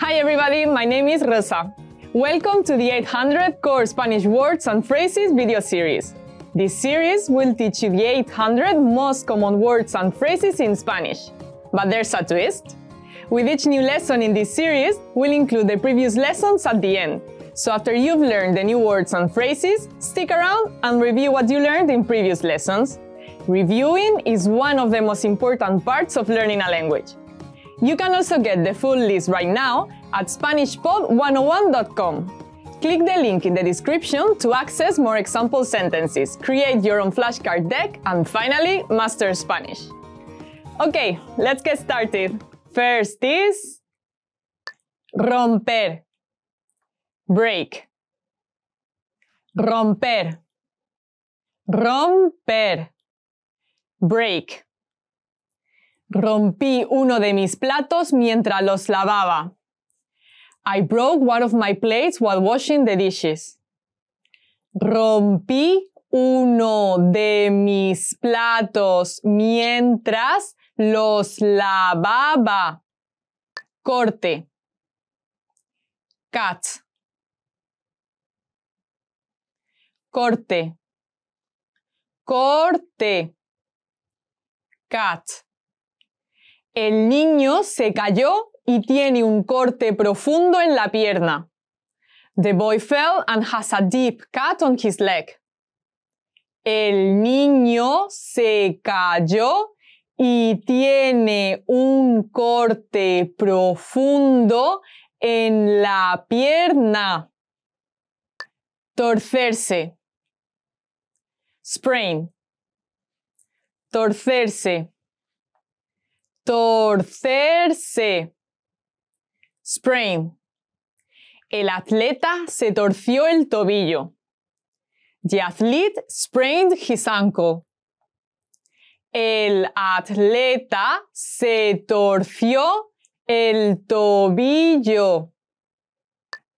Hi everybody, my name is Rosa. Welcome to the 800 Core Spanish Words and Phrases video series. This series will teach you the 800 most common words and phrases in Spanish. But there's a twist. With each new lesson in this series, we'll include the previous lessons at the end. So after you've learned the new words and phrases, stick around and review what you learned in previous lessons. Reviewing is one of the most important parts of learning a language. You can also get the full list right now at SpanishPod101.com. Click the link in the description to access more example sentences, create your own flashcard deck, and finally, master Spanish. Okay, let's get started. First is romper, break, romper, romper, break. Rompí uno de mis platos mientras los lavaba. I broke one of my plates while washing the dishes. Rompí uno de mis platos mientras los lavaba. Corte. Cut. Corte. Corte. Cut. El niño se cayó y tiene un corte profundo en la pierna. The boy fell and has a deep cut on his leg. El niño se cayó y tiene un corte profundo en la pierna. Torcerse. Sprain. Torcerse. Torcerse. Sprain. El atleta se torció el tobillo. The athlete sprained his ankle. El atleta se torció el tobillo.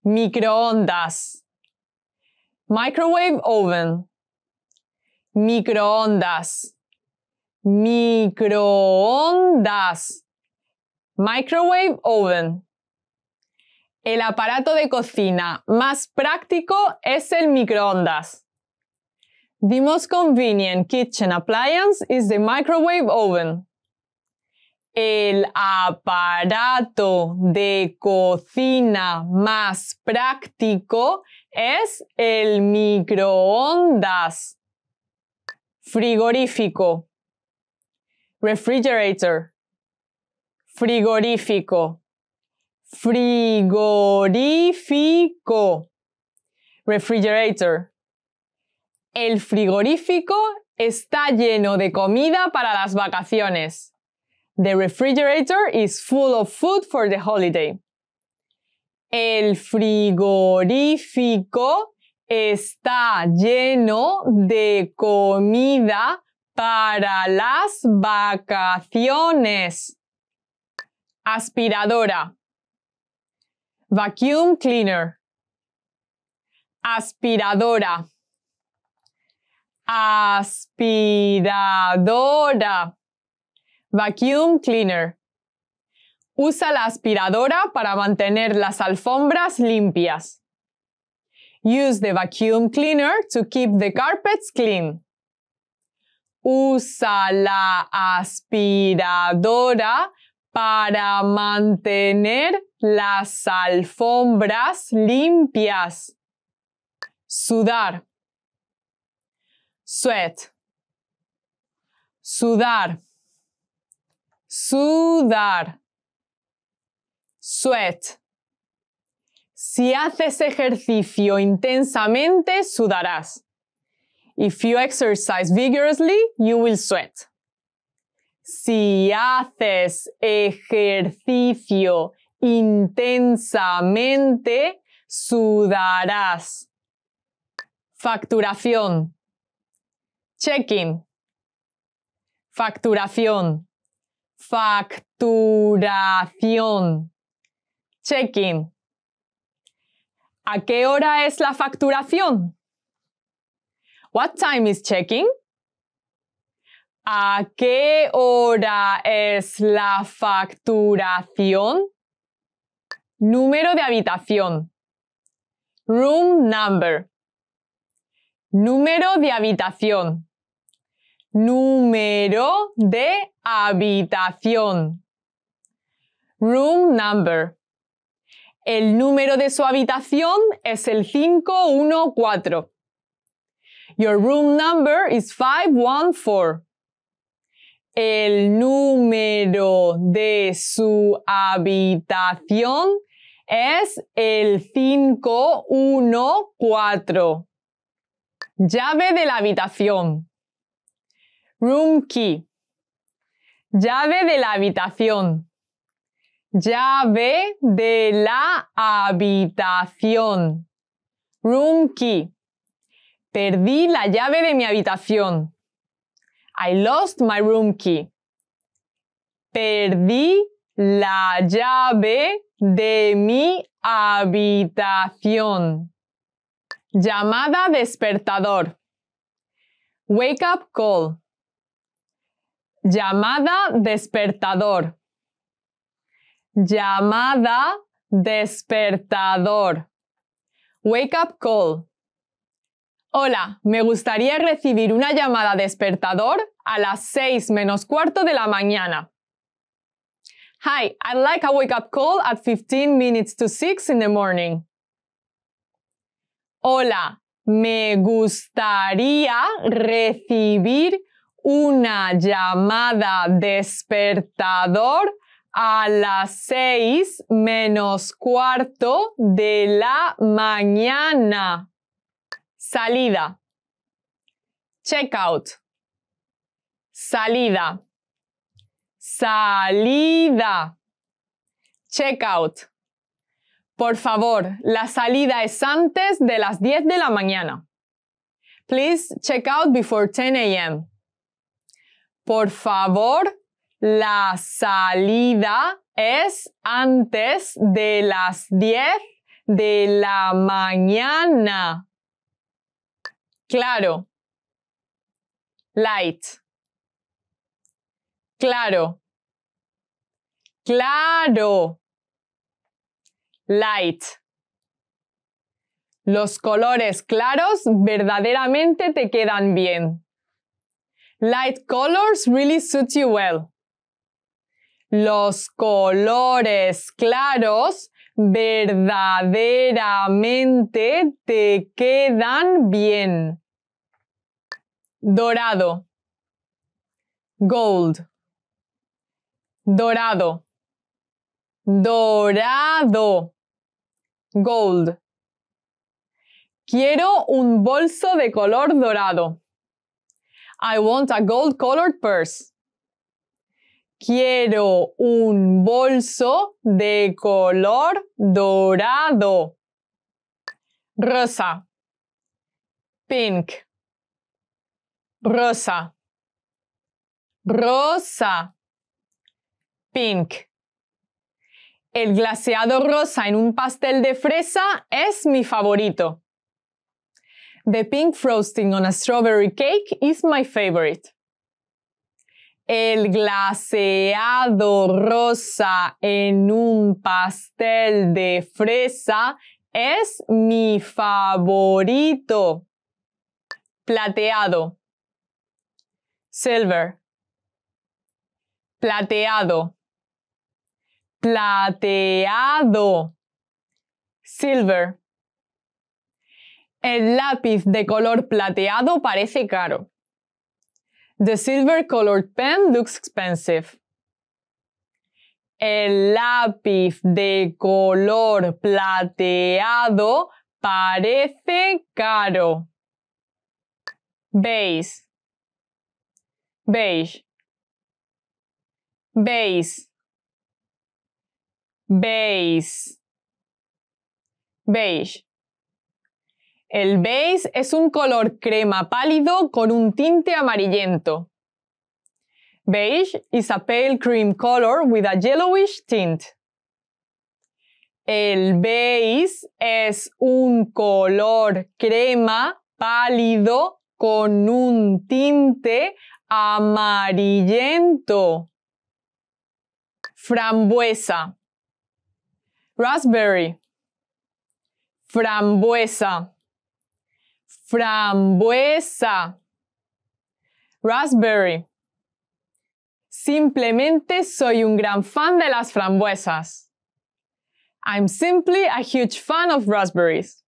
Microondas. Microwave oven. Microondas. Microondas. Microwave oven. El aparato de cocina más práctico es el microondas. The most convenient kitchen appliance is the microwave oven. El aparato de cocina más práctico es el microondas. Frigorífico refrigerator, frigorífico, frigorífico, refrigerator. El frigorífico está lleno de comida para las vacaciones. The refrigerator is full of food for the holiday. El frigorífico está lleno de comida para las vacaciones. Aspiradora. Vacuum cleaner. Aspiradora. Aspiradora. Vacuum cleaner. Usa la aspiradora para mantener las alfombras limpias. Use the vacuum cleaner to keep the carpets clean usa la aspiradora para mantener las alfombras limpias. Sudar. Sweat. Sudar. Sudar. Sweat. Si haces ejercicio intensamente, sudarás. If you exercise vigorously, you will sweat. Si haces ejercicio intensamente, sudarás. Facturación. Check-in. Facturación. Facturación. Check-in. ¿A qué hora es la facturación? What time is checking? ¿A qué hora es la facturación? Número de habitación. Room number. Número de habitación. Número de habitación. Room number. El número de su habitación es el 514. Your room number is 514. El número de su habitación es el 514. Llave de la habitación. Room key. Llave de la habitación. Llave de la habitación. Room key. Perdí la llave de mi habitación. I lost my room key. Perdí la llave de mi habitación. Llamada despertador. Wake up call. Llamada despertador. Llamada despertador. Wake up call. Hola, me gustaría recibir una llamada despertador a las 6 menos cuarto de la mañana. Hi, I'd like a wake up call at 15 minutes to 6 in the morning. Hola, me gustaría recibir una llamada despertador a las 6 menos cuarto de la mañana salida, checkout, salida, salida, checkout. Por favor, la salida es antes de las 10 de la mañana. Please check out before 10 a.m. Por favor, la salida es antes de las 10 de la mañana claro, light, claro, claro, light. Los colores claros verdaderamente te quedan bien. Light colors really suit you well. Los colores claros verdaderamente te quedan bien dorado, gold, dorado, dorado, gold. Quiero un bolso de color dorado. I want a gold colored purse. Quiero un bolso de color dorado. Rosa. Pink rosa, rosa, pink. El glaseado rosa en un pastel de fresa es mi favorito. The pink frosting on a strawberry cake is my favorite. El glaseado rosa en un pastel de fresa es mi favorito. Plateado silver, plateado, plateado, silver. El lápiz de color plateado parece caro. The silver colored pen looks expensive. El lápiz de color plateado parece caro. Base beige, beige, beige, beige. El beige es un color crema pálido con un tinte amarillento. Beige is a pale cream color with a yellowish tint. El beige es un color crema pálido con un tinte amarillento, frambuesa, raspberry, frambuesa, frambuesa, raspberry. Simplemente soy un gran fan de las frambuesas. I'm simply a huge fan of raspberries.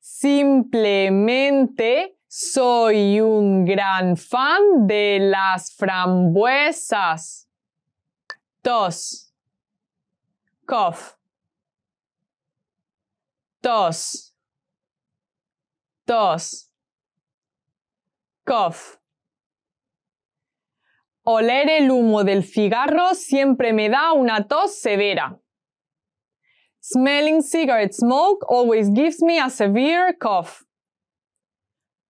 Simplemente soy un gran fan de las frambuesas. Tos. Cough. Tos. Tos. Cough. Oler el humo del cigarro siempre me da una tos severa. Smelling cigarette smoke always gives me a severe cough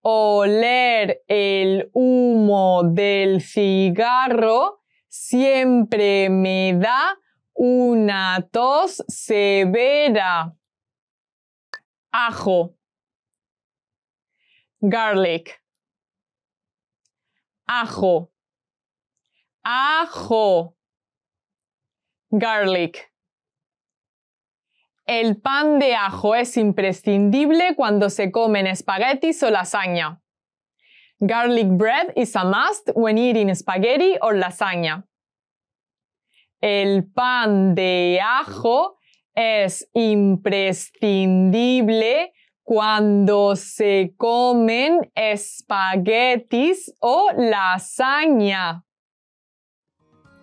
oler el humo del cigarro siempre me da una tos severa. Ajo. Garlic. Ajo. Ajo. Garlic. El pan de ajo es imprescindible cuando se comen espaguetis o lasaña. Garlic bread is a must when eating spaghetti or lasagna. El pan de ajo es imprescindible cuando se comen espaguetis o lasaña.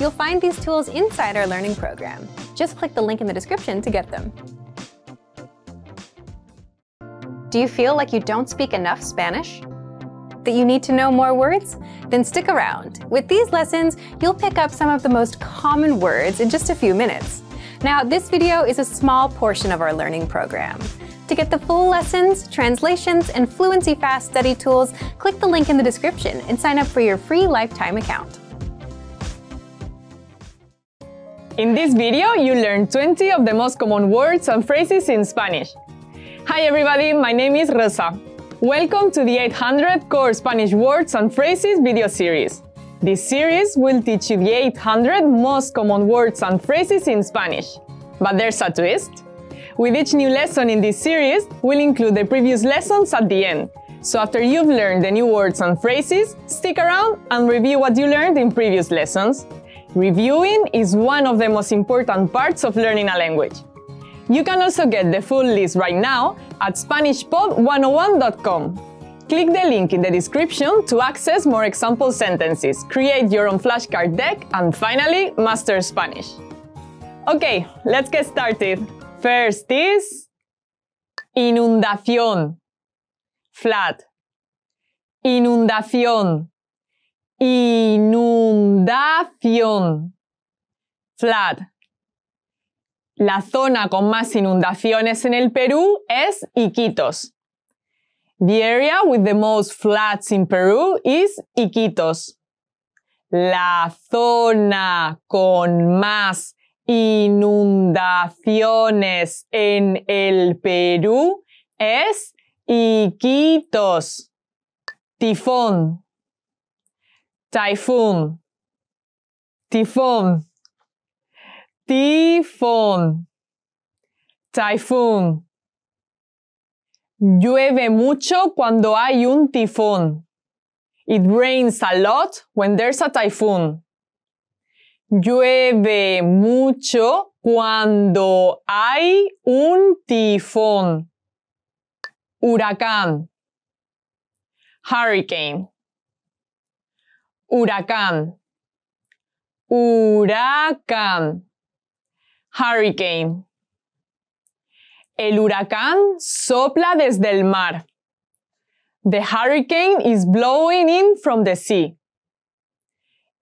You'll find these tools inside our learning program. Just click the link in the description to get them. Do you feel like you don't speak enough Spanish? That you need to know more words? Then stick around. With these lessons, you'll pick up some of the most common words in just a few minutes. Now, this video is a small portion of our learning program. To get the full lessons, translations, and Fluency Fast study tools, click the link in the description and sign up for your free lifetime account. In this video, you learn 20 of the most common words and phrases in Spanish. Hi everybody, my name is Rosa. Welcome to the 800 Core Spanish Words and Phrases video series. This series will teach you the 800 most common words and phrases in Spanish. But there's a twist. With each new lesson in this series, we'll include the previous lessons at the end. So after you've learned the new words and phrases, stick around and review what you learned in previous lessons. Reviewing is one of the most important parts of learning a language. You can also get the full list right now at SpanishPod101.com. Click the link in the description to access more example sentences, create your own flashcard deck, and finally, master Spanish. Okay, let's get started. First is inundación, flood, inundación, Inundación. Flat. La zona con más inundaciones en el Perú es Iquitos. The area with the most floods in Peru is Iquitos. La zona con más inundaciones en el Perú es Iquitos. Tifón. Typhoon. Tifón. Tifón. Typhoon. Llueve mucho cuando hay un tifón. It rains a lot when there's a typhoon. Llueve mucho cuando hay un tifón. Huracán. Hurricane huracán, huracán, hurricane. El huracán sopla desde el mar. The hurricane is blowing in from the sea.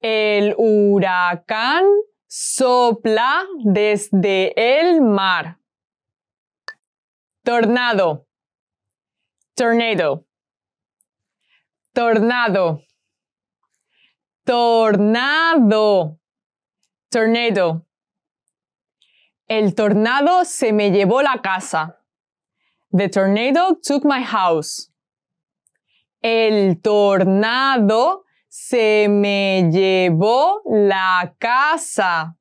El huracán sopla desde el mar. Tornado. Tornado. Tornado. Tornado. Tornado. El tornado se me llevó la casa. The tornado took my house. El tornado se me llevó la casa.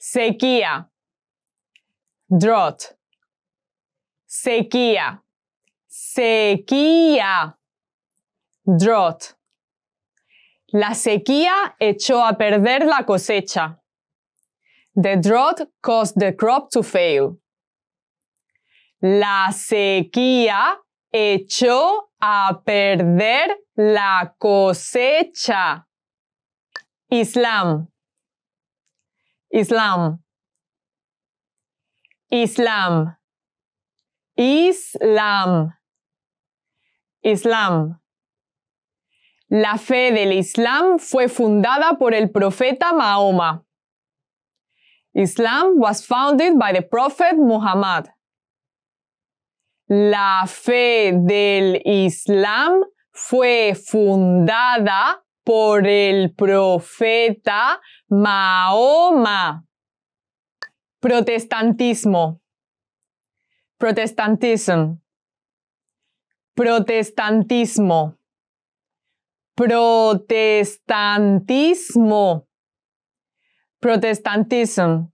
Sequía. Drought. Sequía. Sequía. Drought. La sequía echó a perder la cosecha. The drought caused the crop to fail. La sequía echó a perder la cosecha. Islam. Islam. Islam. Islam. Islam. La fe del Islam fue fundada por el profeta Mahoma. Islam was founded by the Prophet Muhammad. La fe del Islam fue fundada por el profeta Mahoma. Protestantismo. Protestantism. Protestantismo protestantismo. Protestantism.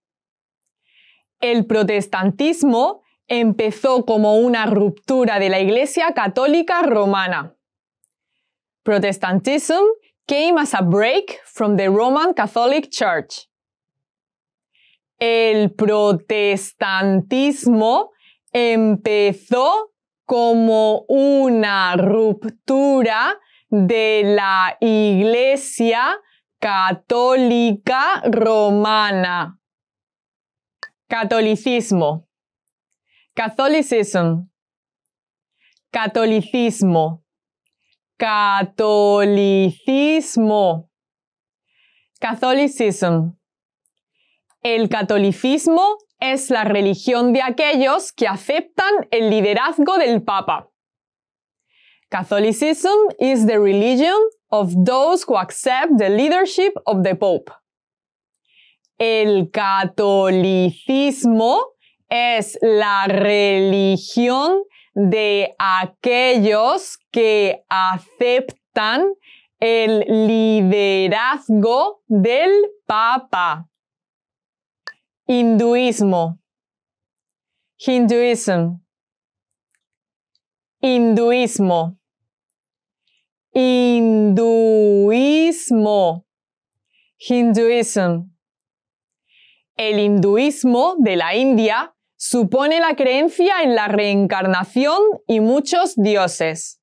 El protestantismo empezó como una ruptura de la Iglesia Católica Romana. Protestantism came as a break from the Roman Catholic Church. El protestantismo empezó como una ruptura de la Iglesia Católica Romana. Catolicismo. Catholicism. Catolicismo. Catolicismo. Catholicism. El catolicismo es la religión de aquellos que aceptan el liderazgo del Papa. Catholicism is the religion of those who accept the leadership of the Pope. El catolicismo es la religión de aquellos que aceptan el liderazgo del Papa. Hinduismo. Hinduism. Hinduismo. Hinduismo. Hinduism. El hinduismo de la India supone la creencia en la reencarnación y muchos dioses.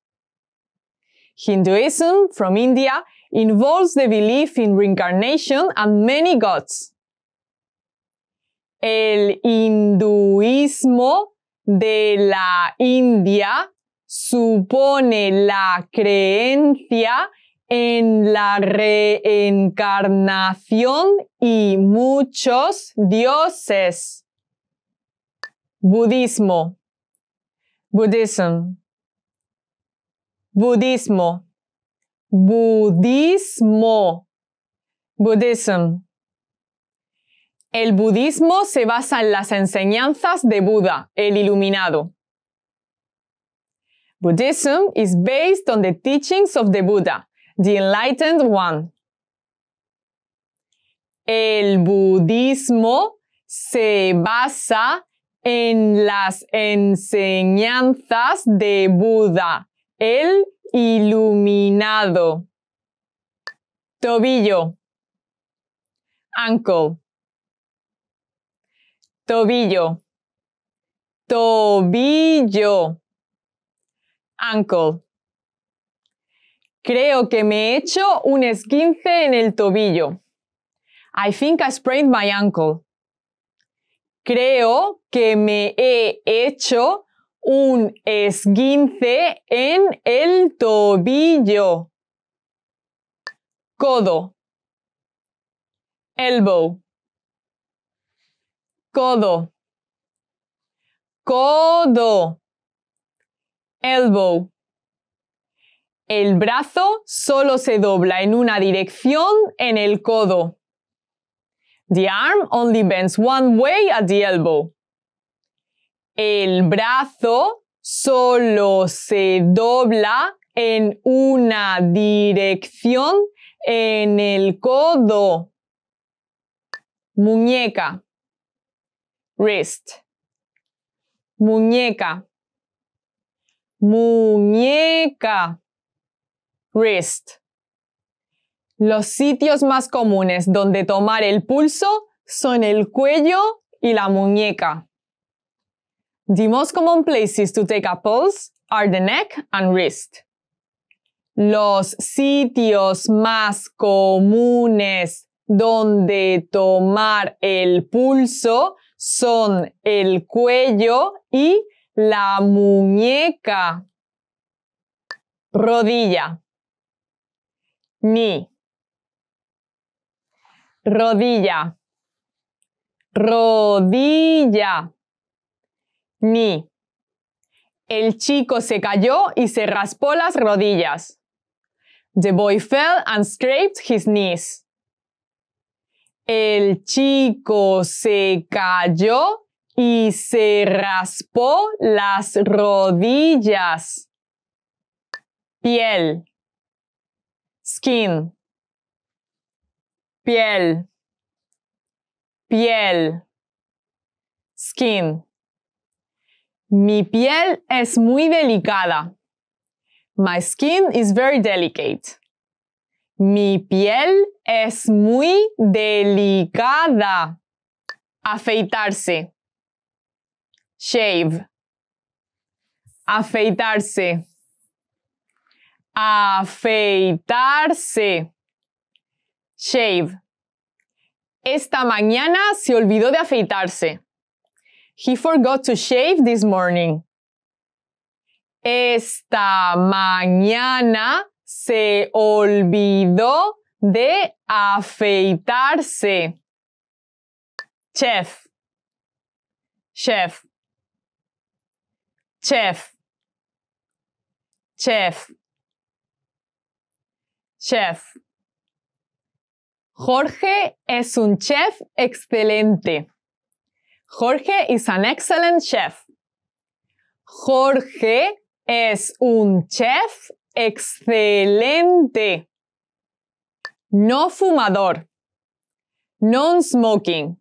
Hinduism from India involves the belief in reincarnation and many gods. El hinduismo de la India supone la creencia en la reencarnación y muchos dioses. Budismo. budismo, Budismo. Budismo. budismo. El budismo se basa en las enseñanzas de Buda, el iluminado. Buddhism is based on the teachings of the Buddha, the Enlightened One. El budismo se basa en las enseñanzas de Buda, el iluminado. Tobillo. Ankle. Tobillo. Tobillo ankle. Creo que me he hecho un esquince en el tobillo. I think I sprained my ankle. Creo que me he hecho un esguince en el tobillo. Codo. Elbow. Codo. Codo elbow. El brazo solo se dobla en una dirección en el codo. The arm only bends one way at the elbow. El brazo solo se dobla en una dirección en el codo. Muñeca. Wrist. Muñeca. Muñeca. Wrist. Los sitios más comunes donde tomar el pulso son el cuello y la muñeca. The most common places to take a pulse are the neck and wrist. Los sitios más comunes donde tomar el pulso son el cuello y la muñeca, rodilla, ni, rodilla, rodilla, ni. El chico se cayó y se raspó las rodillas. The boy fell and scraped his knees. El chico se cayó y se raspó las rodillas. Piel. Skin. Piel. Piel. Skin. Mi piel es muy delicada. My skin is very delicate. Mi piel es muy delicada. Afeitarse shave, afeitarse, afeitarse, shave. Esta mañana se olvidó de afeitarse. He forgot to shave this morning. Esta mañana se olvidó de afeitarse. Chef. Chef. Chef. Chef. Chef. Jorge es un chef excelente. Jorge is an excellent chef. Jorge es un chef excelente. No fumador. Non-smoking.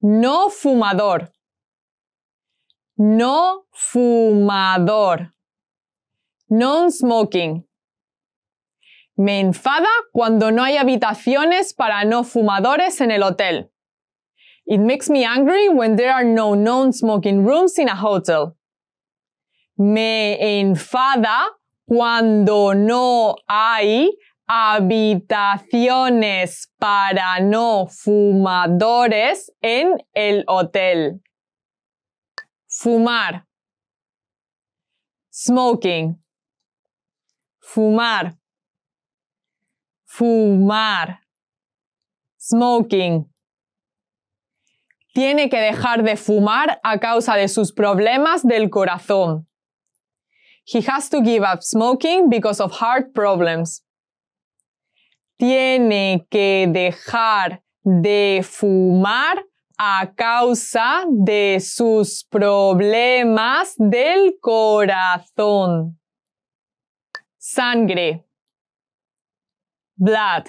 No fumador no fumador. Non-smoking. Me enfada cuando no hay habitaciones para no fumadores en el hotel. It makes me angry when there are no non-smoking rooms in a hotel. Me enfada cuando no hay habitaciones para no fumadores en el hotel fumar, smoking, fumar, fumar, smoking. Tiene que dejar de fumar a causa de sus problemas del corazón. He has to give up smoking because of heart problems. Tiene que dejar de fumar a causa de sus problemas del corazón. Sangre. Blood.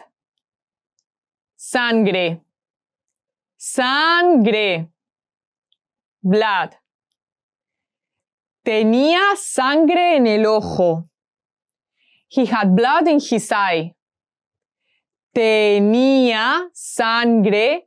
Sangre. Sangre. Blood. Tenía sangre en el ojo. He had blood in his eye. Tenía sangre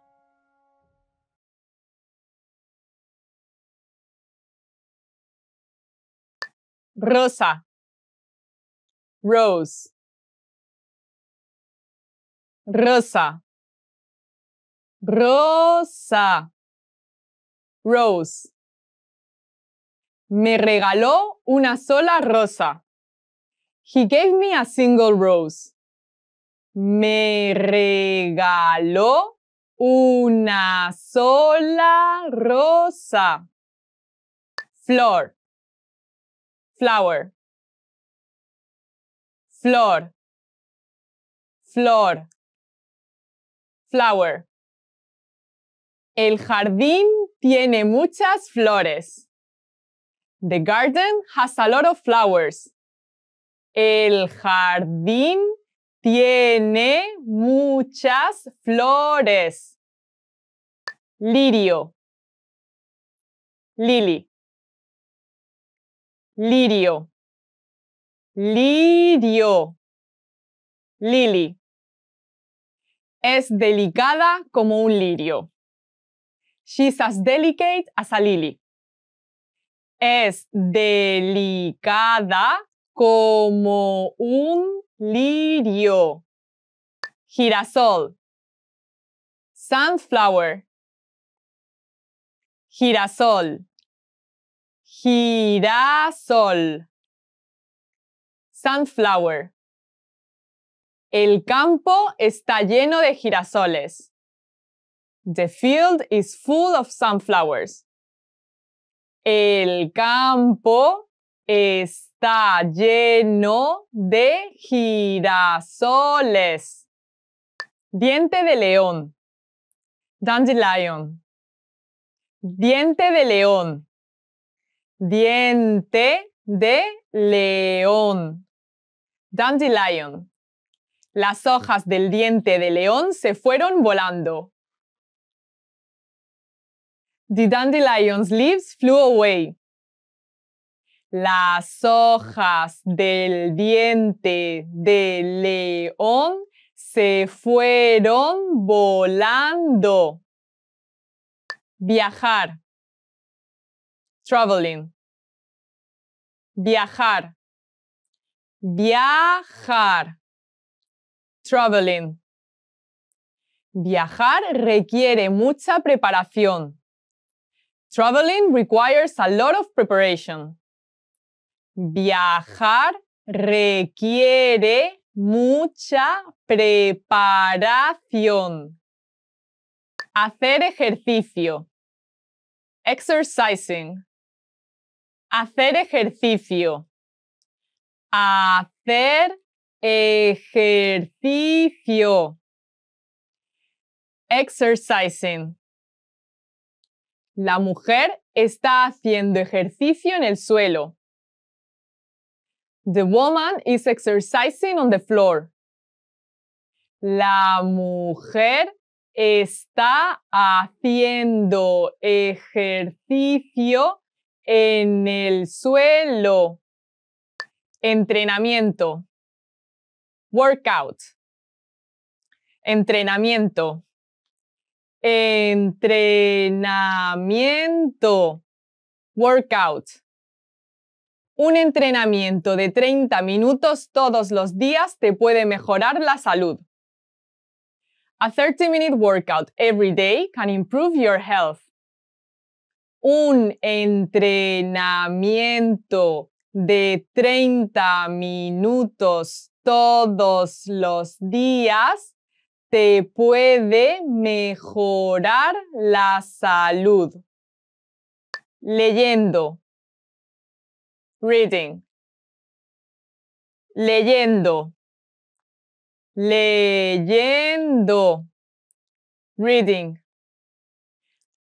rosa, rose, rosa, rosa, rose. Me regaló una sola rosa. He gave me a single rose. Me regaló una sola rosa. Flor flower, flor, flor, flower. El jardín tiene muchas flores. The garden has a lot of flowers. El jardín tiene muchas flores. Lirio. Lily lirio, lirio, lili. Es delicada como un lirio. She's as delicate as a lily. Es delicada como un lirio. Girasol. Sunflower. Girasol. Girasol. Sunflower. El campo está lleno de girasoles. The field is full of sunflowers. El campo está lleno de girasoles. Diente de león. Dandelion. Diente de león. Diente de león. Dandelion. Las hojas del diente de león se fueron volando. The dandelion's leaves flew away. Las hojas del diente de león se fueron volando. Viajar traveling. Viajar. Viajar. Traveling. Viajar requiere mucha preparación. Traveling requires a lot of preparation. Viajar requiere mucha preparación. Hacer ejercicio. Exercising. Hacer ejercicio. Hacer ejercicio. Exercising. La mujer está haciendo ejercicio en el suelo. The woman is exercising on the floor. La mujer está haciendo ejercicio en el suelo, entrenamiento, workout, entrenamiento, entrenamiento, workout. Un entrenamiento de 30 minutos todos los días te puede mejorar la salud. A 30-minute workout every day can improve your health un entrenamiento de 30 minutos todos los días te puede mejorar la salud. Leyendo. Reading. Leyendo. Leyendo. Reading.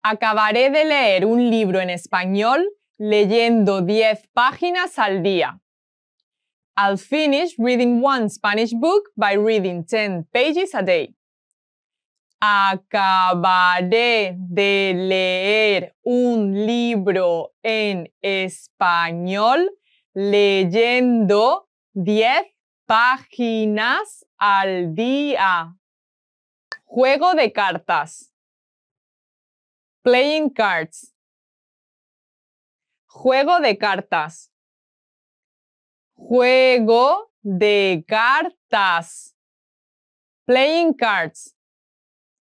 Acabaré de leer un libro en español leyendo 10 páginas al día. I'll finish reading one Spanish book by reading 10 pages a day. Acabaré de leer un libro en español leyendo 10 páginas al día. Juego de cartas. Playing cards. Juego de cartas. Juego de cartas. Playing cards.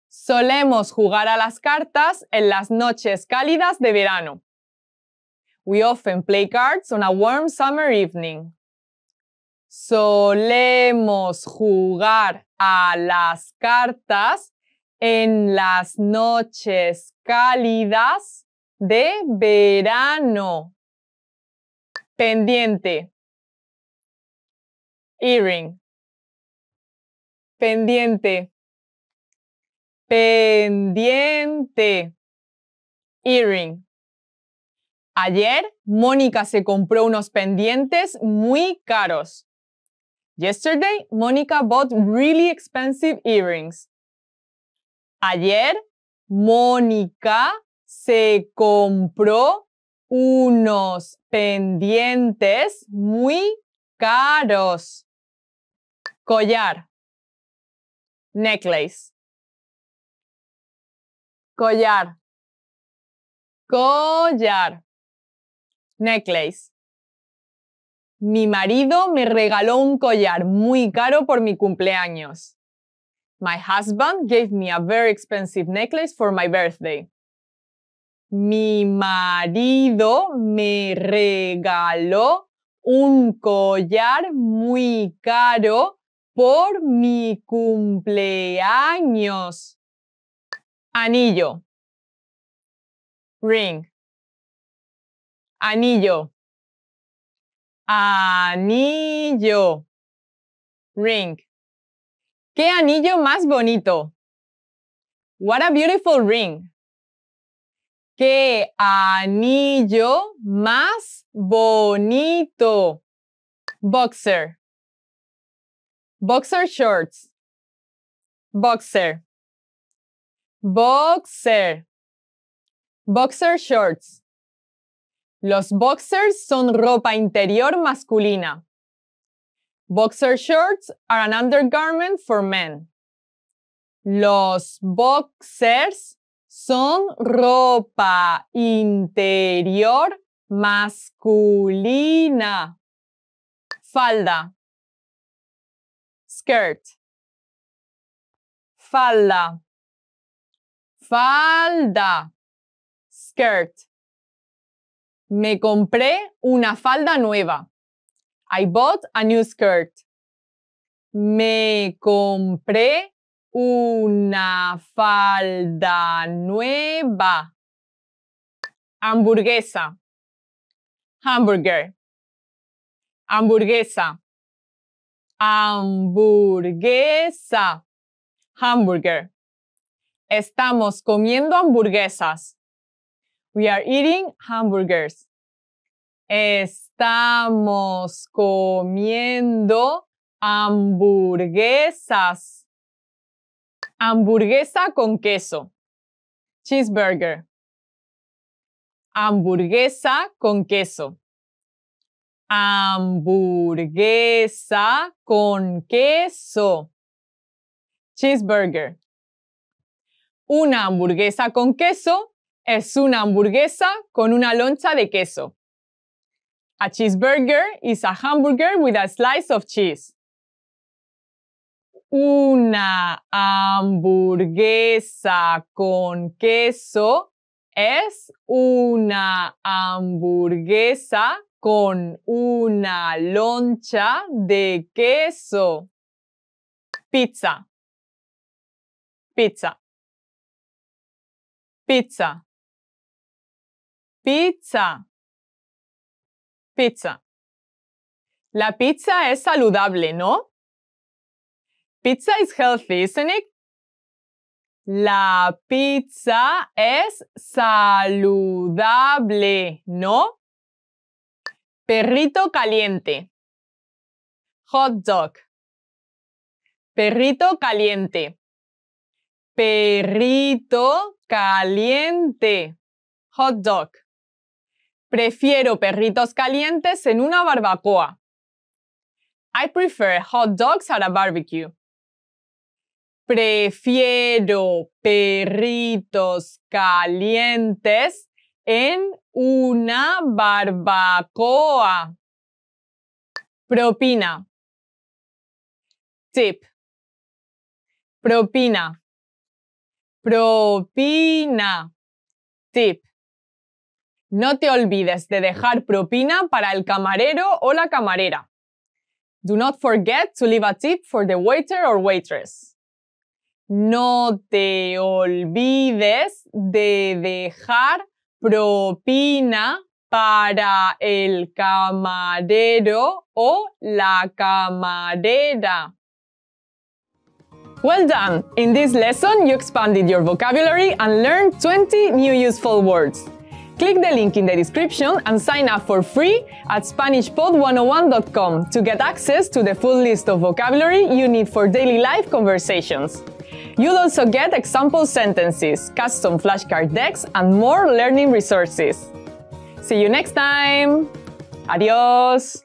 Solemos jugar a las cartas en las noches cálidas de verano. We often play cards on a warm summer evening. Solemos jugar a las cartas en las noches cálidas de verano. Pendiente. Earring. Pendiente. Pendiente. Earring. Ayer, Mónica se compró unos pendientes muy caros. Yesterday, Mónica bought really expensive earrings. Ayer, Mónica se compró unos pendientes muy caros. Collar. Necklace. Collar. Collar. Necklace. Mi marido me regaló un collar muy caro por mi cumpleaños. My husband gave me a very expensive necklace for my birthday. Mi marido me regaló un collar muy caro por mi cumpleaños. Anillo. Ring. Anillo. Anillo. Ring. ¡Qué anillo más bonito! What a beautiful ring. ¡Qué anillo más bonito! Boxer. Boxer shorts. Boxer. Boxer. Boxer shorts. Los boxers son ropa interior masculina. Boxer shorts are an undergarment for men. Los boxers son ropa interior masculina. Falda. Skirt. Falda. Falda. Skirt. Me compré una falda nueva. I bought a new skirt. Me compré una falda nueva. Hamburguesa. Hamburger. Hamburguesa. Hamburguesa. Hamburger. Estamos comiendo hamburguesas. We are eating hamburgers. Estamos comiendo hamburguesas. Hamburguesa con queso. Cheeseburger. Hamburguesa con queso. Hamburguesa con queso. Cheeseburger. Una hamburguesa con queso es una hamburguesa con una loncha de queso. A cheeseburger is a hamburger with a slice of cheese. Una hamburguesa con queso es una hamburguesa con una loncha de queso. Pizza. Pizza. Pizza. Pizza. Pizza. La pizza es saludable, ¿no? Pizza is healthy, isn't it? La pizza es saludable, ¿no? Perrito caliente. Hot dog. Perrito caliente. Perrito caliente. Hot dog. Prefiero perritos calientes en una barbacoa. I prefer hot dogs at a barbecue. Prefiero perritos calientes en una barbacoa. Propina. Tip. Propina. Propina. Tip. No te olvides de dejar propina para el camarero o la camarera. Do not forget to leave a tip for the waiter or waitress. No te olvides de dejar propina para el camarero o la camarera. Well done! In this lesson, you expanded your vocabulary and learned 20 new useful words. Click the link in the description and sign up for free at SpanishPod101.com to get access to the full list of vocabulary you need for daily life conversations. You'll also get example sentences, custom flashcard decks, and more learning resources. See you next time! Adiós!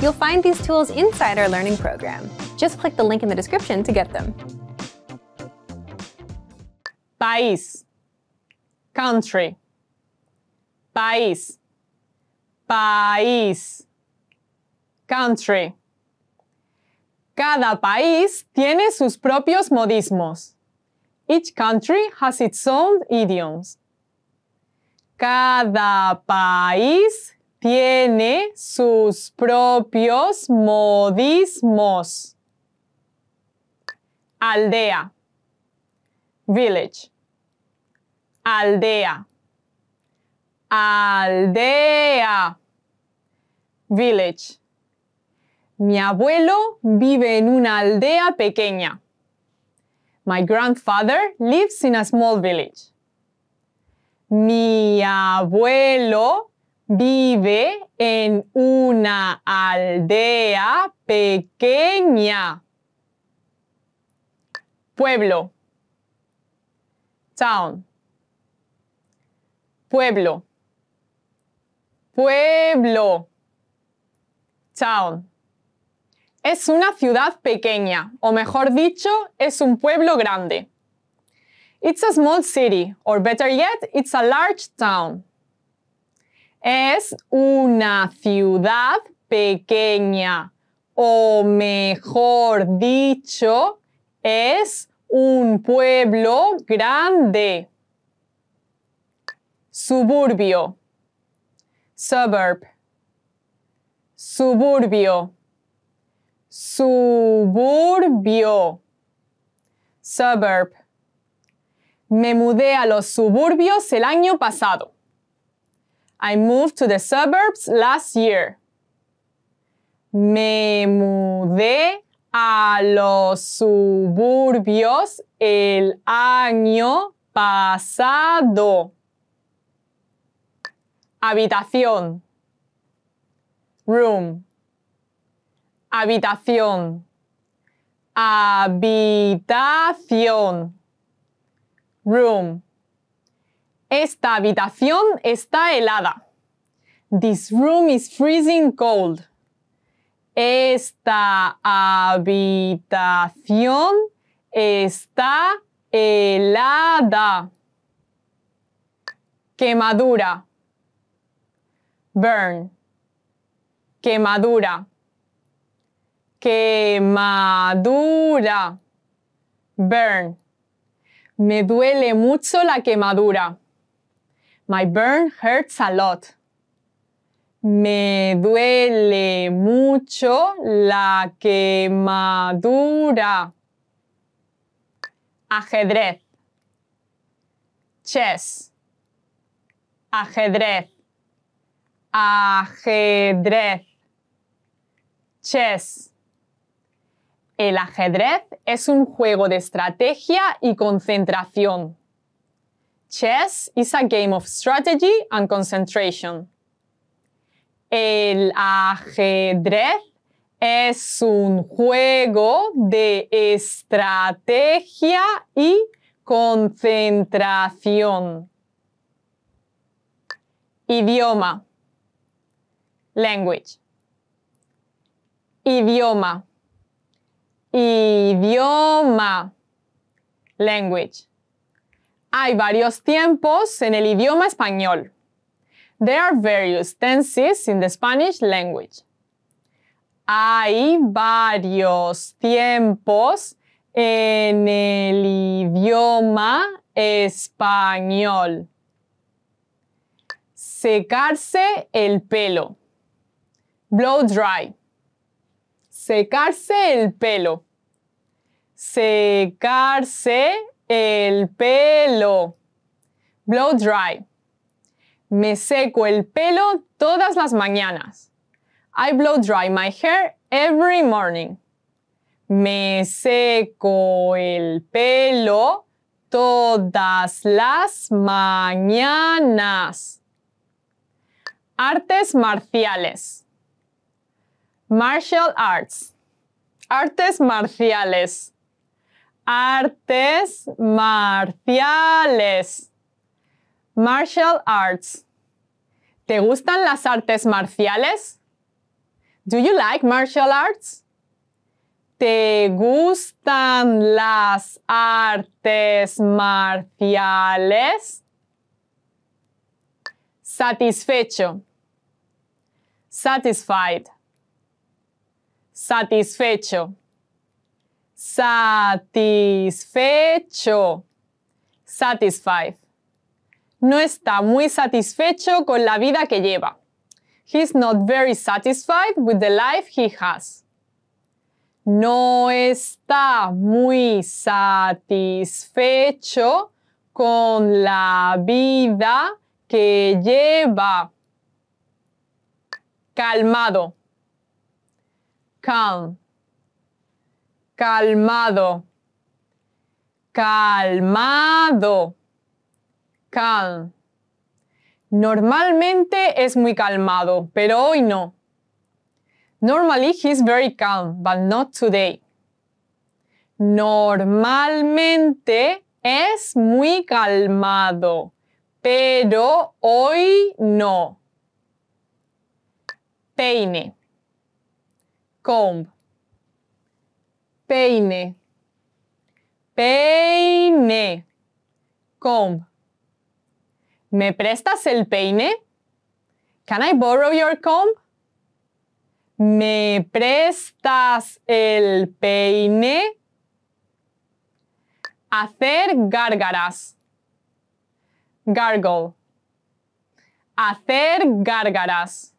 You'll find these tools inside our learning program. Just click the link in the description to get them. País, country. País, país, country. Cada país tiene sus propios modismos. Each country has its own idioms. Cada país tiene sus propios modismos. Aldea. Village. Aldea. Aldea. Village. Mi abuelo vive en una aldea pequeña. My grandfather lives in a small village. Mi abuelo vive en una aldea pequeña. Pueblo. Town. Pueblo. Pueblo. Town. Es una ciudad pequeña, o mejor dicho, es un pueblo grande. It's a small city, or better yet, it's a large town. Es una ciudad pequeña o mejor dicho, es un pueblo grande. Suburbio. Suburb. Suburbio. Suburbio. Suburb. Me mudé a los suburbios el año pasado. I moved to the suburbs last year. Me mudé a los suburbios el año pasado. Habitación. Room. Habitación. Habitación. Room. Esta habitación está helada. This room is freezing cold. Esta habitación está helada. Quemadura. Burn. Quemadura. Quemadura. Burn. Me duele mucho la quemadura. My burn hurts a lot. Me duele mucho la quemadura. Ajedrez. Chess. Ajedrez. Ajedrez. Chess. El ajedrez es un juego de estrategia y concentración. Chess is a game of strategy and concentration. El ajedrez es un juego de estrategia y concentración. Idioma. Language. Idioma. Idioma. Language. Hay varios tiempos en el idioma español. There are various tenses in the Spanish language. Hay varios tiempos en el idioma español. Secarse el pelo. Blow dry. Secarse el pelo. Secarse el pelo. Blow dry. Me seco el pelo todas las mañanas. I blow dry my hair every morning. Me seco el pelo todas las mañanas. Artes marciales. Martial arts. Artes marciales artes marciales. Martial arts. ¿Te gustan las artes marciales? Do you like martial arts? ¿Te gustan las artes marciales? Satisfecho. Satisfied. Satisfecho. Satisfecho. Satisfied. No está muy satisfecho con la vida que lleva. He's not very satisfied with the life he has. No está muy satisfecho con la vida que lleva. Calmado. Calm calmado, calmado, calm. Normalmente es muy calmado, pero hoy no. Normally he's very calm, but not today. Normalmente es muy calmado, pero hoy no. Peine. Comb peine, peine, comb. ¿Me prestas el peine? Can I borrow your comb? ¿Me prestas el peine? Hacer gárgaras. Gargle. Hacer gárgaras.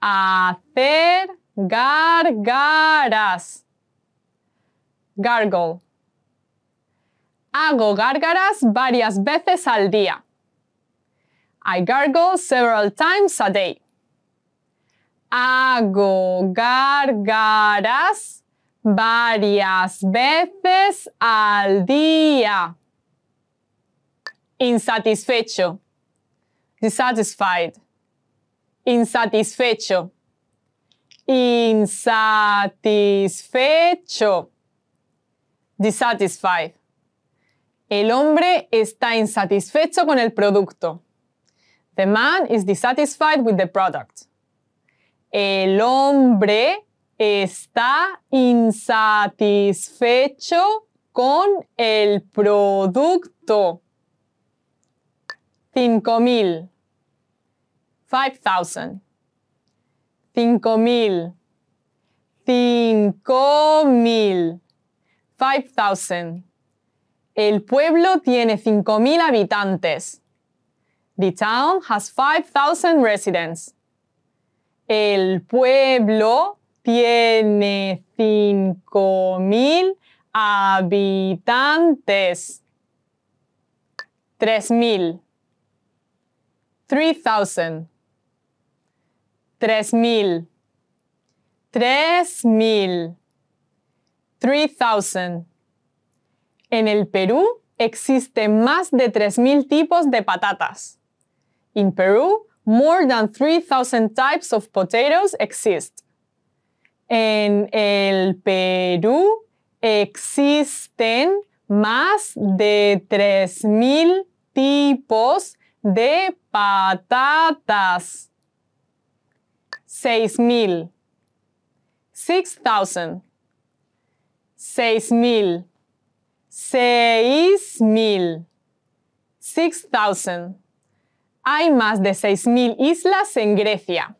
Hacer gárgaras gargle. Hago gárgaras varias veces al día. I gargle several times a day. Hago gárgaras varias veces al día. Insatisfecho. Dissatisfied. Insatisfecho. Insatisfecho dissatisfied. El hombre está insatisfecho con el producto. The man is dissatisfied with the product. El hombre está insatisfecho con el producto. 5000. 5000. 5000. mil. 5,000. El pueblo tiene 5,000 habitantes. The town has 5,000 residents. El pueblo tiene 5,000 habitantes. 3,000. 3,000. 3,000. 3,000. 3000. En el Perú existen más de 3000 tipos de patatas. In Peru, more than 3000 types of potatoes exist. En el Perú existen más de 3000 tipos de patatas. 6000. 6000 seis mil, seis mil, six thousand. Hay más de seis mil islas en Grecia.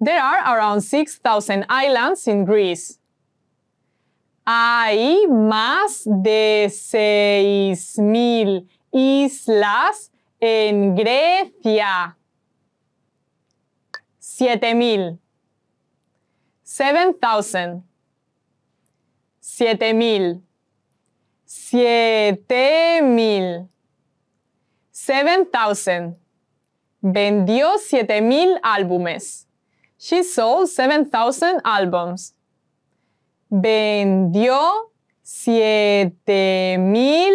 There are around six thousand islands in Greece. Hay más de seis mil islas en Grecia. seven thousand siete mil, siete mil, seven thousand. Vendió siete mil álbumes. She sold seven thousand albums. Vendió siete mil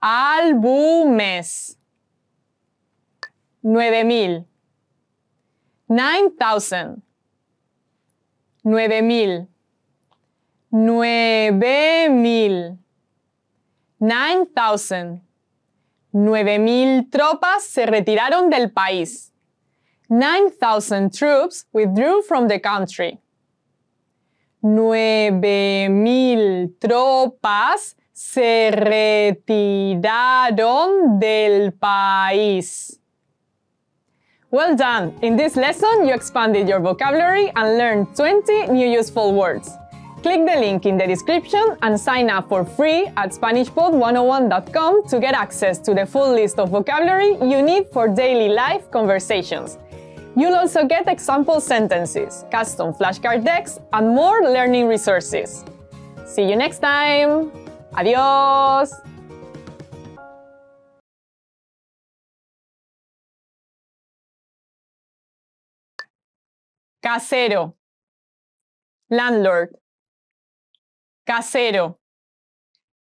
álbumes. Nueve mil. Nine thousand. Nueve mil. nueve mil. Nine thousand. Nueve mil tropas se retiraron del país. Nine thousand troops withdrew from the country. Nueve mil tropas se retiraron del país. Well done! In this lesson, you expanded your vocabulary and learned 20 new useful words. Click the link in the description and sign up for free at SpanishPod101.com to get access to the full list of vocabulary you need for daily life conversations. You'll also get example sentences, custom flashcard decks, and more learning resources. See you next time! Adios! Casero. Landlord. Casero.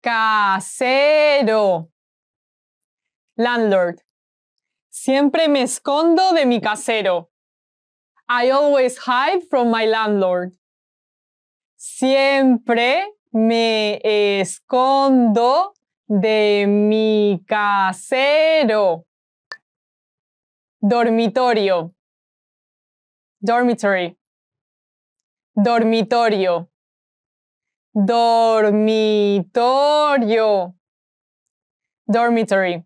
Casero. Landlord. Siempre me escondo de mi casero. I always hide from my landlord. Siempre me escondo de mi casero. Dormitorio. Dormitory. Dormitorio dormitorio. Dormitory.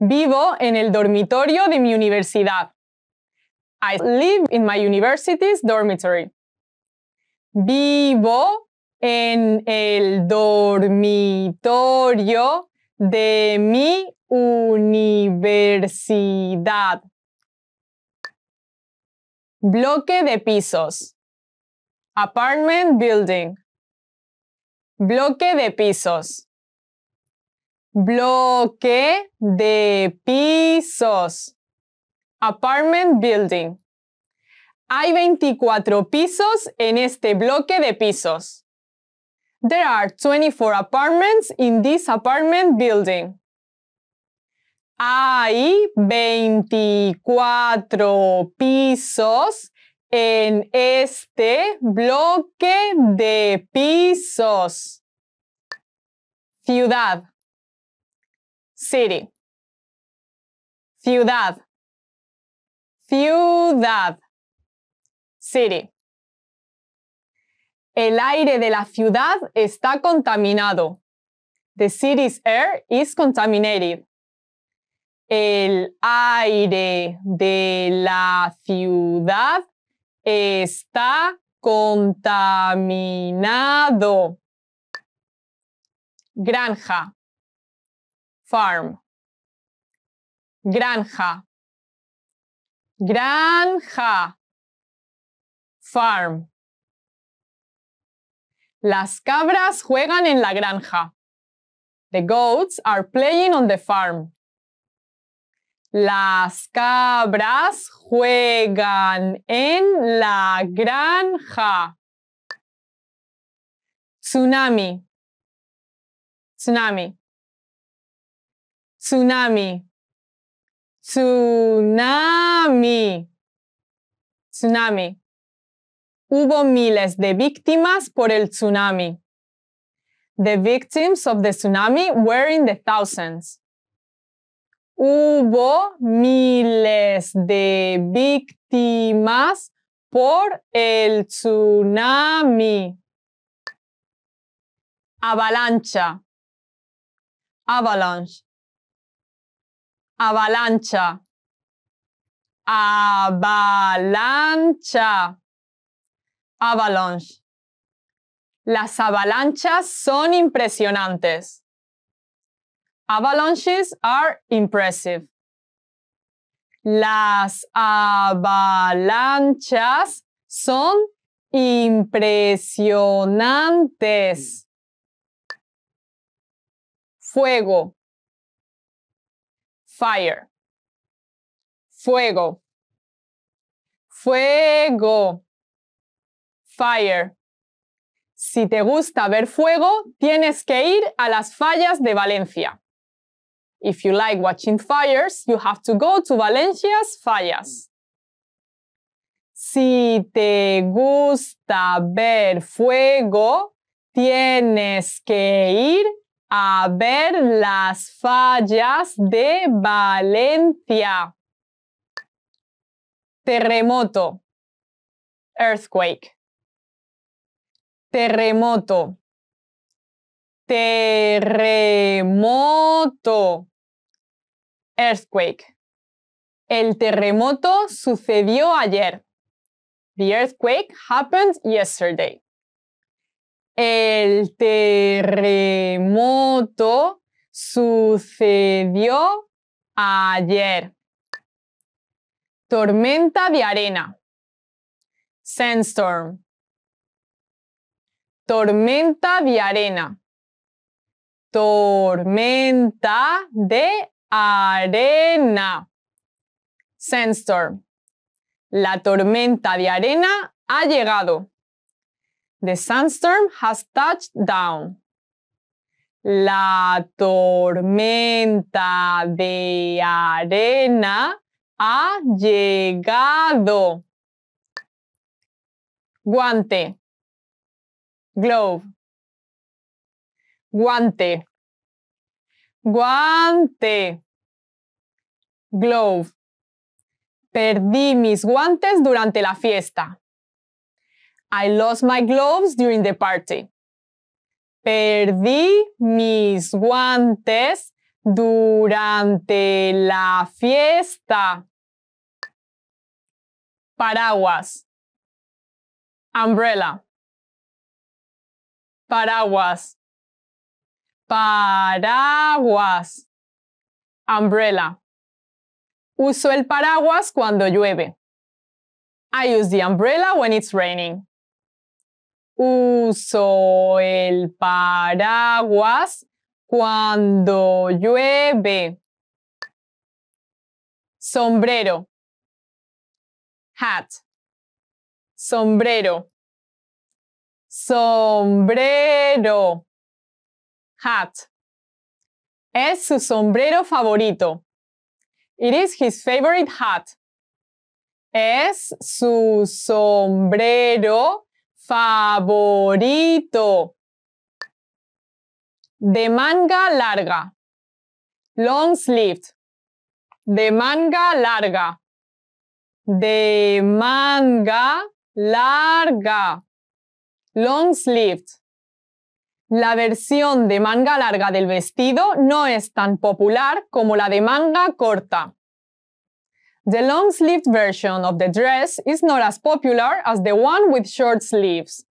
Vivo en el dormitorio de mi universidad. I live in my university's dormitory. Vivo en el dormitorio de mi universidad. Bloque de pisos. Apartment building. Bloque de pisos. Bloque de pisos. Apartment building. Hay 24 pisos en este bloque de pisos. There are 24 apartments in this apartment building. Hay 24 pisos en este bloque de pisos. Ciudad. City. Ciudad. Ciudad. City. El aire de la ciudad está contaminado. The city's air is contaminated. El aire de la ciudad está contaminado. Granja. Farm. Granja. Granja. Farm. Las cabras juegan en la granja. The goats are playing on the farm. Las cabras juegan en la granja. Tsunami. Tsunami. Tsunami. Tsunami. Tsunami. Hubo miles de víctimas por el tsunami. The victims of the tsunami were in the thousands hubo miles de víctimas por el tsunami. Avalancha. Avalanche. Avalancha. Avalancha. Avalanche. Las avalanchas son impresionantes. Avalanches are impressive. Las avalanchas son impresionantes. Fuego. Fire. Fuego. Fuego. Fire. Si te gusta ver fuego, tienes que ir a las fallas de Valencia. If you like watching fires, you have to go to Valencia's fallas. Si te gusta ver fuego, tienes que ir a ver las fallas de Valencia. Terremoto. Earthquake. Terremoto. Terremoto earthquake. El terremoto sucedió ayer. The earthquake happened yesterday. El terremoto sucedió ayer. Tormenta de arena. Sandstorm. Tormenta de arena. Tormenta de arena. Sandstorm. La tormenta de arena ha llegado. The sandstorm has touched down. La tormenta de arena ha llegado. Guante. Glove. Guante. Guante. Glove. Perdí mis guantes durante la fiesta. I lost my gloves during the party. Perdí mis guantes durante la fiesta. Paraguas. Umbrella. Paraguas. Paraguas. Umbrella. Uso el paraguas cuando llueve. I use the umbrella when it's raining. Uso el paraguas cuando llueve. Sombrero. Hat. Sombrero. Sombrero. Hat. Es su sombrero favorito. It is his favorite hat. Es su sombrero favorito. De manga larga. Long sleeved. De manga larga. De manga larga. Long sleeved. La versión de manga larga del vestido no es tan popular como la de manga corta. The long-sleeved version of the dress is not as popular as the one with short sleeves.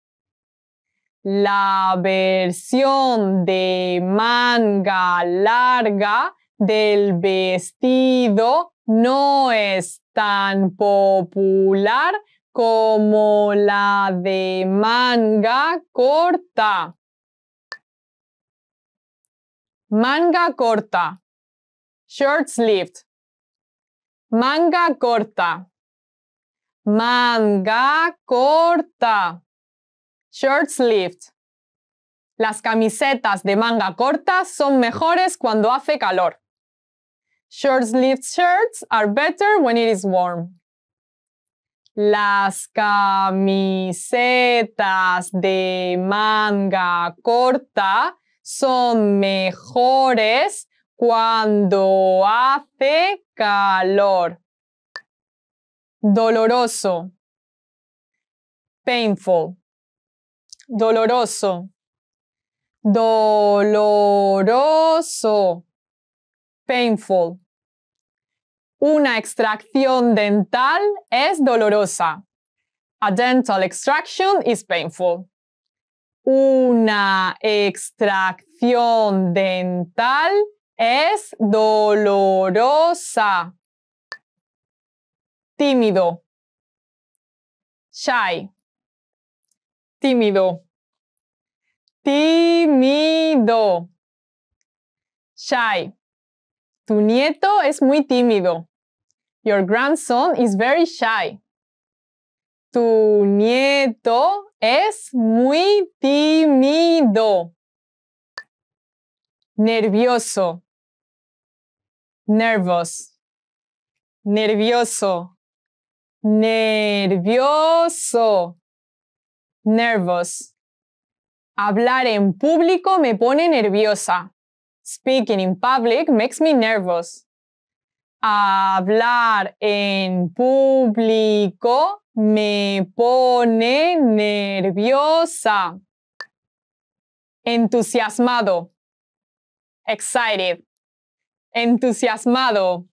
La versión de manga larga del vestido no es tan popular como la de manga corta manga corta, short sleeved, manga corta, manga corta, short sleeved. Las camisetas de manga corta son mejores cuando hace calor. Short sleeved shirts are better when it is warm. Las camisetas de manga corta son mejores cuando hace calor. Doloroso. Painful. Doloroso. Doloroso. Painful. Una extracción dental es dolorosa. A dental extraction is painful una extracción dental es dolorosa. Tímido. Shy. Tímido. Tímido. Shy. Tu nieto es muy tímido. Your grandson is very shy. Tu nieto es muy tímido. Nervioso. Nervos. Nervioso. Nervioso. Nervos. Hablar en público me pone nerviosa. Speaking in public makes me nervous. Hablar en público me pone nerviosa. Entusiasmado. Excited. Entusiasmado.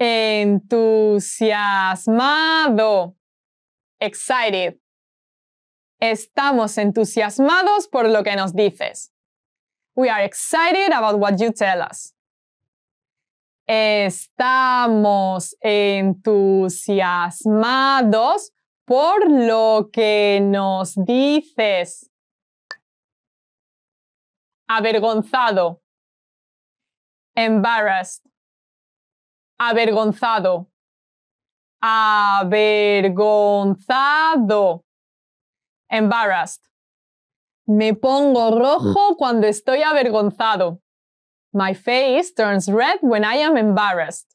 Entusiasmado. Excited. Estamos entusiasmados por lo que nos dices. We are excited about what you tell us. Estamos entusiasmados por lo que nos dices. Avergonzado. Embarrassed. Avergonzado. Avergonzado. Embarrassed. Me pongo rojo mm. cuando estoy avergonzado. My face turns red when I am embarrassed.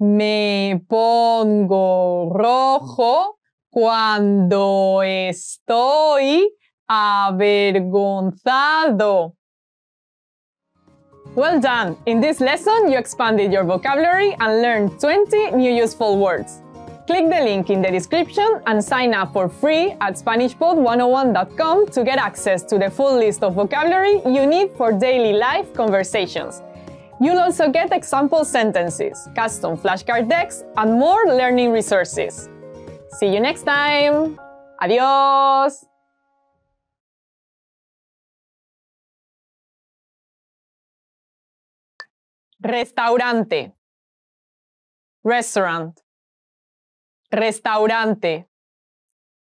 Me pongo rojo cuando estoy avergonzado. Well done! In this lesson, you expanded your vocabulary and learned 20 new useful words. Click the link in the description and sign up for free at SpanishPod101.com to get access to the full list of vocabulary you need for daily life conversations. You'll also get example sentences, custom flashcard decks, and more learning resources. See you next time! Adios! Restaurante. Restaurant. Restaurante.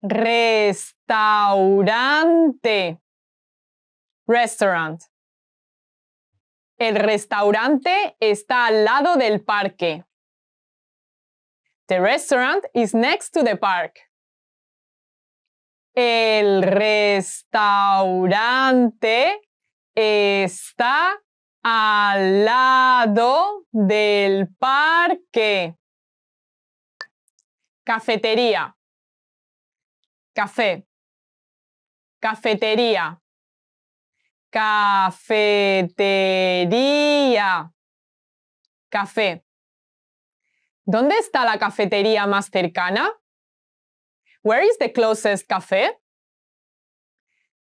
Restaurante. Restaurant. El restaurante está al lado del parque. The restaurant is next to the park. El restaurante está al lado del parque. Cafetería. Café. Cafetería. Cafetería. Café. ¿Dónde está la cafetería más cercana? Where is the closest café?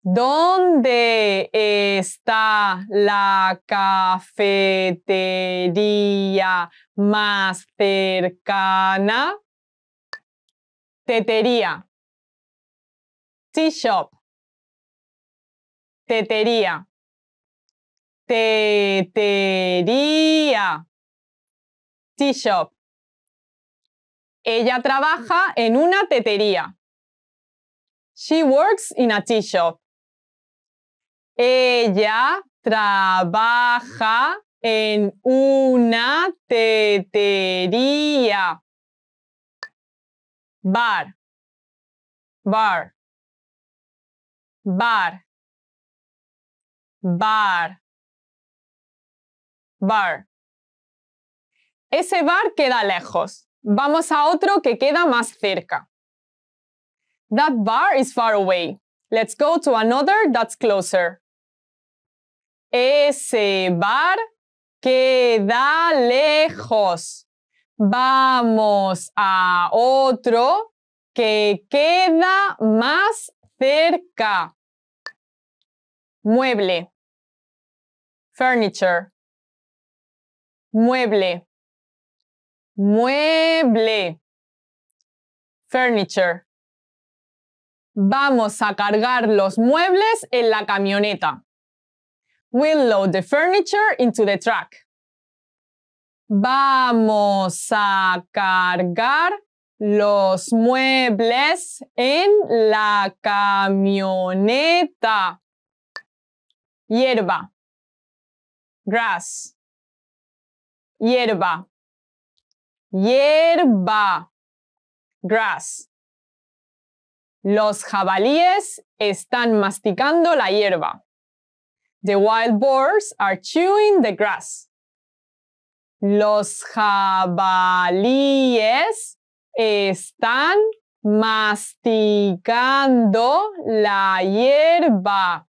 ¿Dónde está la cafetería más cercana? Tetería. Tea Tetería. Tetería. Tea Ella trabaja en una tetería. She works in a tea shop. Ella trabaja en una tetería bar, bar, bar, bar, bar. Ese bar queda lejos. Vamos a otro que queda más cerca. That bar is far away. Let's go to another that's closer. Ese bar queda lejos. Vamos a otro que queda más cerca. Mueble. Furniture. Mueble. Mueble. Furniture. Vamos a cargar los muebles en la camioneta. We'll load the furniture into the truck. Vamos a cargar los muebles en la camioneta. Hierba. Grass. Hierba. Hierba. Grass. Los jabalíes están masticando la hierba. The wild boars are chewing the grass. Los jabalíes están masticando la hierba.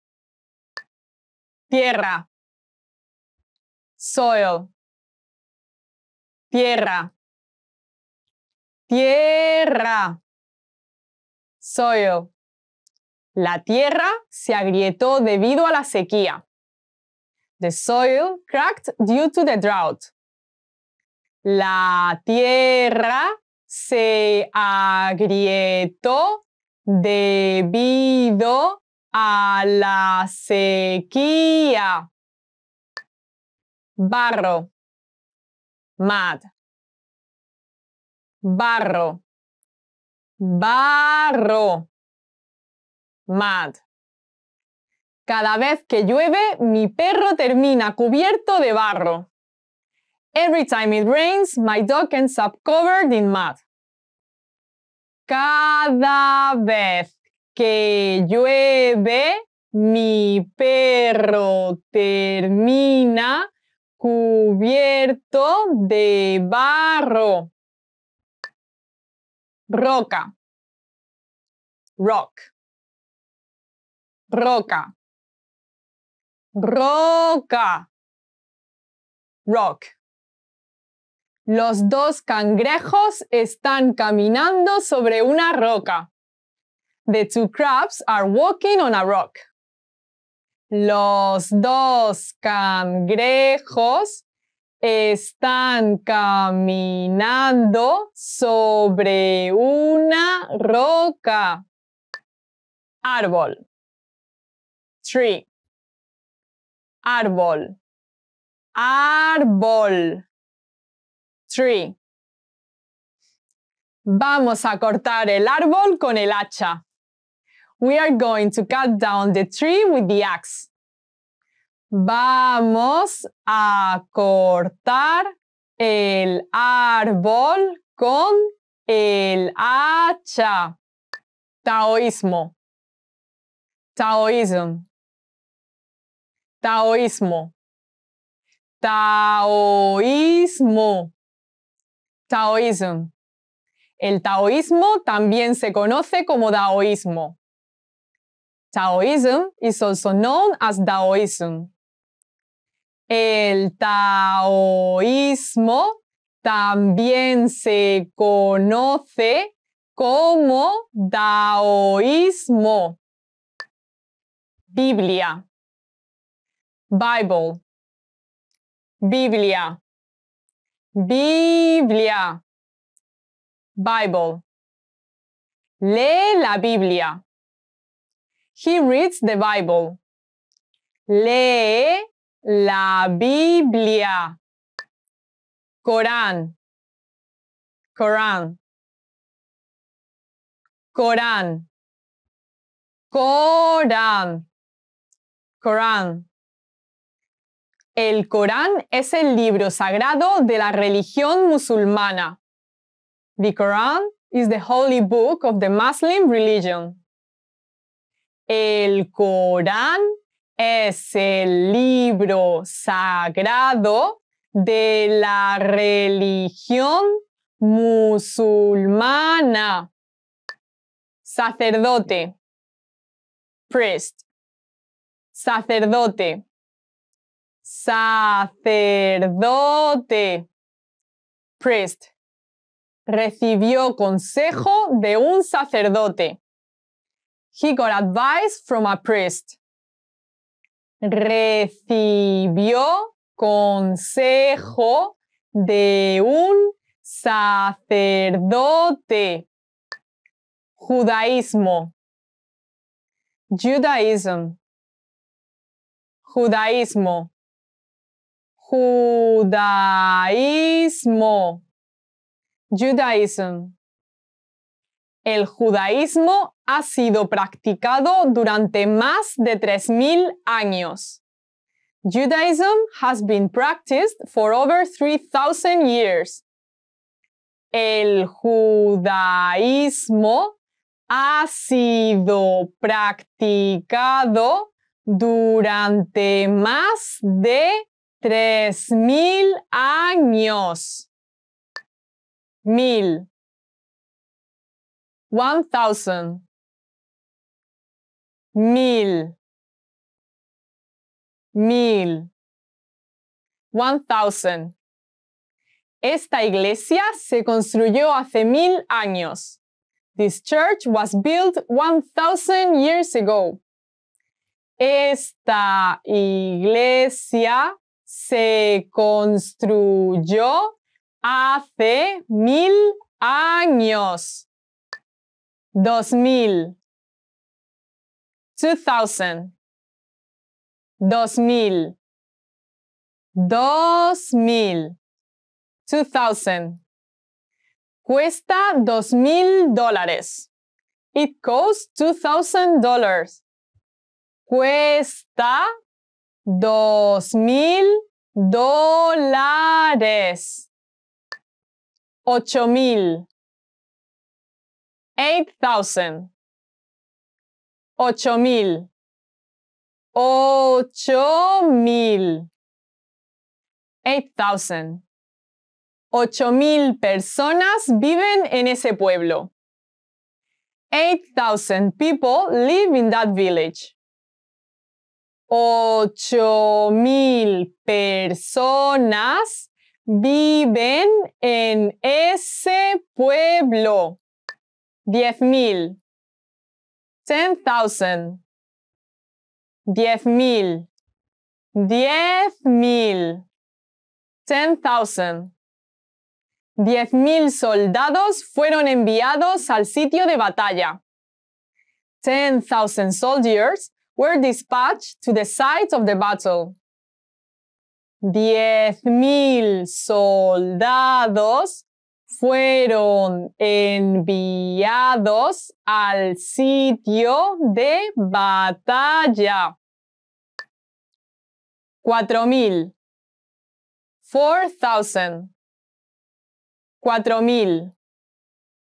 Tierra. Soil. Tierra. Tierra. Soil. La tierra se agrietó debido a la sequía. The soil cracked due to the drought. La tierra se agrietó debido a la sequía. Barro. Mad. Barro. Barro. Mad. Cada vez que llueve, mi perro termina cubierto de barro. Every time it rains, my dog ends up covered in mud. Cada vez que llueve, mi perro termina cubierto de barro. Roca. Rock. Roca. Roca. Rock. Los dos cangrejos están caminando sobre una roca. The two crabs are walking on a rock. Los dos cangrejos están caminando sobre una roca. Árbol. Tree. Árbol. Árbol tree. Vamos a cortar el árbol con el hacha. We are going to cut down the tree with the axe. Vamos a cortar el árbol con el hacha. Taoísmo. Taoism. Taoísmo. Taoísmo. Taoism. El taoísmo también se conoce como daoísmo. Taoism is also known as Daoism. El taoísmo también se conoce como daoísmo. Biblia. Bible. Biblia. Biblia. Bible. Lee la Biblia. He reads the Bible. Lee la Biblia. Corán. Corán. Corán. Corán. Corán. El Corán es el libro sagrado de la religión musulmana. The Quran is the holy book of the Muslim religion. El Corán es el libro sagrado de la religión musulmana. Sacerdote. Priest. Sacerdote. Sacerdote. Priest. Recibió consejo de un sacerdote. He got advice from a priest. Recibió consejo de un sacerdote. Judaísmo. Judaism. Judaísmo. Judaísmo. Judaism. El judaísmo ha sido practicado durante más de 3.000 años. Judaism has been practiced for over 3,000 years. El judaísmo ha sido practicado durante más de Tres mil años. Mil. One thousand. Mil. Mil. One thousand. Esta iglesia se construyó hace mil años. This church was built one thousand years ago. Esta iglesia se construyó hace mil años 2000 2000 2000 2000 2000 cuesta 2000 dólares it cost 2000 dólares cuesta dos mil dólares. Ocho mil. Eight thousand. Ocho mil. Ocho mil. Eight thousand. Ocho mil personas viven en ese pueblo. Eight thousand people live in that village. 8 mil personas viven en ese pueblo. 10 mil. 10,000. 10 mil. 10 mil. 10,000. 10 mil soldados fueron enviados al sitio de batalla. 10,000 soldiers were dispatched to the site of the battle. Diez mil soldados fueron enviados al sitio de batalla. Cuatro mil. Four thousand. Cuatro mil.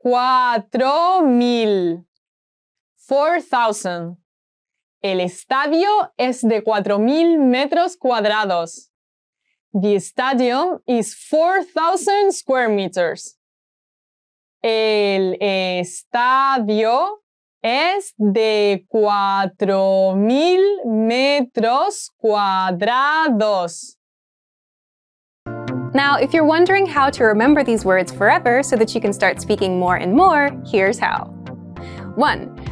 Cuatro mil. Four thousand. El estadio es de 4.000 metros cuadrados. The stadium is 4,000 square meters. El estadio es de 4.000 metros cuadrados. Now, if you're wondering how to remember these words forever so that you can start speaking more and more, here's how. 1.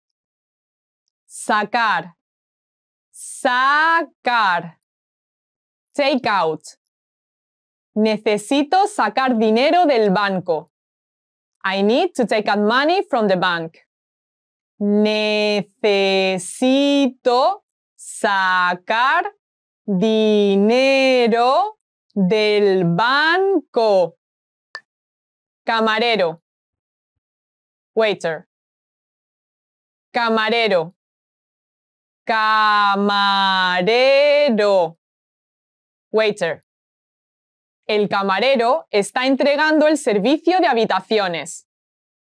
sacar, sacar, take out. Necesito sacar dinero del banco. I need to take out money from the bank. Necesito sacar dinero del banco. Camarero. Waiter. Camarero. Camarero. Waiter. El camarero está entregando el servicio de habitaciones.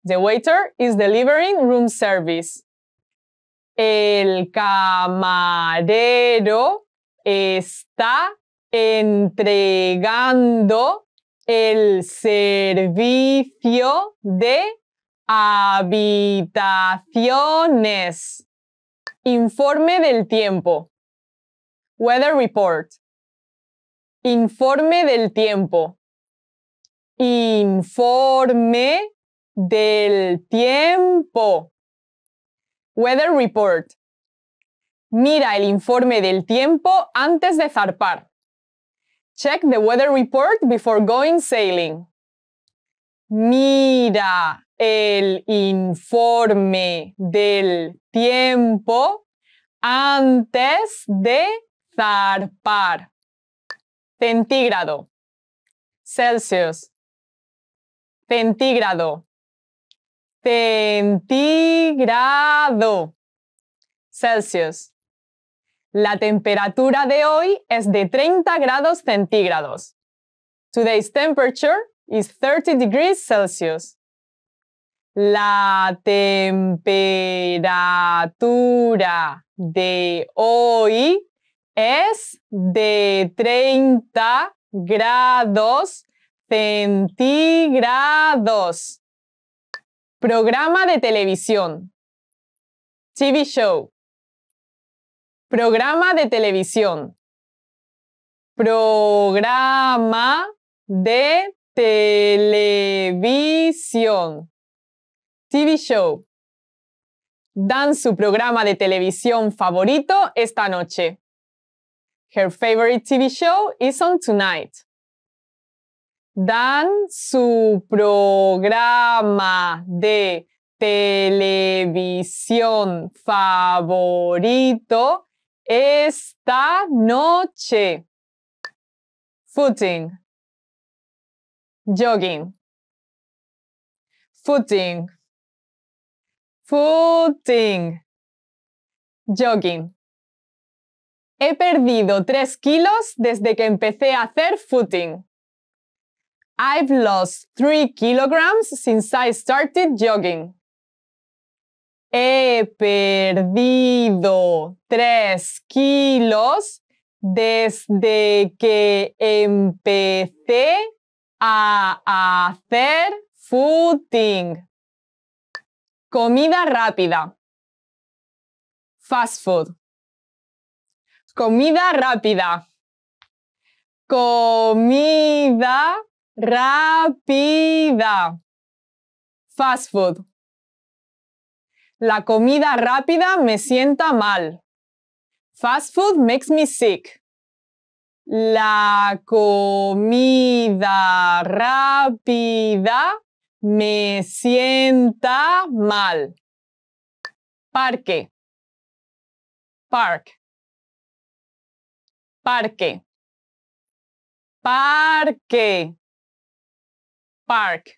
The waiter is delivering room service. El camarero está entregando el servicio de habitaciones. Informe del tiempo. Weather report. Informe del tiempo. Informe del tiempo. Weather report. Mira el informe del tiempo antes de zarpar. Check the weather report before going sailing. Mira el informe del tiempo antes de zarpar. Centígrado. Celsius. Centígrado. Centígrado. Celsius. La temperatura de hoy es de 30 grados centígrados. Today's temperature is 30 degrees Celsius. La temperatura de hoy es de 30 grados centígrados. Programa de televisión. TV show. Programa de televisión. Programa de televisión. TV show. Dan su programa de televisión favorito esta noche. Her favorite TV show is on tonight. Dan su programa de televisión favorito esta noche. Footing. Jogging. Footing. Footing. Jogging. He perdido 3 kilos desde que empecé a hacer footing. I've lost 3 kilograms since I started jogging. He perdido 3 kilos desde que empecé a hacer footing. Comida rápida. Fast food. Comida rápida. Comida rápida. Fast food. La comida rápida me sienta mal. Fast food makes me sick. La comida rápida me sienta mal. Parque. Park. Parque. Parque. Park.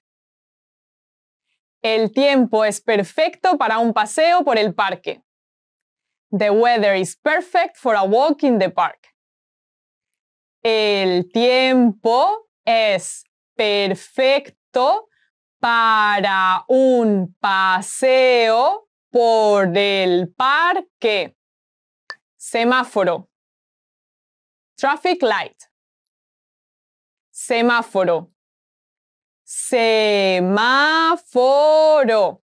El tiempo es perfecto para un paseo por el parque. The weather is perfect for a walk in the park. El tiempo es perfecto para un paseo por el parque. Semáforo. Traffic light. Semáforo. Semáforo.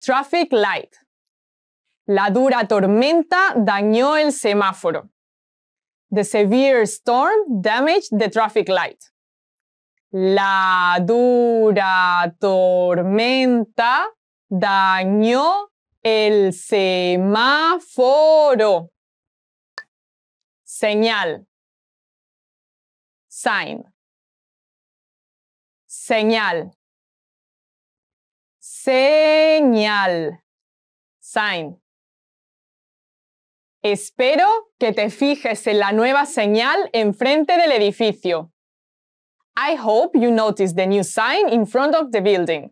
Traffic light. La dura tormenta dañó el semáforo. The severe storm damaged the traffic light. La dura tormenta dañó el semáforo. Señal. Sign. Señal. Señal. Sign. Espero que te fijes en la nueva señal enfrente del edificio. I hope you notice the new sign in front of the building.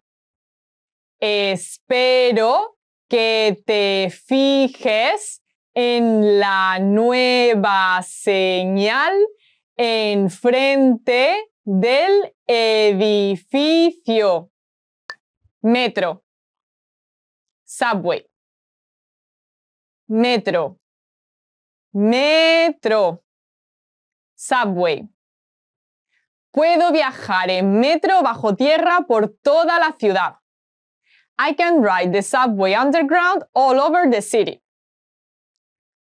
Espero que te fijes en la nueva señal en frente del edificio. Metro. Subway. Metro. Metro. Subway. Puedo viajar en metro bajo tierra por toda la ciudad. I can ride the subway underground all over the city.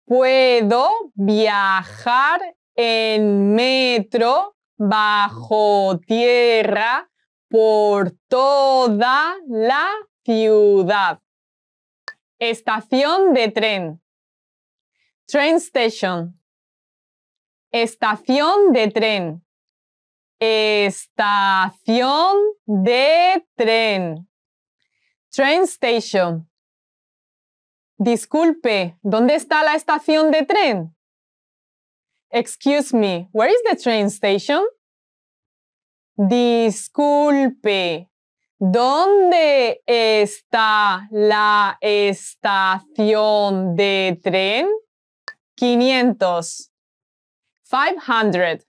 Puedo viajar en metro bajo tierra por toda la ciudad. Estación de tren. Train station. Estación de tren. Estación de tren. Train station. Disculpe, ¿dónde está la estación de tren? Excuse me, where is the train station? Disculpe, ¿dónde está la estación de tren? 500. 500.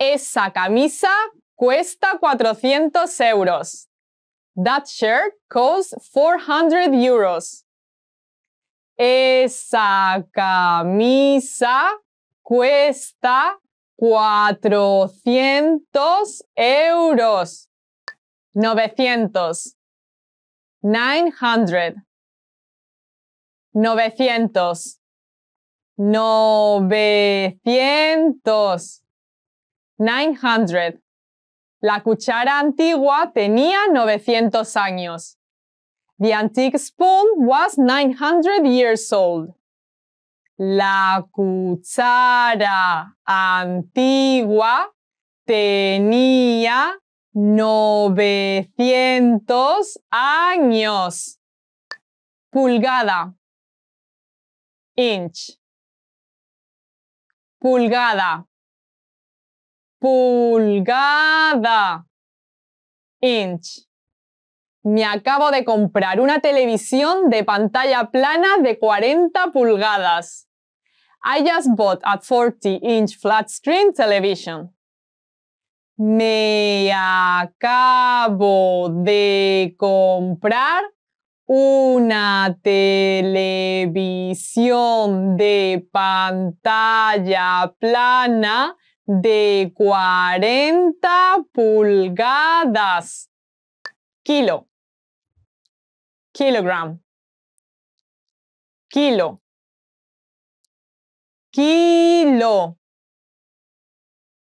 Esa camisa cuesta 400 euros. That shirt costs 400 euros. Esa camisa cuesta 400 euros. 900. hundred. Novecientos. Novecientos. 900. La cuchara antigua tenía novecientos años. The antique spoon was nine hundred years old. La cuchara antigua tenía 900 años. Pulgada. Inch. Pulgada. Pulgada. Inch. Me acabo de comprar una televisión de pantalla plana de 40 pulgadas. I just bought a 40-inch flat screen television. Me acabo de comprar una televisión de pantalla plana de cuarenta pulgadas. Kilo. Kilogram. Kilo. Kilo.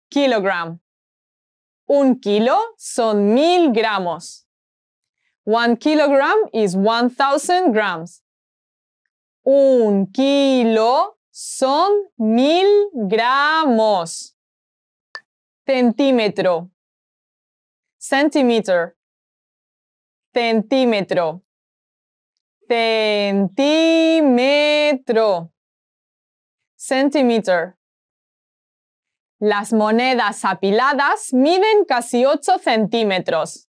Kilogram. Un kilo son mil gramos. One kilogram is one thousand grams. Un kilo son mil gramos centímetro, centímetro, centímetro, centímetro, centimeter. Las monedas apiladas miden casi 8 centímetros.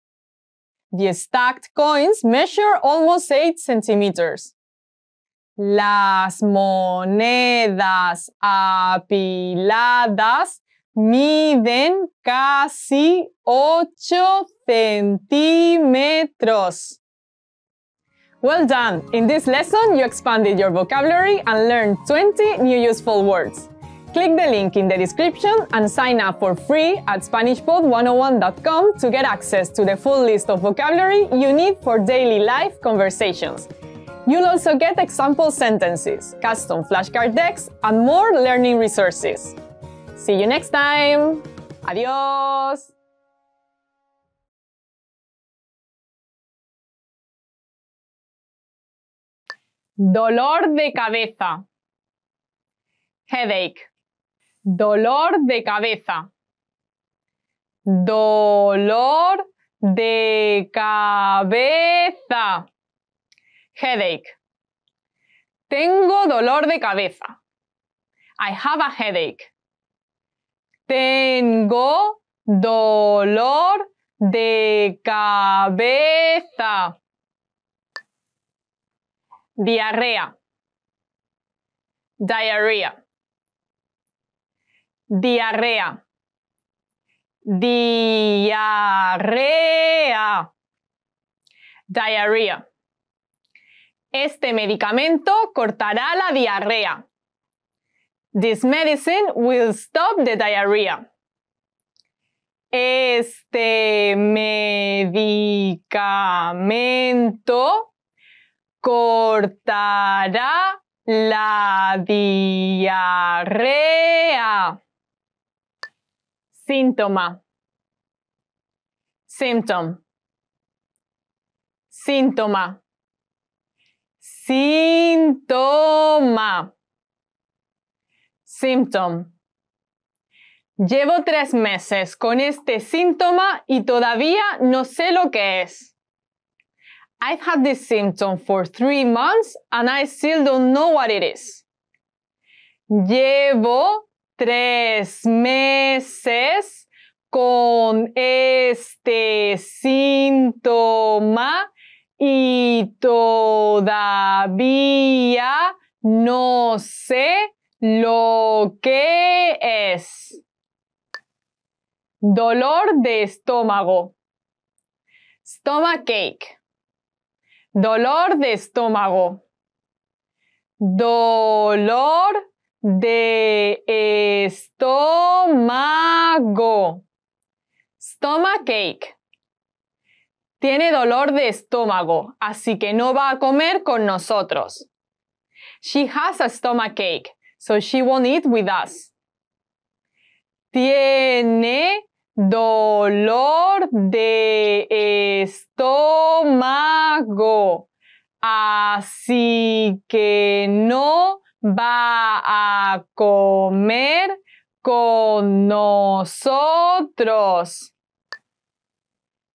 The stacked coins measure almost 8 centimeters. Las monedas apiladas miden casi 8 centímetros. Well done! In this lesson, you expanded your vocabulary and learned 20 new useful words. Click the link in the description and sign up for free at SpanishPod101.com to get access to the full list of vocabulary you need for daily life conversations. You'll also get example sentences, custom flashcard decks, and more learning resources. See you next time. Adiós. Dolor de cabeza. Headache. Dolor de cabeza. Dolor de cabeza. Headache. Tengo dolor de cabeza. I have a headache. Tengo dolor de cabeza. Diarrea. Diarrea. Diarrea. Diarrea. Diarrea. Este medicamento cortará la diarrea. This medicine will stop the diarrhea. Este medicamento cortará la diarrea. Síntoma. Symptom. Síntoma. Síntoma. Symptom. Llevo tres meses con este síntoma y todavía no sé lo que es. I've had this symptom for three months and I still don't know what it is. Llevo tres meses con este síntoma y todavía no sé lo que es dolor de estómago. Stomachache. Dolor de estómago. Dolor de estómago. Stomachache. Tiene dolor de estómago, así que no va a comer con nosotros. She has a stomachache. So she won't eat with us. Tiene dolor de estómago. Así que no va a comer con nosotros.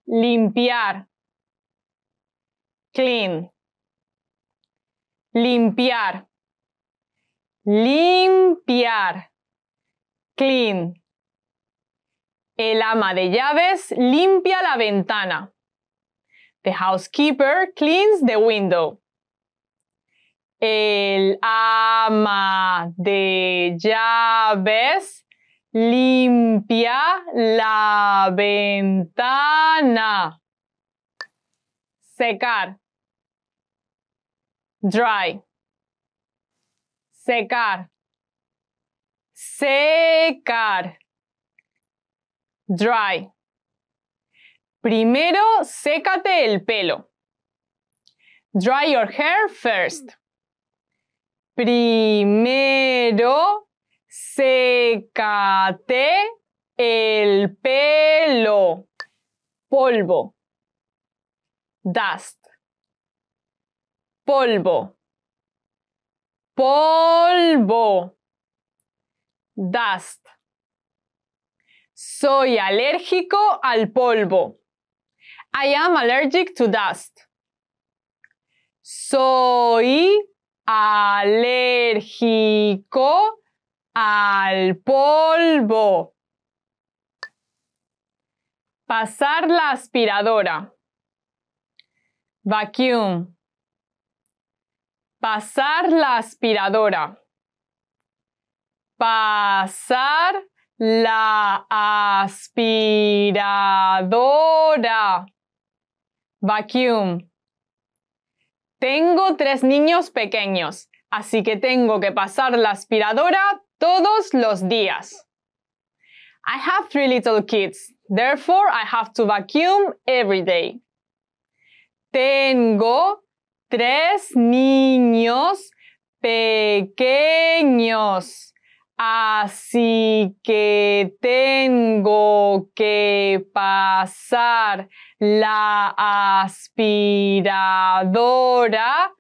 Limpiar. Clean. Limpiar. Limpiar. Clean. El ama de llaves limpia la ventana. The housekeeper cleans the window. El ama de llaves limpia la ventana. Secar. Dry secar, secar, dry. Primero, sécate el pelo. Dry your hair first. Primero, sécate el pelo. Polvo. Dust. Polvo polvo, dust. Soy alérgico al polvo. I am allergic to dust. Soy alérgico al polvo. Pasar la aspiradora. Vacuum. Pasar la aspiradora. Pasar la aspiradora. Vacuum. Tengo tres niños pequeños, así que tengo que pasar la aspiradora todos los días. I have three little kids, therefore I have to vacuum every day. Tengo tres niños pequeños. Así que tengo que pasar la aspiradora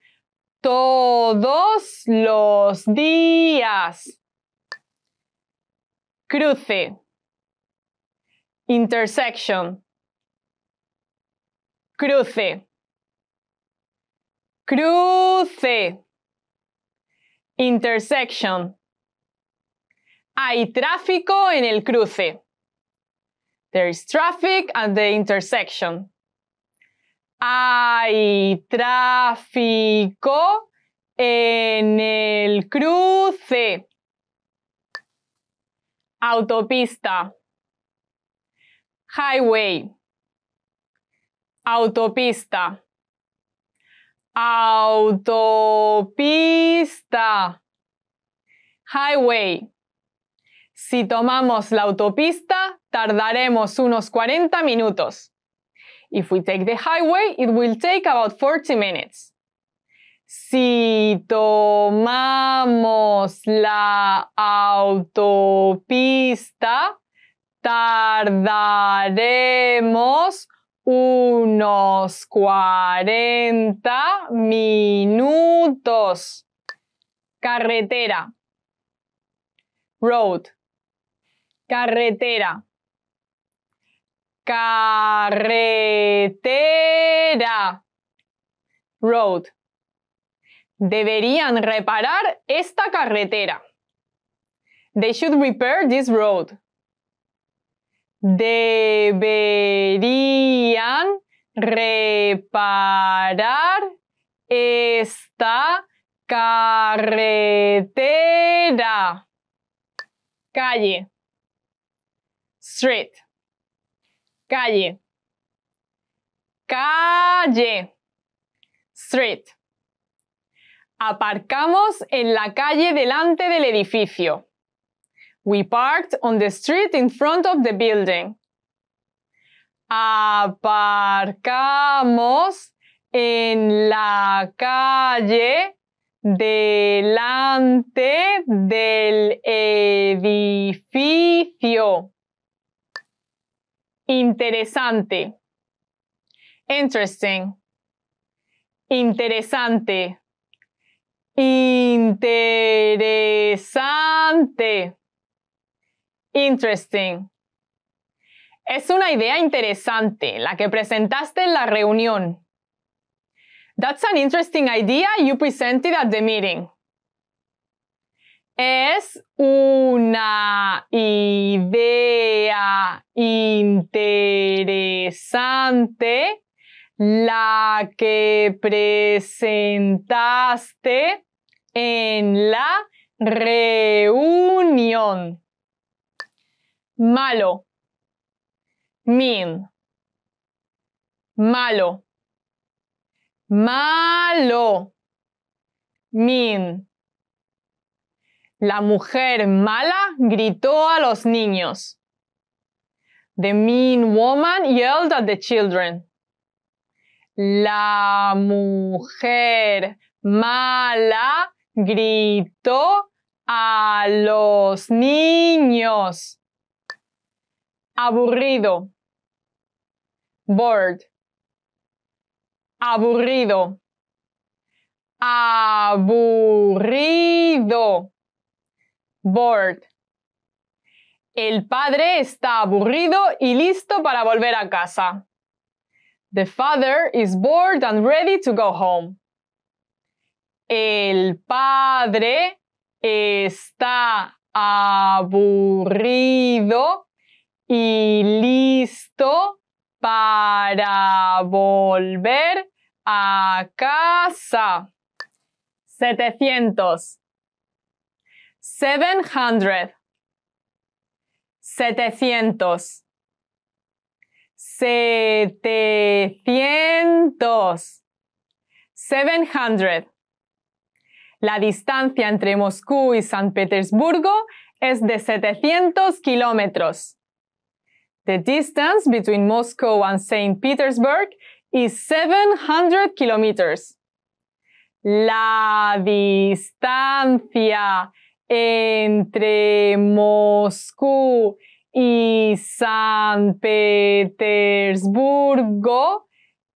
todos los días. Cruce. Intersection. Cruce. Cruce. Intersection. Hay tráfico en el cruce. There is traffic at the intersection. Hay tráfico en el cruce. Autopista. Highway. Autopista. Autopista. Highway. Si tomamos la autopista, tardaremos unos 40 minutos. If we take the highway, it will take about 40 minutes. Si tomamos la autopista, tardaremos unos cuarenta minutos. Carretera. Road. Carretera. Carretera. Road. Deberían reparar esta carretera. They should repair this road deberían reparar esta carretera. Calle. Street. Calle. Calle. Street. Aparcamos en la calle delante del edificio. We parked on the street in front of the building. Aparcamos en la calle delante del edificio. Interesante. Interesting. Interesante. Interesante. Interesting. Es una idea interesante la que presentaste en la reunión. That's an interesting idea you presented at the meeting. Es una idea interesante la que presentaste en la reunión malo, mean, malo, malo, mean. La mujer mala gritó a los niños. The mean woman yelled at the children. La mujer mala gritó a los niños aburrido, bored, aburrido, aburrido, bored. El padre está aburrido y listo para volver a casa. The father is bored and ready to go home. El padre está aburrido y listo para volver a casa. 700. 700. 700. 700. 700. La distancia entre Moscú y San Petersburgo es de setecientos kilómetros. The distance between Moscow and St. Petersburg is 700 kilometers. La distancia entre Moscú y San Petersburgo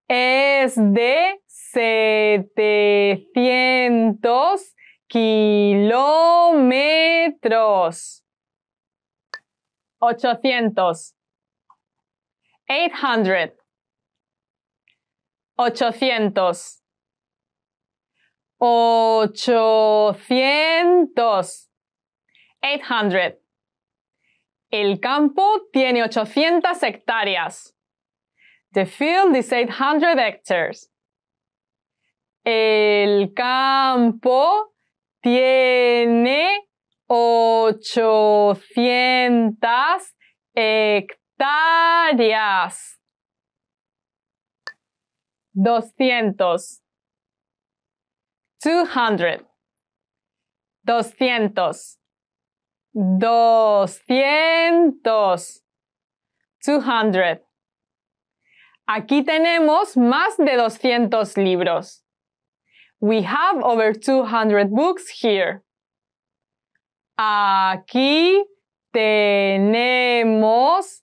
es de 700 kilómetros. 800. 800 800 800 800 El campo tiene 800 hectáreas. The field is 800 hectares. El campo tiene 800 hectáreas hectáreas. 200. 200. 200. 200. 200. Aquí tenemos más de 200 libros. We have over 200 books here. Aquí tenemos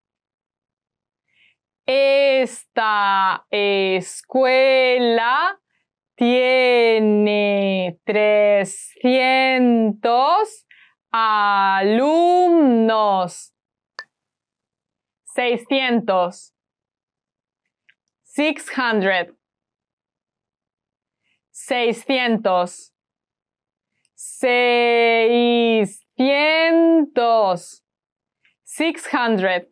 Esta escuela tiene trescientos alumnos. Seiscientos. Seiscientos. Seiscientos. 600. Seiscientos.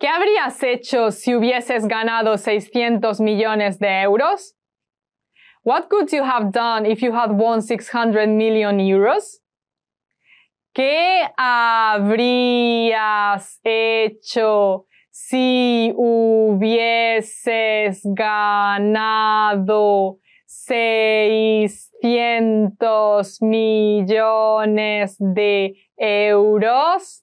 ¿Qué habrías hecho si hubieses ganado 600 millones de euros? What could you have done if you had won 600 million euros? ¿Qué habrías hecho si hubieses ganado 600 millones de euros?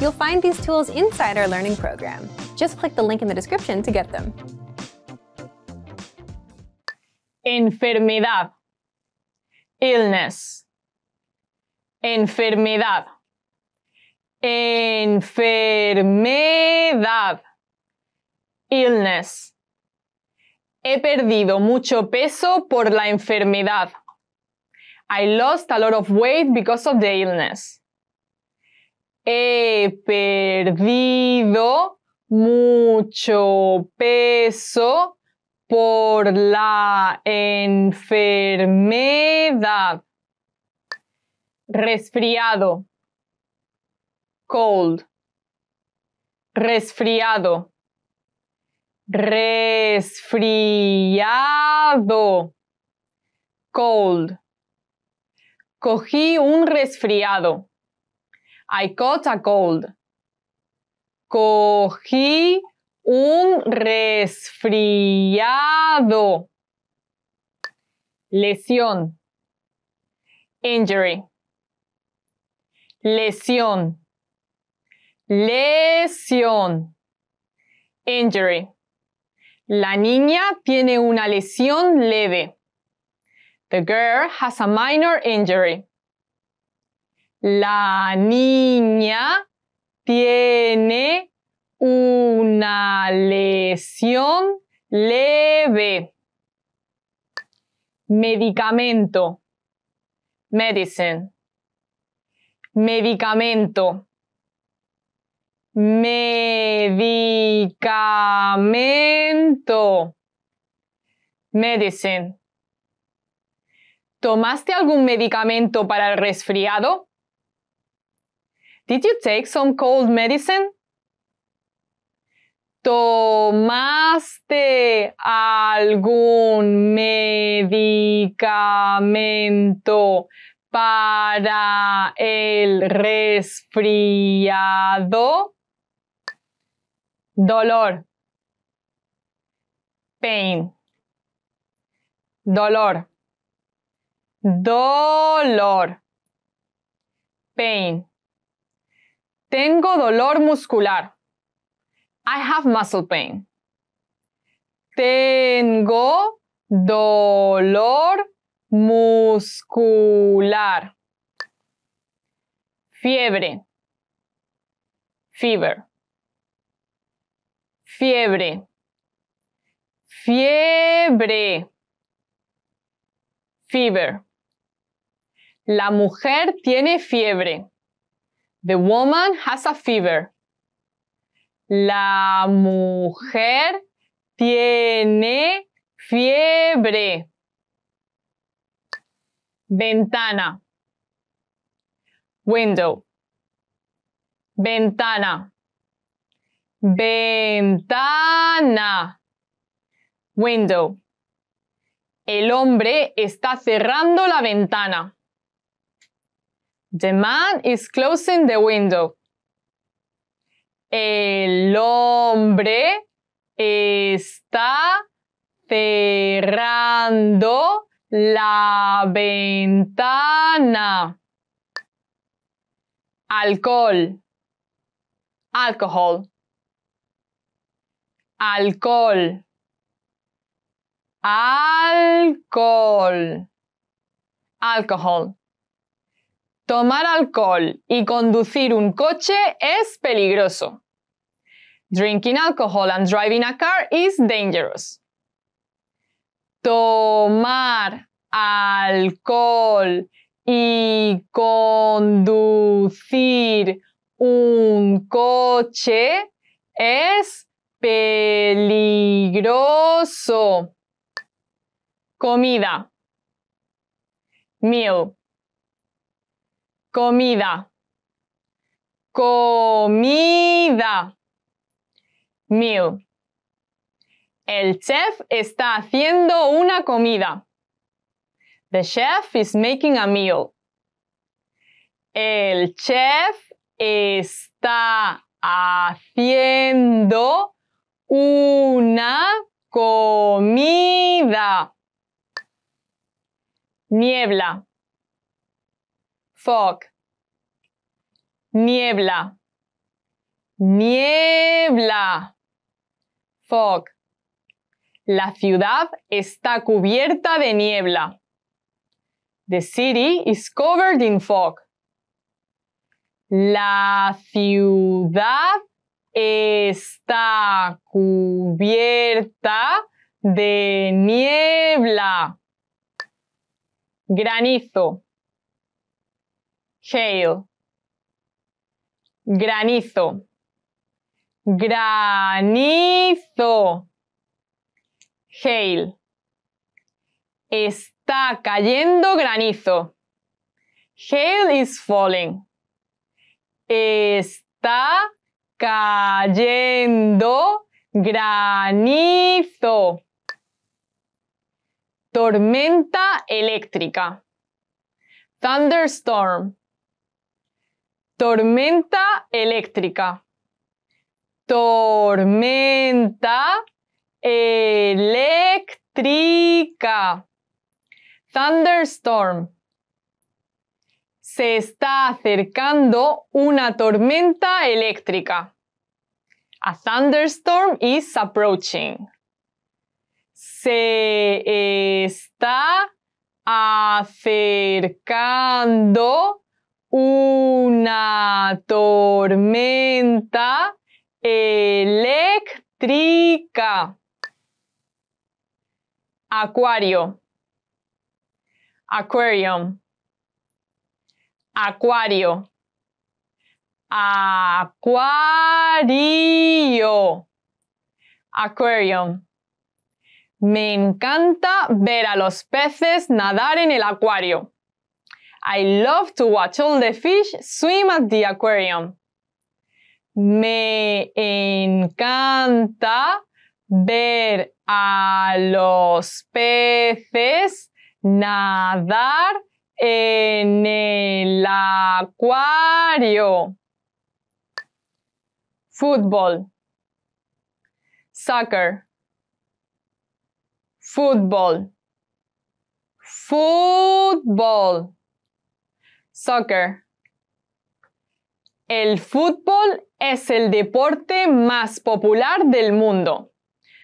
You'll find these tools inside our learning program. Just click the link in the description to get them. Enfermedad. Illness. Enfermedad. Enfermedad. Illness. He perdido mucho peso por la enfermedad. I lost a lot of weight because of the illness. he perdido mucho peso por la enfermedad. Resfriado. Cold. Resfriado. Resfriado. Cold. Cogí un resfriado. I caught a cold. Cogí un resfriado. Lesión. Injury. Lesión. Lesión. Injury. La niña tiene una lesión leve. The girl has a minor injury. La niña tiene una lesión leve. Medicamento. Medicine. Medicamento. Medicamento. Medicine. ¿Tomaste algún medicamento para el resfriado? Did you take some cold medicine? ¿Tomaste algún medicamento para el resfriado? Dolor. Pain. Dolor. Dolor. Pain tengo dolor muscular. I have muscle pain. Tengo dolor muscular. Fiebre. Fever. Fiebre. Fiebre. Fever. La mujer tiene fiebre. The woman has a fever. La mujer tiene fiebre. Ventana. Window. Ventana. Ventana. Window. El hombre está cerrando la ventana. The man is closing the window. El hombre está cerrando la ventana. Alcohol. Alcohol. Alcohol. Alcohol. Alcohol. Tomar alcohol y conducir un coche es peligroso. Drinking alcohol and driving a car is dangerous. Tomar alcohol y conducir un coche es peligroso. Comida. Meal comida, comida, meal. El chef está haciendo una comida. The chef is making a meal. El chef está haciendo una comida. Niebla fog, niebla, niebla, fog. La ciudad está cubierta de niebla. The city is covered in fog. La ciudad está cubierta de niebla. Granizo hail, granizo, granizo, hail, está cayendo granizo, hail is falling, está cayendo granizo, tormenta eléctrica, thunderstorm, Tormenta eléctrica. Tormenta eléctrica. Thunderstorm. Se está acercando una tormenta eléctrica. A thunderstorm is approaching. Se está acercando una tormenta eléctrica. Acuario. Aquarium. Acuario. Acuario. Aquarium. Me encanta ver a los peces nadar en el acuario. I love to watch all the fish swim at the aquarium. Me encanta ver a los peces nadar en el acuario. Fútbol. Soccer. Fútbol. Fútbol. Soccer. El fútbol es el deporte más popular del mundo.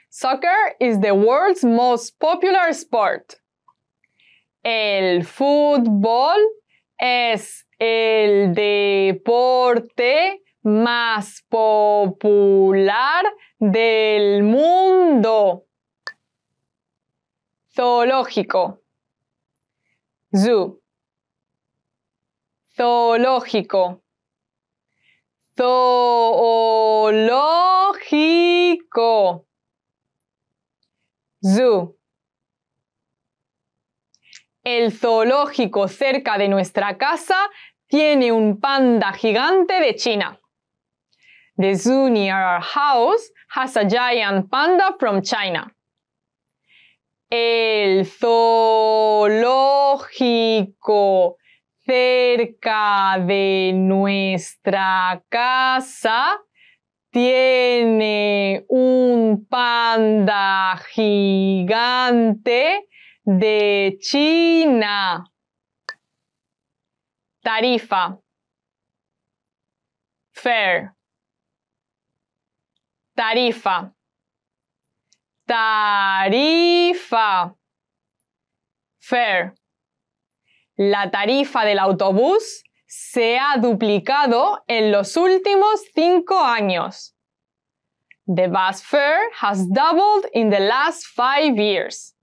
Soccer is the world's most popular sport. El fútbol es el deporte más popular del mundo. Zoológico. Zoo. Zoológico. Zoológico. Zoo. El zoológico cerca de nuestra casa tiene un panda gigante de China. The zoo near our house has a giant panda from China. El zoológico cerca de nuestra casa tiene un panda gigante de China. Tarifa. Fair. Tarifa. Tarifa. Fair la tarifa del autobús se ha duplicado en los últimos cinco años. The bus fare has doubled in the last five years.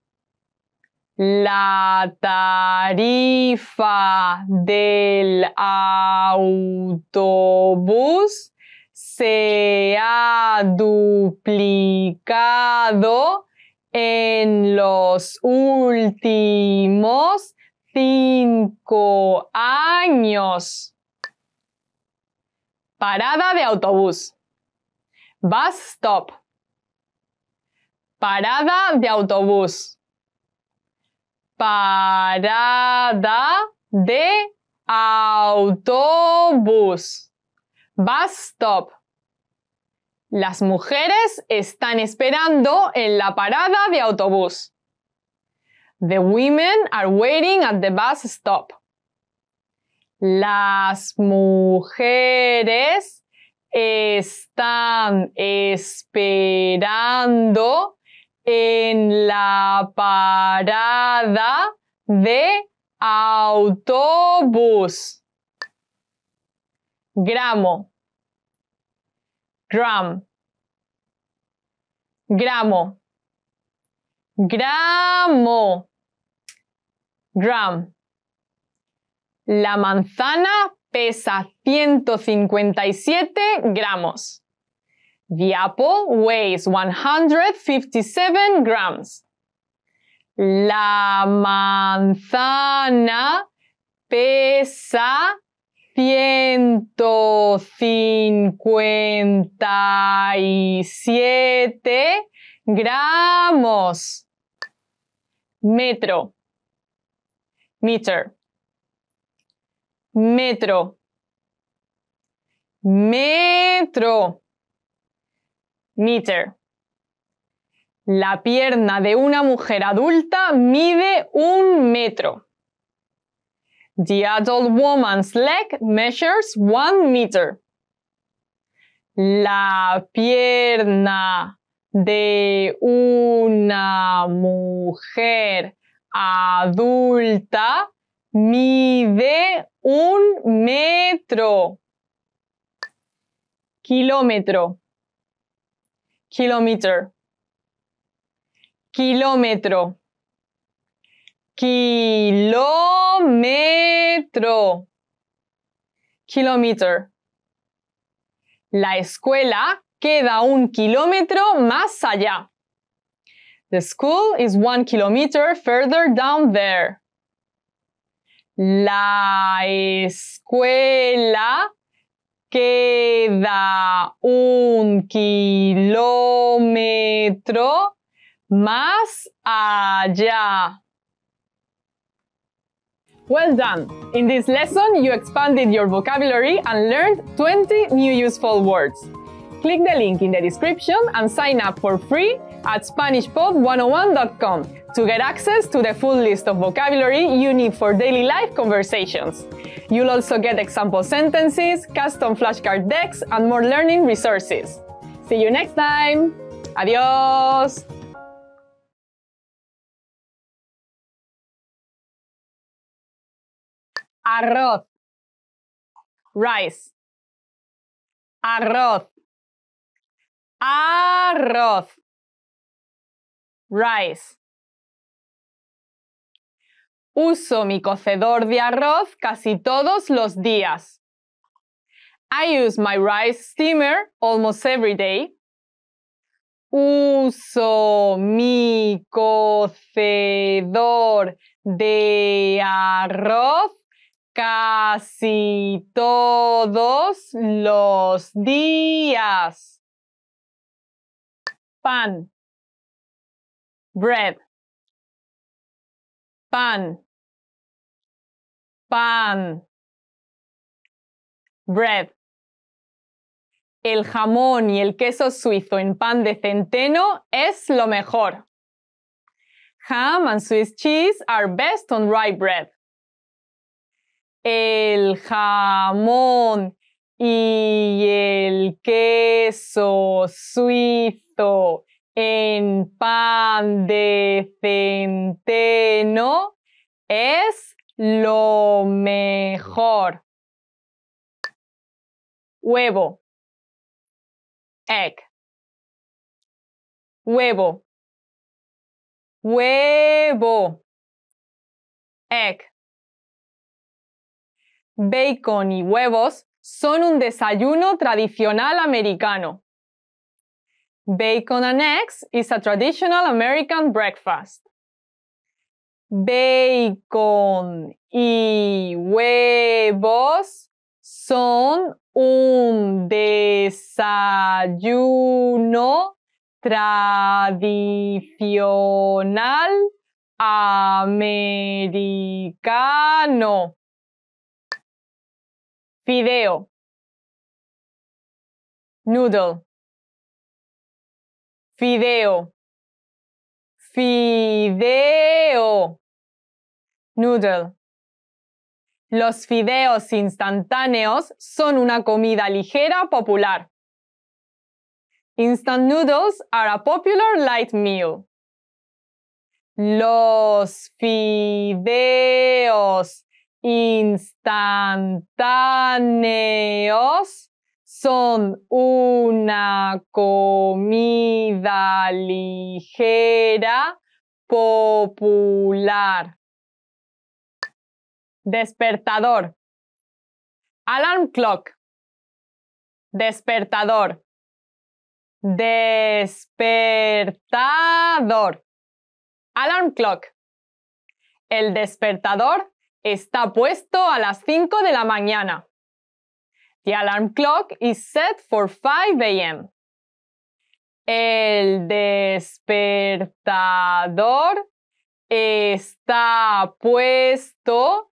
La tarifa del autobús se ha duplicado en los últimos Cinco años. Parada de autobús. Bus stop. Parada de autobús. Parada de autobús. Bus stop. Las mujeres están esperando en la parada de autobús. The women are waiting at the bus stop. Las mujeres están esperando en la parada de autobús. Gramo. Gram. Gramo. Gramo gram. La manzana pesa 157 gramos. The apple weighs 157 grams. La manzana pesa siete gramos. Metro meter, metro, metro, meter. La pierna de una mujer adulta mide un metro. The adult woman's leg measures one meter. La pierna de una mujer adulta mide un metro. Kilómetro. Kilómetro. Kilómetro. Kilómetro. Kilómetro. La escuela queda un kilómetro más allá. The school is one kilometer further down there. La escuela queda un kilómetro más allá. Well done! In this lesson, you expanded your vocabulary and learned 20 new useful words. Click the link in the description and sign up for free at SpanishPod101.com to get access to the full list of vocabulary you need for daily life conversations. You'll also get example sentences, custom flashcard decks, and more learning resources. See you next time! Adios! Arroz. Rice. Arroz. Arroz. rice. Uso mi cocedor de arroz casi todos los días. I use my rice steamer almost every day. Uso mi cocedor de arroz casi todos los días. Pan bread, pan, pan, bread. El jamón y el queso suizo en pan de centeno es lo mejor. Ham and Swiss cheese are best on rye bread. El jamón y el queso suizo en pan de centeno es lo mejor. Huevo. Egg. Huevo. Huevo. Egg. Bacon y huevos son un desayuno tradicional americano. Bacon and eggs is a traditional American breakfast. Bacon y huevos son un desayuno tradicional americano. Fideo. Noodle. Fideo. Fideo. Noodle. Los fideos instantáneos son una comida ligera popular. Instant noodles are a popular light meal. Los fideos instantáneos son una comida ligera popular. Despertador. Alarm clock. Despertador. Despertador. Alarm clock. El despertador está puesto a las 5 de la mañana. The alarm clock is set for 5 a.m. El despertador está puesto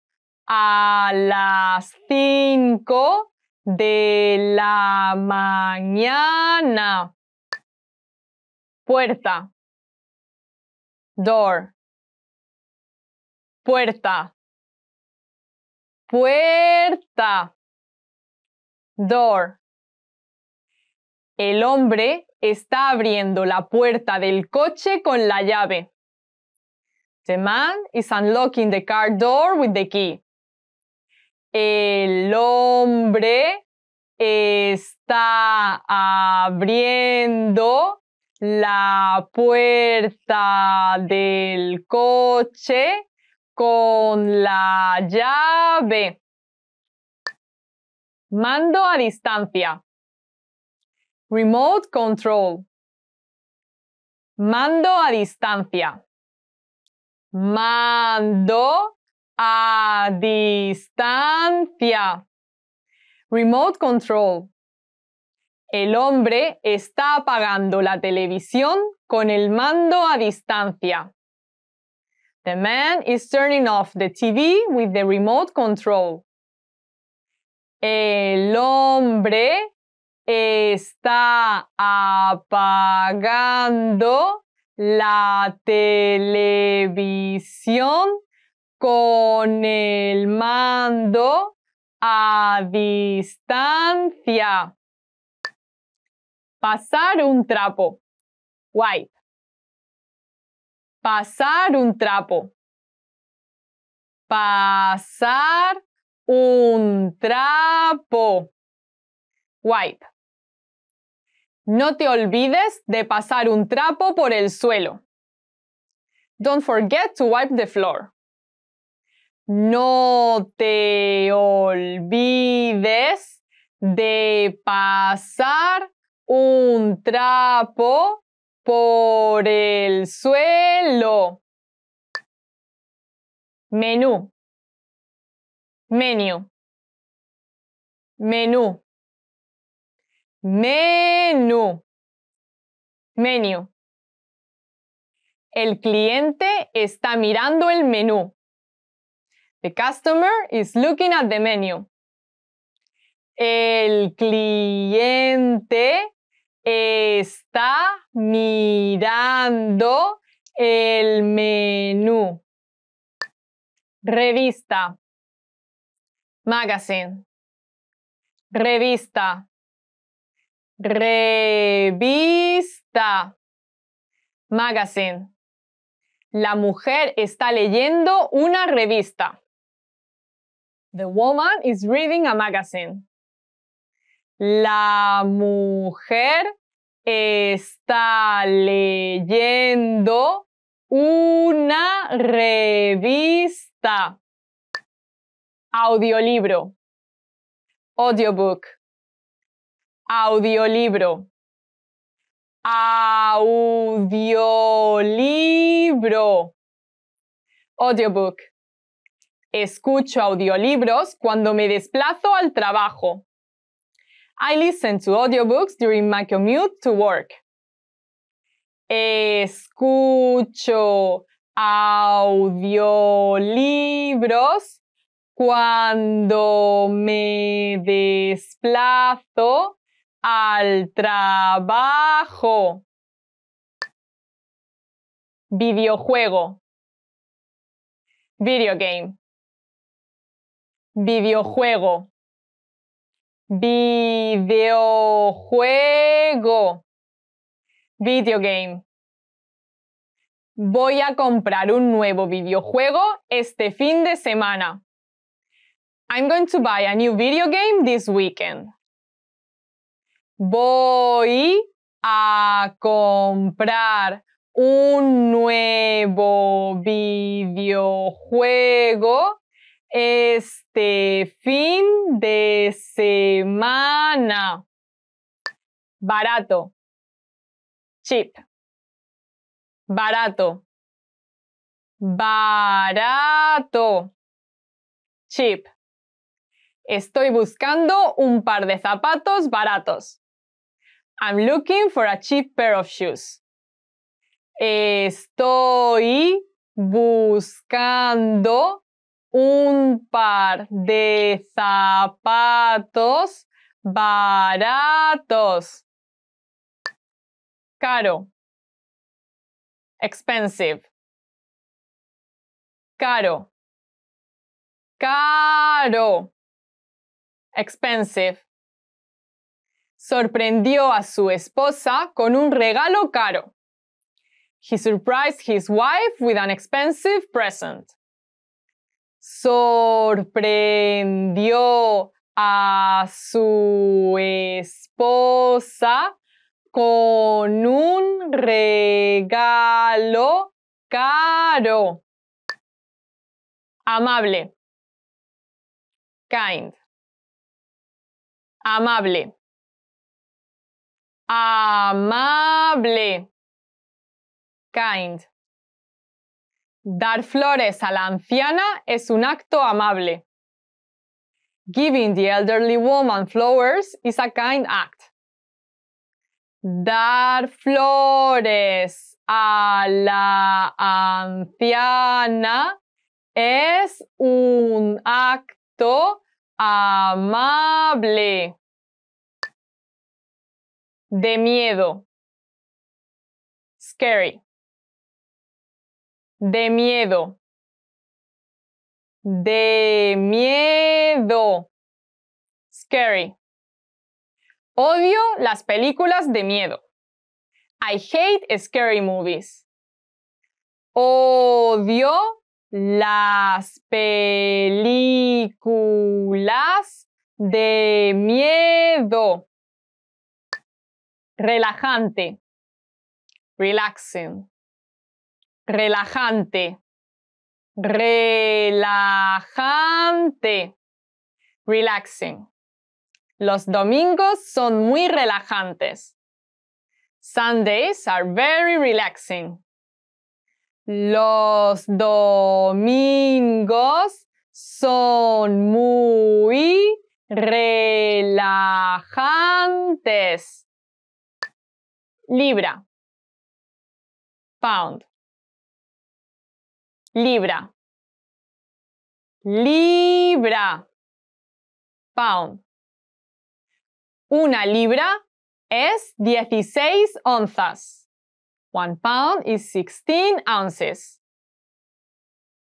a las 5 de la mañana. Puerta. Door. Puerta. Puerta door. El hombre está abriendo la puerta del coche con la llave. The man is unlocking the car door with the key. El hombre está abriendo la puerta del coche con la llave. Mando a distancia. Remote control. Mando a distancia. Mando a distancia. Remote control. El hombre está apagando la televisión con el mando a distancia. The man is turning off the TV with the remote control. El hombre está apagando la televisión con el mando a distancia. Pasar un trapo. Wipe. Pasar un trapo. Pasar un trapo. Wipe. No te olvides de pasar un trapo por el suelo. Don't forget to wipe the floor. No te olvides de pasar un trapo por el suelo. Menú. Menú. Menú. Menú. Menú. El cliente está mirando el menú. The customer is looking at the menu. El cliente está mirando el menú. Revista magazine, revista, revista, magazine. La mujer está leyendo una revista. The woman is reading a magazine. La mujer está leyendo una revista audiolibro, audiobook, audiolibro, audiolibro, audiobook. Escucho audiolibros cuando me desplazo al trabajo. I listen to audiobooks during my commute to work. Escucho audiolibros cuando me desplazo al trabajo. Videojuego. Video game. Videojuego. Videojuego. Video game. Voy a comprar un nuevo videojuego este fin de semana. I'm going to buy a new video game this weekend. Voy a comprar un nuevo videojuego este fin de semana. Barato. Cheap. Barato. Barato. Cheap. Estoy buscando un par de zapatos baratos. I'm looking for a cheap pair of shoes. Estoy buscando un par de zapatos baratos. Caro. Expensive. Caro. Caro expensive. Sorprendió a su esposa con un regalo caro. He surprised his wife with an expensive present. Sorprendió a su esposa con un regalo caro. Amable. Kind amable, amable, kind. Dar flores a la anciana es un acto amable. Giving the elderly woman flowers is a kind act. Dar flores a la anciana es un acto amable, de miedo, scary, de miedo, de miedo, scary. Odio las películas de miedo. I hate scary movies. Odio las películas de miedo. Relajante. Relaxing. Relajante. Relajante. Relaxing. Los domingos son muy relajantes. Sundays are very relaxing. Los domingos son muy relajantes. Libra. Pound. Libra. Libra. Pound. Una libra es dieciséis onzas. One pound is 16 ounces.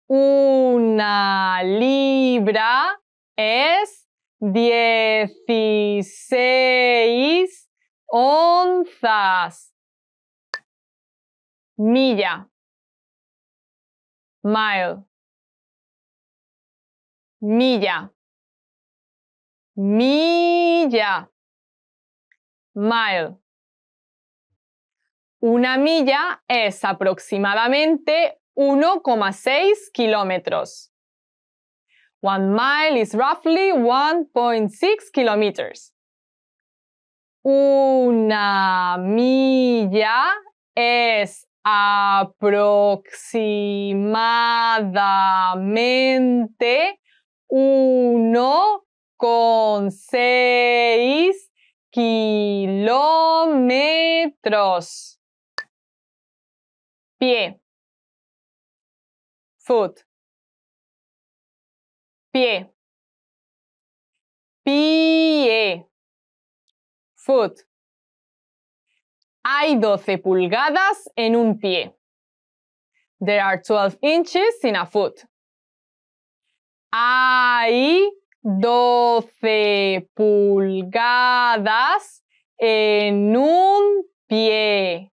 Una libra es 16 onzas. Milla. Mile. Milla. Milla. Mile. Una milla es aproximadamente 1,6 kilómetros. One mile is roughly 1.6 kilometers. Una milla es aproximadamente 1,6 kilómetros pie, foot, pie, pie, foot. Hay 12 pulgadas en un pie. There are 12 inches in a foot. Hay 12 pulgadas en un pie.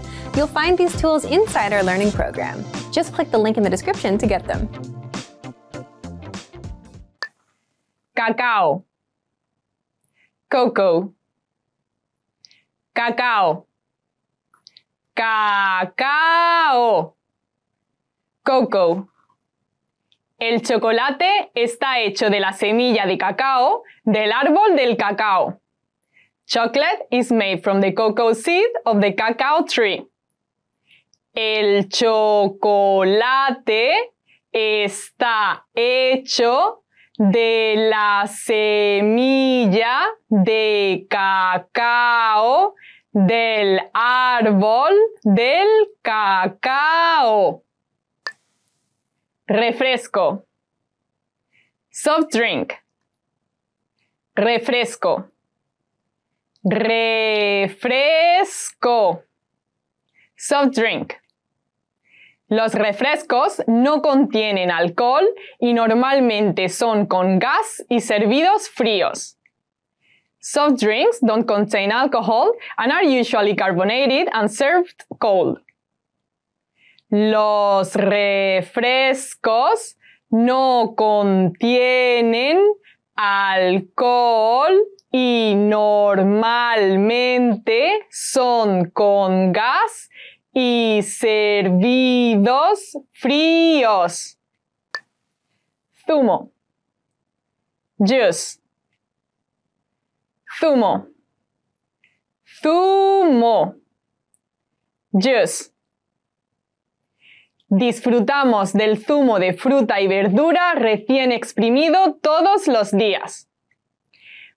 You'll find these tools inside our learning program. Just click the link in the description to get them. Cacao. Cocoa. Cacao. Cacao. Cocoa. El chocolate está hecho de la semilla de cacao del árbol del cacao. Chocolate is made from the cocoa seed of the cacao tree. El chocolate está hecho de la semilla de cacao del árbol del cacao. Refresco. Soft drink. Refresco. Refresco. Soft drink. Los refrescos no contienen alcohol y normalmente son con gas y servidos fríos. Soft drinks don't contain alcohol and are usually carbonated and served cold. Los refrescos no contienen alcohol y normalmente son con gas y servidos fríos. Zumo. Juice. Zumo. Zumo. Juice. Disfrutamos del zumo de fruta y verdura recién exprimido todos los días.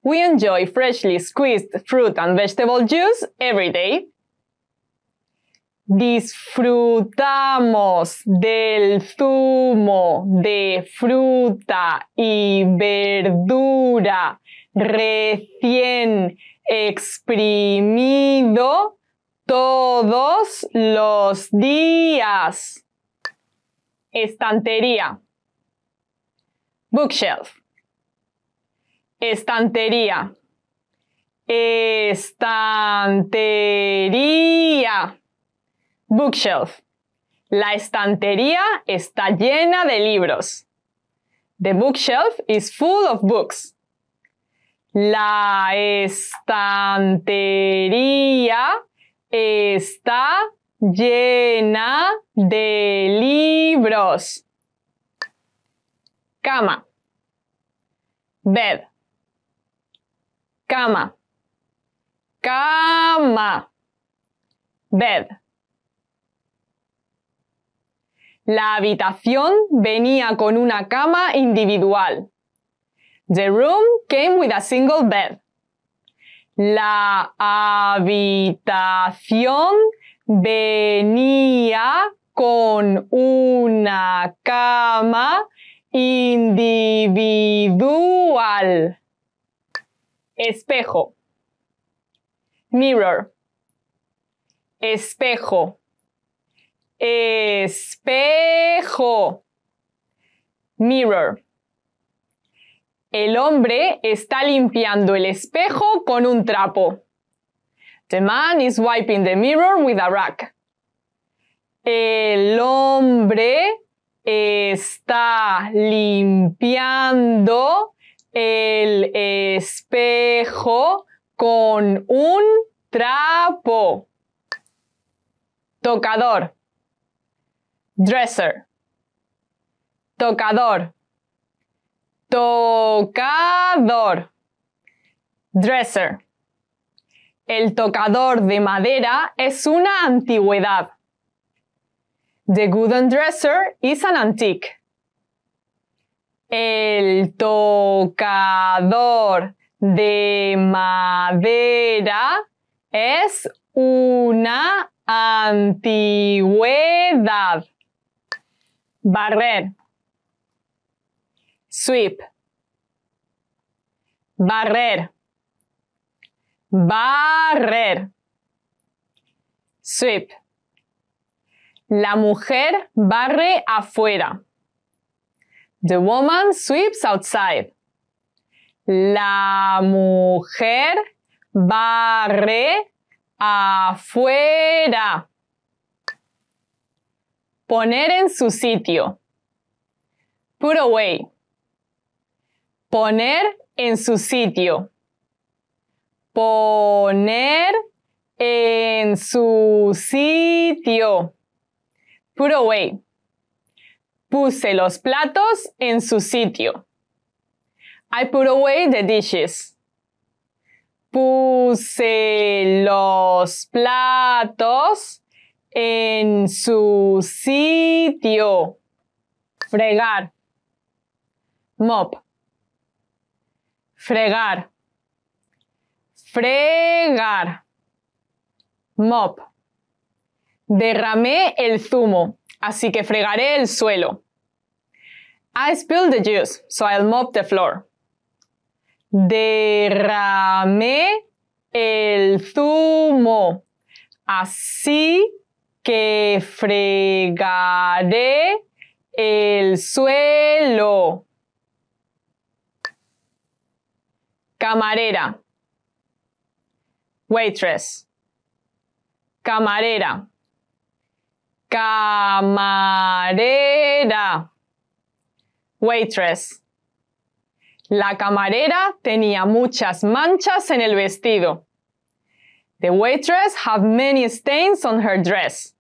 We enjoy freshly squeezed fruit and vegetable juice every day disfrutamos del zumo de fruta y verdura recién exprimido todos los días. Estantería. Bookshelf. Estantería. Estantería Bookshelf. La estantería está llena de libros. The bookshelf is full of books. La estantería está llena de libros. Cama. Bed. Cama. Cama. Bed. La habitación venía con una cama individual. The room came with a single bed. La habitación venía con una cama individual. Espejo. Mirror. Espejo. Espejo. Mirror. El hombre está limpiando el espejo con un trapo. The man is wiping the mirror with a rack. El hombre está limpiando el espejo con un trapo. Tocador dresser, tocador, tocador, dresser. El tocador de madera es una antigüedad. The wooden dresser is an antique. El tocador de madera es una antigüedad barrer, sweep, barrer, barrer, sweep. La mujer barre afuera. The woman sweeps outside. La mujer barre afuera. Poner en su sitio. Put away. Poner en su sitio. Poner en su sitio. Put away. Puse los platos en su sitio. I put away the dishes. Puse los platos en su sitio. Fregar. Mop. Fregar. Fregar. Mop. Derramé el zumo, así que fregaré el suelo. I spilled the juice, so I'll mop the floor. Derramé el zumo, así que fregaré el suelo. Camarera. Waitress. Camarera. Camarera. Waitress. La camarera tenía muchas manchas en el vestido. The waitress had many stains on her dress.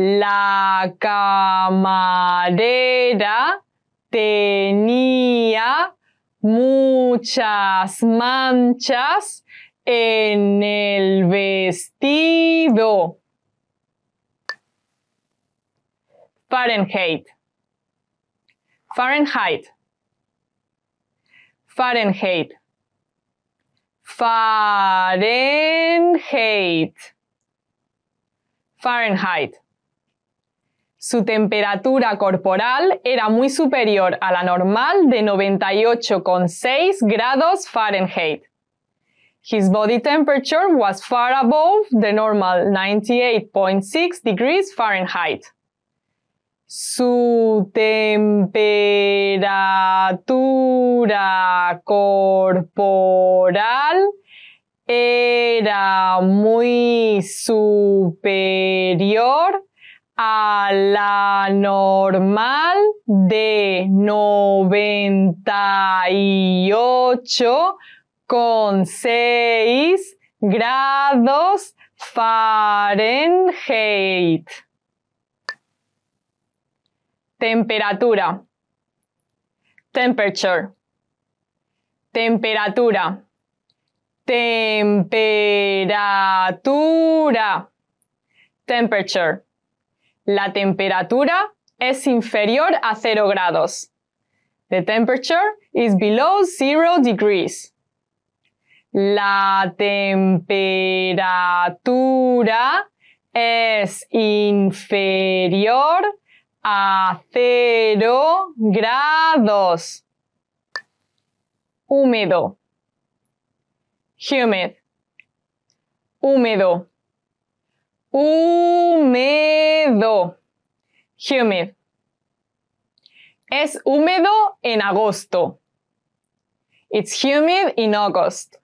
La camarera tenía muchas manchas en el vestido. Fahrenheit. Fahrenheit. Fahrenheit. Fahrenheit. Fahrenheit. Su temperatura corporal era muy superior a la normal de 98,6 grados Fahrenheit. His body temperature was far above the normal 98.6 degrees Fahrenheit. Su temperatura corporal era muy superior a la normal de noventa ocho con seis grados Fahrenheit. Temperatura. Temperature. Temperatura. Temperatura. Temperature la temperatura es inferior a cero grados. The temperature is below zero degrees. La temperatura es inferior a cero grados. Húmedo. Humid. Húmedo húmedo. Humid. Es húmedo en agosto. It's humid in August.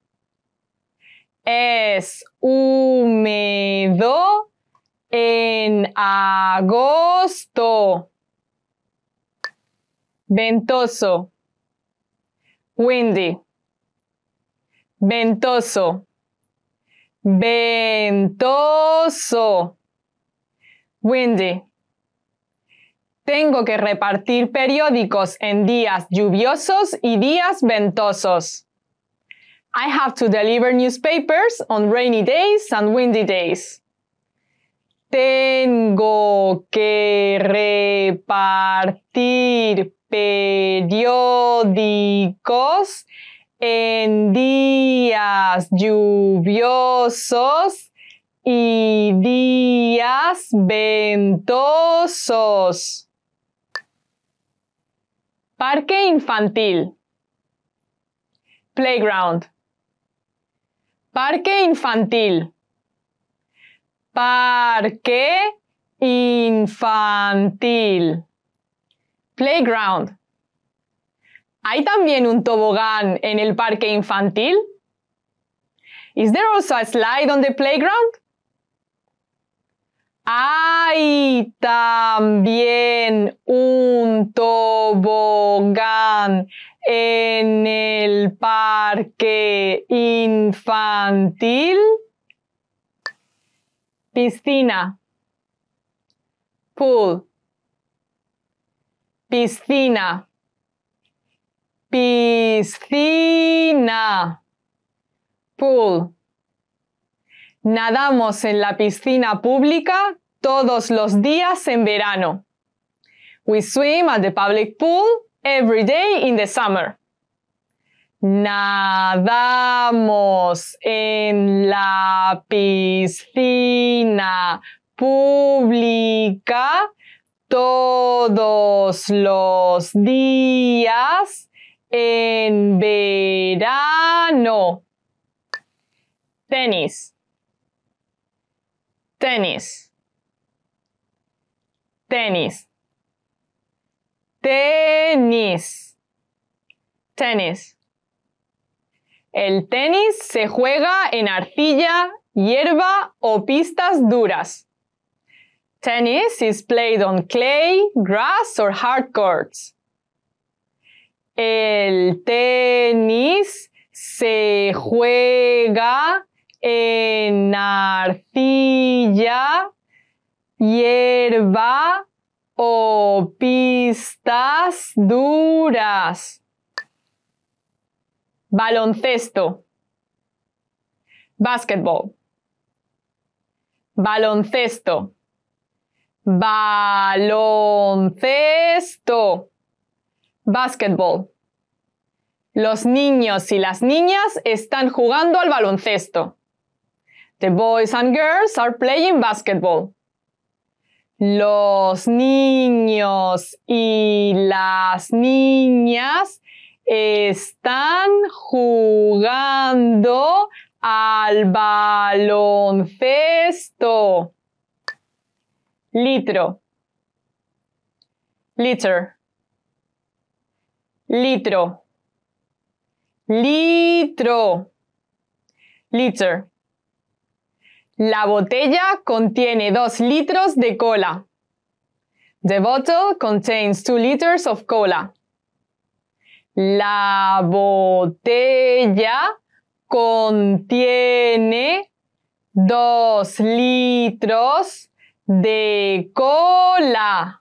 Es húmedo en agosto. Ventoso. Windy. Ventoso ventoso, windy. Tengo que repartir periódicos en días lluviosos y días ventosos. I have to deliver newspapers on rainy days and windy days. Tengo que repartir periódicos en días lluviosos y días ventosos. Parque infantil. Playground. Parque infantil. Parque infantil. Playground. ¿Hay también un tobogán en el parque infantil? Is there also a slide on the playground? Hay también un tobogán en el parque infantil. Piscina. Pool. Piscina piscina, pool. Nadamos en la piscina pública todos los días en verano. We swim at the public pool every day in the summer. Nadamos en la piscina pública todos los días en verano. Tenis. Tenis. Tenis. Tenis. Tenis. El tenis se juega en arcilla, hierba o pistas duras. Tennis is played on clay, grass or hard courts. El tenis se juega en arcilla, hierba o pistas duras. Baloncesto. Basketball. Baloncesto. Baloncesto. Basketball. Los niños y las niñas están jugando al baloncesto. The boys and girls are playing basketball. Los niños y las niñas están jugando al baloncesto. Litro. Liter litro, litro, liter. La botella contiene dos litros de cola. The bottle contains two liters of cola. La botella contiene dos litros de cola.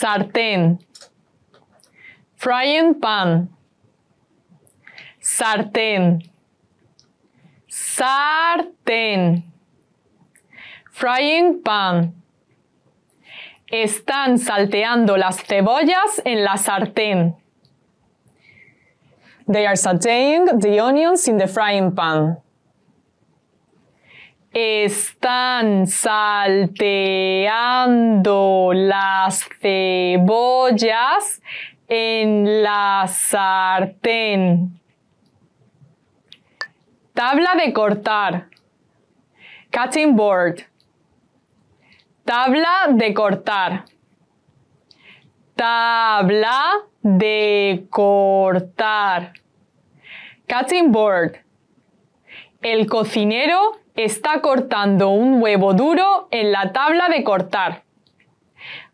sartén, frying pan, sartén, sartén, frying pan. Están salteando las cebollas en la sartén. They are sauteing the onions in the frying pan. Están salteando las cebollas en la sartén. Tabla de cortar. Cutting board. Tabla de cortar. Tabla de cortar. Cutting board. El cocinero está cortando un huevo duro en la tabla de cortar.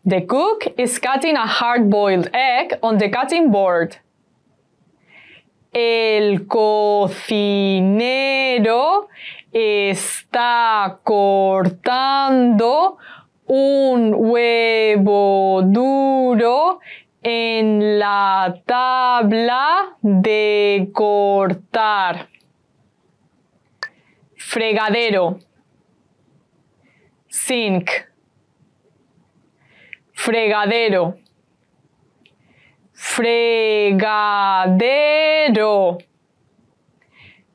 The cook is cutting a hard-boiled egg on the cutting board. El cocinero está cortando un huevo duro en la tabla de cortar fregadero, sink, fregadero, fregadero,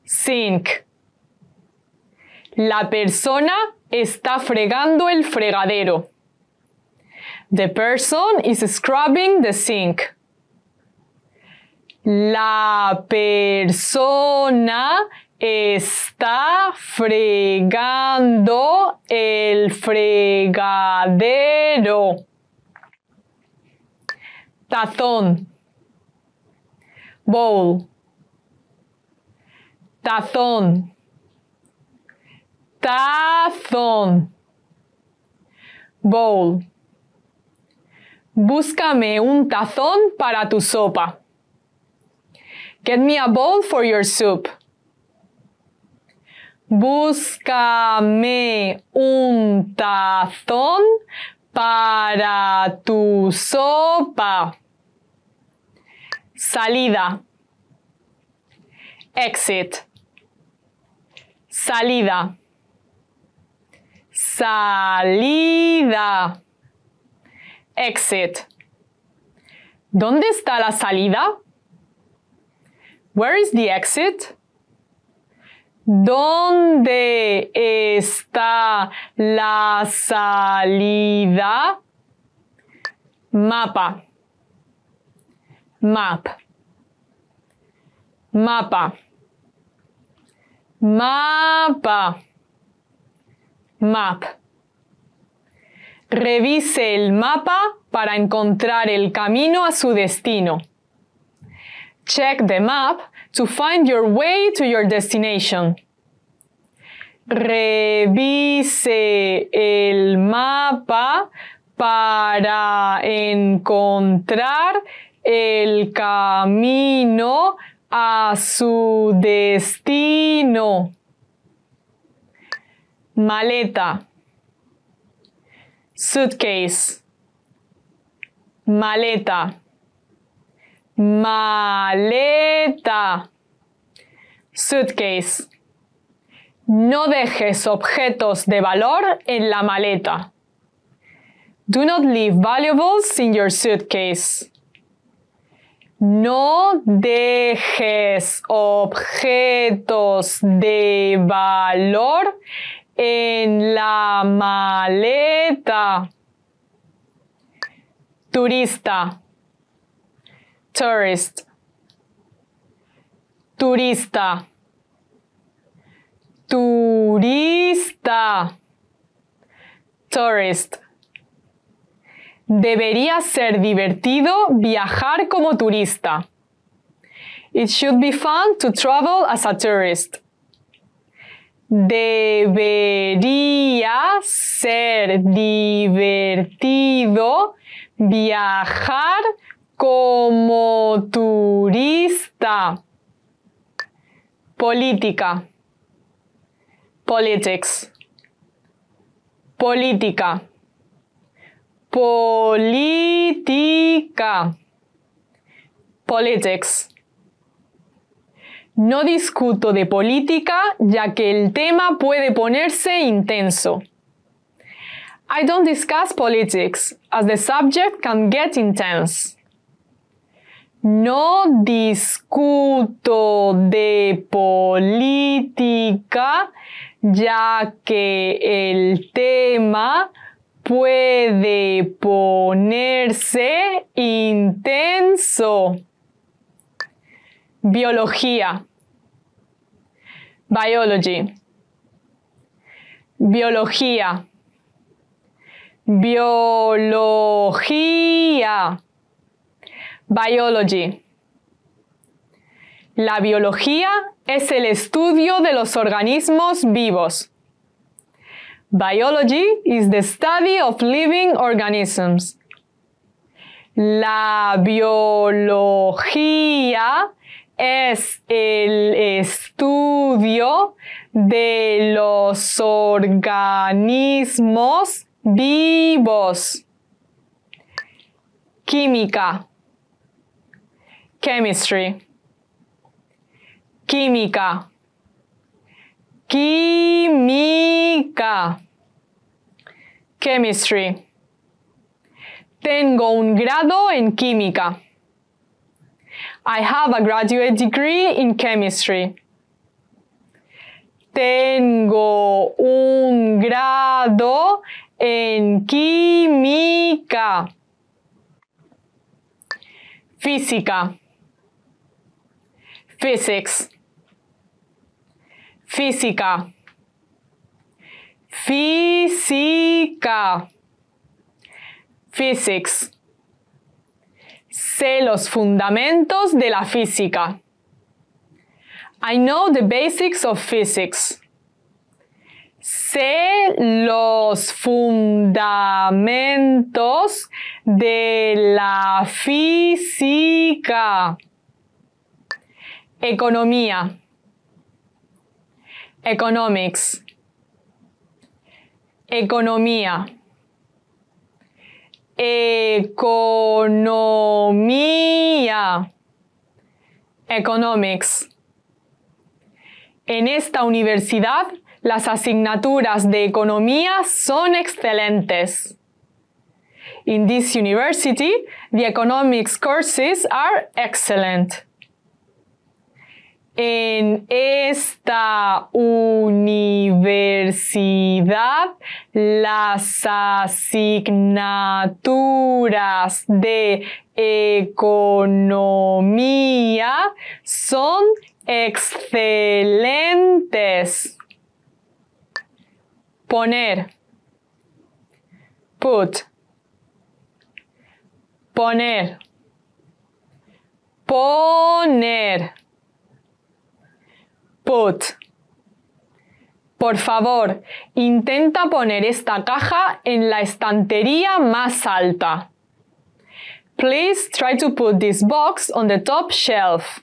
sink. La persona está fregando el fregadero. The person is scrubbing the sink. La persona está fregando el fregadero. Tazón. Bowl. Tazón. Tazón. Bowl. Búscame un tazón para tu sopa. Get me a bowl for your soup. Búscame un tazón para tu sopa. Salida. Exit. Salida. Salida. Exit. ¿Dónde está la salida? Where is the exit? ¿Dónde está la salida? Mapa. Map. Mapa. Mapa. Map. Revise el mapa para encontrar el camino a su destino. Check the map To find your way to your destination. Revise el mapa para encontrar el camino a su destino. Maleta. Suitcase. Maleta maleta, suitcase. No dejes objetos de valor en la maleta. Do not leave valuables in your suitcase. No dejes objetos de valor en la maleta. Turista tourist, turista, turista, tourist. Debería ser divertido viajar como turista. It should be fun to travel as a tourist. Debería ser divertido viajar como turista. Política. Politics. Política. Política. Politics. No discuto de política ya que el tema puede ponerse intenso. I don't discuss politics as the subject can get intense. No discuto de política ya que el tema puede ponerse intenso. Biología. Biology. Biología. Biología. Biology. La biología es el estudio de los organismos vivos. Biology is the study of living organisms. La biología es el estudio de los organismos vivos. Química chemistry, química, química, chemistry. Tengo un grado en química. I have a graduate degree in chemistry. Tengo un grado en química. Física physics, física, física, physics. Sé los fundamentos de la física. I know the basics of physics. Sé los fundamentos de la física economía, economics, economía, economía, economics. En esta universidad, las asignaturas de economía son excelentes. In this university, the economics courses are excellent. En esta universidad las asignaturas de economía son excelentes. Poner. Put. Poner. Poner por favor, intenta poner esta caja en la estantería más alta. Please try to put this box on the top shelf.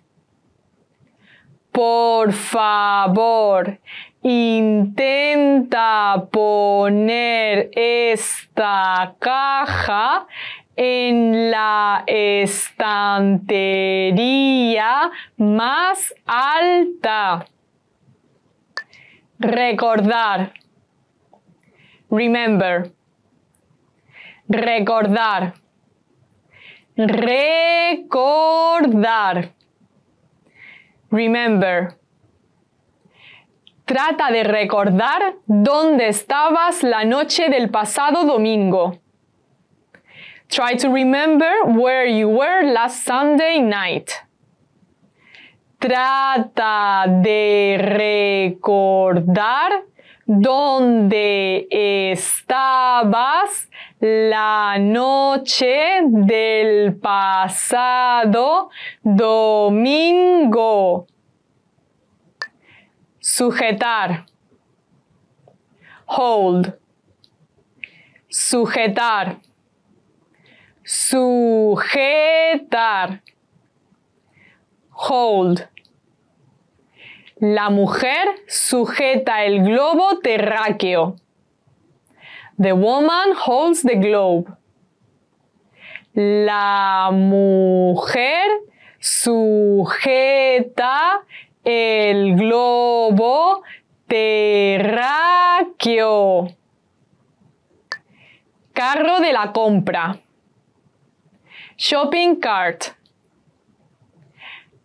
Por favor, intenta poner esta caja en la estantería más alta. Recordar. Remember. Recordar. Recordar. Remember. Trata de recordar dónde estabas la noche del pasado domingo. Try to remember where you were last Sunday night. Trata de recordar dónde estabas la noche del pasado domingo. Sujetar. Hold. Sujetar. Sujetar. Hold. La mujer sujeta el globo terráqueo. The woman holds the globe. La mujer sujeta el globo terráqueo. Carro de la compra. Shopping cart.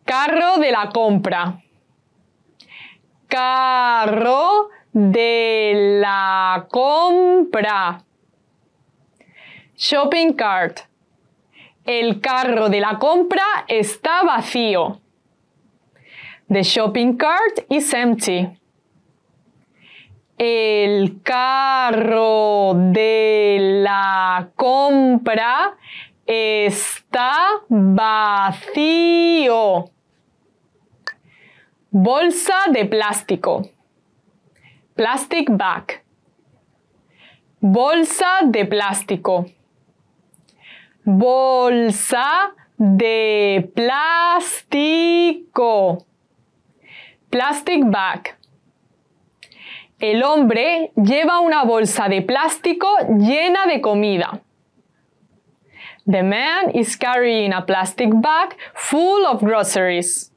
Carro de la compra. Carro de la compra. Shopping cart. El carro de la compra está vacío. The shopping cart is empty. El carro de la compra Está vacío. Bolsa de plástico. Plastic bag. Bolsa de plástico. Bolsa de plástico. Plastic bag. El hombre lleva una bolsa de plástico llena de comida. The man is carrying a plastic bag full of groceries.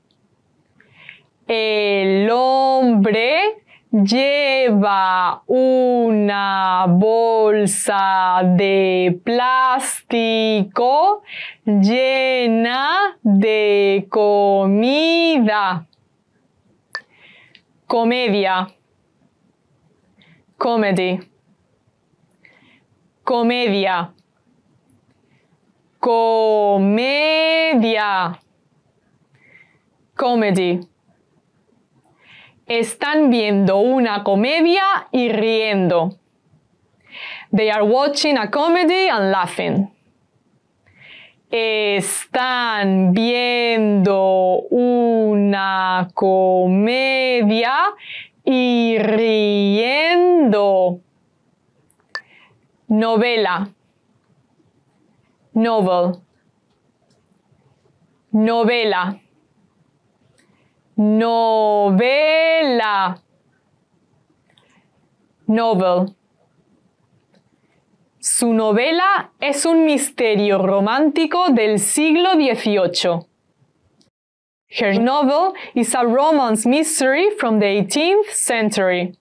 El hombre lleva una bolsa de plástico llena de comida. Comedia. Comedy. Comedia. Comedia. Comedy. Están viendo una comedia y riendo. They are watching a comedy and laughing. Están viendo una comedia y riendo. Novela novel, novela, novela, novel. Su novela es un misterio romántico del siglo XVIII. Her novel is a romance mystery from the 18th century.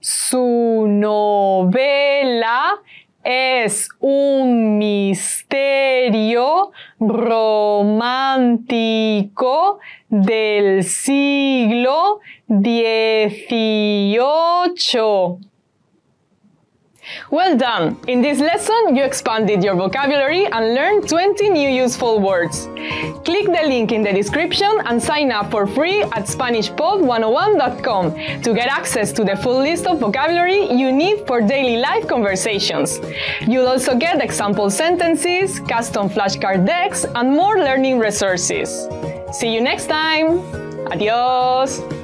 Su novela es un misterio romántico del siglo XVIII. Well done! In this lesson, you expanded your vocabulary and learned 20 new useful words. Click the link in the description and sign up for free at SpanishPod101.com to get access to the full list of vocabulary you need for daily life conversations. You'll also get example sentences, custom flashcard decks, and more learning resources. See you next time! Adiós!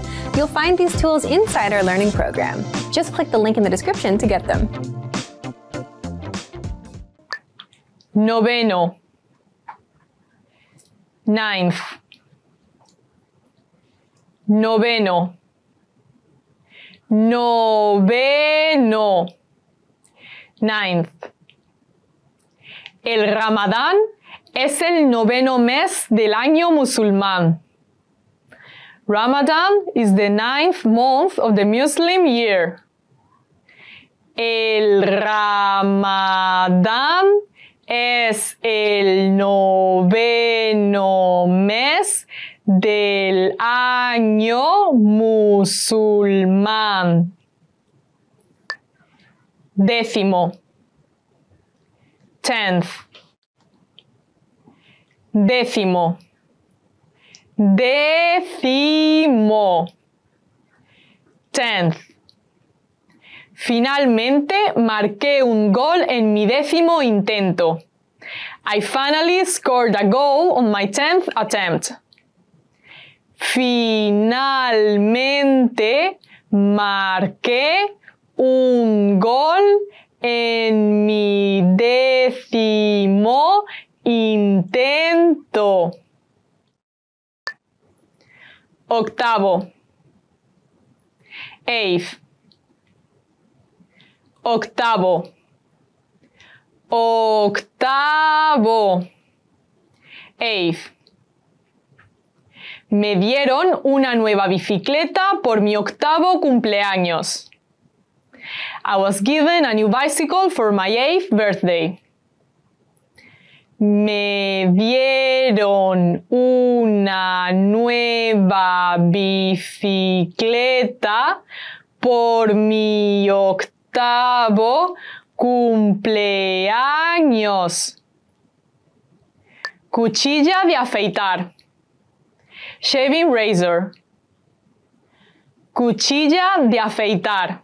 You'll find these tools inside our learning program. Just click the link in the description to get them. Noveno. Ninth. Noveno. Noveno. Ninth. El Ramadán es el noveno mes del año musulmán. Ramadan is the ninth month of the Muslim year. El Ramadán es el noveno mes del año musulmán. Décimo. Tenth. Décimo. Décimo. Tenth. Finalmente marqué un gol en mi décimo intento. I finally scored a goal on my tenth attempt. Finalmente marqué un gol en mi décimo intento octavo, eighth, octavo, octavo, eighth. Me dieron una nueva bicicleta por mi octavo cumpleaños. I was given a new bicycle for my eighth birthday me dieron una nueva bicicleta por mi octavo cumpleaños. Cuchilla de afeitar. Shaving razor. Cuchilla de afeitar.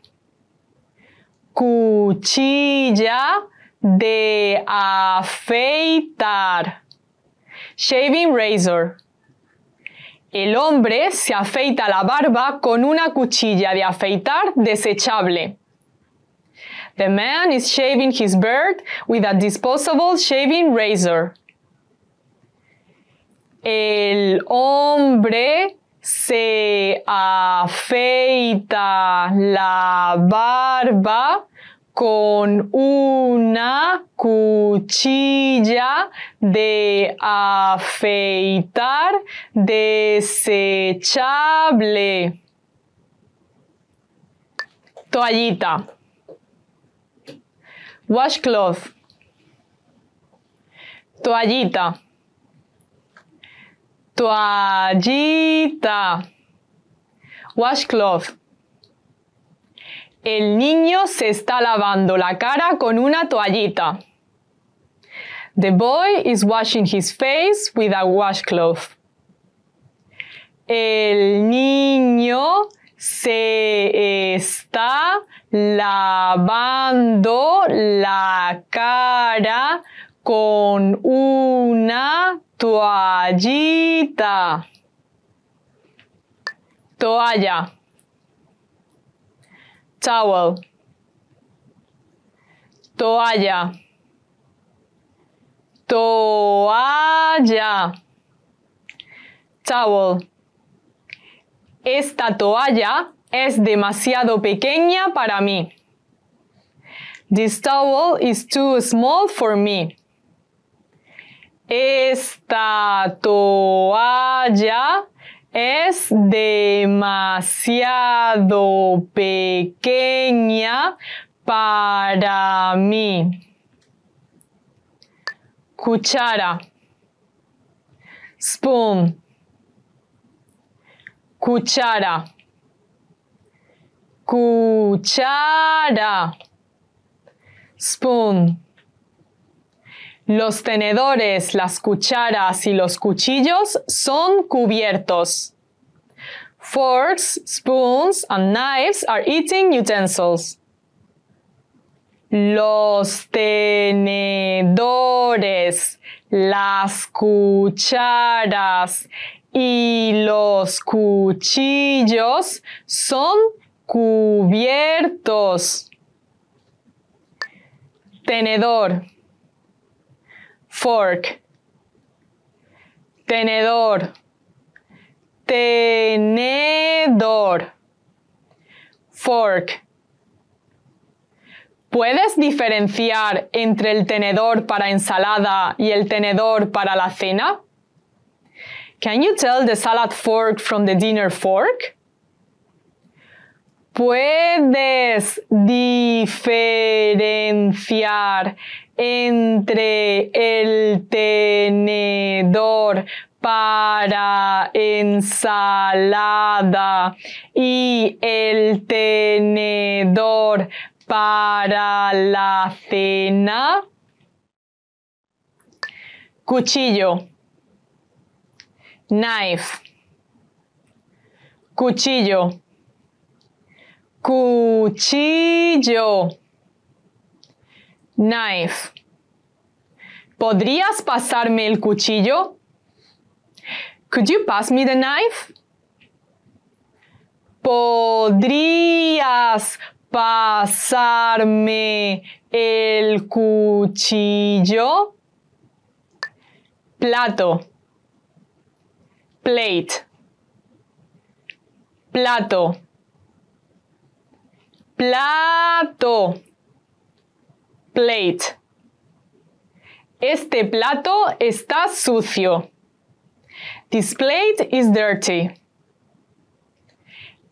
Cuchilla de afeitar. Shaving razor. El hombre se afeita la barba con una cuchilla de afeitar desechable. The man is shaving his beard with a disposable shaving razor. El hombre se afeita la barba con una cuchilla de afeitar desechable. Toallita. Washcloth. Toallita. Toallita. Washcloth. El niño se está lavando la cara con una toallita. The boy is washing his face with a washcloth. El niño se eh, está lavando la cara con una toallita. Toalla towel, toalla, toalla, towel. Esta toalla es demasiado pequeña para mí. This towel is too small for me. Esta toalla es demasiado pequeña para mí. Cuchara. Spoon. Cuchara. Cuchara. Spoon. Los tenedores, las cucharas y los cuchillos son cubiertos. Forks, spoons, and knives are eating utensils. Los tenedores, las cucharas y los cuchillos son cubiertos. Tenedor fork, tenedor, tenedor, fork. ¿Puedes diferenciar entre el tenedor para ensalada y el tenedor para la cena? Can you tell the salad fork from the dinner fork? ¿Puedes diferenciar entre el tenedor para ensalada y el tenedor para la cena. Cuchillo. Knife. Cuchillo. Cuchillo. Knife. ¿Podrías pasarme el cuchillo? Could you pass me the knife? ¿Podrías pasarme el cuchillo? Plato. Plate. Plato. Plato plate. Este plato está sucio. This plate is dirty.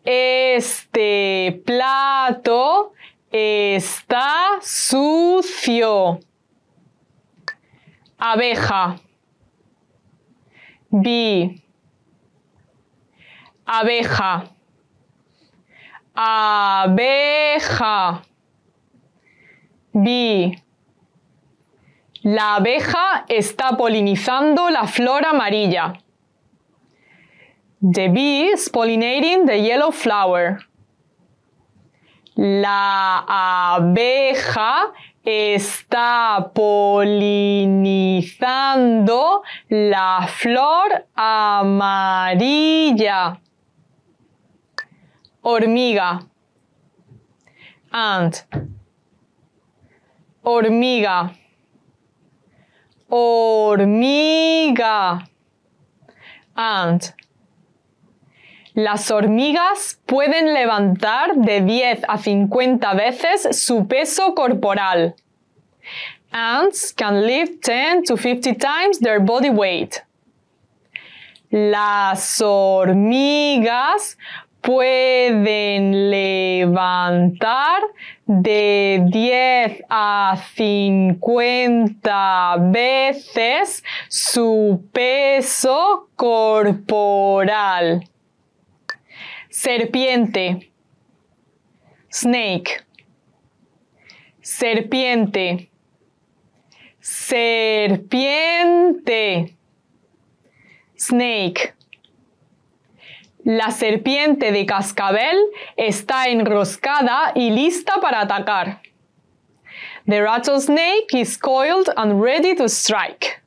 Este plato está sucio. Abeja. Bee. Abeja. Abeja. La abeja está polinizando la flor amarilla. The bee is pollinating the yellow flower. La abeja está polinizando la flor amarilla. Hormiga. Ant hormiga, hormiga, ant. Las hormigas pueden levantar de 10 a 50 veces su peso corporal. Ants can lift 10 to 50 times their body weight. Las hormigas pueden levantar de 10 a 50 veces su peso corporal. Serpiente. Snake. Serpiente. Serpiente. Snake la serpiente de cascabel está enroscada y lista para atacar. The rattlesnake is coiled and ready to strike.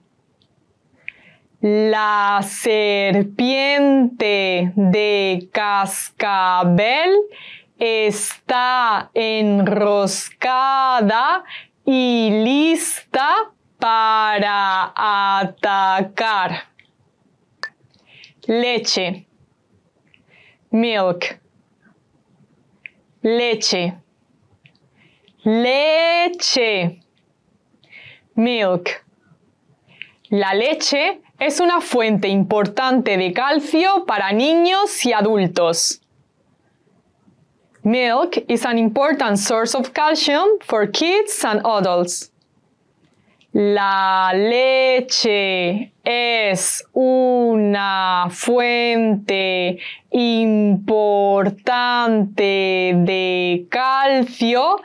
La serpiente de cascabel está enroscada y lista para atacar. Leche milk, leche, leche, milk. La leche es una fuente importante de calcio para niños y adultos. Milk is an important source of calcium for kids and adults. La leche es una fuente importante de calcio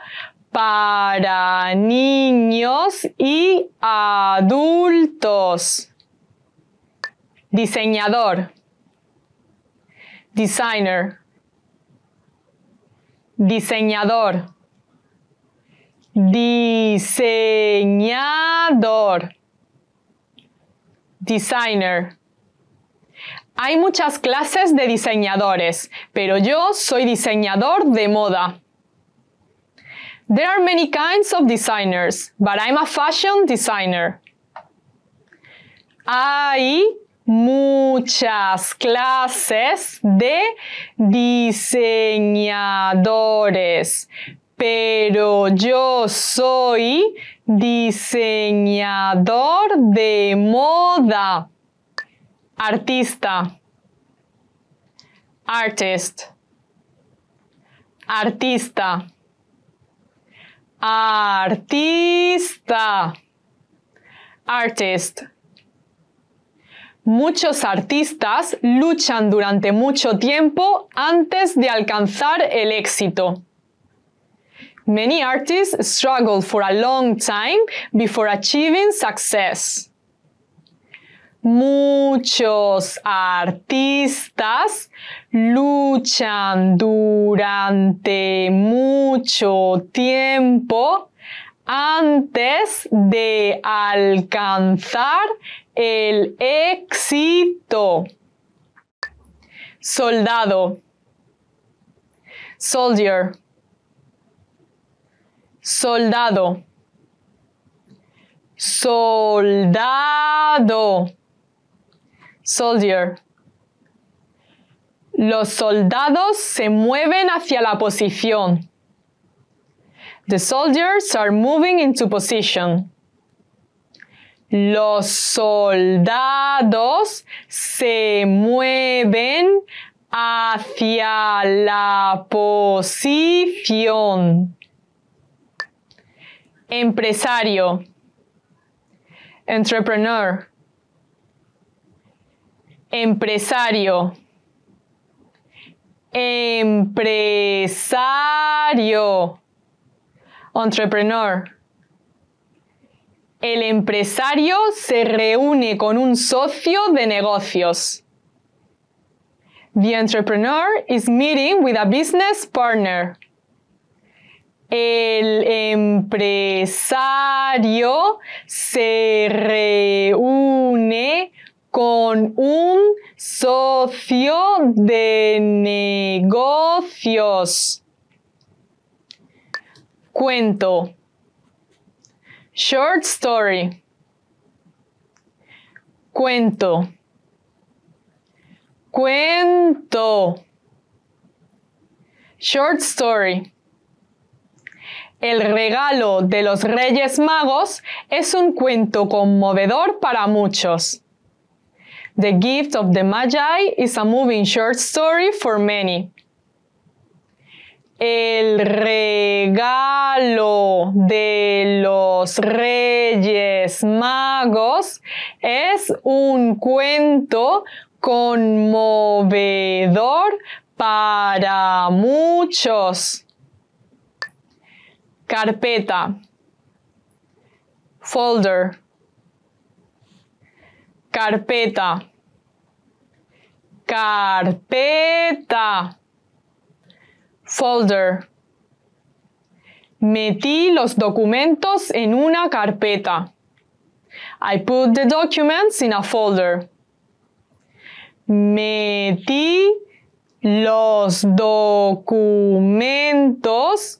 para niños y adultos. Diseñador. Designer. Diseñador. Diseñador. Designer. Hay muchas clases de diseñadores, pero yo soy diseñador de moda. There are many kinds of designers, but I'm a fashion designer. Hay muchas clases de diseñadores, pero yo soy diseñador de moda. Artista. Artist. Artista. Artista. Artist. Muchos artistas luchan durante mucho tiempo antes de alcanzar el éxito. Many artists struggle for a long time before achieving success. Muchos artistas luchan durante mucho tiempo antes de alcanzar el éxito. Soldado. Soldier soldado, soldado, soldier. Los soldados se mueven hacia la posición. The soldiers are moving into position. Los soldados se mueven hacia la posición empresario, entrepreneur, empresario, empresario, entrepreneur. El empresario se reúne con un socio de negocios. The entrepreneur is meeting with a business partner. El empresario se reúne con un socio de negocios. Cuento. Short story. Cuento. Cuento. Short story. El regalo de los Reyes Magos es un cuento conmovedor para muchos. The Gift of the Magi is a moving short story for many. El regalo de los Reyes Magos es un cuento conmovedor para muchos carpeta, folder, carpeta, carpeta, folder. Metí los documentos en una carpeta. I put the documents in a folder. Metí los documentos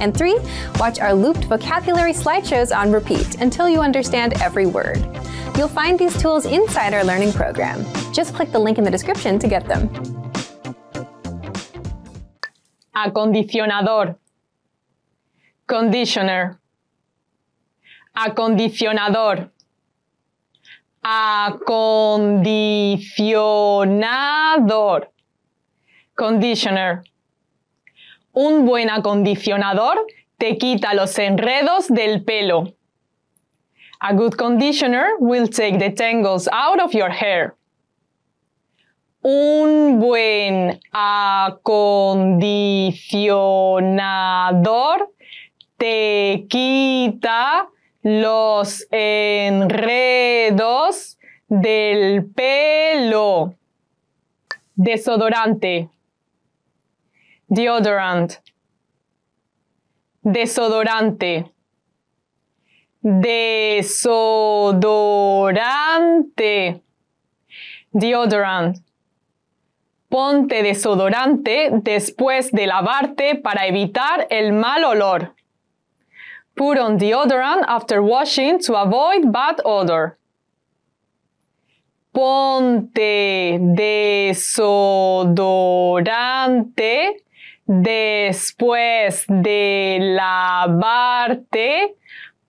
And three, watch our looped vocabulary slideshows on repeat until you understand every word. You'll find these tools inside our learning program. Just click the link in the description to get them. Acondicionador. Conditioner. Acondicionador. Acondicionador. Conditioner. Un buen acondicionador te quita los enredos del pelo. A good conditioner will take the tangles out of your hair. Un buen acondicionador te quita los enredos del pelo. Desodorante deodorant, desodorante, desodorante, deodorant. Ponte desodorante después de lavarte para evitar el mal olor. Put on deodorant after washing to avoid bad odor. Ponte desodorante después de lavarte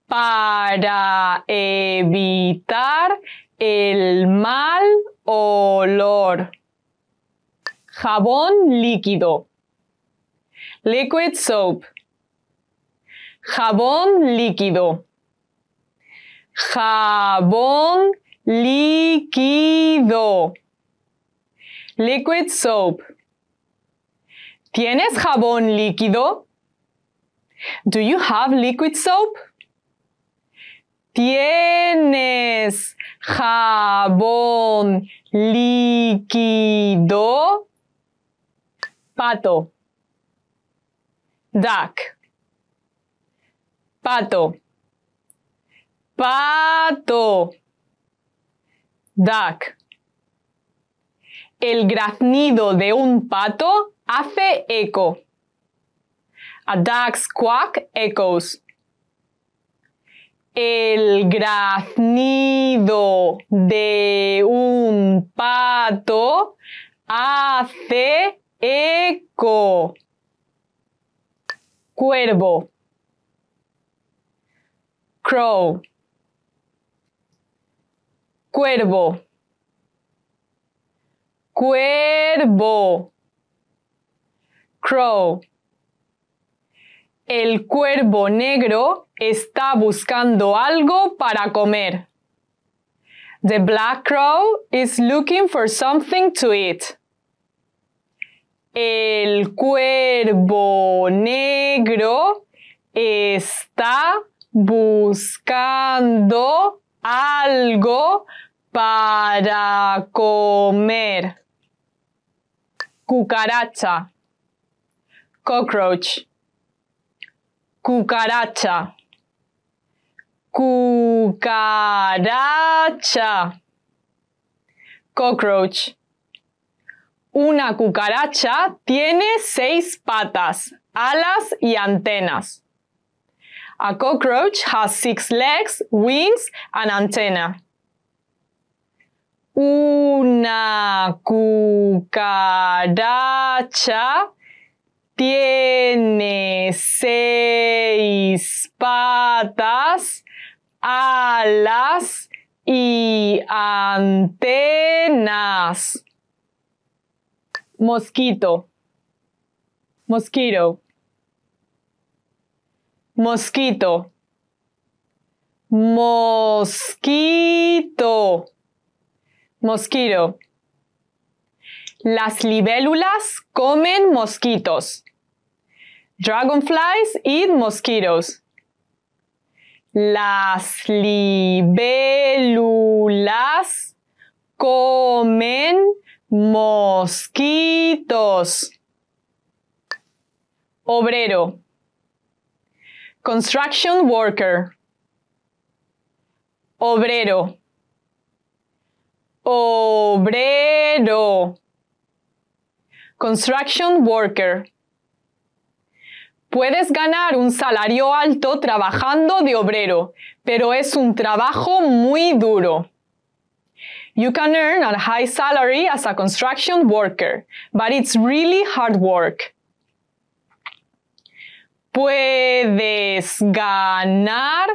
para evitar el mal olor. Jabón líquido. Liquid soap. Jabón líquido. Jabón líquido. Liquid soap. ¿Tienes jabón líquido? Do you have liquid soap? ¿Tienes jabón líquido? Pato. Duck. Pato. Pato. Duck. El graznido de un pato hace eco. A duck's quack echoes. El graznido de un pato hace eco. Cuervo. Crow. Cuervo cuervo, crow. El cuervo negro está buscando algo para comer. The black crow is looking for something to eat. El cuervo negro está buscando algo para comer cucaracha, cockroach, cucaracha, cucaracha, cockroach. Una cucaracha tiene seis patas, alas y antenas. A cockroach has six legs, wings, and antenna. Una cucaracha tiene seis patas, alas y antenas. Mosquito. Mosquito. Mosquito. Mosquito. Mosquito. Las libélulas comen mosquitos. Dragonflies eat mosquitoes. Las libélulas comen mosquitos. Obrero. Construction worker. Obrero. Obrero. Construction worker. Puedes ganar un salario alto trabajando de obrero, pero es un trabajo muy duro. You can earn a high salary as a construction worker, but it's really hard work. Puedes ganar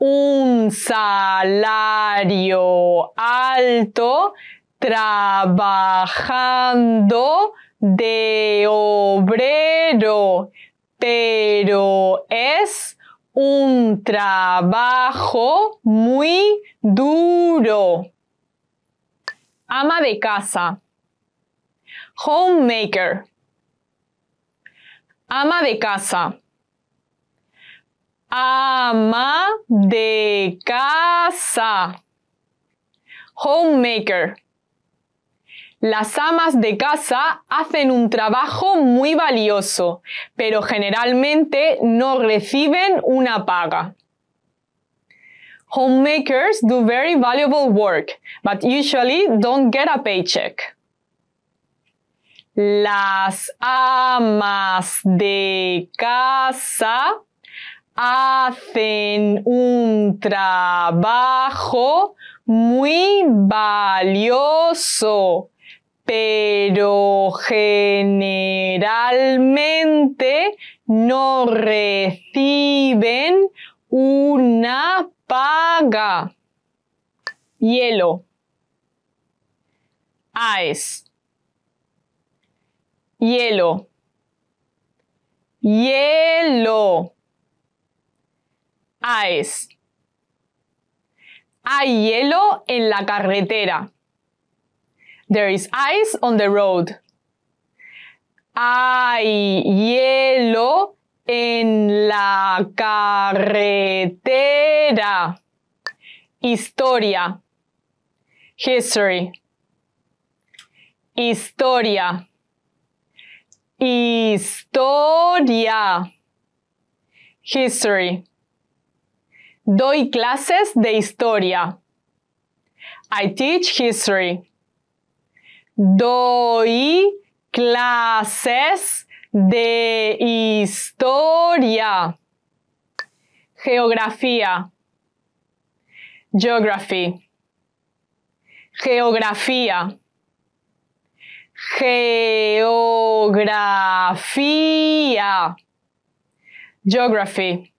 un salario alto trabajando de obrero, pero es un trabajo muy duro. Ama de casa. Homemaker. Ama de casa ama de casa. Homemaker. Las amas de casa hacen un trabajo muy valioso, pero generalmente no reciben una paga. Homemakers do very valuable work, but usually don't get a paycheck. Las amas de casa hacen un trabajo muy valioso, pero generalmente no reciben una paga. Hielo. AES. Hielo. Hielo hay hielo en la carretera. There is ice on the road. Hay hielo en la carretera. Historia. History. Historia. Historia. History. Doy clases de historia. I teach history. Doy clases de historia. Geografía. Geography. Geografía. Geografía. Geography.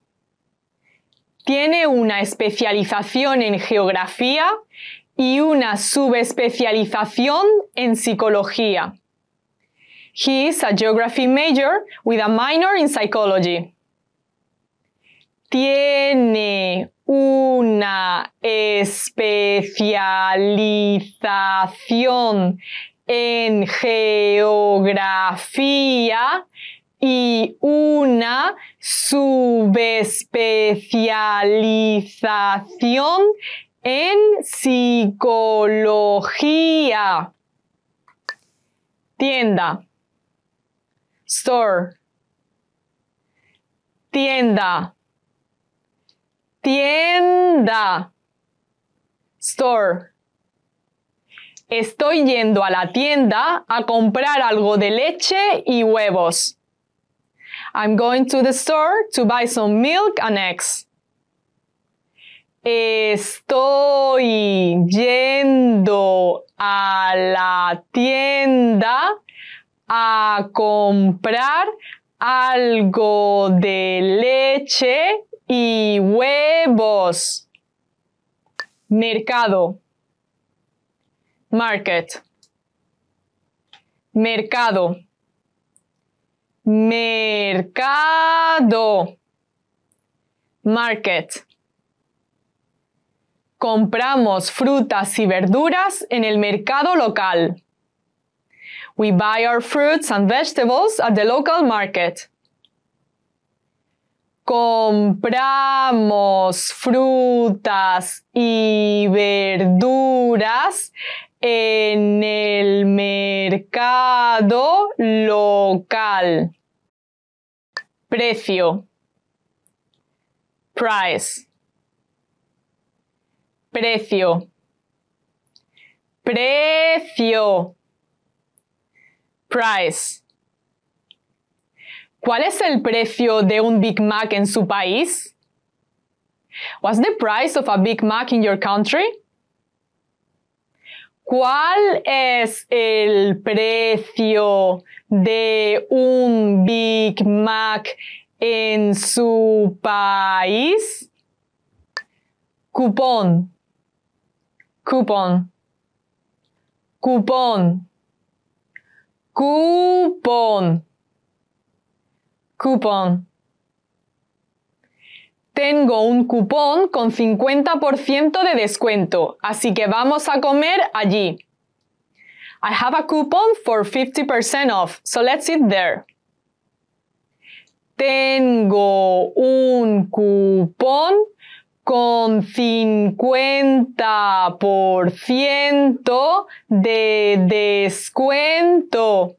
Tiene una especialización en geografía y una subespecialización en psicología. He is a geography major with a minor in psychology. Tiene una especialización en geografía y una subespecialización en psicología. Tienda. Store. Tienda. Tienda. Store. Estoy yendo a la tienda a comprar algo de leche y huevos. I'm going to the store to buy some milk and eggs. Estoy yendo a la tienda a comprar algo de leche y huevos. Mercado. Market. Mercado. Mercado. Market. Compramos frutas y verduras en el mercado local. We buy our fruits and vegetables at the local market. Compramos frutas y verduras en el mercado local precio, price, precio, precio, price. ¿Cuál es el precio de un Big Mac en su país? What's the price of a Big Mac in your country? ¿Cuál es el precio de un Big Mac en su país? Cupón, cupón, cupón, cupón, cupón. Tengo un cupón con 50% de descuento, así que vamos a comer allí. I have a coupon for 50% off, so let's eat there. Tengo un cupón con 50% de descuento.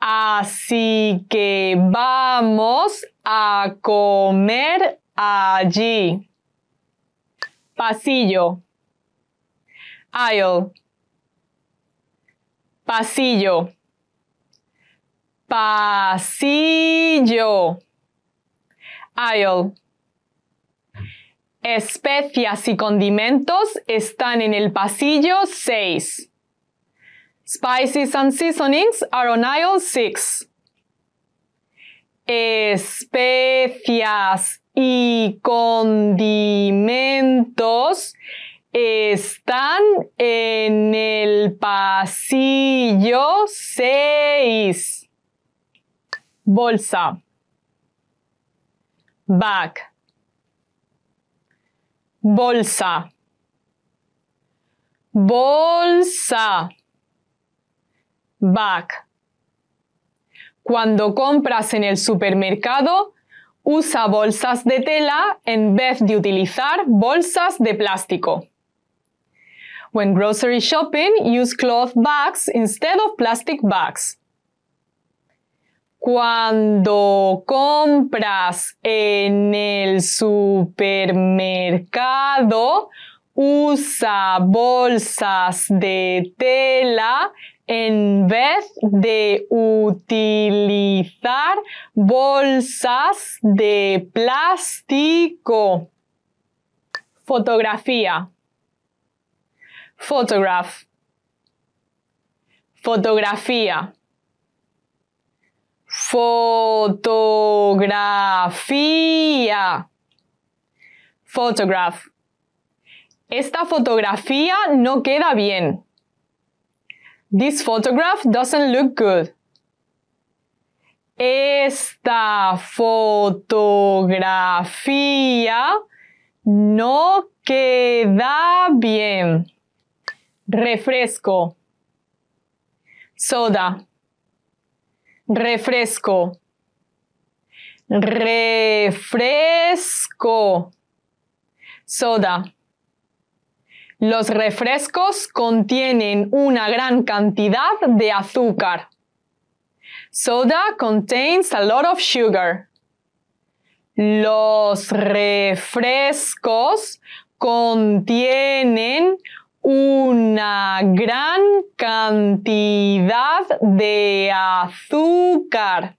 Así que vamos a comer allí, pasillo, aisle, pasillo, pasillo, aisle. Especias y condimentos están en el pasillo 6. Spices and seasonings are on aisle 6. Especias y condimentos están en el pasillo 6. Bolsa. Bag. Bolsa. Bolsa. Bag. Cuando compras en el supermercado, Usa bolsas de tela en vez de utilizar bolsas de plástico. When grocery shopping, use cloth bags instead of plastic bags. Cuando compras en el supermercado, usa bolsas de tela en vez de utilizar bolsas de plástico. Fotografía. Photograph. Fotografía. Fotografía. Photograph. Esta fotografía no queda bien. This photograph doesn't look good. Esta fotografía no queda bien. Refresco. Soda. Refresco. Refresco. Soda. Los refrescos contienen una gran cantidad de azúcar. Soda contains a lot of sugar. Los refrescos contienen una gran cantidad de azúcar.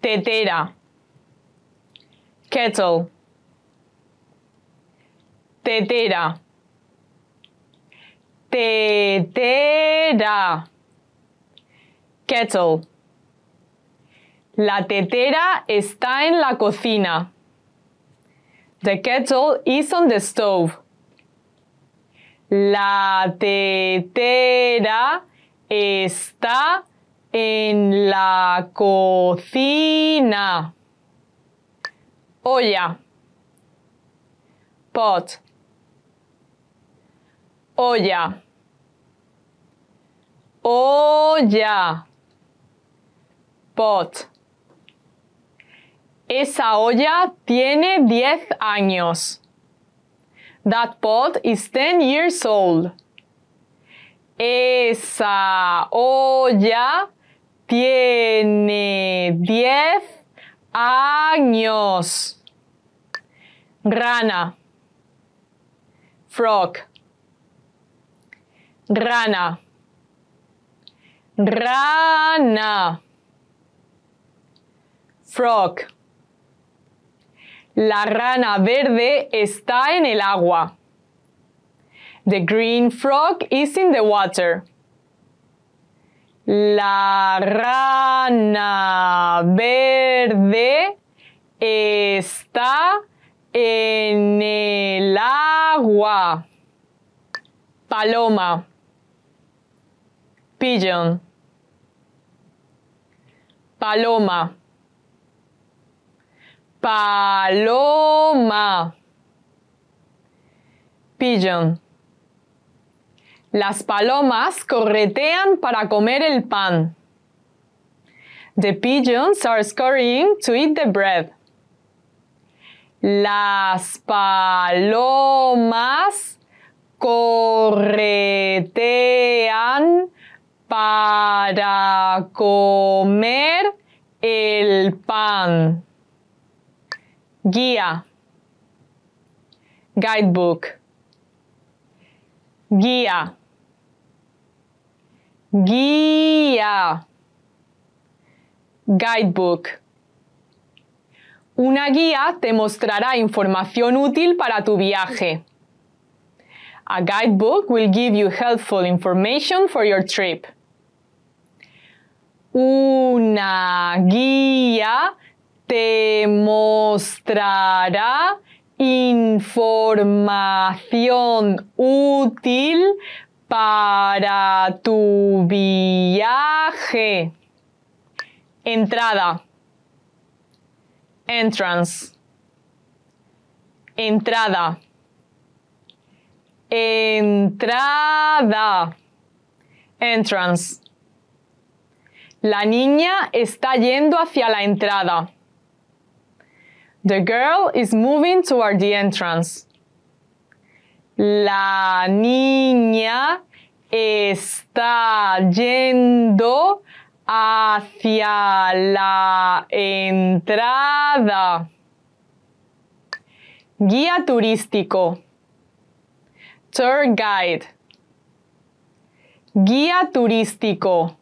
tetera, kettle, tetera, tetera, kettle. La tetera está en la cocina. The kettle is on the stove. La tetera está en la cocina. Olla. Oh, pot. Olla. Oh, olla. Oh, pot. Esa olla tiene diez años. That pot is ten years old. Esa olla tiene 10 años. Rana. Frog. Rana. Rana. Frog. La rana verde está en el agua. The green frog is in the water. La rana verde está en el agua. Paloma. Pigeon. Paloma. Paloma. Pigeon. Las palomas corretean para comer el pan. The pigeons are scurrying to eat the bread. Las palomas corretean para comer el pan. Guía. Guidebook. Guía guía, guidebook. Una guía te mostrará información útil para tu viaje. A guidebook will give you helpful information for your trip. Una guía te mostrará información útil para tu viaje. Entrada. Entrance. Entrada. Entrada. Entrance. La niña está yendo hacia la entrada. The girl is moving toward the entrance. La niña está yendo hacia la entrada. Guía turístico. Tour guide. Guía turístico.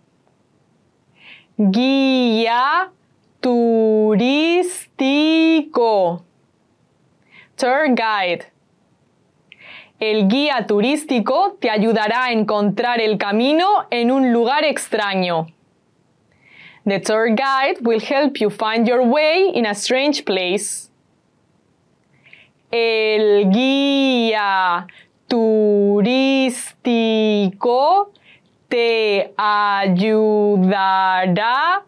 Guía turístico. Tour guide. El guía turístico te ayudará a encontrar el camino en un lugar extraño. The tour guide will help you find your way in a strange place. El guía turístico te ayudará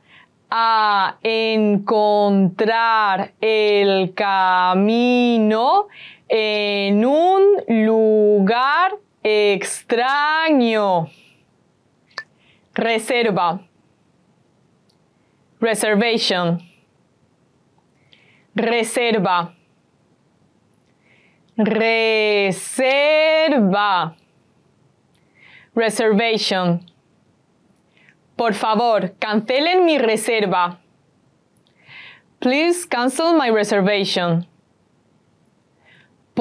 a encontrar el camino en un lugar extraño. Reserva. Reservation. Reserva. Reserva. Reservation. Por favor, cancelen mi reserva. Please cancel my reservation.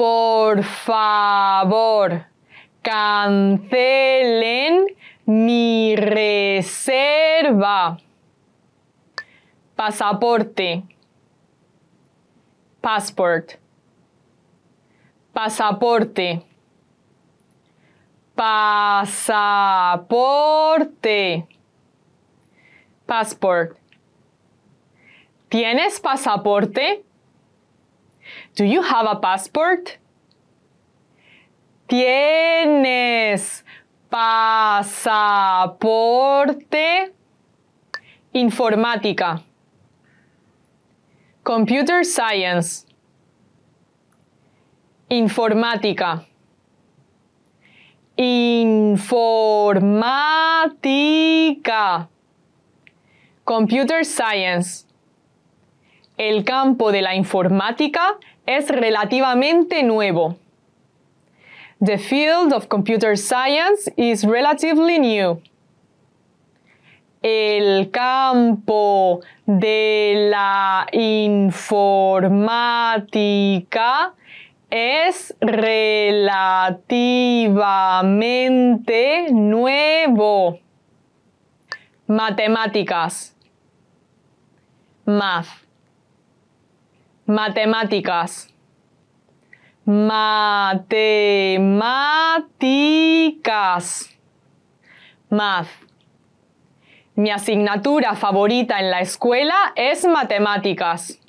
Por favor, cancelen mi reserva. Pasaporte. Passport. Pasaporte. Pasaporte. Passport. ¿Tienes pasaporte? Do you have a passport? ¿Tienes pasaporte? Informática. Computer Science. Informática. Informática. Computer Science. El campo de la informática es relativamente nuevo. The field of computer science is relatively new. El campo de la informática es relativamente nuevo. Matemáticas. Math. Matemáticas. Matemáticas. Math. Mi asignatura favorita en la escuela es matemáticas.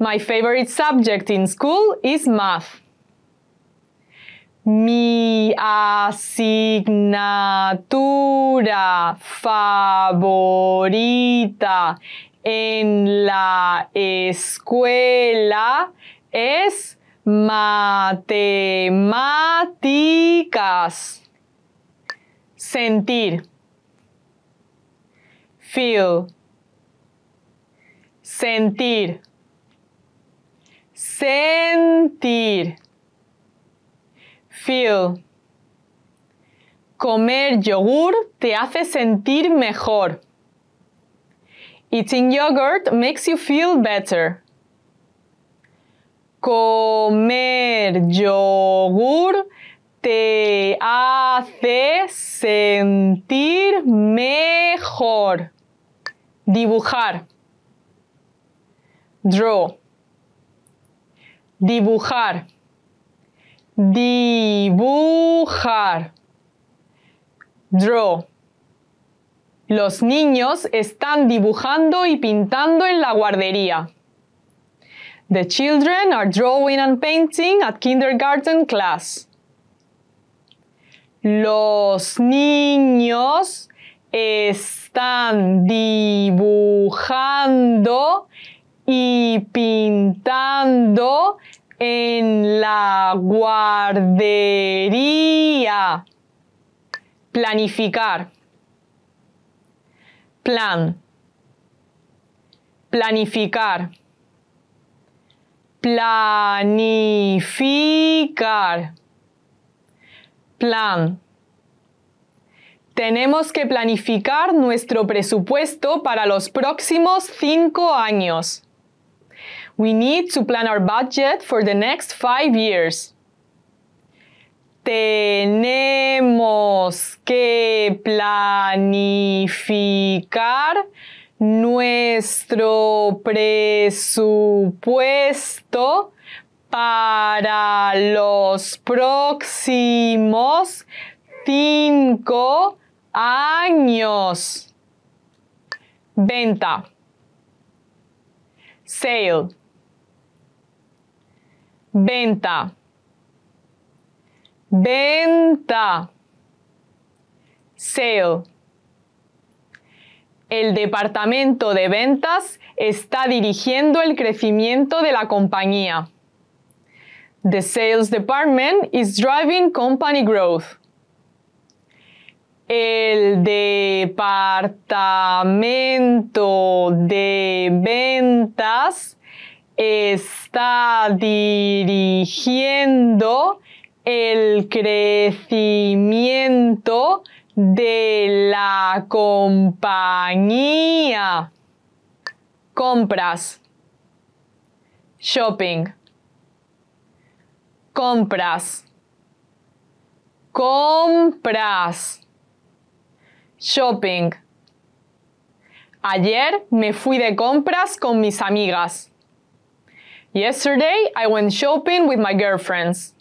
My favorite subject in school is math. Mi asignatura favorita en la escuela es matemáticas. Sentir. Feel. Sentir. Sentir. Feel. Comer yogur te hace sentir mejor. Eating yogurt makes you feel better. Comer yogur te hace sentir mejor. Dibujar. Draw. Dibujar. Dibujar. Draw. Los niños están dibujando y pintando en la guardería. The children are drawing and painting at kindergarten class. Los niños están dibujando y pintando en la guardería. Planificar plan, planificar, planificar, plan. Tenemos que planificar nuestro presupuesto para los próximos cinco años. We need to plan our budget for the next five years tenemos que planificar nuestro presupuesto para los próximos cinco años. Venta. Sale. Venta Venta. Sale. El departamento de ventas está dirigiendo el crecimiento de la compañía. The sales department is driving company growth. El departamento de ventas está dirigiendo el crecimiento de la compañía. Compras. Shopping. Compras. Compras. Shopping. Ayer me fui de compras con mis amigas. Yesterday I went shopping with my girlfriends.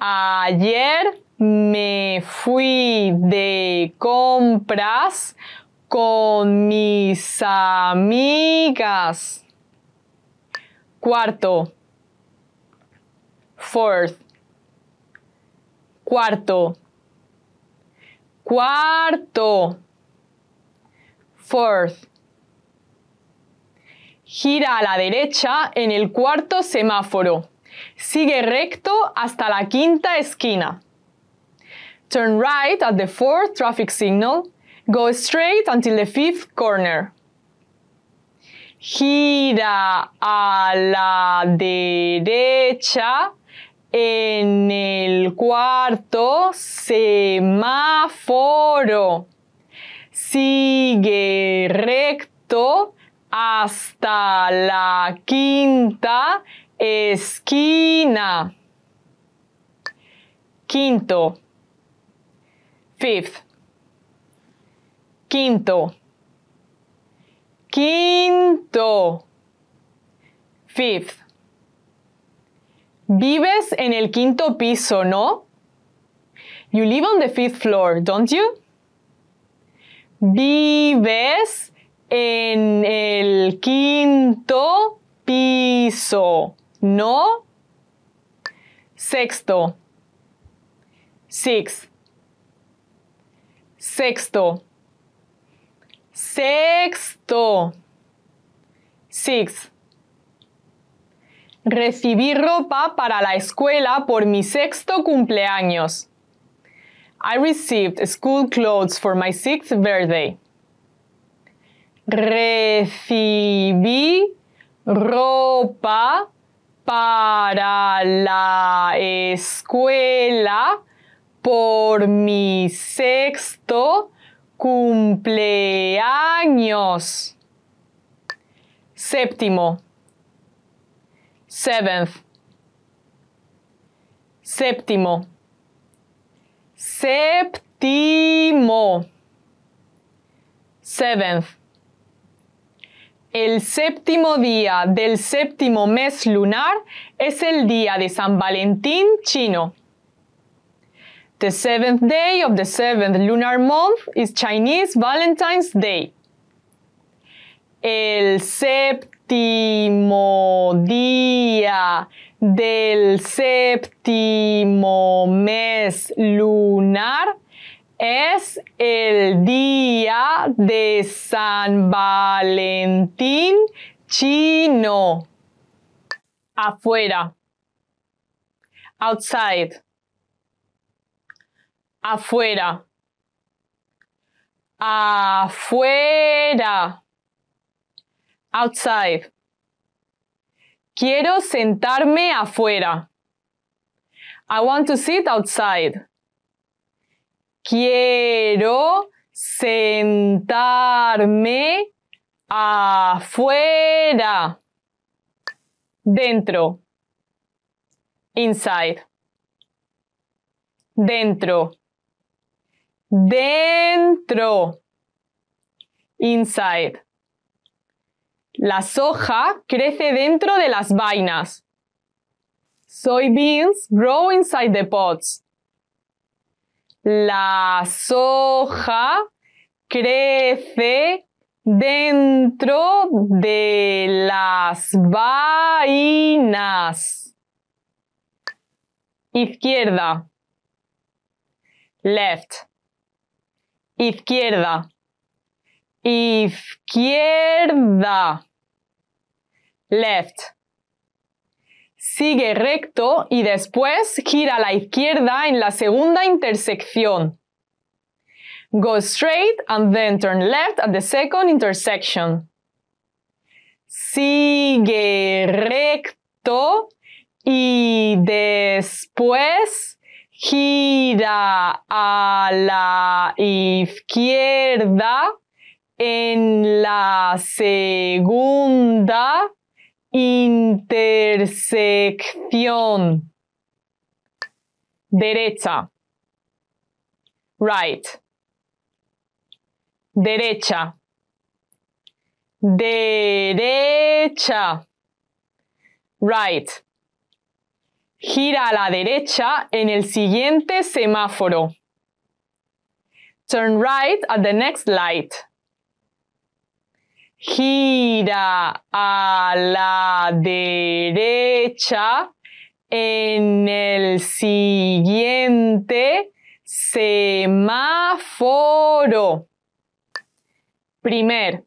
Ayer me fui de compras con mis amigas. Cuarto. Fourth. Cuarto. Cuarto. Fourth. Gira a la derecha en el cuarto semáforo. Sigue recto hasta la quinta esquina. Turn right at the fourth traffic signal. Go straight until the fifth corner. Gira a la derecha en el cuarto semáforo. Sigue recto hasta la quinta esquina. Quinto. Fifth. Quinto. Quinto. Fifth. Vives en el quinto piso, ¿no? You live on the fifth floor, don't you? Vives en el quinto piso. No. Sexto. Six. Sexto. Sexto. Six. Recibí ropa para la escuela por mi sexto cumpleaños. I received school clothes for my sixth birthday. Recibí ropa para la escuela por mi sexto cumpleaños. Séptimo. Seventh. Séptimo. Séptimo. Seventh. El séptimo día del séptimo mes lunar es el día de San Valentín chino. The seventh day of the seventh lunar month is Chinese Valentine's Day. El séptimo día del séptimo mes lunar es el día de San Valentín chino. Afuera. Outside. Afuera. Afuera. Outside. Quiero sentarme afuera. I want to sit outside. Quiero sentarme afuera. Dentro. Inside. Dentro. Dentro. Inside. La soja crece dentro de las vainas. Soy beans grow inside the pots. La soja crece dentro de las vainas. Izquierda. Left. Izquierda. Izquierda. Left. Sigue recto y después gira a la izquierda en la segunda intersección. Go straight and then turn left at the second intersection. Sigue recto y después gira a la izquierda en la segunda intersección, derecha, right, derecha, derecha, right. Gira a la derecha en el siguiente semáforo. Turn right at the next light gira a la derecha en el siguiente semáforo. Primer.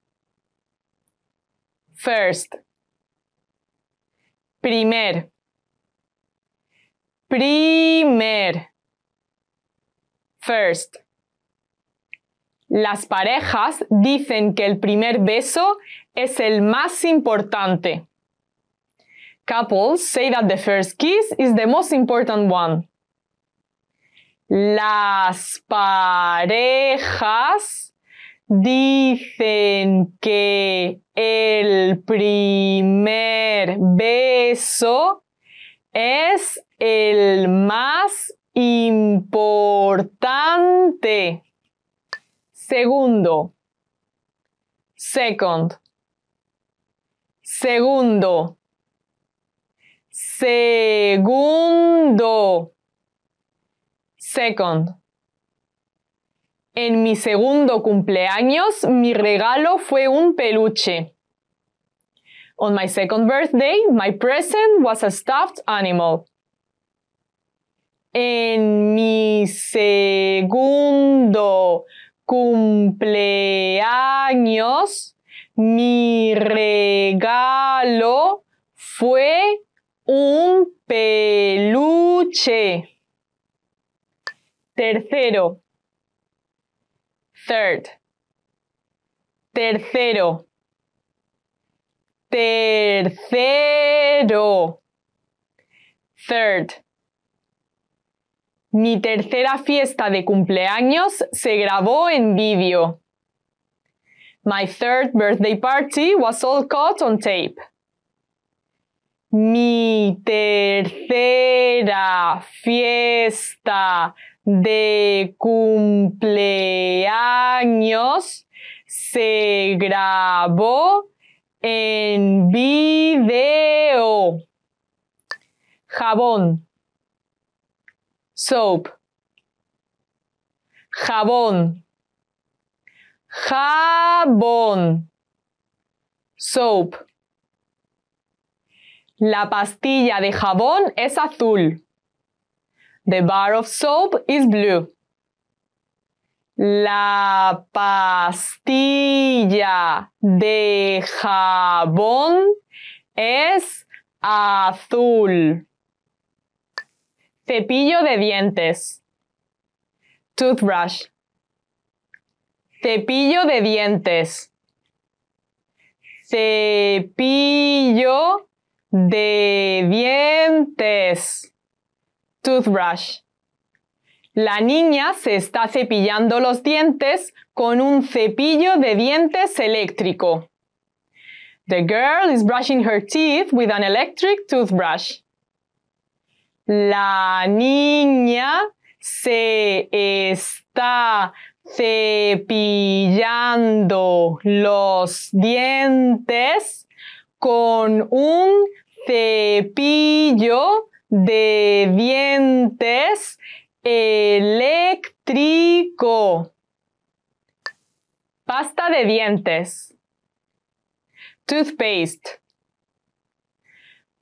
First. Primer. Primer. First. Las parejas dicen que el primer beso es el más importante. Couples say that the first kiss is the most important one. Las parejas dicen que el primer beso es el más importante segundo, second, segundo, segundo, second. En mi segundo cumpleaños, mi regalo fue un peluche. On my second birthday, my present was a stuffed animal. En mi segundo cumpleaños, mi regalo fue un peluche. Tercero. Third. Tercero. Tercero. Third. Mi tercera fiesta de cumpleaños se grabó en vídeo. My third birthday party was all caught on tape. Mi tercera fiesta de cumpleaños se grabó en video. Jabón soap, jabón, jabón, soap. La pastilla de jabón es azul. The bar of soap is blue. La pastilla de jabón es azul. Cepillo de dientes. Toothbrush. Cepillo de dientes. Cepillo de dientes. Toothbrush. La niña se está cepillando los dientes con un cepillo de dientes eléctrico. The girl is brushing her teeth with an electric toothbrush. La niña se está cepillando los dientes con un cepillo de dientes eléctrico. Pasta de dientes. Toothpaste.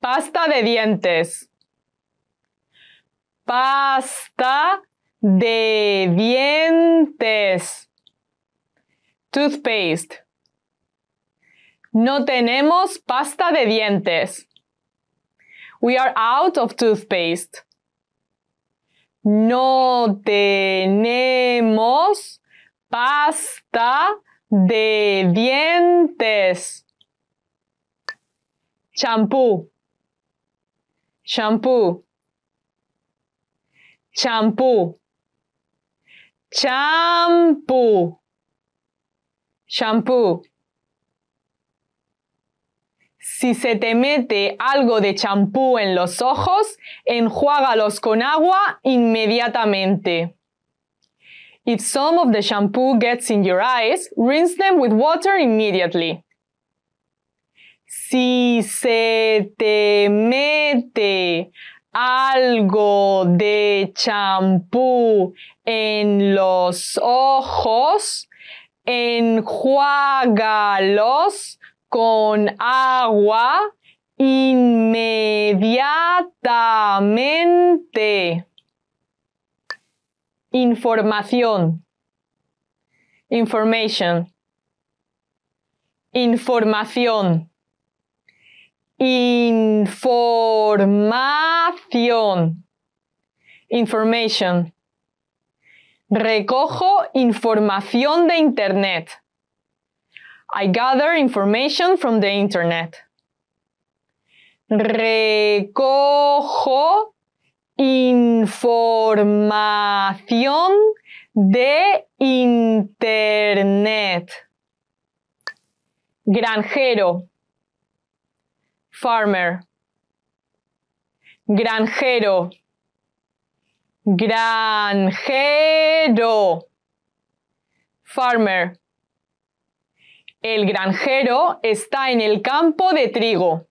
Pasta de dientes. Pasta de dientes. Toothpaste. No tenemos pasta de dientes. We are out of toothpaste. No tenemos pasta de dientes. Champú. Shampoo champú, champú, champú. Si se te mete algo de champú en los ojos, enjuágalos con agua inmediatamente. If some of the shampoo gets in your eyes, rinse them with water immediately. Si se te mete algo de champú en los ojos, enjuágalos con agua inmediatamente. Información. Information. Información. Información. Information. Recojo información de Internet. I gather information from the Internet. Recojo información de Internet. Granjero farmer, granjero, granjero, farmer. El granjero está en el campo de trigo.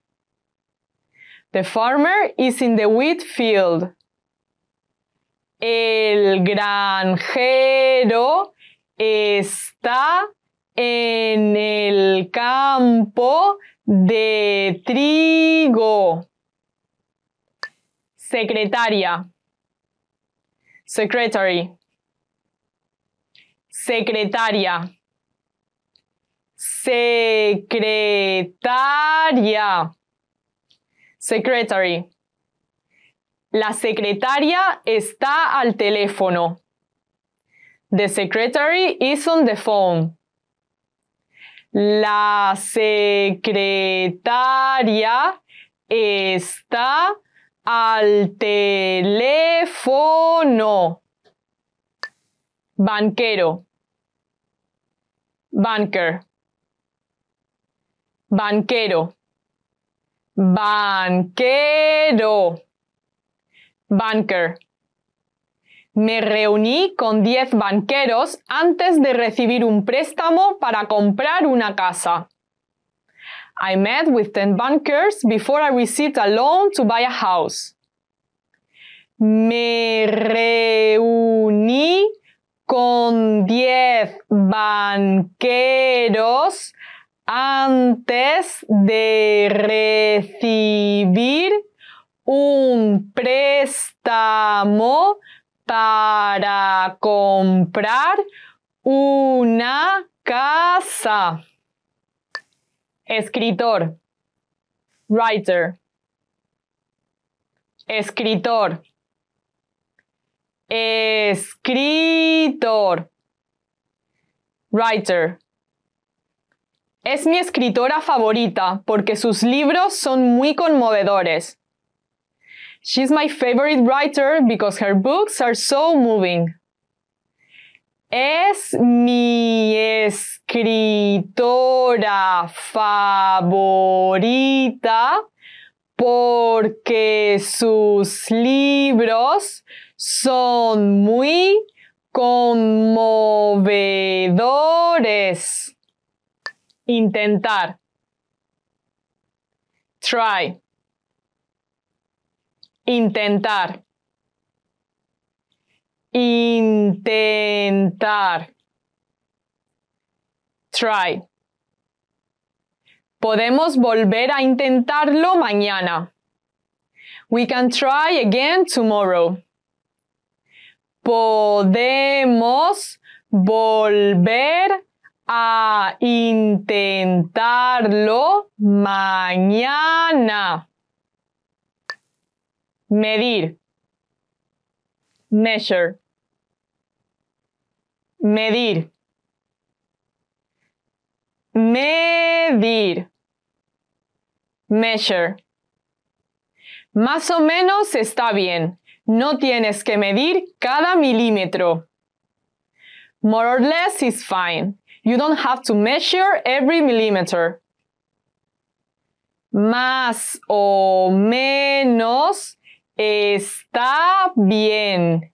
The farmer is in the wheat field. El granjero está en el campo de trigo. Secretaria. Secretary. Secretaria. Secretaria. Secretary. La secretaria está al teléfono. The secretary is on the phone. La secretaria está al teléfono. Banquero. Banker. Banquero. Banquero. Banker. Me reuní con 10 banqueros antes de recibir un préstamo para comprar una casa. I met with 10 bankers before I received a loan to buy a house. Me reuní con 10 banqueros antes de recibir un préstamo para comprar una casa. Escritor. Writer. Escritor. Escritor. Writer. Es mi escritora favorita porque sus libros son muy conmovedores. She's my favorite writer because her books are so moving. Es mi escritora favorita porque sus libros son muy conmovedores. Intentar. Try intentar, intentar, try. Podemos volver a intentarlo mañana. We can try again tomorrow. Podemos volver a intentarlo mañana medir, measure, medir, medir, measure. Más o menos está bien. No tienes que medir cada milímetro. More or less is fine. You don't have to measure every millimeter. Más o menos Está bien.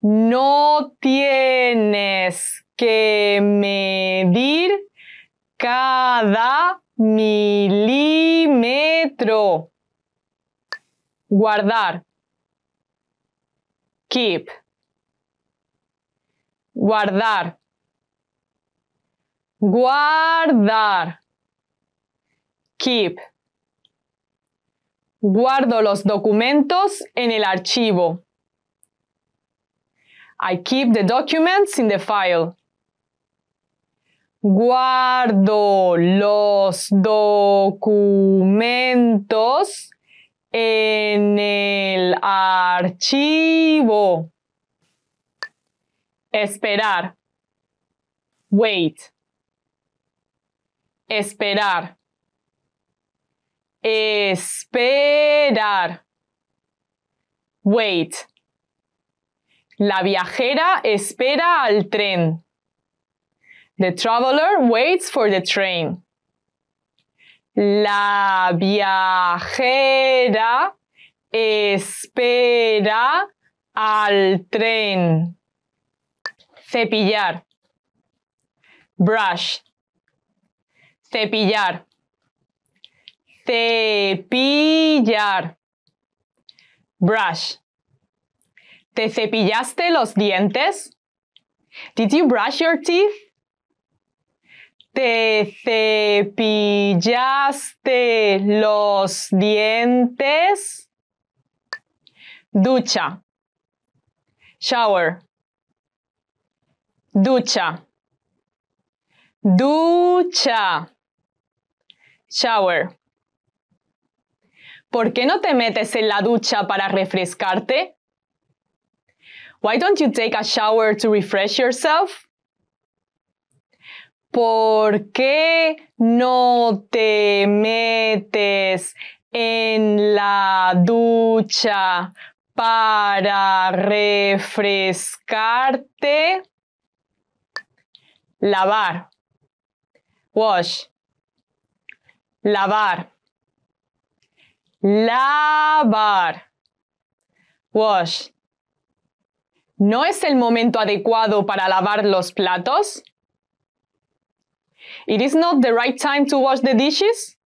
No tienes que medir cada milímetro. Guardar. Keep. Guardar. Guardar. Keep. Guardo los documentos en el archivo. I keep the documents in the file. Guardo los documentos en el archivo. Esperar. Wait. Esperar. Esperar. Wait. La viajera espera al tren. The traveler waits for the train. La viajera espera al tren. Cepillar. Brush. Cepillar. Cepillar. Este, brush. ¿Te cepillaste los dientes? Did you brush your teeth? ¿Te cepillaste los dientes? Ducha. Shower. Ducha. Ducha. Shower. ¿Por qué no te metes en la ducha para refrescarte? Why don't you take a shower to refresh yourself? ¿Por qué no te metes en la ducha para refrescarte? Lavar. Wash. Lavar. Lavar. Wash. ¿No es el momento adecuado para lavar los platos? It is not the right time to wash the dishes.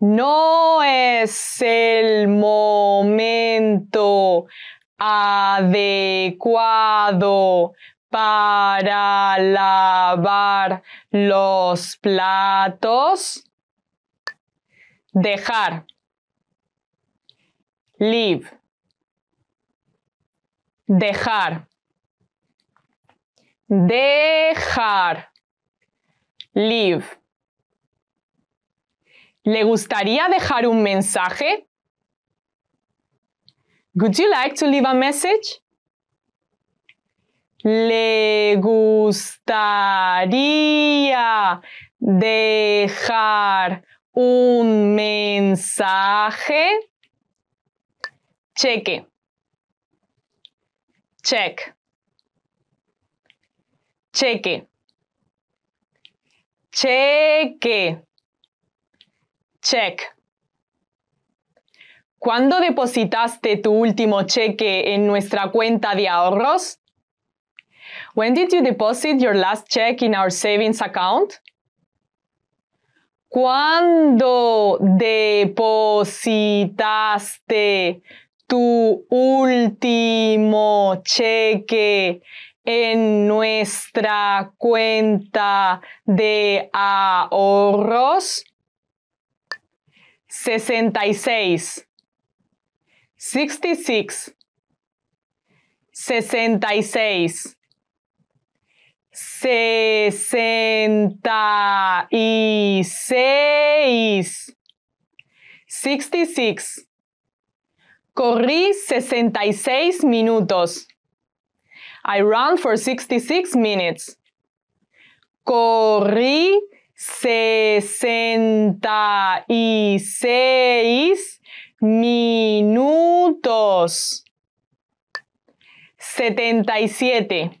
No es el momento adecuado para lavar los platos dejar, leave, dejar, dejar, leave. ¿Le gustaría dejar un mensaje? Would you like to leave a message? le gustaría dejar un mensaje. Cheque. Check. Cheque. Cheque. Check. ¿Cuándo depositaste tu último cheque en nuestra cuenta de ahorros? When did you deposit your last check in our savings account? ¿Cuándo depositaste tu último cheque en nuestra cuenta de ahorros? 66. 66. 66 sesenta y seis. Sixty six. Corrí sesenta y seis minutos. I ran for sixty-six minutes. Corrí sesenta y seis minutos. Setenta y siete.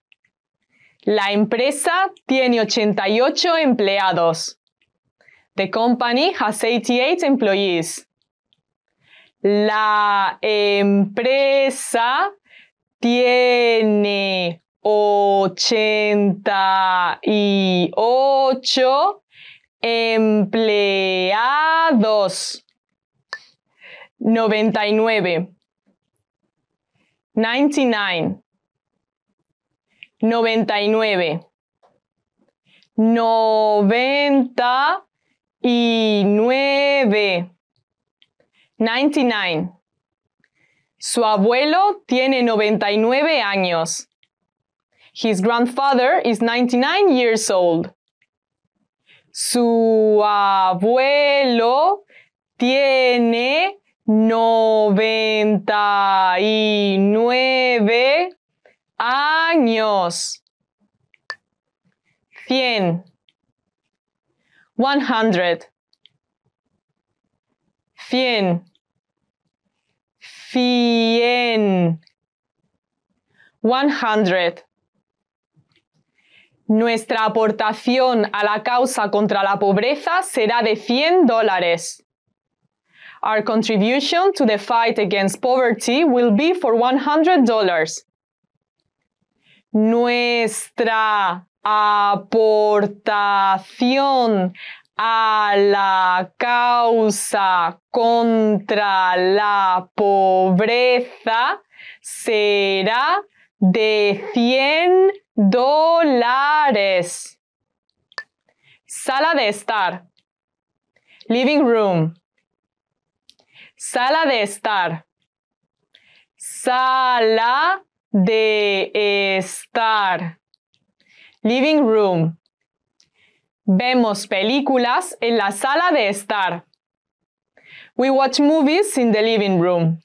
La empresa tiene 88 empleados. The company has 88 employees. La empresa tiene ocho empleados. 99. 99. Noventa Noventa y y nueve. nueve. Ninety-nine. Su abuelo tiene noventa y nueve años. His grandfather is ninety-nine years old. Su abuelo tiene noventa y nueve años. Cien. One hundred. Cien. Cien. One hundred. Nuestra aportación a la causa contra la pobreza será de 100 dólares. Our contribution to the fight against poverty will be for $100 nuestra aportación a la causa contra la pobreza será de 100 dólares. Sala de estar. Living room. Sala de estar. Sala de estar. Living room. Vemos películas en la sala de estar. We watch movies in the living room.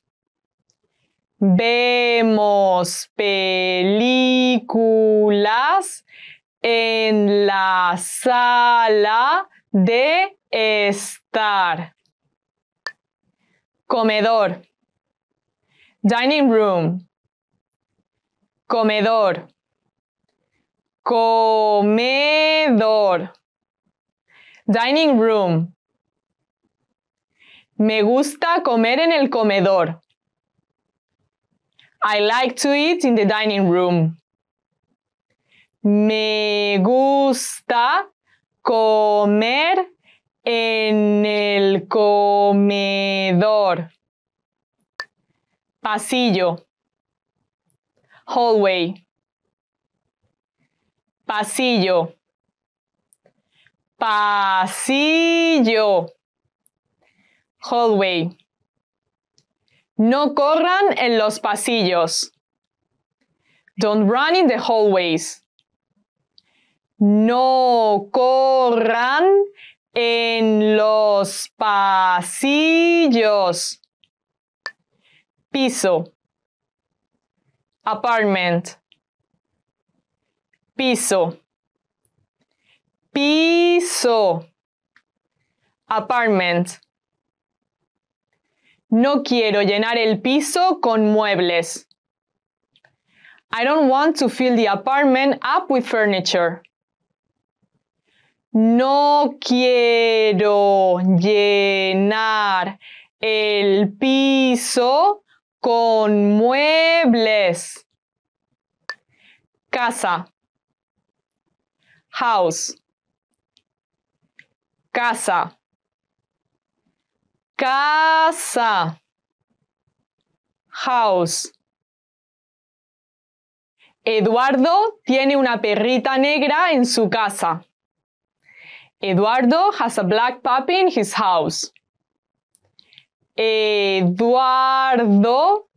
Vemos películas en la sala de estar. Comedor. Dining room comedor, comedor, dining room. Me gusta comer en el comedor. I like to eat in the dining room. Me gusta comer en el comedor. Pasillo hallway, pasillo, pasillo, hallway. No corran en los pasillos. Don't run in the hallways. No corran en los pasillos. Piso apartment, piso, piso, apartment. No quiero llenar el piso con muebles. I don't want to fill the apartment up with furniture. No quiero llenar el piso con muebles. Casa. House. Casa. Casa. House. Eduardo tiene una perrita negra en su casa. Eduardo has a black puppy in his house. Eduardo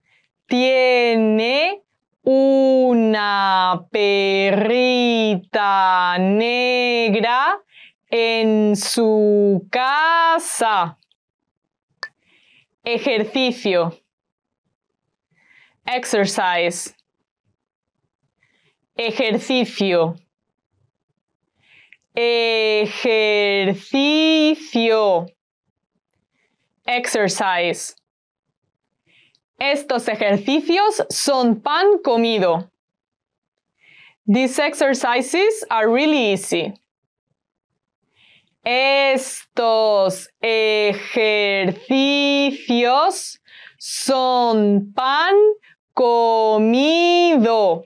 tiene una perrita negra en su casa. Ejercicio. Exercise. Ejercicio. Ejercicio exercise. Estos ejercicios son pan comido. These exercises are really easy. Estos ejercicios son pan comido.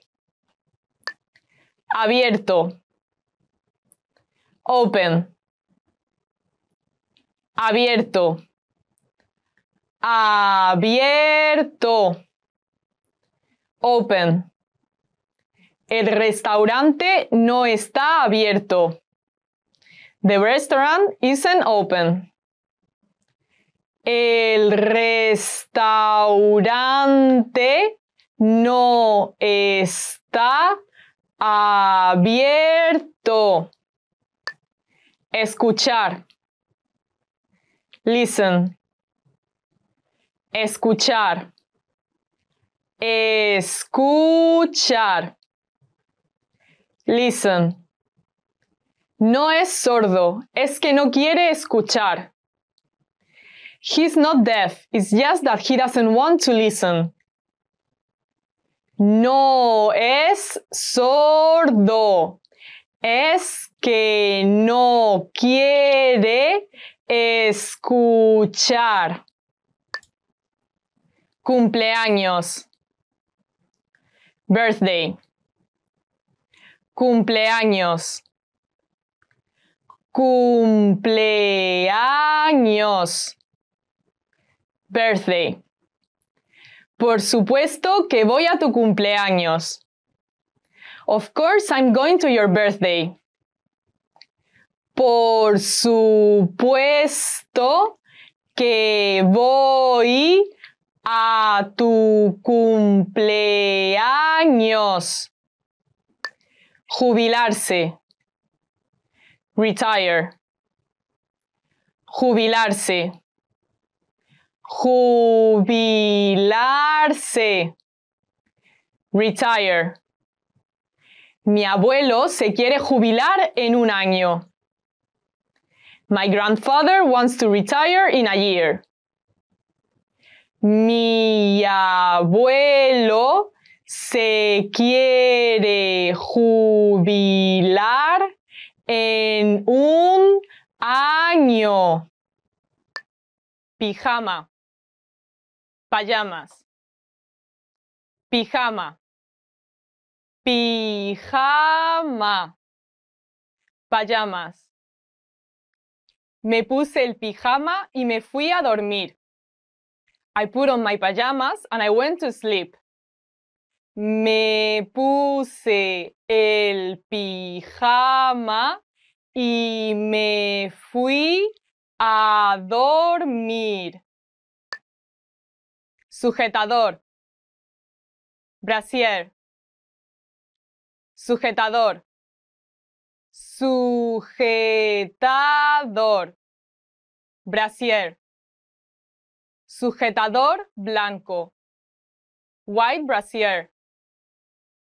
Abierto. Open. Abierto abierto. Open. El restaurante no está abierto. The restaurant isn't open. El restaurante no está abierto. Escuchar. Listen. Escuchar. Escuchar. Listen. No es sordo, es que no quiere escuchar. He's not deaf, it's just that he doesn't want to listen. No es sordo, es que no quiere escuchar cumpleaños, birthday, cumpleaños, cumpleaños, birthday. Por supuesto que voy a tu cumpleaños. Of course I'm going to your birthday. Por supuesto que voy a tu cumpleaños. Jubilarse. Retire. Jubilarse. Jubilarse. Retire. Mi abuelo se quiere jubilar en un año. My grandfather wants to retire in a year. Mi abuelo se quiere jubilar en un año. Pijama. pajamas, Pijama. Pijama. Payamas. Me puse el pijama y me fui a dormir. I put on my pajamas and I went to sleep. Me puse el pijama y me fui a dormir. Sujetador. Brasier. Sujetador. Sujetador. Brasier. Sujetador blanco. White brassiere.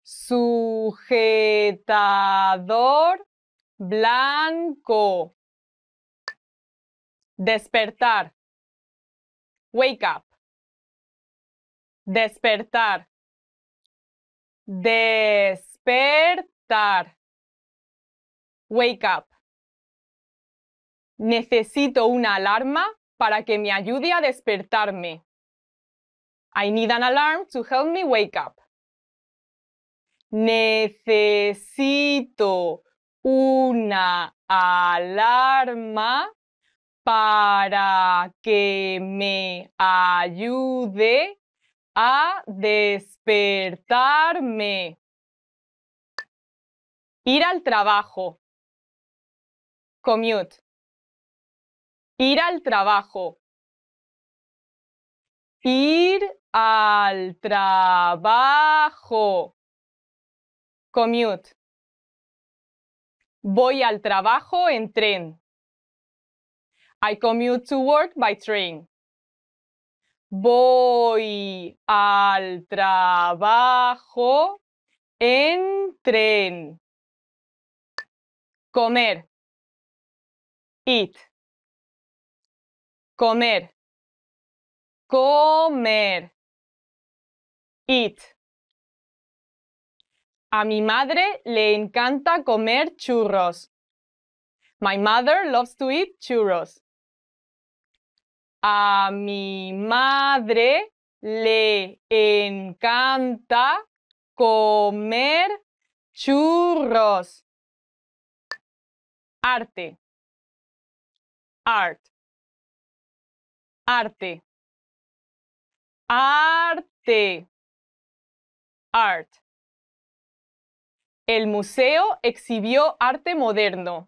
Sujetador blanco. Despertar. Wake up. Despertar. Despertar. Wake up. Necesito una alarma para que me ayude a despertarme. I need an alarm to help me wake up. Necesito una alarma para que me ayude a despertarme. Ir al trabajo. Commute. Ir al trabajo. Ir al trabajo. Commute. Voy al trabajo en tren. I commute to work by train. Voy al trabajo en tren. Comer. Eat comer, comer, eat. A mi madre le encanta comer churros. My mother loves to eat churros. A mi madre le encanta comer churros. Arte. Art arte, arte, art. El museo exhibió arte moderno.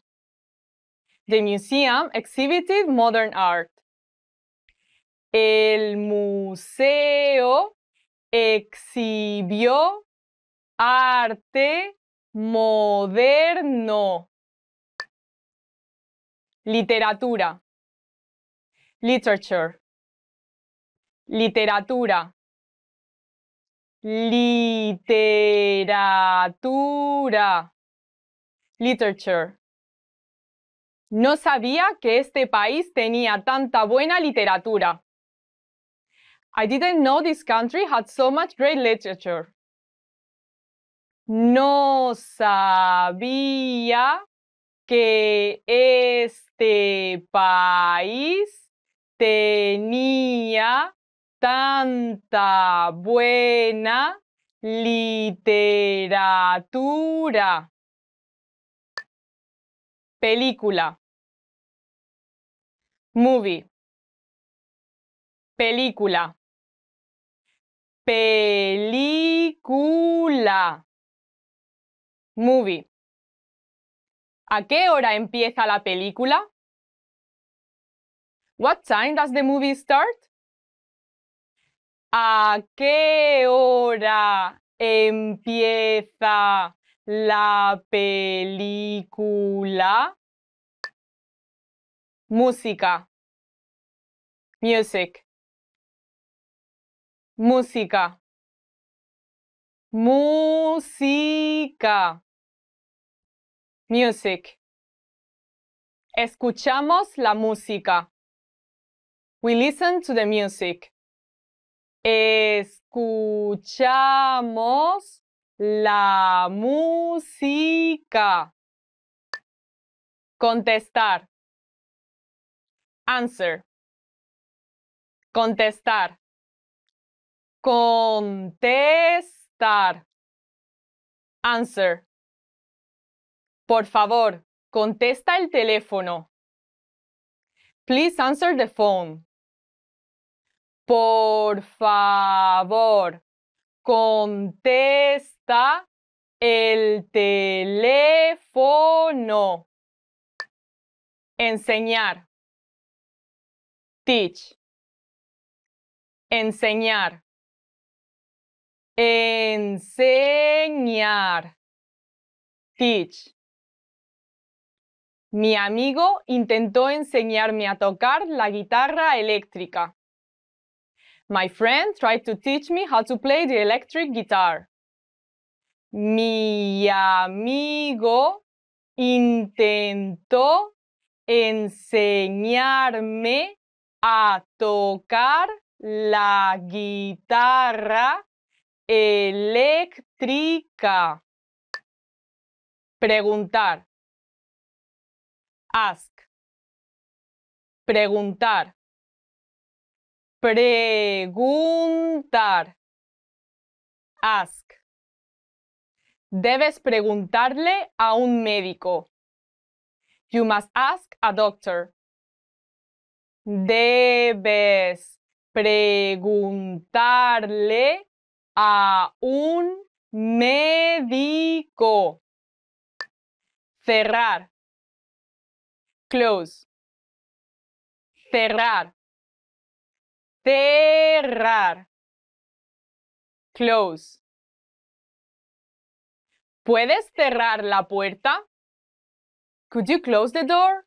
The museum exhibited modern art. El museo exhibió arte moderno. Literatura literature, literatura, literatura, literature. No sabía que este país tenía tanta buena literatura. I didn't know this country had so much great literature. No sabía que este país tenía tanta buena literatura. Película. Movie. Película. Película. Movie. ¿A qué hora empieza la película? What time does the movie start? ¿A qué hora empieza la película? Música. Music. Música. Música. Music. Escuchamos la música. We listen to the music. Escuchamos la música. Contestar. Answer. Contestar. Contestar. Answer. Por favor, contesta el teléfono. Please answer the phone. Por favor, contesta el teléfono. Enseñar. Teach. Enseñar. Enseñar. Teach. Mi amigo intentó enseñarme a tocar la guitarra eléctrica. My friend tried to teach me how to play the electric guitar. Mi amigo intentó enseñarme a tocar la guitarra eléctrica. Preguntar. Ask. Preguntar. Preguntar. Ask. Debes preguntarle a un médico. You must ask a doctor. Debes preguntarle a un médico. Cerrar. Close. Cerrar cerrar, close. ¿Puedes cerrar la puerta? Could you close the door?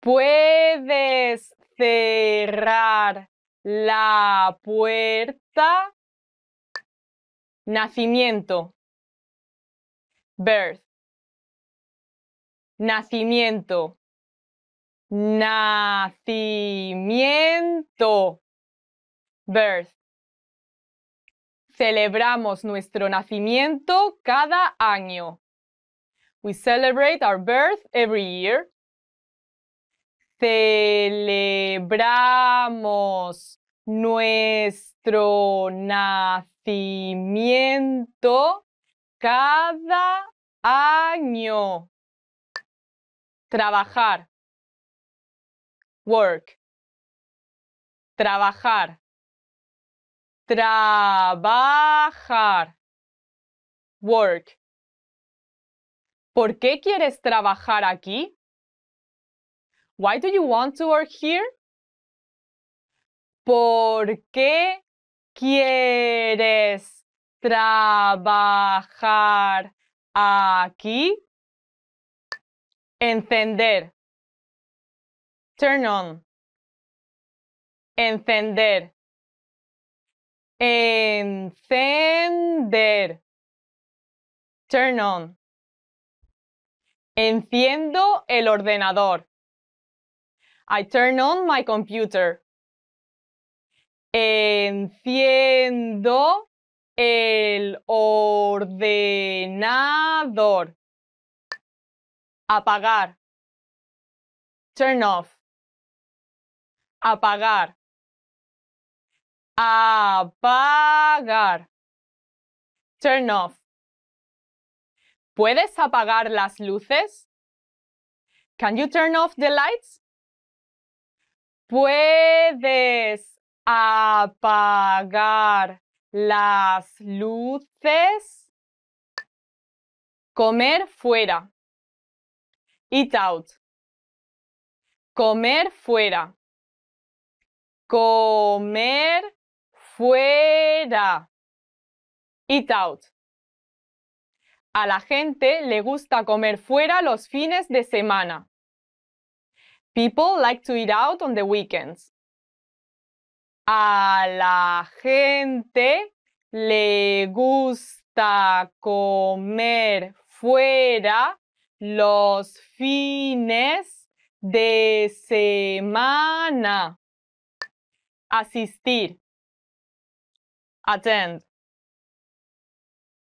¿Puedes cerrar la puerta? Nacimiento. Birth. Nacimiento. Nacimiento. Birth. Celebramos nuestro nacimiento cada año. We celebrate our birth every year. Celebramos nuestro nacimiento cada año. Trabajar work, trabajar, trabajar, work. ¿Por qué quieres trabajar aquí? Why do you want to work here? ¿Por qué quieres trabajar aquí? Encender turn on, encender, encender, turn on. Enciendo el ordenador. I turn on my computer. Enciendo el ordenador. Apagar. Turn off apagar, apagar, turn off. ¿Puedes apagar las luces? Can you turn off the lights? ¿Puedes apagar las luces? Comer fuera. Eat out. Comer fuera comer fuera. Eat out. A la gente le gusta comer fuera los fines de semana. People like to eat out on the weekends. A la gente le gusta comer fuera los fines de semana asistir, attend,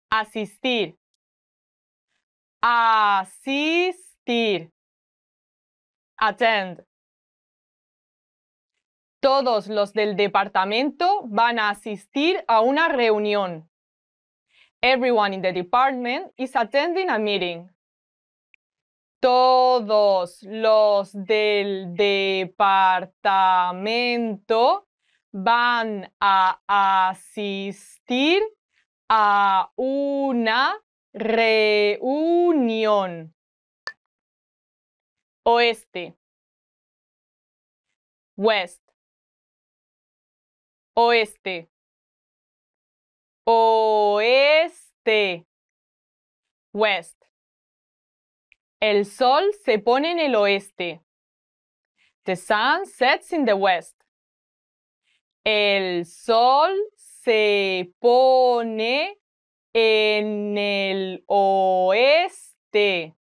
asistir, asistir, attend. Todos los del departamento van a asistir a una reunión. Everyone in the department is attending a meeting todos los del departamento van a asistir a una reunión. Oeste. West. Oeste. Oeste. West. El sol se pone en el oeste. The sun sets in the west. El sol se pone en el oeste.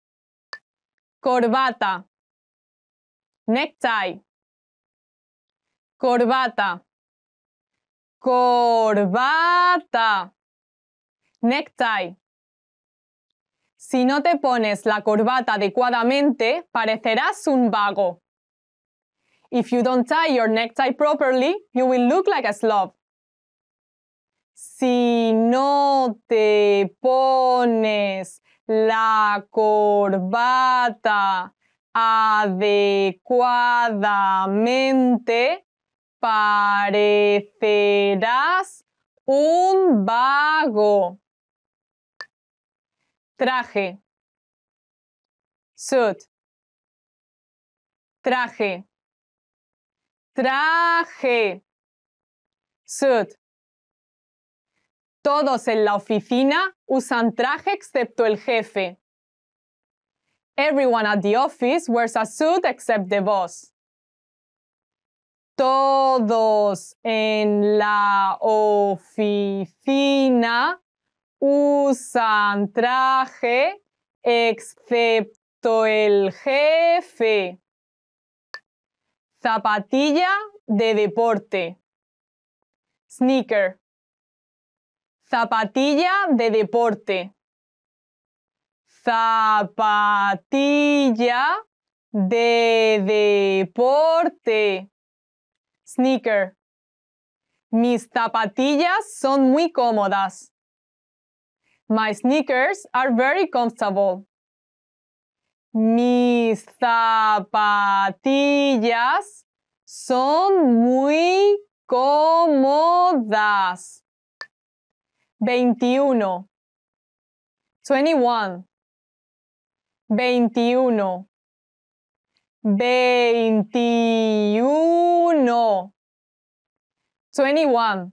Corbata. Necktie. Corbata. Corbata. Necktie. Si no te pones la corbata adecuadamente, parecerás un vago. If you don't tie your necktie properly, you will look like a slob. Si no te pones la corbata adecuadamente, parecerás un vago traje, suit, traje, traje, suit. Todos en la oficina usan traje excepto el jefe. Everyone at the office wears a suit except the boss. Todos en la oficina usan traje excepto el jefe. Zapatilla de deporte. Sneaker. Zapatilla de deporte. Zapatilla de deporte. Sneaker. Mis zapatillas son muy cómodas. My sneakers are very comfortable. Mis zapatillas son muy cómodas. 21. 21. 21. 21. 21.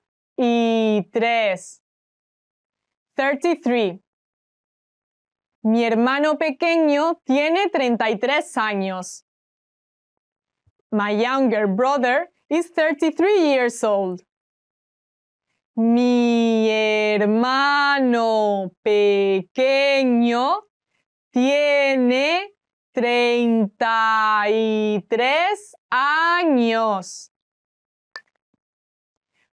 tres. 33. Mi hermano pequeño tiene 33 años. My younger brother is 33 years old. Mi hermano pequeño tiene tres años.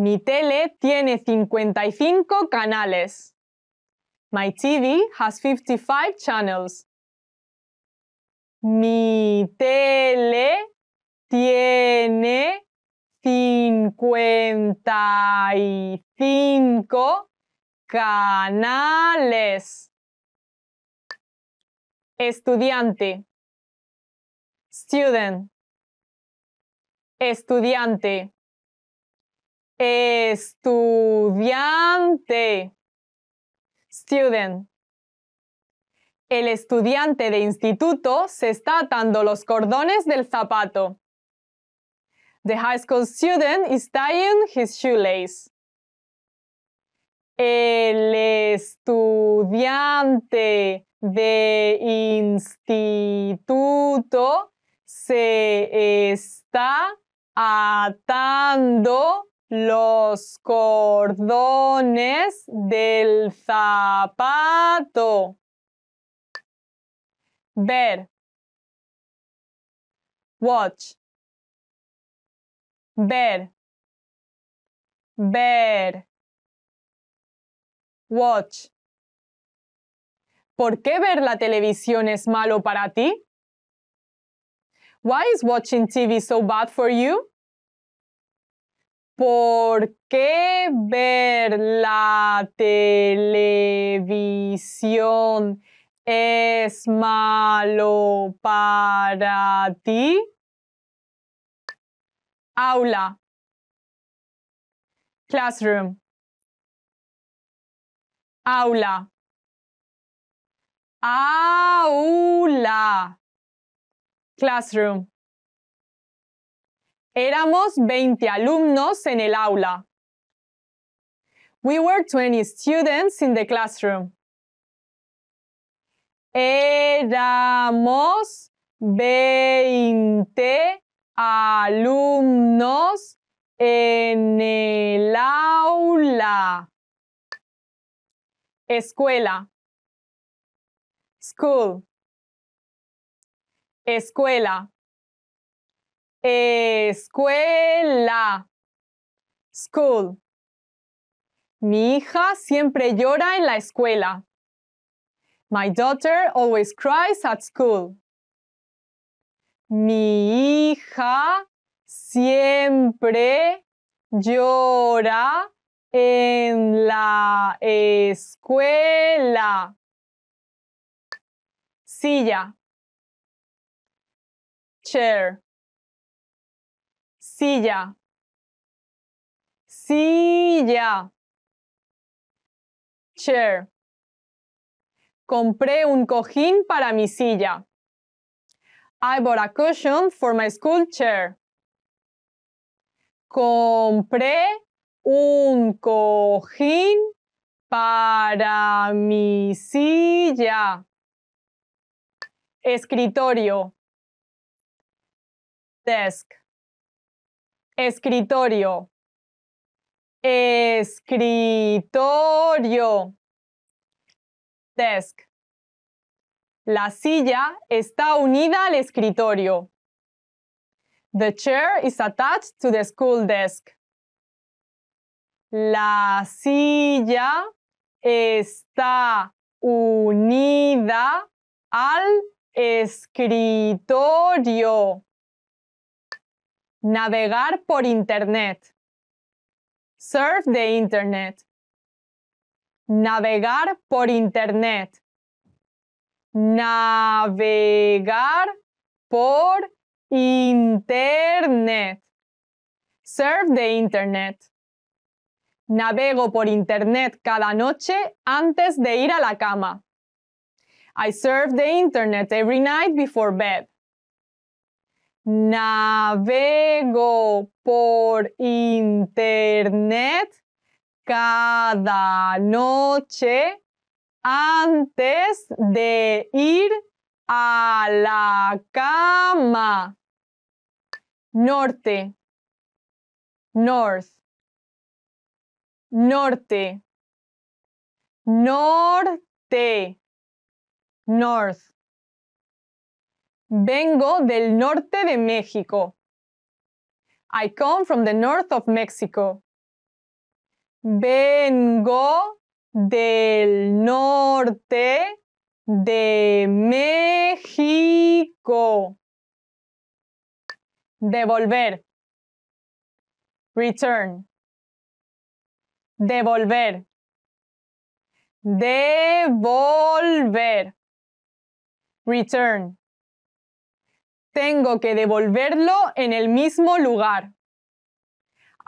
Mi tele tiene 55 canales. My TV has 55 channels. Mi tele tiene 55 canales. Estudiante. Student. Estudiante. Estudiante. Student. El estudiante de instituto se está atando los cordones del zapato. The high school student is tying his shoelace. El estudiante de instituto se está atando los cordones del zapato. Ver. Watch. Ver. Ver. Watch. ¿Por qué ver la televisión es malo para ti? Why is watching TV so bad for you? ¿Por qué ver la televisión es malo para ti? Aula. Classroom. Aula. Aula. Classroom. Éramos veinte alumnos en el aula. We were 20 students in the classroom. Éramos veinte alumnos en el aula. Escuela. School. Escuela. Escuela. School. Mi hija siempre llora en la escuela. My daughter always cries at school. Mi hija siempre llora en la escuela. Silla. Chair silla, silla, chair. Compré un cojín para mi silla. I bought a cushion for my school chair. Compré un cojín para mi silla. Escritorio. Desk. Escritorio. Escritorio. Desk. La silla está unida al escritorio. The chair is attached to the school desk. La silla está unida al escritorio. Navegar por Internet. Surf the Internet. Navegar por Internet. Navegar por Internet. Surf the Internet. Navego por Internet cada noche antes de ir a la cama. I surf the Internet every night before bed. Navego por internet cada noche antes de ir a la cama. Norte. North. Norte. Norte. North. Vengo del norte de México. I come from the north of Mexico. Vengo del norte de México. Devolver. Return. Devolver. Devolver. Return. Tengo que devolverlo en el mismo lugar.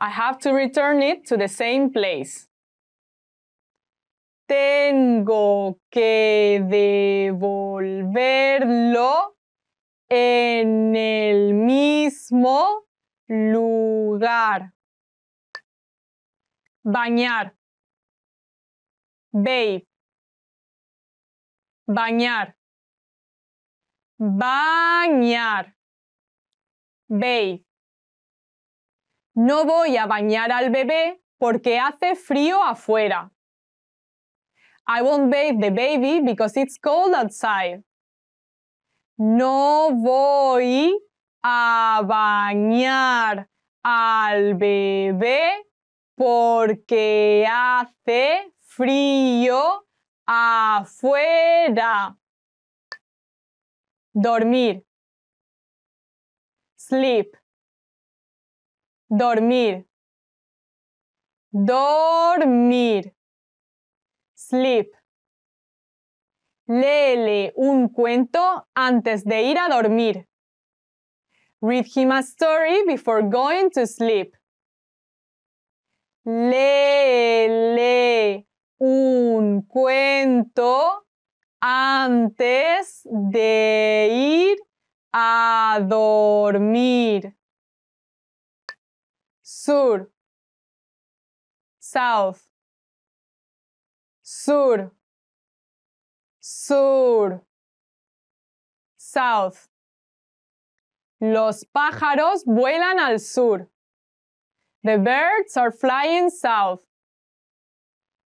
I have to return it to the same place. Tengo que devolverlo en el mismo lugar. Bañar. Babe. Bañar bañar. Bay. No voy a bañar al bebé porque hace frío afuera. I won't bathe the baby because it's cold outside. No voy a bañar al bebé porque hace frío afuera dormir, sleep, dormir, dormir, sleep. Lele un cuento antes de ir a dormir. Read him a story before going to sleep. Lele un cuento antes de ir a dormir. Sur. South. Sur. Sur. South. Los pájaros vuelan al sur. The birds are flying south.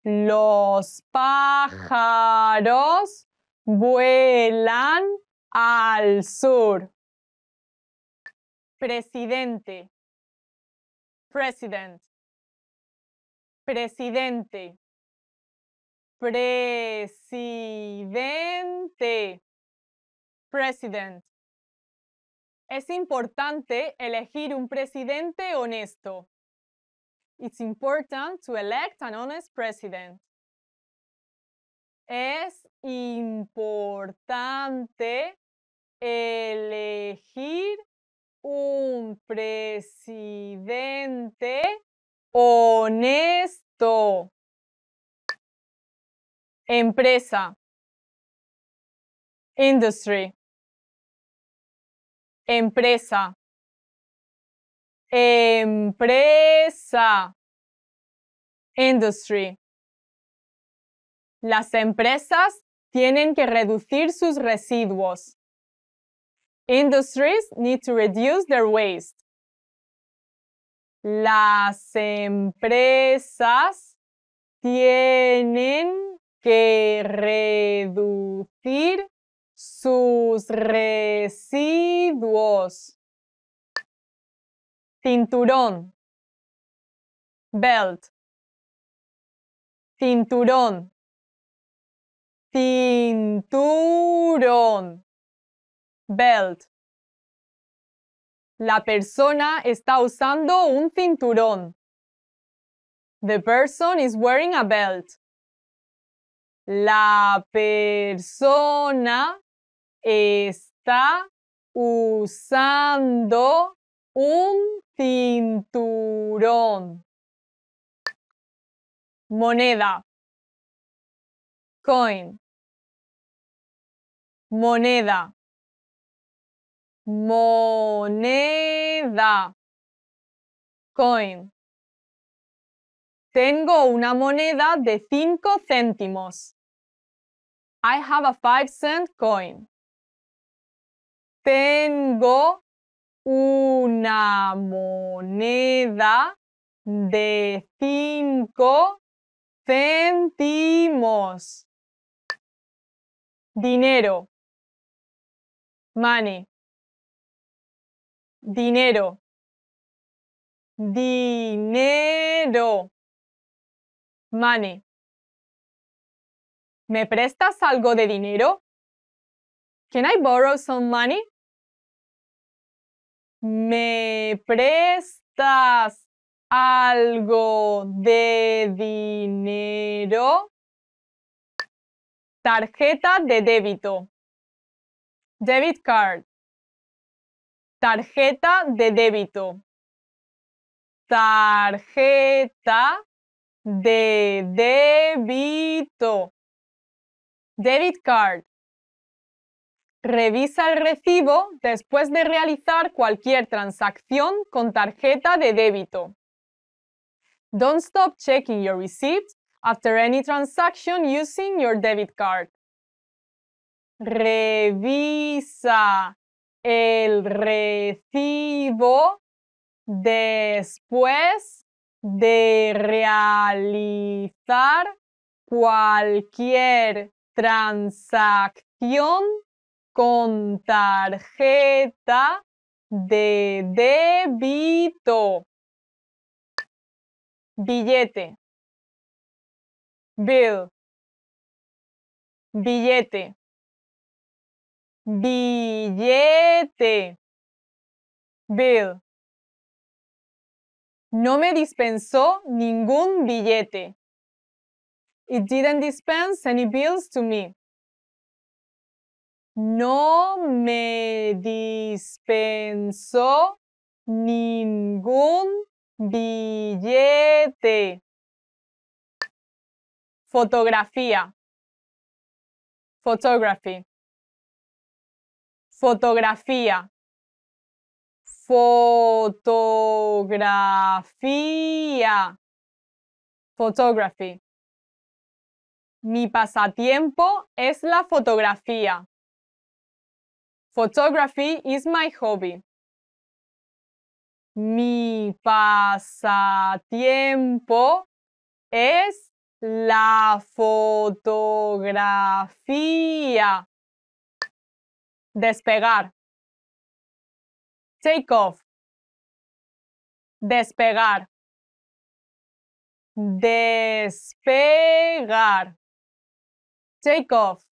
Los pájaros vuelan al sur. Presidente. Presidente. Presidente. Presidente. Presidente. Es importante elegir un presidente honesto. It's important to elect an honest president. Es importante elegir un presidente honesto. Empresa. Industry. Empresa. Empresa. Industry. Las empresas tienen que reducir sus residuos. Industries need to reduce their waste. Las empresas tienen que reducir sus residuos cinturón, belt, cinturón, cinturón, belt. La persona está usando un cinturón. The person is wearing a belt. La persona está usando un cinturón. Moneda. Coin. Moneda. Moneda. Coin. Tengo una moneda de cinco céntimos. I have a five cent coin. Tengo una moneda de cinco céntimos. Dinero. Money. Dinero. Dinero. Money. ¿Me prestas algo de dinero? Can I borrow some money? ¿Me prestas algo de dinero? Tarjeta de débito. Debit card. Tarjeta de débito. Tarjeta de débito. Debit card. Revisa el recibo después de realizar cualquier transacción con tarjeta de débito. Don't stop checking your receipt after any transaction using your debit card. Revisa el recibo después de realizar cualquier transacción con tarjeta de débito. Billete. Bill. Billete. Billete. Bill. No me dispensó ningún billete. It didn't dispense any bills to me no me dispensó ningún billete. Fotografía. Photography. Fotografía. Fotografía. Photography. Mi pasatiempo es la fotografía. Photography is my hobby. Mi pasatiempo es la fotografía. Despegar. Take off. Despegar. Despegar. Take off.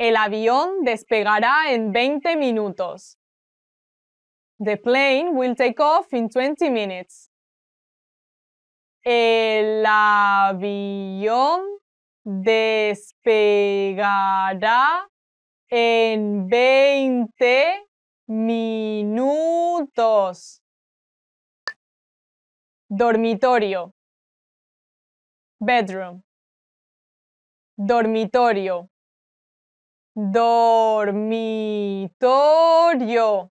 El avión despegará en 20 minutos. The plane will take off in 20 minutes. El avión despegará en 20 minutos. Dormitorio. Bedroom. Dormitorio dormitorio,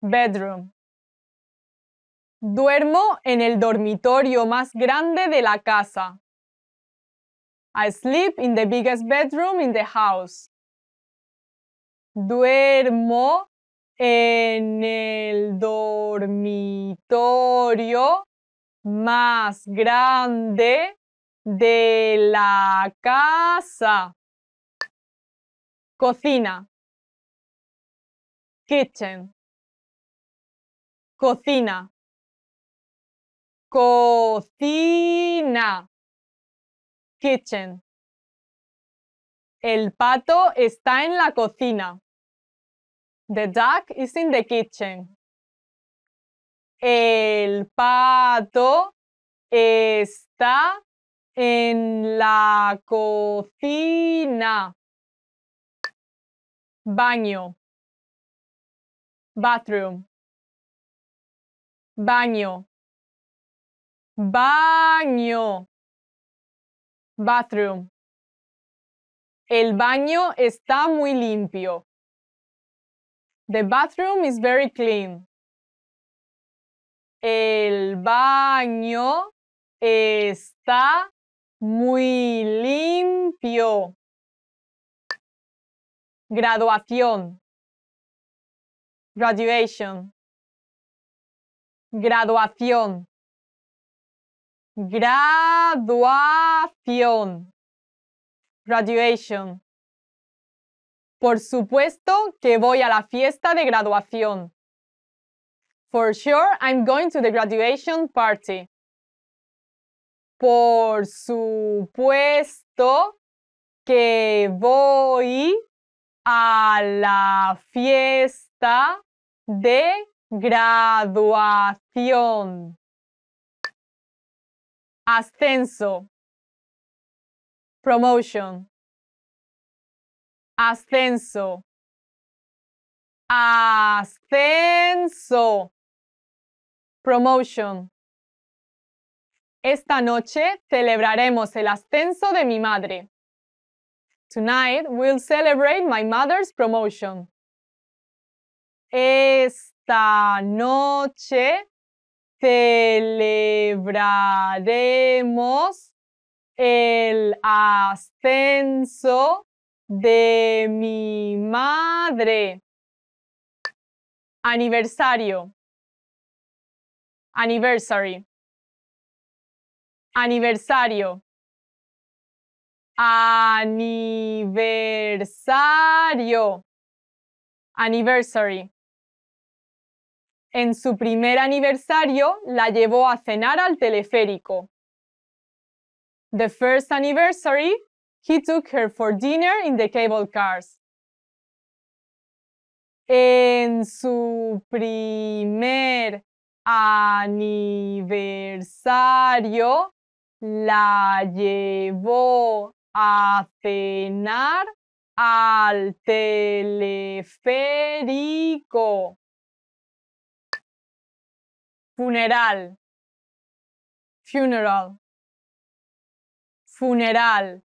bedroom. Duermo en el dormitorio más grande de la casa. I sleep in the biggest bedroom in the house. Duermo en el dormitorio más grande de la casa. Cocina. Kitchen. Cocina. Cocina. Kitchen. El pato está en la cocina. The duck is in the kitchen. El pato está en la cocina baño, bathroom, baño, baño, bathroom. El baño está muy limpio. The bathroom is very clean. El baño está muy limpio graduación, graduation, graduación, graduación, graduation. Por supuesto que voy a la fiesta de graduación. For sure, I'm going to the graduation party. Por supuesto que voy a la fiesta de graduación. Ascenso. Promotion. Ascenso. Ascenso. Promotion. Esta noche celebraremos el ascenso de mi madre. Tonight we'll celebrate my mother's promotion. Esta noche celebraremos el ascenso de mi madre. Aniversario. Anniversary. Aniversario. Aniversario. Anniversary. En su primer aniversario la llevó a cenar al teleférico. The first anniversary, he took her for dinner in the cable cars. En su primer aniversario la llevó a cenar al teleférico. Funeral. Funeral. Funeral.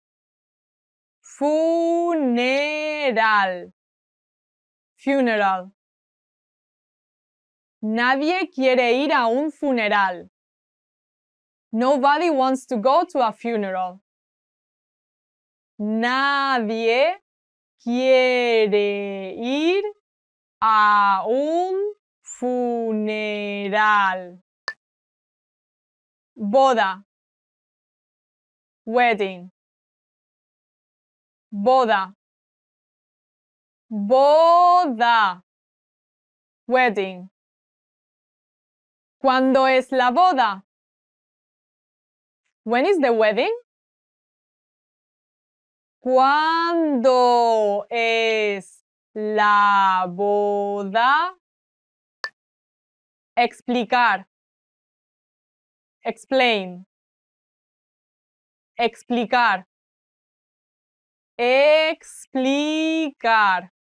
Funeral. Funeral. Nadie quiere ir a un funeral. Nobody wants to go to a funeral. Nadie quiere ir a un funeral. Boda. Wedding. Boda. Boda. Wedding. ¿Cuándo es la boda? When is the wedding? ¿Cuándo es la boda? Explicar. Explain. Explicar. Explicar.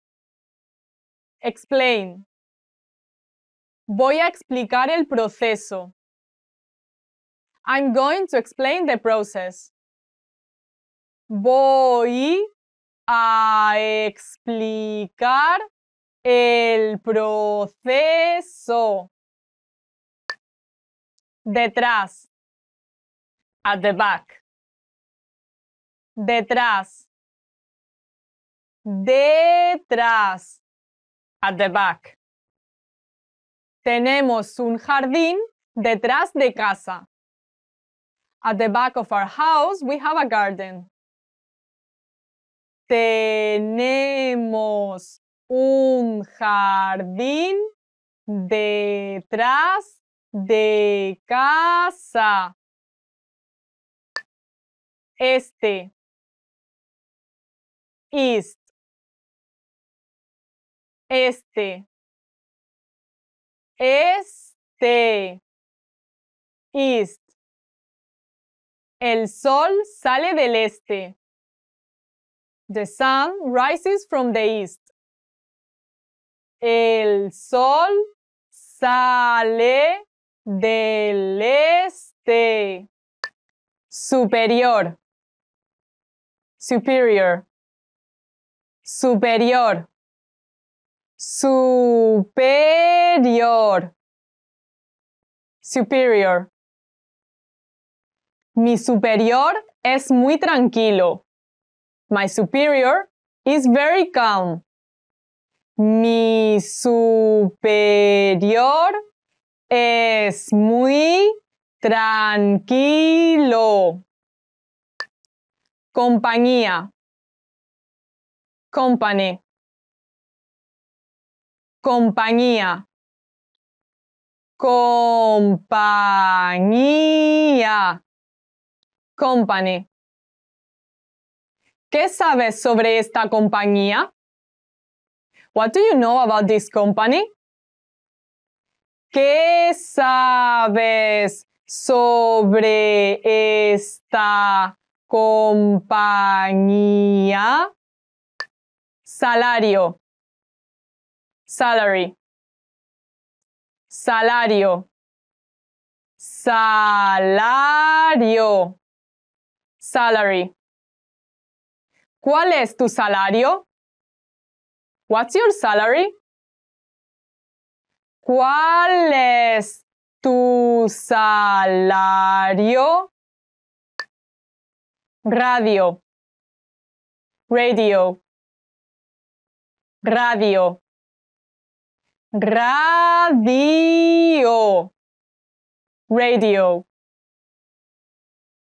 Explain. Voy a explicar el proceso. I'm going to explain the process voy a explicar el proceso. Detrás. At the back. Detrás. Detrás. At the back. Tenemos un jardín detrás de casa. At the back of our house, we have a garden. Tenemos un jardín detrás de casa. Este. East. Este. Este. East. El sol sale del este. The sun rises from the east. El sol sale del este. Superior. Superior. Superior. Superior. Superior. Mi superior es muy tranquilo. My superior is very calm. Mi superior es muy tranquilo. Compañía. Company. Compañía. Compañía. Company. ¿Qué sabes sobre esta compañía? What do you know about this company? ¿Qué sabes sobre esta compañía? Salario. Salary. Salario. Salario. Salary. ¿Cuál es tu salario? What's your salary? ¿Cuál es tu salario? Radio. Radio. Radio. Radio. Radio.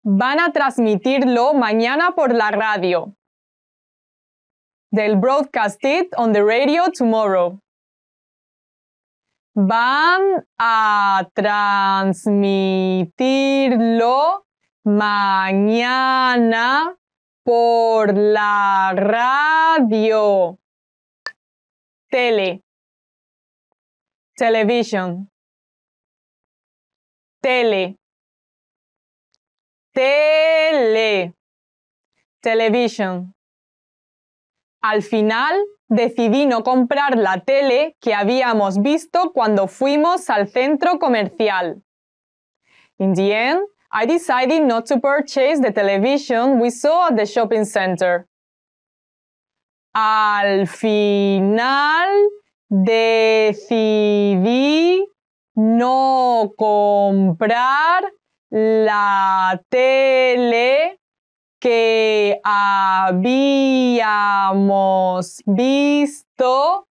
Van a transmitirlo mañana por la radio. They'll broadcast it on the radio tomorrow. Van a transmitirlo mañana por la radio. Tele. Television. Tele. Tele. Television. Al final decidí no comprar la tele que habíamos visto cuando fuimos al centro comercial. In the end, I decided not to purchase the television we saw at the shopping center. Al final decidí no comprar la tele que habíamos visto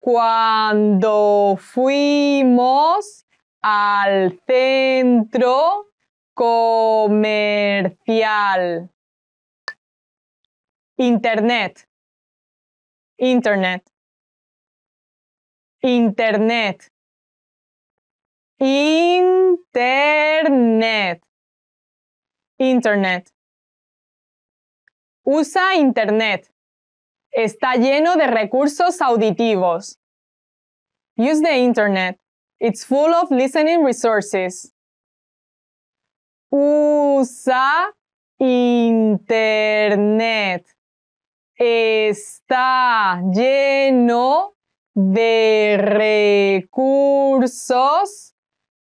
cuando fuimos al centro comercial. Internet. Internet. Internet. Internet. Internet. Usa Internet. Está lleno de recursos auditivos. Use the Internet. It's full of listening resources. Usa Internet. Está lleno de recursos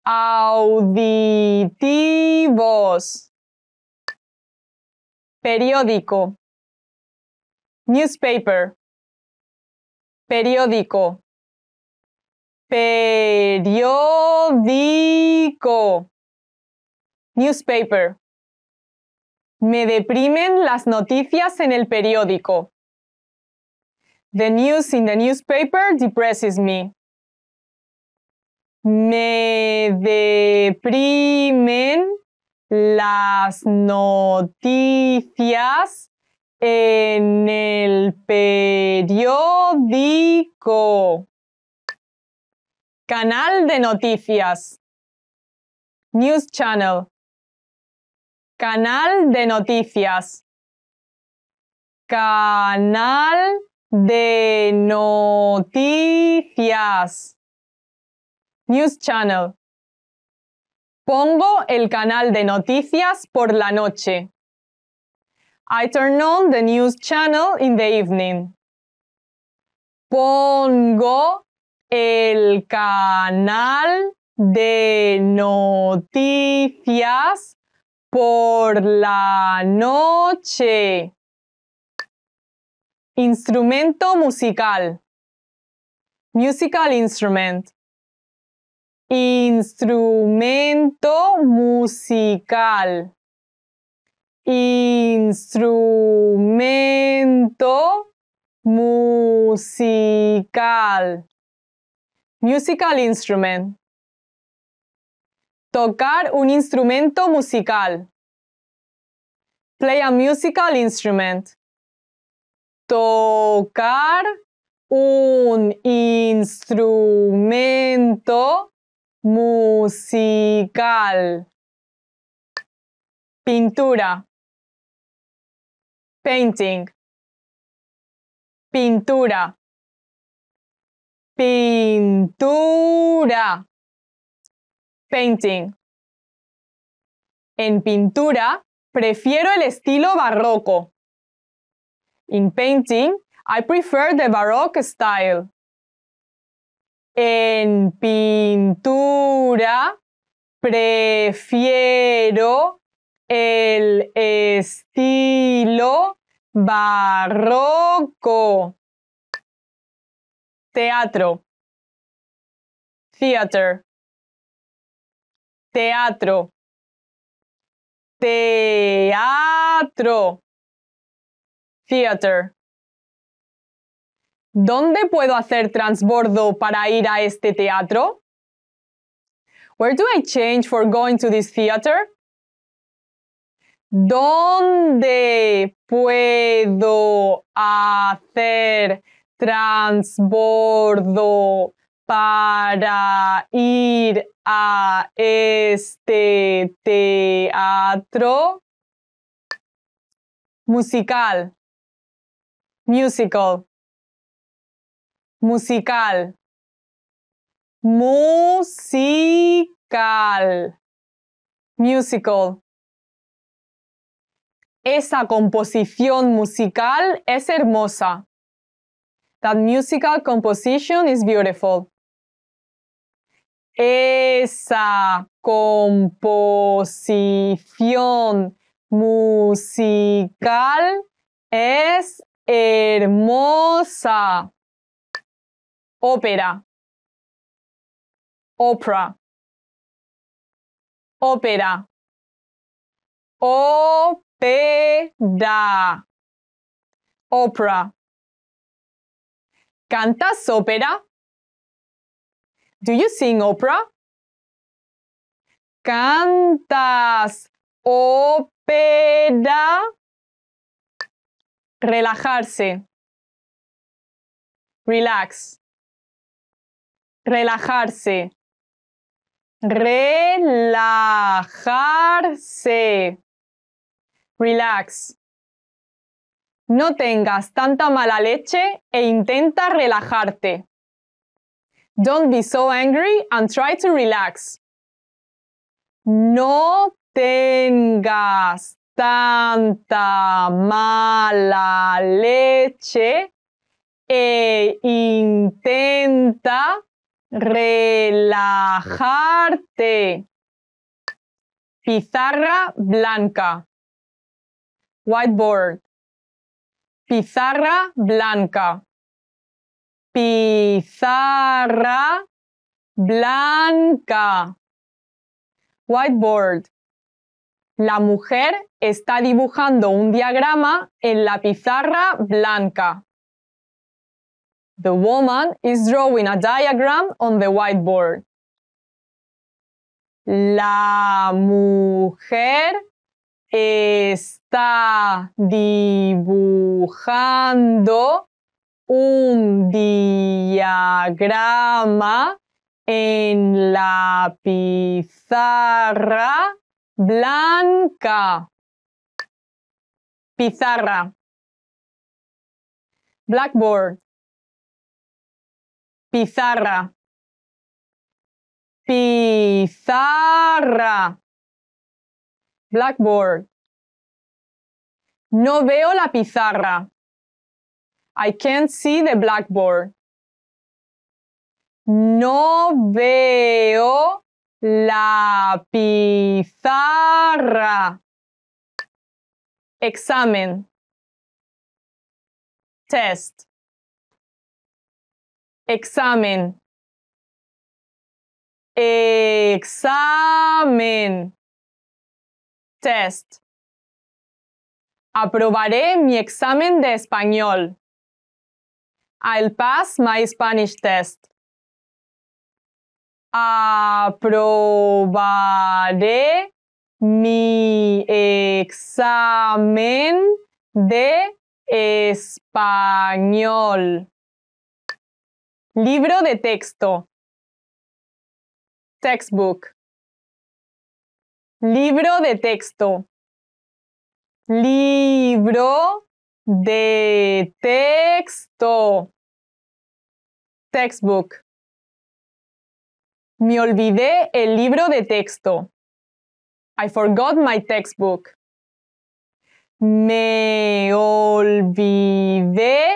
auditivos periódico, newspaper, periódico, periódico, newspaper. Me deprimen las noticias en el periódico. The news in the newspaper depresses me. Me deprimen las noticias en el periódico. Canal de noticias. News Channel. Canal de noticias. Canal de noticias. News Channel. Pongo el canal de noticias por la noche. I turn on the news channel in the evening. Pongo el canal de noticias por la noche. Instrumento musical. Musical instrument instrumento musical, instrumento musical, musical instrument, tocar un instrumento musical, play a musical instrument, tocar un instrumento musical, pintura, painting, pintura, pintura, painting. En pintura prefiero el estilo barroco. In painting, I prefer the baroque style. En pintura prefiero el estilo barroco. Teatro. Theater. Teatro. Teatro. Theater. ¿Dónde puedo hacer transbordo para ir a este teatro? Where do I change for going to this theater? ¿Dónde puedo hacer transbordo para ir a este teatro musical? Musical musical, musical, musical. Esa composición musical es hermosa. That musical composition is beautiful. Esa composición musical es hermosa ópera, opera, ópera, ópera, opera. ¿Cantas ópera? Do you sing opera? ¿Cantas ópera? Relajarse. Relax relajarse, relajarse, relax. No tengas tanta mala leche e intenta relajarte. Don't be so angry and try to relax. No tengas tanta mala leche e intenta relajarte. Pizarra blanca. Whiteboard. Pizarra blanca. Pizarra blanca. Whiteboard. La mujer está dibujando un diagrama en la pizarra blanca. The woman is drawing a diagram on the whiteboard. La mujer está dibujando un diagrama en la pizarra blanca. Pizarra. Blackboard. Pizarra. Pizarra. Blackboard. No veo la pizarra. I can't see the blackboard. No veo la pizarra. Examen. Test examen, examen, test. Aprobaré mi examen de español. I'll pass my Spanish test. Aprobaré mi examen de español. Libro de texto. Textbook. Libro de texto. Libro de texto. Textbook. Me olvidé el libro de texto. I forgot my textbook. Me olvidé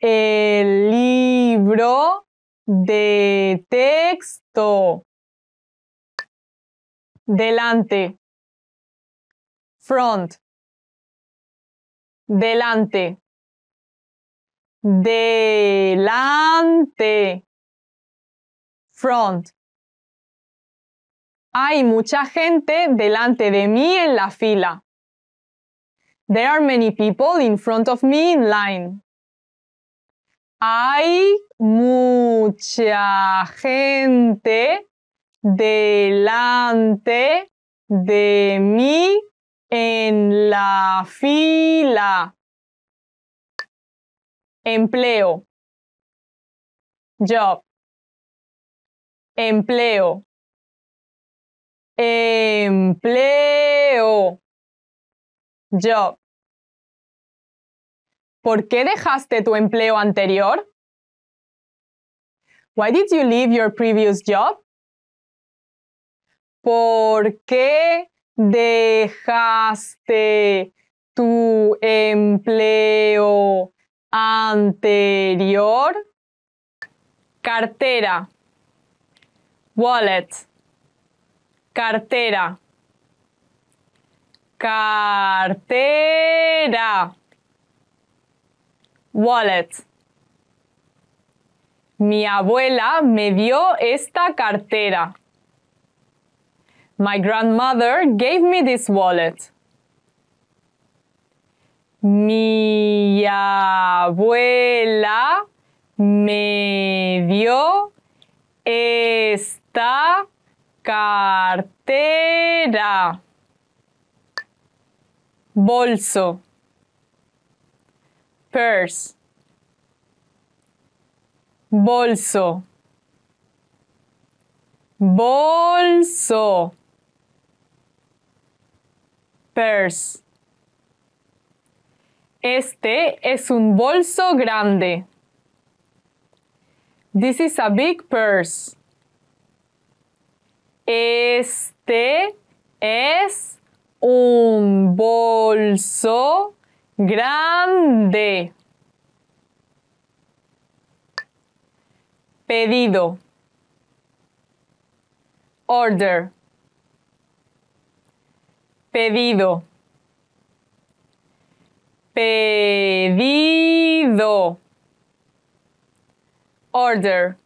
el libro de texto. Delante. Front. Delante. Delante. Front. Hay mucha gente delante de mí en la fila. There are many people in front of me in line hay mucha gente delante de mí en la fila. Empleo. Job. Empleo. Empleo. Job. ¿Por qué dejaste tu empleo anterior? Why did you leave your previous job? ¿Por qué dejaste tu empleo anterior? Cartera. Wallet. Cartera. Cartera wallet. Mi abuela me dio esta cartera. My grandmother gave me this wallet. Mi abuela me dio esta cartera. Bolso purse, bolso, bolso, purse. Este es un bolso grande. This is a big purse. Este es un bolso grande. Pedido. Order. Pedido. Pedido. Order.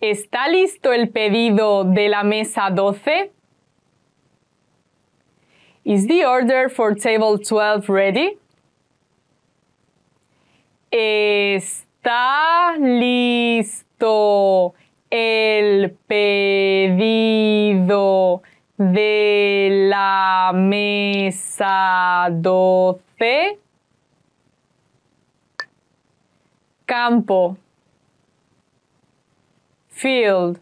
¿Está listo el pedido de la mesa 12? Is the order for table 12 ready? Está listo el pedido de la mesa 12. Campo. Field.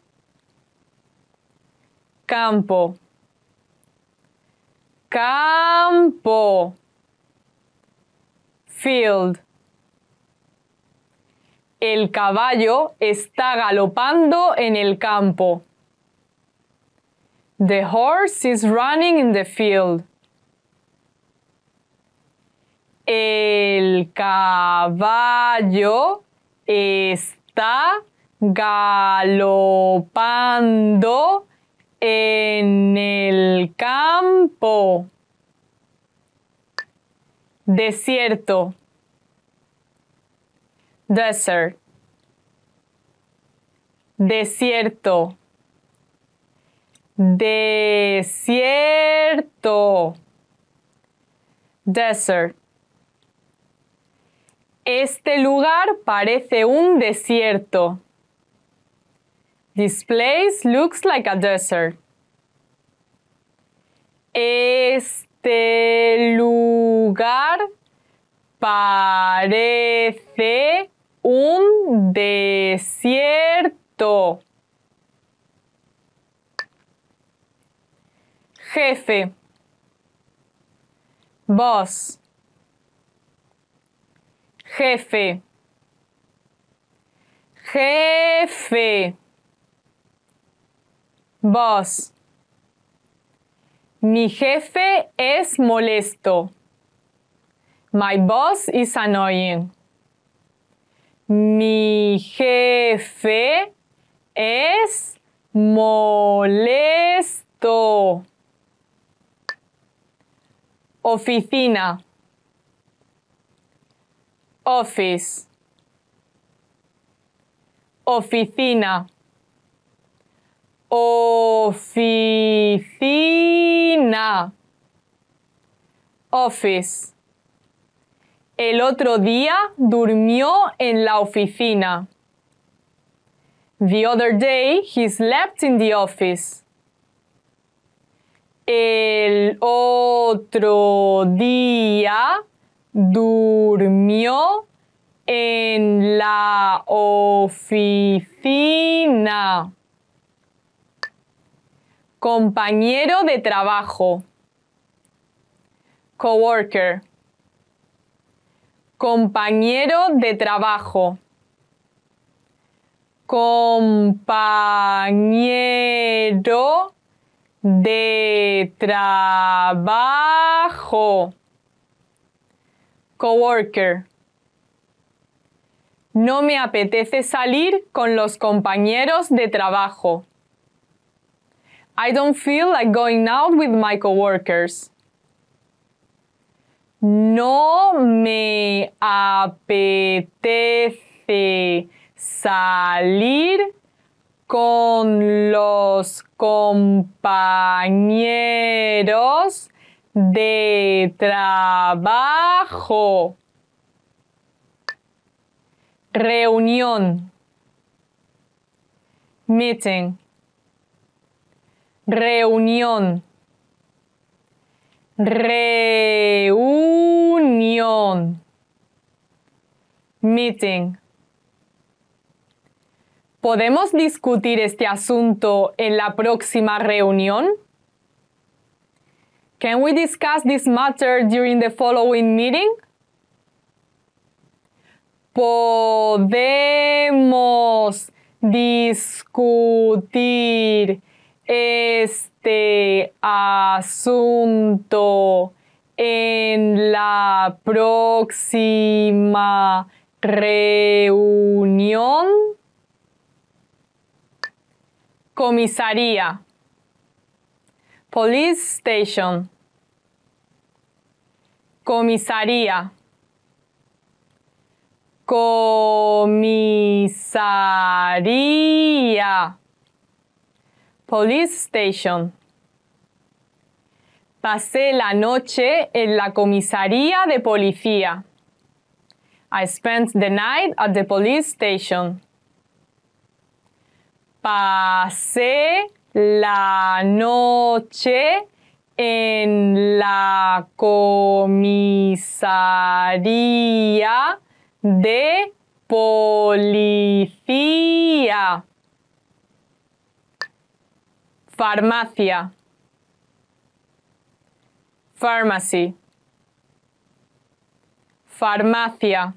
Campo campo, field. El caballo está galopando en el campo. The horse is running in the field. El caballo está galopando en el campo. Desierto. Desert. Desierto. Desierto. Desert. Este lugar parece un desierto. This place looks like a desert. Este lugar parece un desierto. Jefe. Boss. Jefe. Jefe. Boss. Mi jefe es molesto. My boss is annoying. Mi jefe es molesto. Oficina. Office. Oficina. Oficina. Office. El otro día durmió en la oficina. The other day he slept in the office. El otro día durmió en la oficina compañero de trabajo, coworker, compañero de trabajo, compañero de trabajo, coworker. No me apetece salir con los compañeros de trabajo. I don't feel like going out with my coworkers. No me apetece salir con los compañeros de trabajo. Reunión. Meeting reunión, reunión, meeting. ¿Podemos discutir este asunto en la próxima reunión? Can we discuss this matter during the following meeting? Podemos discutir este asunto en la próxima reunión. Comisaría. Police Station. Comisaría. Comisaría. Police Station. Pasé la noche en la comisaría de policía. I spent the night at the police station. Pasé la noche en la comisaría de policía farmacia, pharmacy, farmacia,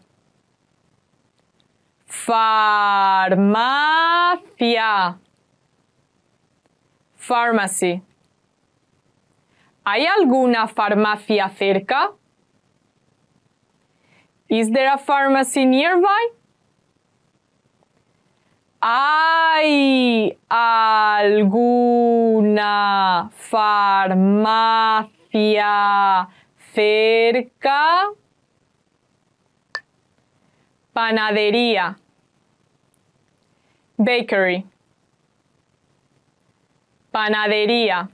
farmacia, pharmacy. ¿Hay alguna farmacia cerca? Is there a pharmacy nearby? ¿Hay alguna farmacia cerca? Panadería. Bakery. Panadería.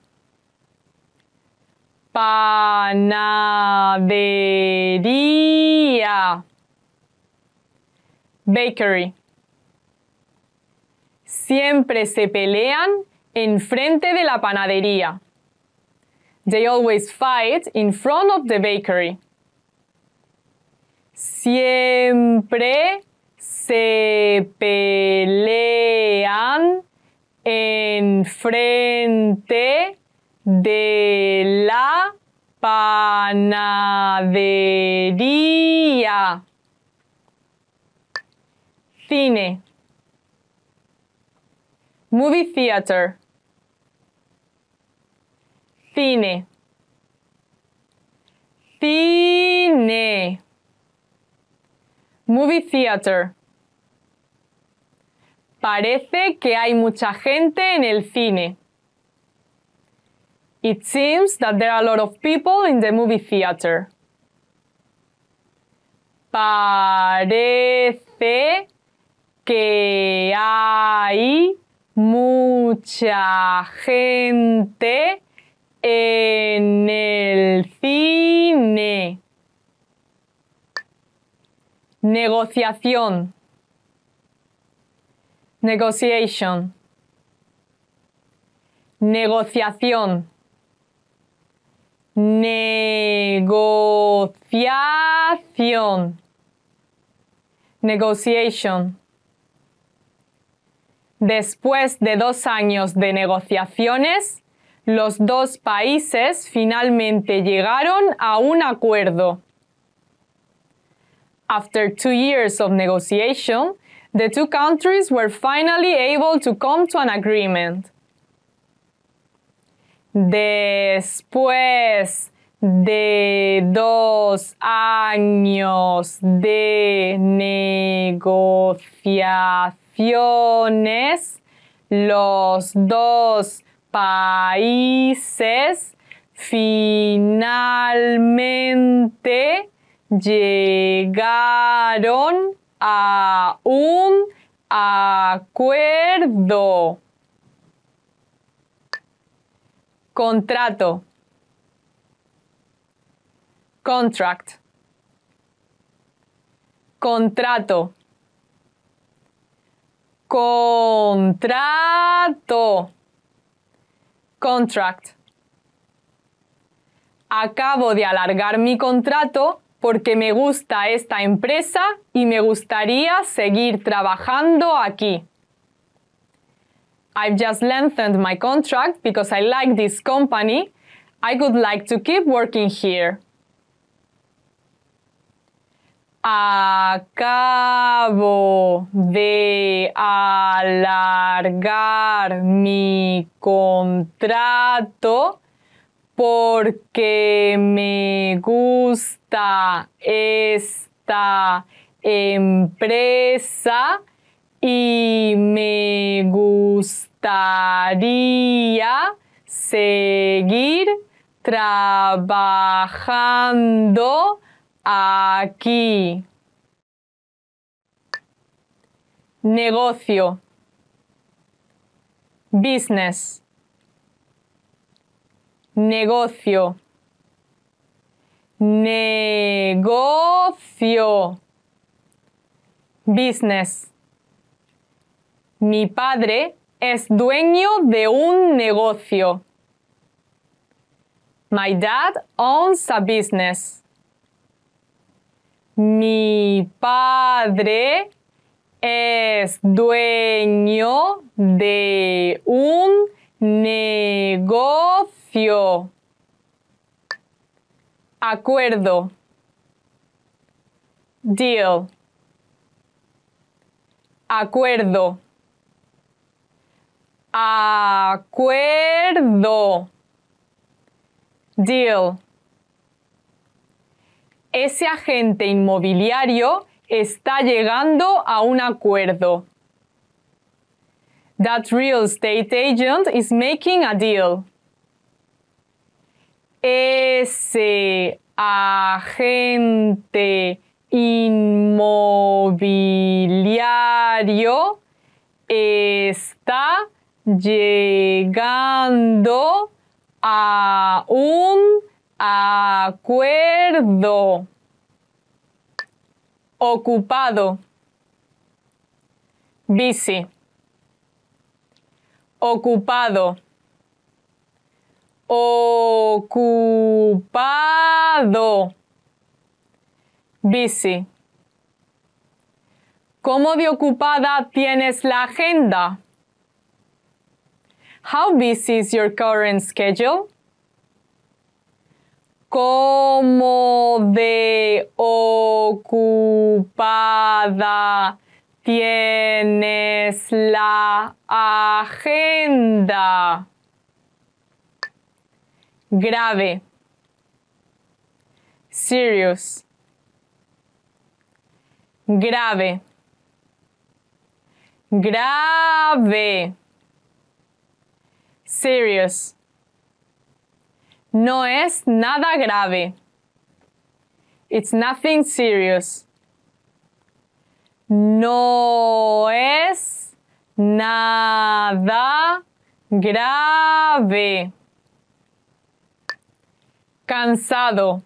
Panadería. Bakery siempre se pelean en frente de la panadería. They always fight in front of the bakery. Siempre se pelean en frente de la panadería. Cine. Movie theater. Cine. Cine. Movie theater. Parece que hay mucha gente en el cine. It seems that there are a lot of people in the movie theater. Parece que hay mucha gente en el cine. Negociación. Negotiation. Negociación. Negociación. Negociation. Después de dos años de negociaciones, los dos países finalmente llegaron a un acuerdo. After two years of negotiation, the two countries were finally able to come to an agreement. Después de dos años de negociación los dos países finalmente llegaron a un acuerdo. Contrato. Contract. Contrato. Contrato. Contract. Acabo de alargar mi contrato porque me gusta esta empresa y me gustaría seguir trabajando aquí. I've just lengthened my contract because I like this company. I would like to keep working here. Acabo de alargar mi contrato porque me gusta esta empresa y me gustaría seguir trabajando Aquí. Negocio. Business. Negocio. Negocio. Business. Mi padre es dueño de un negocio. My dad owns a business. Mi padre es dueño de un negocio. Acuerdo. Deal. Acuerdo. Acuerdo. Deal ese agente inmobiliario está llegando a un acuerdo. That real estate agent is making a deal. Ese agente inmobiliario está llegando a un Acuerdo. Ocupado. Busy. Ocupado. Ocupado. Busy. ¿Cómo de ocupada tienes la agenda? How busy is your current schedule? como de ocupada tienes la agenda. Grave. Serious. Grave. Grave. Serious. No es nada grave. It's nothing serious. No es nada grave. Cansado.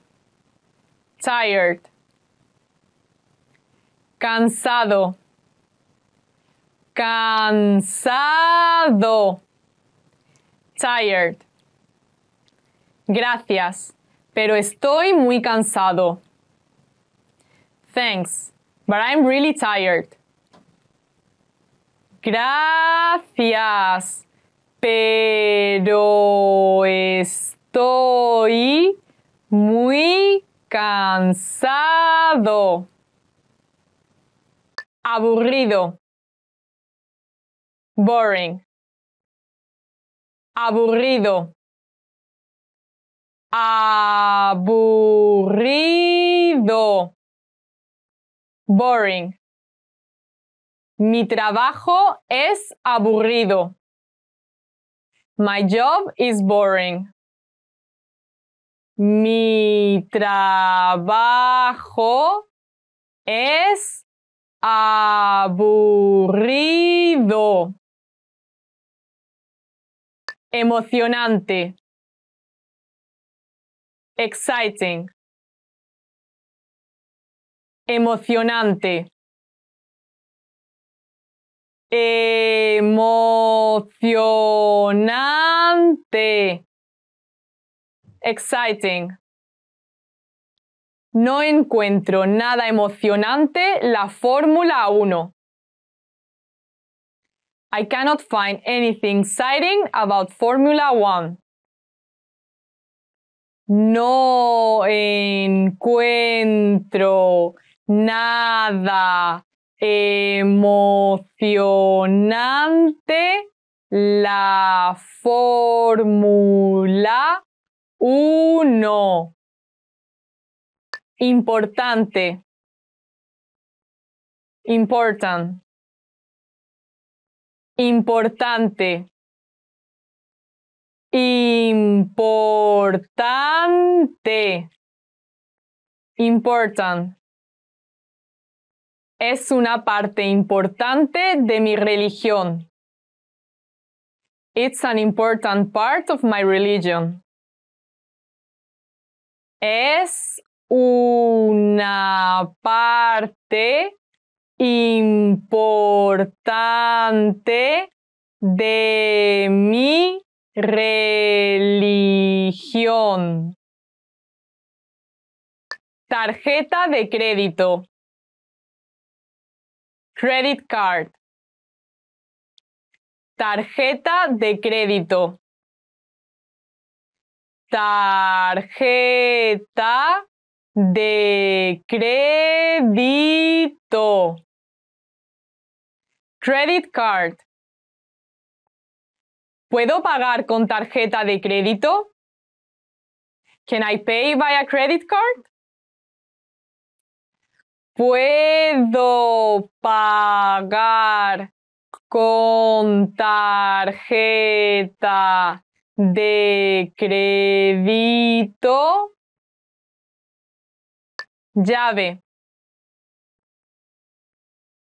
Tired. Cansado. Cansado. Tired. Gracias, pero estoy muy cansado. Thanks, but I'm really tired. Gracias, pero estoy muy cansado. Aburrido. Boring. Aburrido aburrido, boring. Mi trabajo es aburrido. My job is boring. Mi trabajo es aburrido. Emocionante exciting, emocionante, emocionante, exciting. No encuentro nada emocionante la Fórmula 1. I cannot find anything exciting about Formula 1 no encuentro nada emocionante la fórmula 1. Importante. Important. Importante. Importante. Important. Es una parte importante de mi religión. It's an important part of my religion. Es una parte importante de mi Religión. Tarjeta de crédito. Credit card. Tarjeta de crédito. Tarjeta de crédito. Credit card. ¿Puedo pagar con tarjeta de crédito? Can I pay by a credit card? ¿Puedo pagar con tarjeta de crédito? Llave.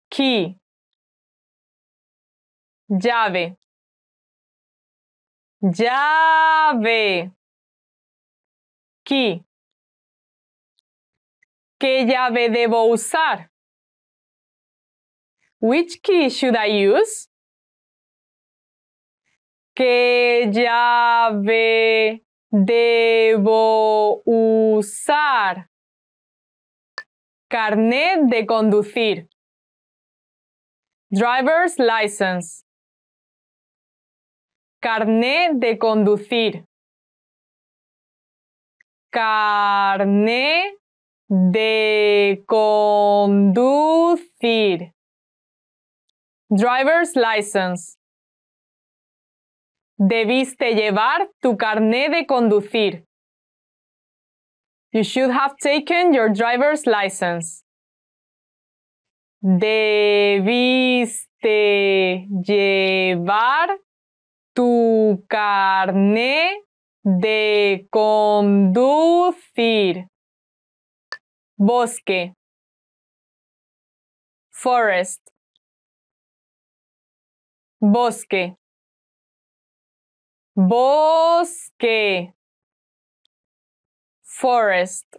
Key. Llave. Llave. Key. ¿Qué llave debo usar? Which key should I use? ¿Qué llave debo usar? Carnet de conducir. Driver's license. Carné de conducir. Carné de conducir. Driver's license. Debiste llevar tu carné de conducir. You should have taken your driver's license. Debiste llevar tu carné de conducir. Bosque. Forest. Bosque. Bosque. Forest.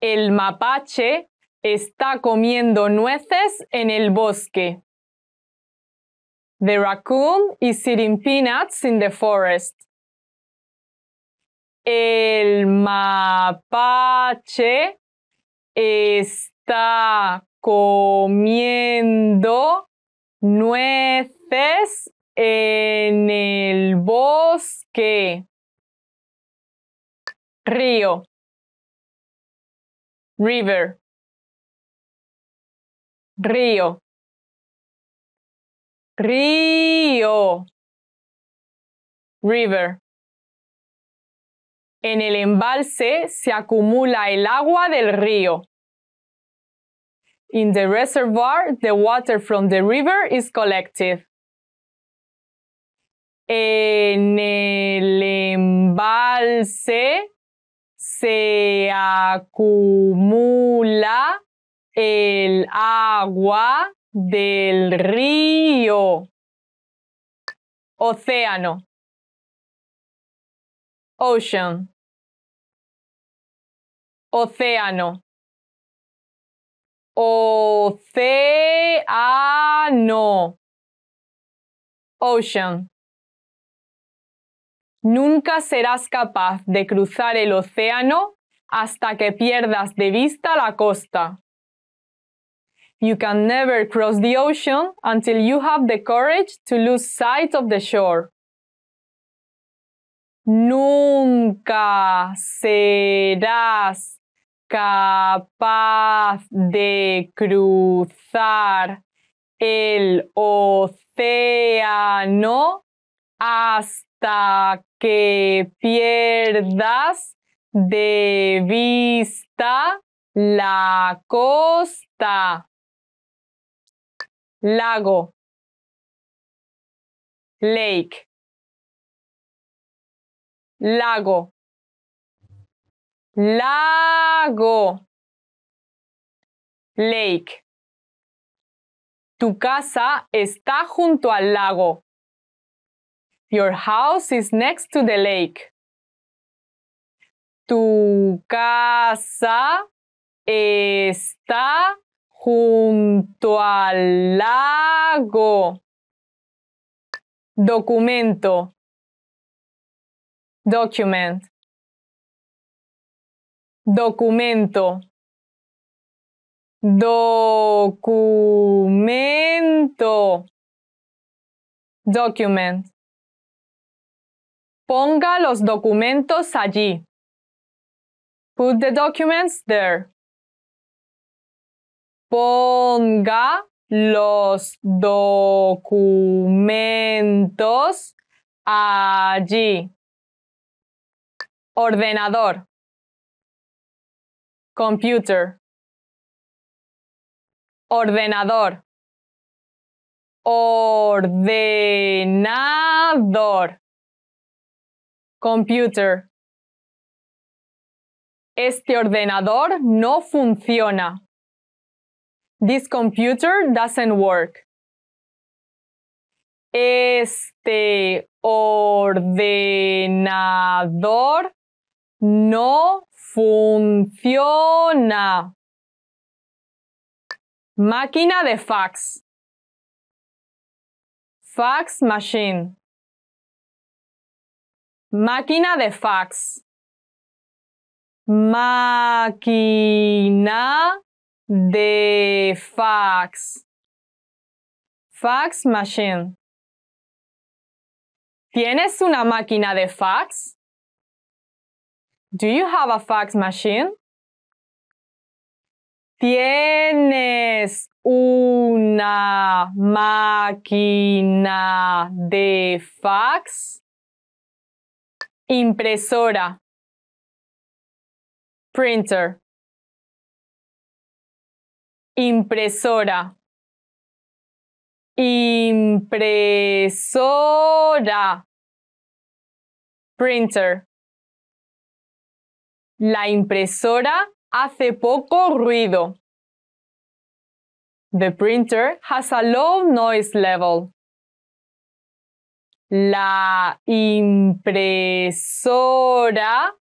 El mapache está comiendo nueces en el bosque. The raccoon is eating peanuts in the forest. El mapache está comiendo nueces en el bosque. Río. River. Río. Río. River. En el embalse se acumula el agua del río. In the reservoir, the water from the river is collected. En el embalse se acumula el agua del río. Océano. Ocean. Océano. Océano. Ocean. Nunca serás capaz de cruzar el océano hasta que pierdas de vista la costa. You can never cross the ocean until you have the courage to lose sight of the shore. Nunca serás capaz de cruzar el océano hasta que pierdas de vista la costa lago, lake, lago, lago, lake. Tu casa está junto al lago. Your house is next to the lake. Tu casa está junto al lago. Documento. Document. Documento. Documento. Document. Ponga los documentos allí. Put the documents there ponga los documentos allí. Ordenador. Computer. Ordenador. Ordenador. Computer. Este ordenador no funciona. This computer doesn't work. Este ordenador no funciona. Máquina de fax. Fax machine. Máquina de fax. Máquina de fax. Fax machine. ¿Tienes una máquina de fax? Do you have a fax machine? ¿Tienes una máquina de fax? Impresora. Printer. Impresora. Impresora. Printer. La impresora hace poco ruido. The printer has a low noise level. La impresora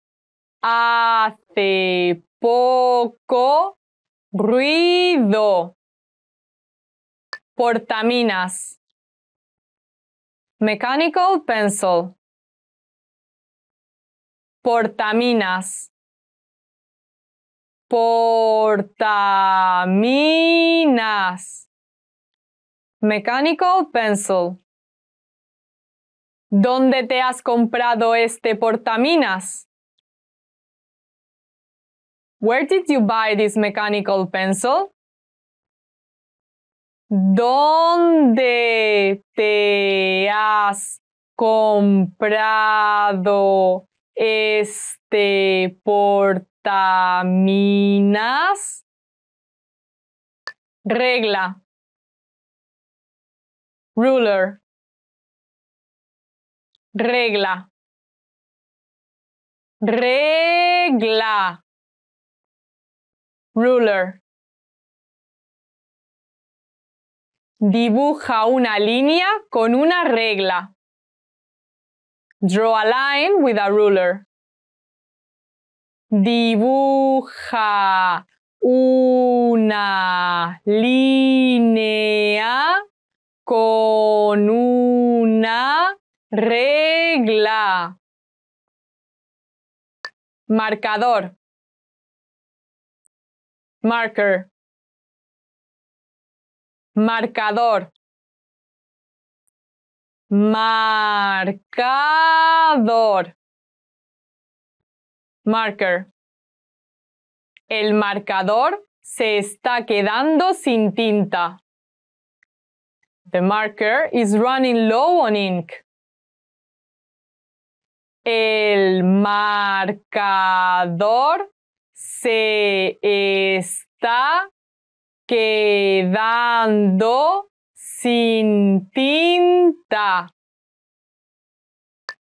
hace poco Ruido. Portaminas. Mechanical pencil. Portaminas. Portaminas. Mechanical pencil. ¿Dónde te has comprado este portaminas? Where did you buy this mechanical pencil? ¿Dónde te has comprado este portaminas? Regla. Ruler. Regla. Regla ruler. Dibuja una línea con una regla. Draw a line with a ruler. Dibuja una línea con una regla. Marcador marker, marcador, marcador, marker. El marcador se está quedando sin tinta. The marker is running low on ink. El marcador se está quedando sin tinta.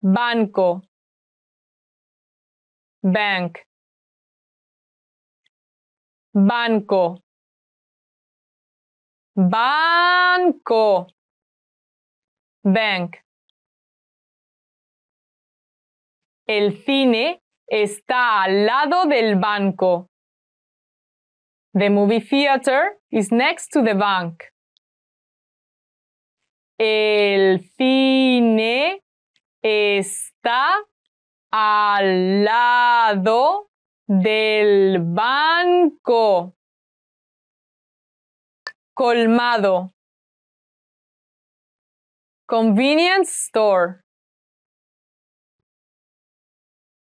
Banco. Bank. Banco. Banco. Bank. El cine está al lado del banco. The movie theater is next to the bank. El cine está al lado del banco. Colmado. Convenience store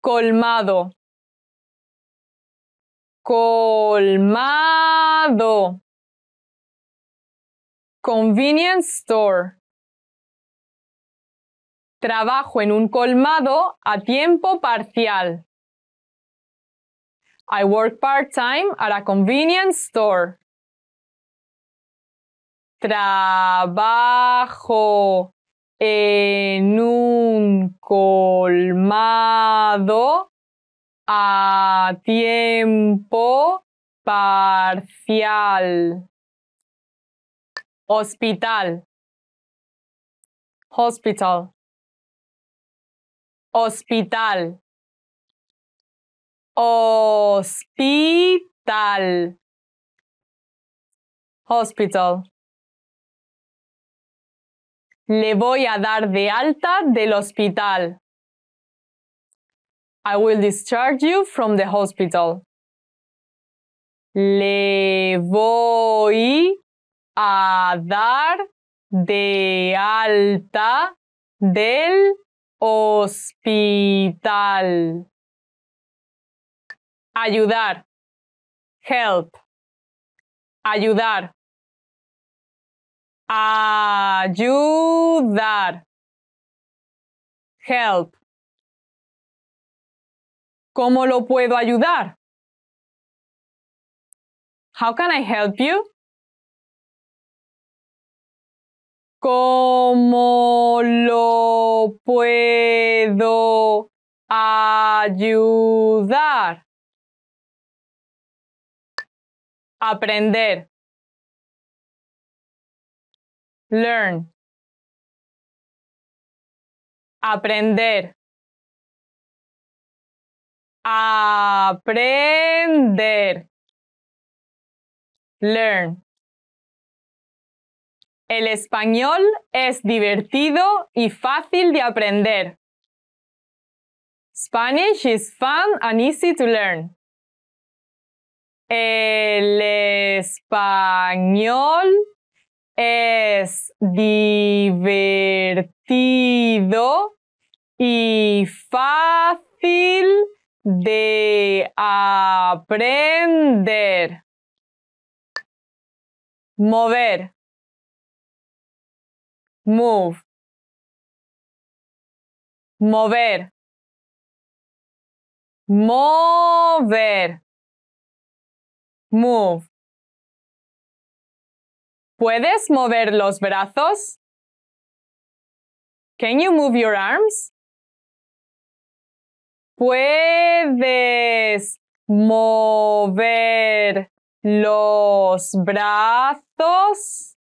colmado, colmado, convenience store. Trabajo en un colmado a tiempo parcial. I work part-time at a convenience store. Trabajo en un colmado a tiempo parcial. Hospital. Hospital. Hospital. Hospital. Hospital. Le voy a dar de alta del hospital. I will discharge you from the hospital. Le voy a dar de alta del hospital. Ayudar. Help. Ayudar. Ayudar. Help. ¿Cómo lo puedo ayudar? How can I help you? ¿Cómo lo puedo ayudar? Aprender learn, aprender, aprender, learn. El español es divertido y fácil de aprender. Spanish is fun and easy to learn. El español es divertido y fácil de aprender. Mover. Move. Mover. Mover. Move. ¿Puedes mover los brazos? Can you move your arms? ¿Puedes mover los brazos?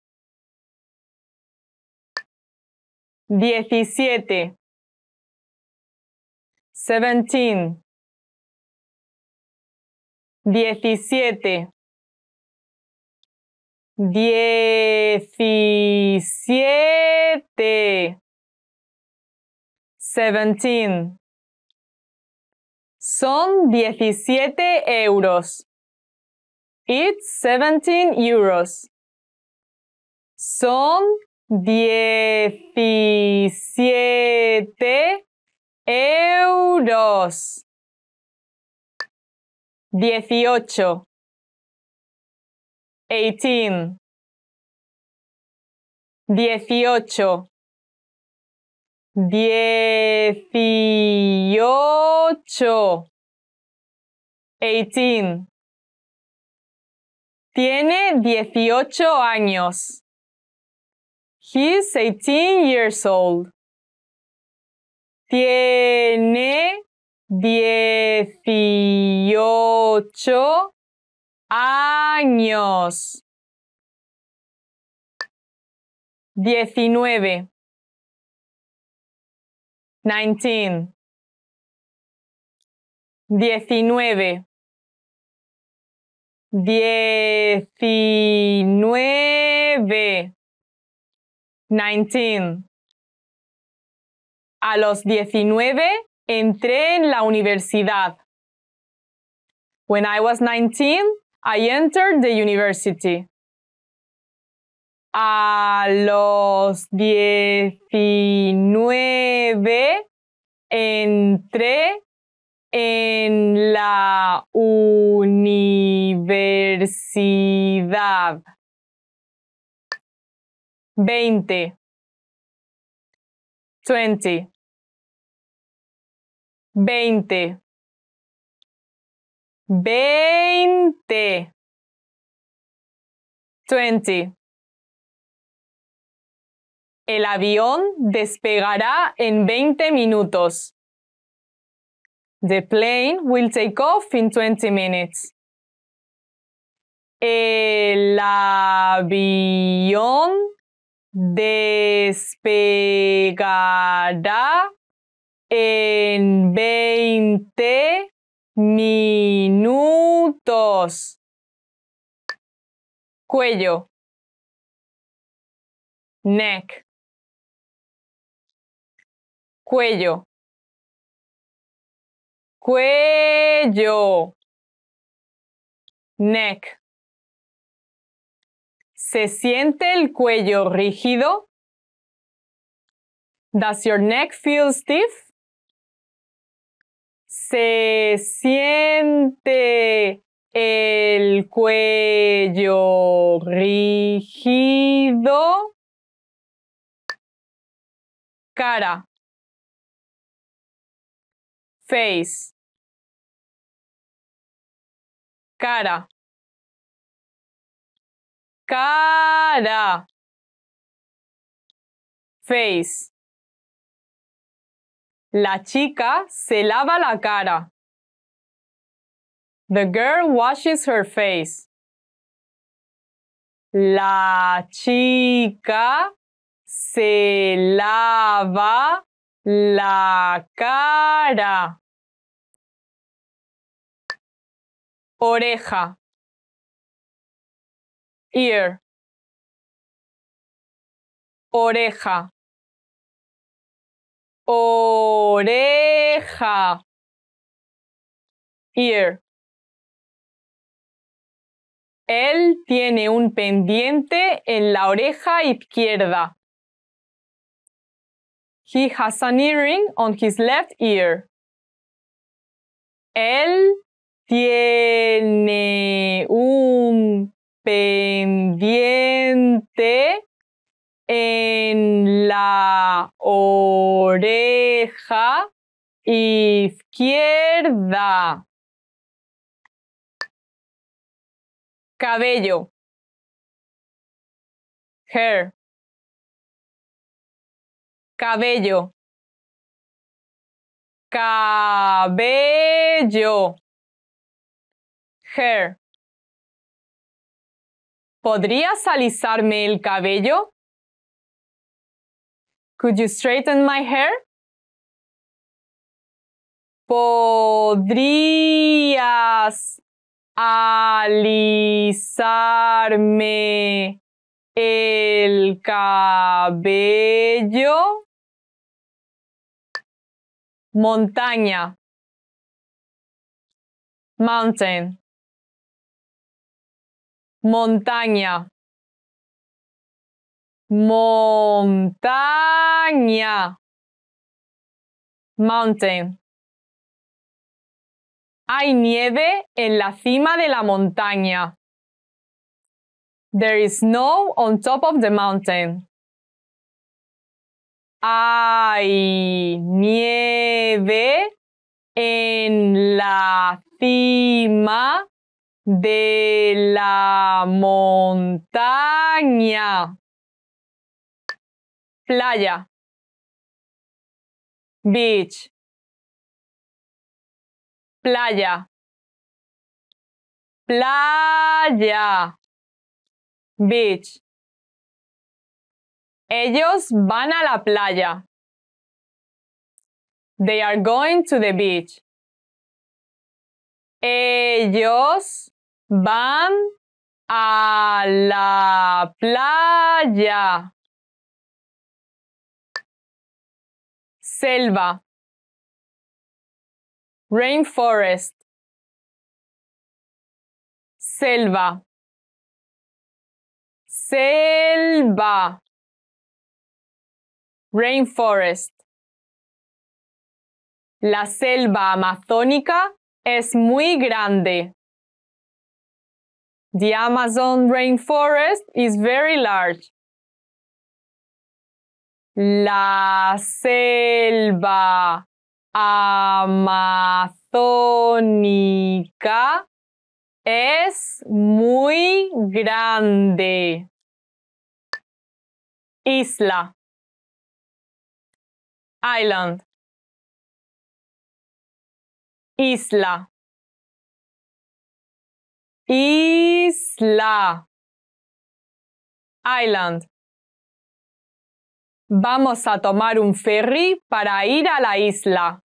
17. 17. 17 diecisiete, seventeen. Son diecisiete euros. It's seventeen euros. Son diecisiete euros. Dieciocho eighteen, dieciocho, dieciocho, eighteen. Tiene dieciocho años. He's eighteen years old. Tiene dieciocho años. Diecinueve. Nineteen. Diecinueve. Diecinueve. Nineteen. A los diecinueve entré en la universidad. When I was nineteen, I entered the university. A los 19 entré en la universidad. 20. 20. 20. Veinte. Twenty. El avión despegará en 20 minutos. The plane will take off in 20 minutes. El avión despegará en 20 minutos. Cuello. Neck. Cuello. Cuello. Neck. ¿Se siente el cuello rígido? Does your neck feel stiff? se siente el cuello rígido, cara, face, cara, cara, face. La chica se lava la cara. The girl washes her face. La chica se lava la cara. Oreja. Ear. Oreja oreja ear él tiene un pendiente en la oreja izquierda. He has an earring on his left ear. Él tiene un pendiente en la oreja izquierda. Cabello. Hair. Cabello. Cabello. Hair. ¿Podrías alisarme el cabello? Could you straighten my hair? ¿Podrías alisarme el cabello? Montaña. Mountain. Montaña montaña, mountain. Hay nieve en la cima de la montaña. There is snow on top of the mountain. Hay nieve en la cima de la montaña playa, beach, playa, playa, beach. Ellos van a la playa. They are going to the beach. Ellos van a la playa. selva, rainforest, selva, selva, rainforest. La selva amazónica es muy grande. The Amazon rainforest is very large la selva amazónica es muy grande. Isla. Island. Isla. Isla. Island. Vamos a tomar un ferry para ir a la isla.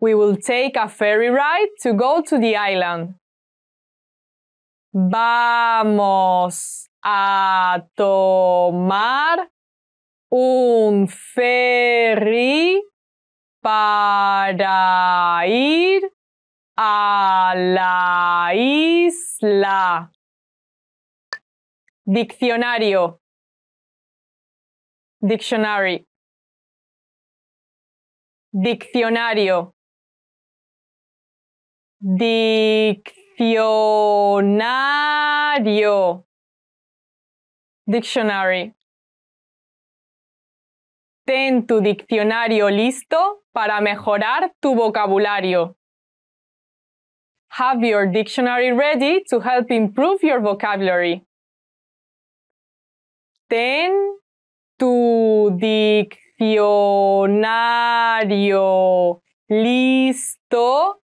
We will take a ferry ride to go to the island. Vamos a tomar un ferry para ir a la isla. Diccionario. Dictionary. Diccionario. Diccionario. Dictionary. Ten tu diccionario listo para mejorar tu vocabulario. Have your dictionary ready to help improve your vocabulary. Ten tu diccionario listo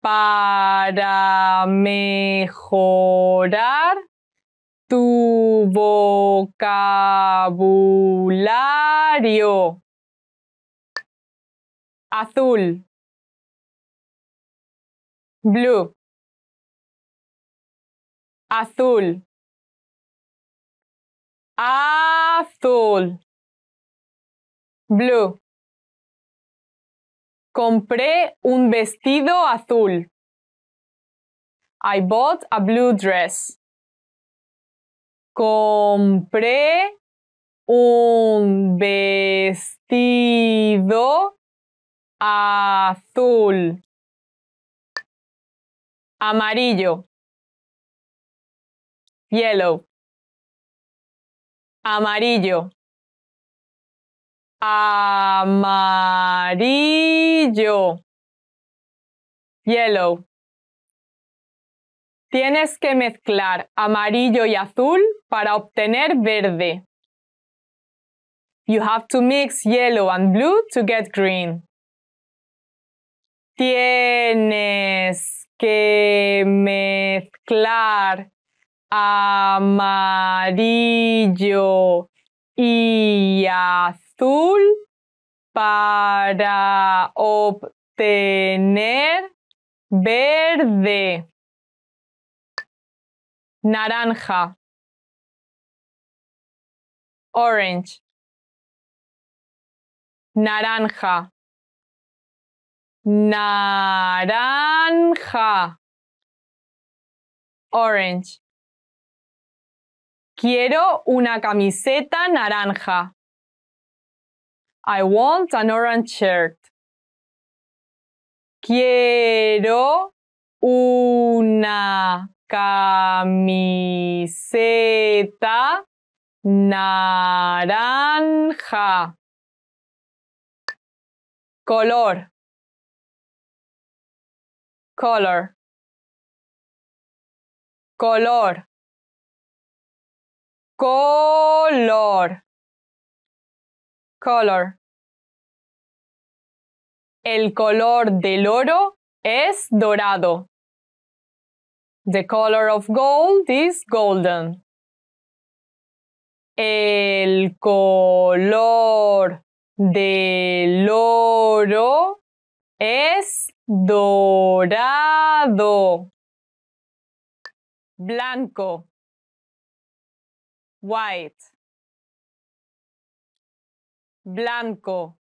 para mejorar tu vocabulario. Azul. Blue. Azul. Azul. Blue. Compré un vestido azul. I bought a blue dress. Compré un vestido azul. Amarillo. Yellow amarillo, amarillo, yellow. Tienes que mezclar amarillo y azul para obtener verde. You have to mix yellow and blue to get green. Tienes que mezclar amarillo y azul para obtener verde, naranja, orange, naranja, naranja, orange. Quiero una camiseta naranja. I want an orange shirt. Quiero una camiseta naranja. Color. Color. Color. Color. Color. El color del oro es dorado. The color of gold is golden. El color del oro es dorado. Blanco white, blanco,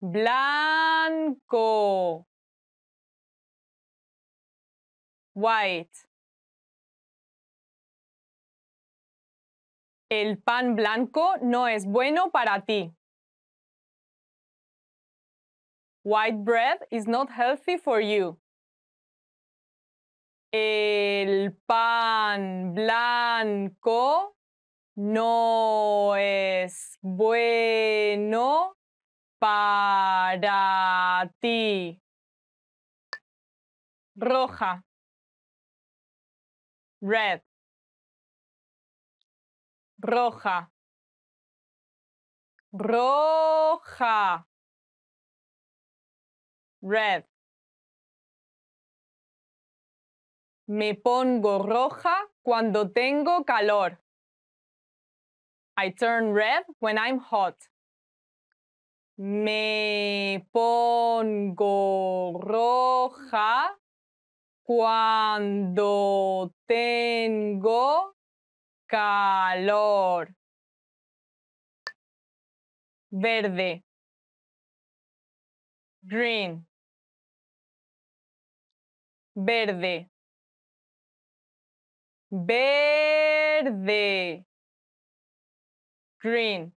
blanco, white. El pan blanco no es bueno para ti. White bread is not healthy for you. El pan blanco no es bueno para ti. Roja. Red. Roja. Roja. Red. Me pongo roja cuando tengo calor. I turn red when I'm hot. Me pongo roja cuando tengo calor. Verde. Green. Verde verde, green.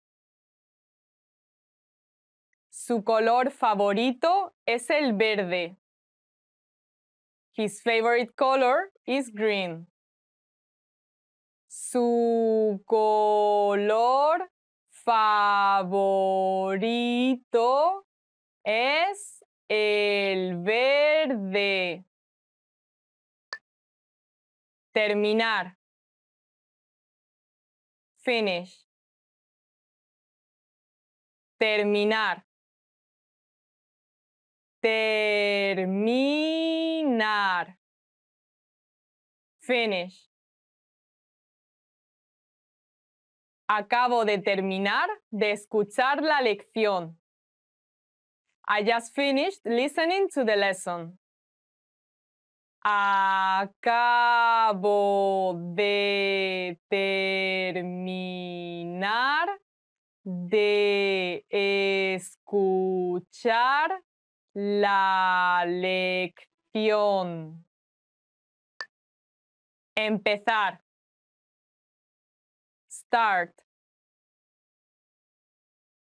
Su color favorito es el verde. His favorite color is green. Su color favorito es el verde terminar, finish, terminar, terminar, finish. Acabo de terminar de escuchar la lección. I just finished listening to the lesson. Acabo de terminar de escuchar la lección. Empezar. Start.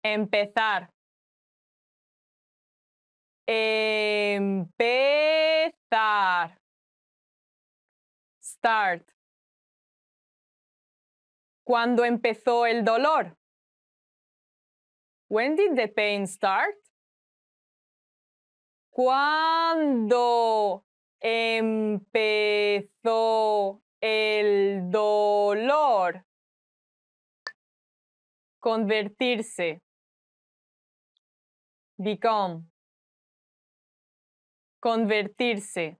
Empezar. Empezar start? ¿Cuándo empezó el dolor? When did the pain start? ¿Cuándo empezó el dolor? Convertirse. Become. Convertirse.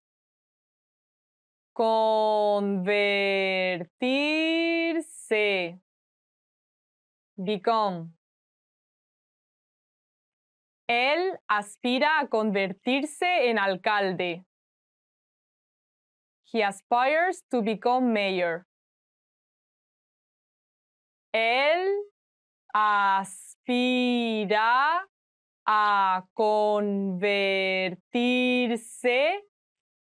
Convertirse. Become. Él aspira a convertirse en alcalde. He aspires to become mayor. Él aspira a convertirse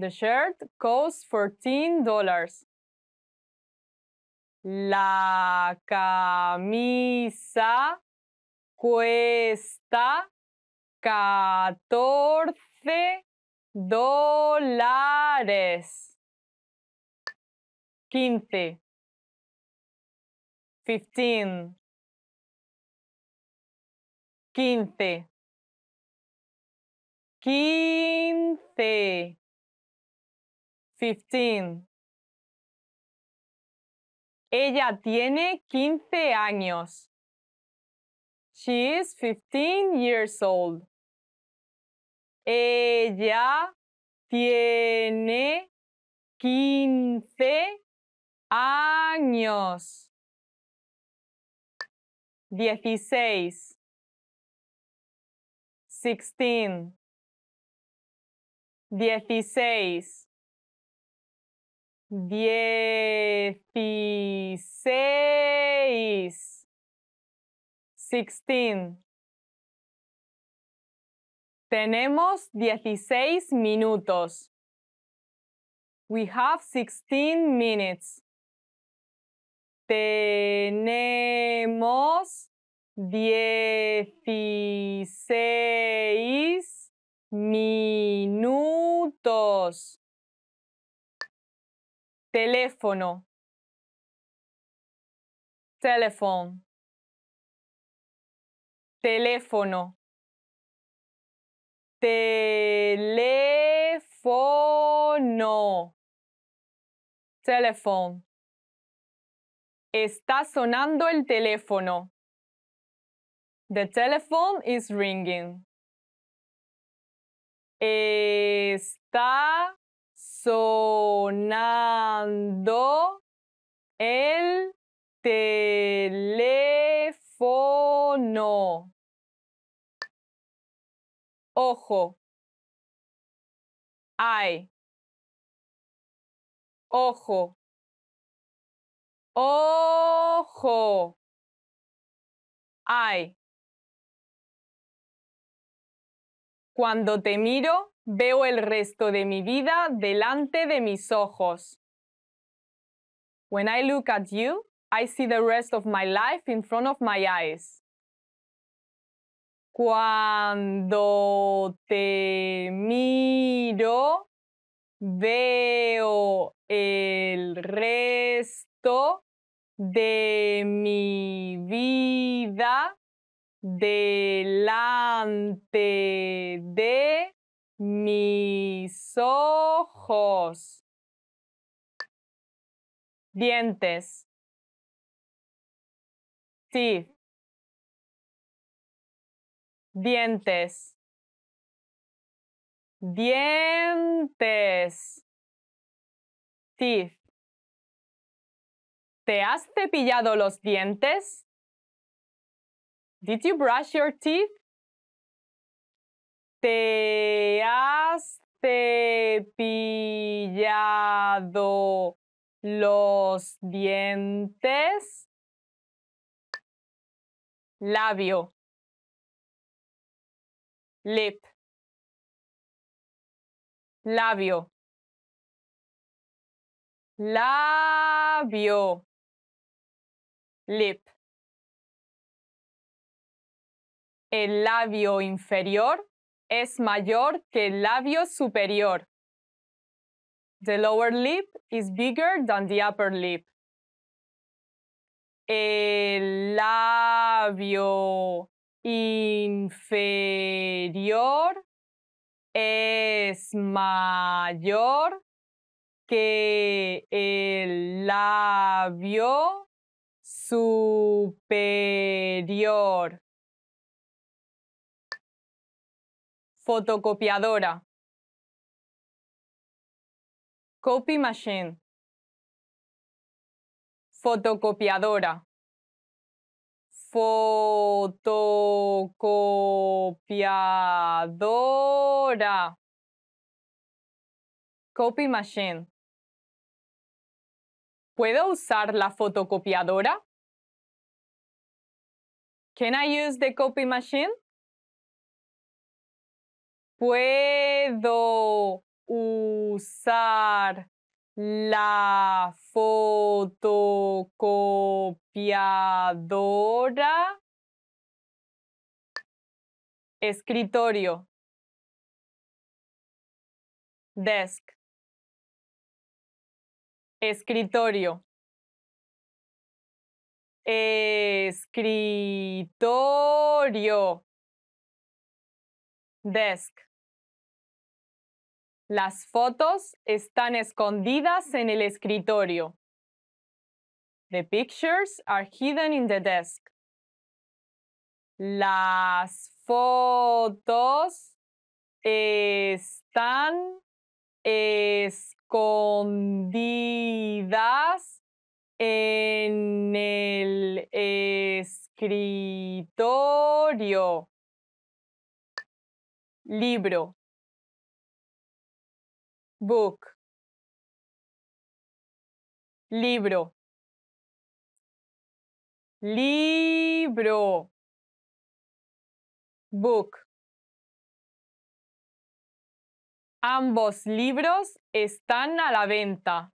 The shirt costs $14. La camisa cuesta 14 dólares. 15. 15. 15. 15. 15. Ella tiene 15 años. She is 15 years old. Ella tiene 15 años. 16. 16 dieciséis, sixteen. Tenemos dieciséis minutos. We have sixteen minutes. Tenemos dieciséis minutos teléfono, telephone, teléfono, teléfono, teléfono. Está sonando el teléfono. The telephone is ringing. Está sonando el teléfono. Ojo. Ay. Ojo. Ojo. Ay. Cuando te miro, veo el resto de mi vida delante de mis ojos. When I look at you, I see the rest of my life in front of my eyes. Cuando te miro, veo el resto de mi vida delante de mis ojos. Dientes. Sí. Dientes. Dientes. Teeth. ¿Te has cepillado los dientes? Did you brush your teeth? ¿Te has cepillado los dientes? Labio. Lip. Labio. Labio. Lip. el labio inferior es mayor que el labio superior. The lower lip is bigger than the upper lip. El labio inferior es mayor que el labio superior. fotocopiadora, copy machine, fotocopiadora, fotocopiadora, copy machine. ¿Puedo usar la fotocopiadora? Can I use the copy machine? Puedo usar la fotocopiadora. Escritorio. Desk. Escritorio. Escritorio. Desk. Las fotos están escondidas en el escritorio. The pictures are hidden in the desk. Las fotos están escondidas en el escritorio. Libro book, libro, libro, book. Ambos libros están a la venta.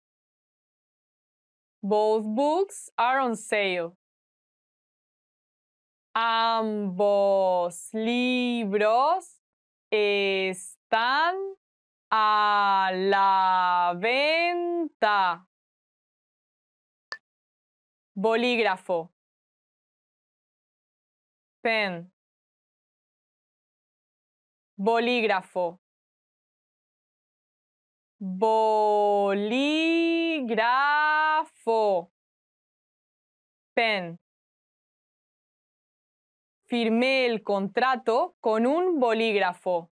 Both books are on sale. Ambos libros están a la venta. Bolígrafo. Pen. Bolígrafo. Bolígrafo. Pen. Firmé el contrato con un bolígrafo.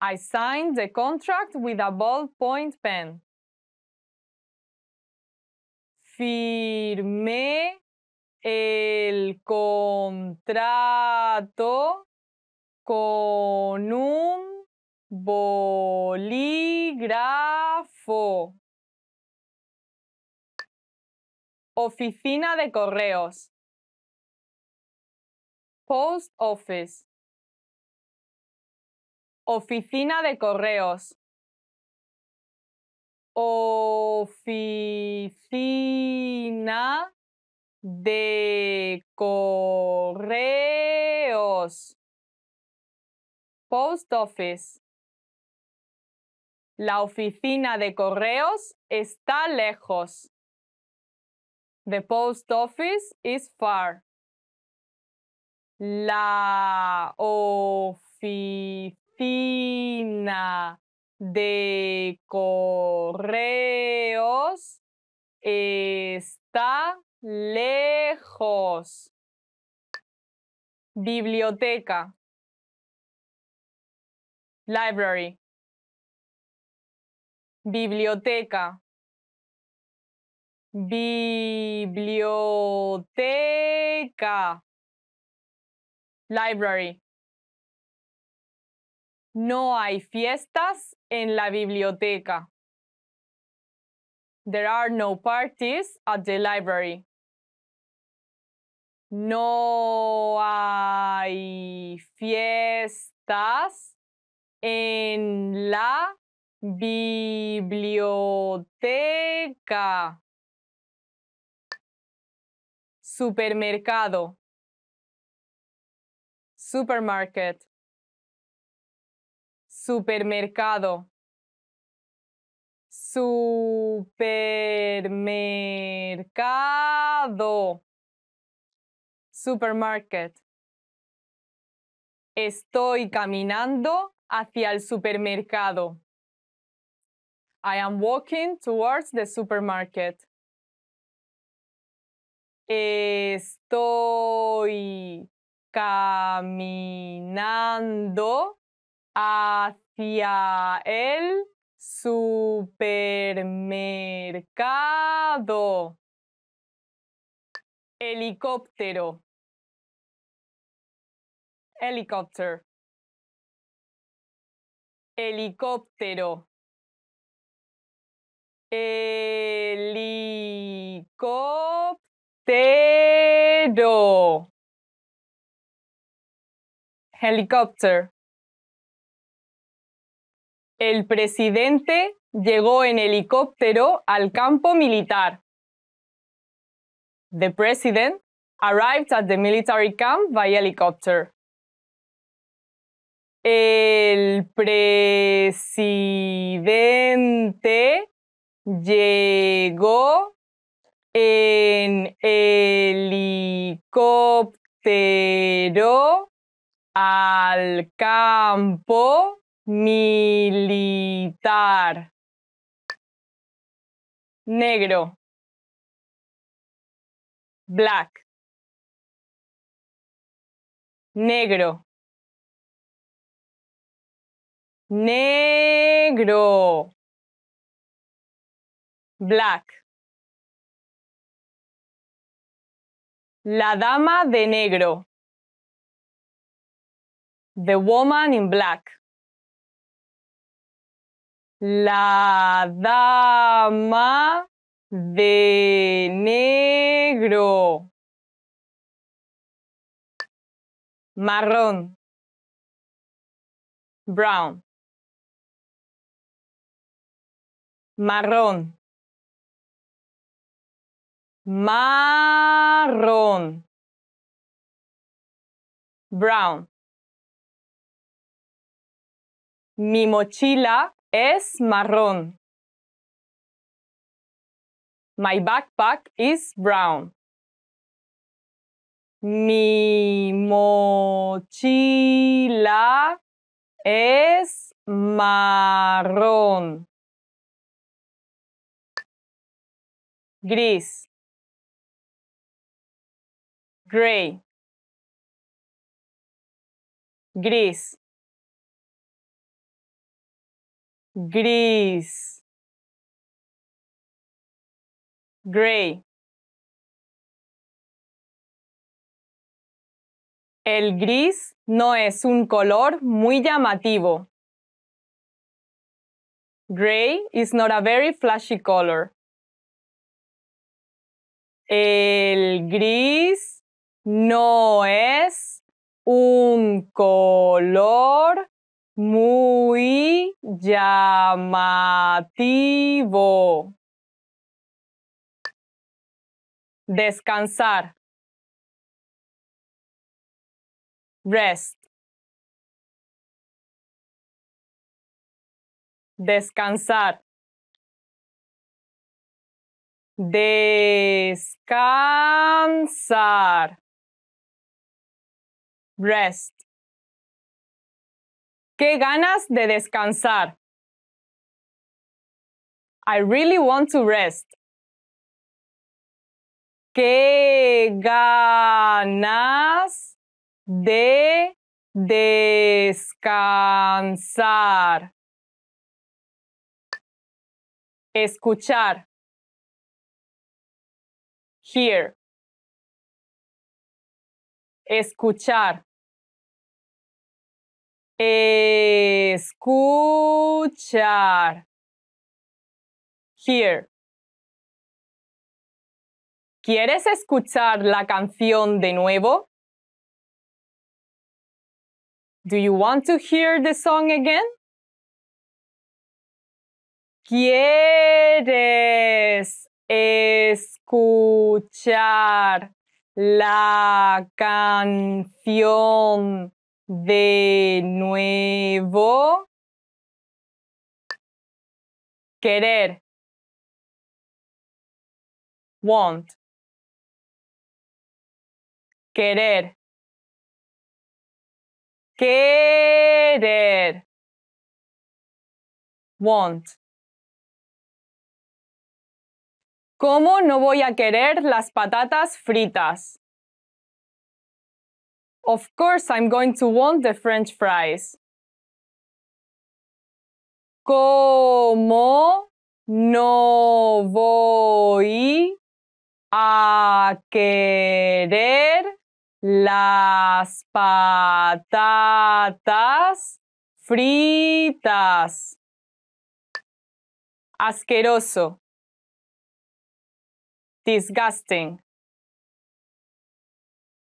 I signed the contract with a ballpoint pen. Firmé el contrato con un bolígrafo. Oficina de correos. Post office. Oficina de correos. Oficina de correos. Post office. La oficina de correos está lejos. The post office is far. La oficina oficina de correos está lejos. Biblioteca. Library. Biblioteca. Biblioteca. Library. No hay fiestas en la biblioteca. There are no parties at the library. No hay fiestas en la biblioteca. Supermercado. Supermarket supermercado, supermercado, supermarket. Estoy caminando hacia el supermercado. I am walking towards the supermarket. Estoy caminando hacia el supermercado. Helicóptero. Helicóptero. Helicóptero. Helicóptero. Helicóptero. El presidente llegó en helicóptero al campo militar. The president arrived at the military camp by helicopter. El presidente llegó en helicóptero al campo militar, negro, black, negro, negro, black. La dama de negro. The woman in black. La dama de negro. Marrón. Brown. Marrón. Marrón. Brown. Mi mochila es marrón. My backpack is brown. Mi mochila es marrón. Gris. Gray. Gris. gris, gray. El gris no es un color muy llamativo. Gray is not a very flashy color. El gris no es un color muy llamativo. Descansar. Rest. Descansar. Descansar. Rest. Qué ganas de descansar. I really want to rest. Qué ganas de descansar. Escuchar. Hear. Escuchar. Escuchar. Hear. ¿Quieres escuchar la canción de nuevo? Do you want to hear the song again? ¿Quieres escuchar la canción de nuevo. Querer. Want. Querer. Querer. Want. ¿Cómo no voy a querer las patatas fritas? Of course, I'm going to want the French fries. ¿Cómo no voy a querer las patatas fritas? Asqueroso. Disgusting.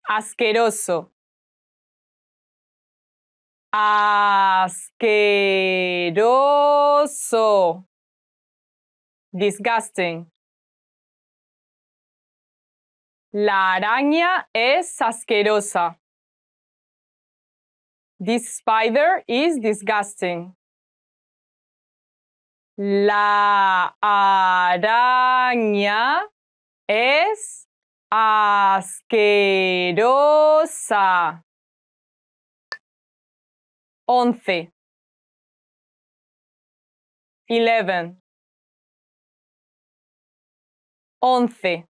Asqueroso. Asqueroso. Disgusting. La araña es asquerosa. This spider is disgusting. La araña es asquerosa once, eleven, once,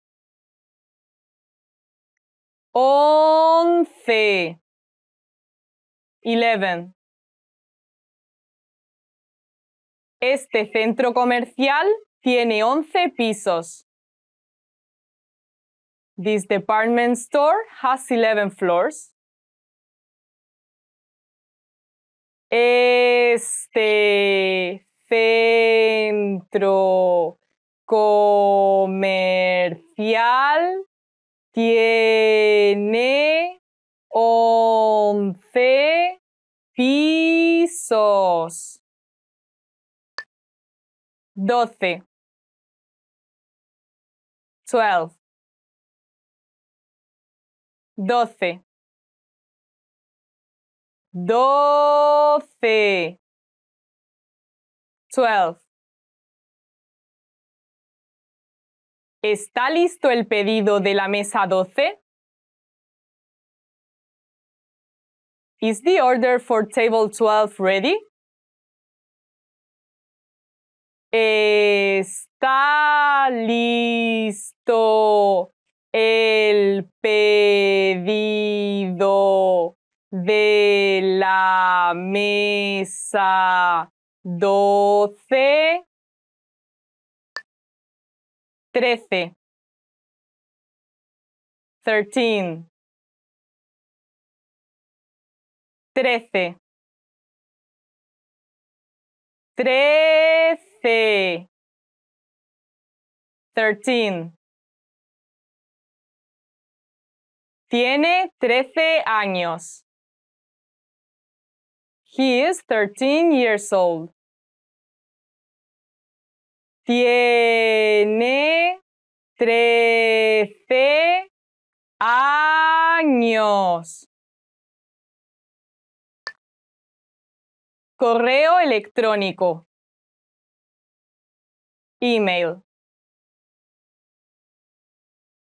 once, eleven. Este centro comercial tiene once pisos. This department store has eleven floors. este centro comercial tiene once pisos. Doce. Twelve. Doce doce, twelve. ¿Está listo el pedido de la mesa doce? Is the order for table 12 ready? Está listo el pedido de la mesa. Doce. Trece. Thirteen. Trece. Trece. Thirteen. Tiene trece años. He is 13 years old. Tiene trece años. Correo electrónico. Email.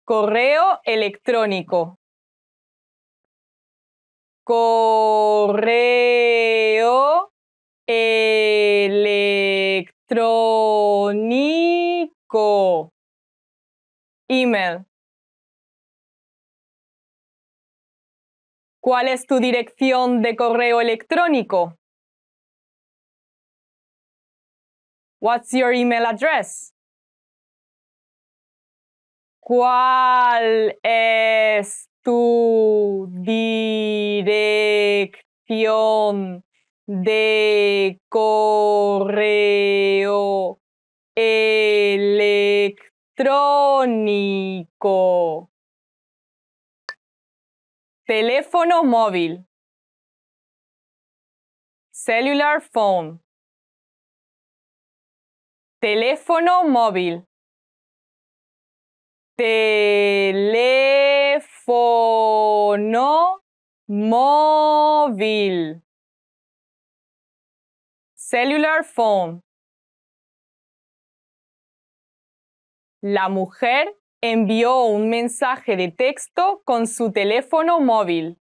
Correo electrónico correo electrónico, email. ¿Cuál es tu dirección de correo electrónico? What's your email address? ¿Cuál es tu dirección de correo electrónico. Teléfono móvil. Cellular phone. Teléfono móvil teléfono móvil. Cellular phone. La mujer envió un mensaje de texto con su teléfono móvil.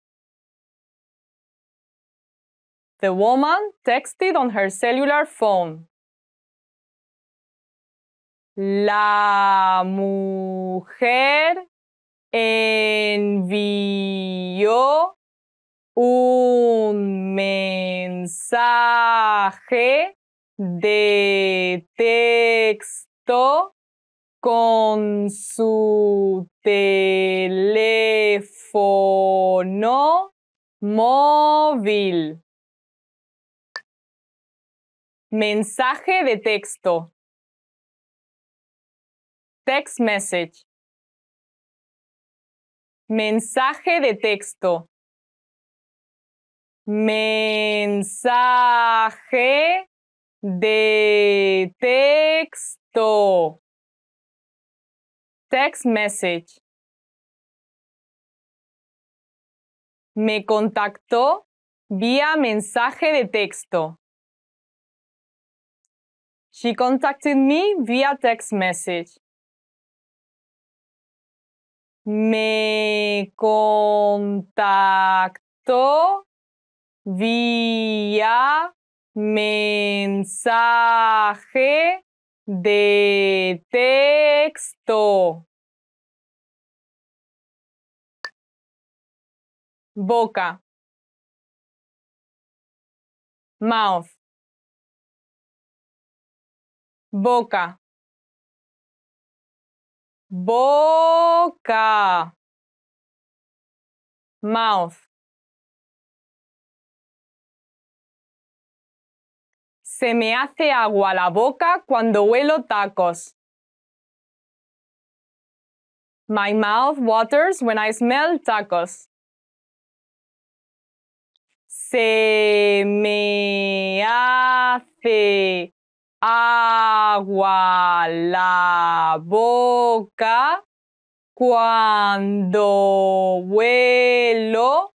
The woman texted on her cellular phone. La mujer envió un mensaje de texto con su teléfono móvil. Mensaje de texto. Text message. Mensaje de texto. Mensaje de texto. Text message. Me contactó vía mensaje de texto. She contacted me via text message me CONTACTO vía mensaje de texto. Boca. Mouth. Boca boca, mouth. Se me hace agua la boca cuando huelo tacos. My mouth waters when I smell tacos. Se me hace agua la boca cuando vuelo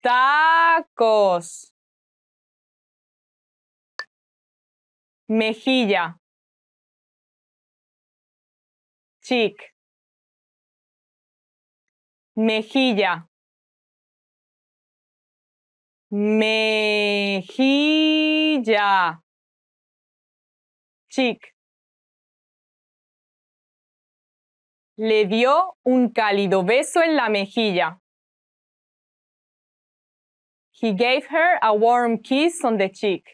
tacos. Mejilla. Chic. Mejilla. Mejilla. Le dio un cálido beso en la mejilla. He gave her a warm kiss on the cheek.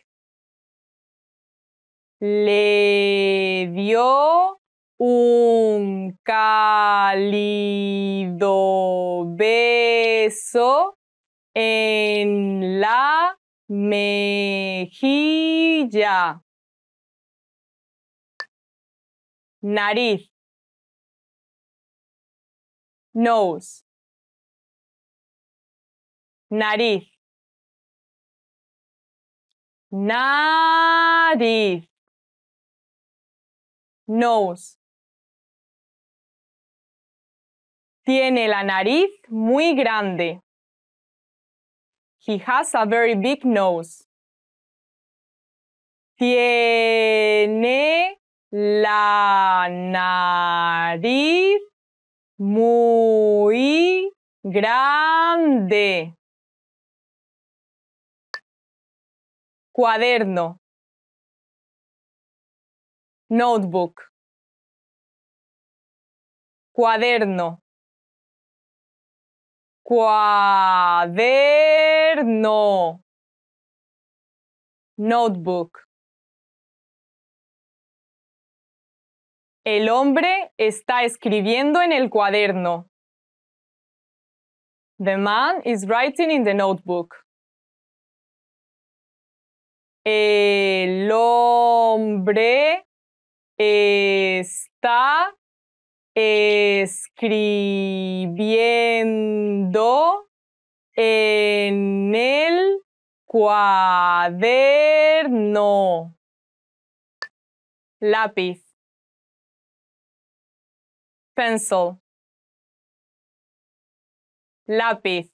Le dio un cálido beso en la mejilla. nariz nose nariz nariz nose tiene la nariz muy grande he has a very big nose tiene la nariz muy grande. Cuaderno. Notebook. Cuaderno. Cuaderno. Notebook El hombre está escribiendo en el cuaderno. The man is writing in the notebook. El hombre está escribiendo en el cuaderno. Lápiz pencil, lápiz,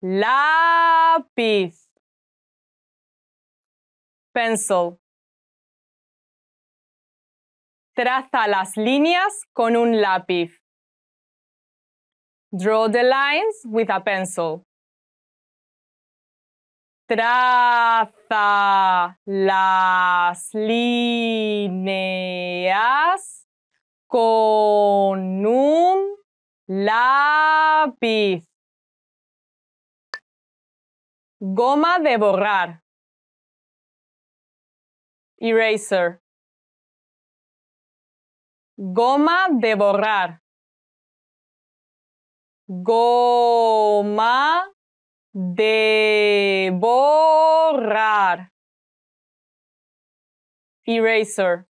lápiz, pencil. Traza las líneas con un lápiz. Draw the lines with a pencil. Traza las líneas con un lápiz. Goma de borrar. Eraser. Goma de borrar. Goma de borrar. Eraser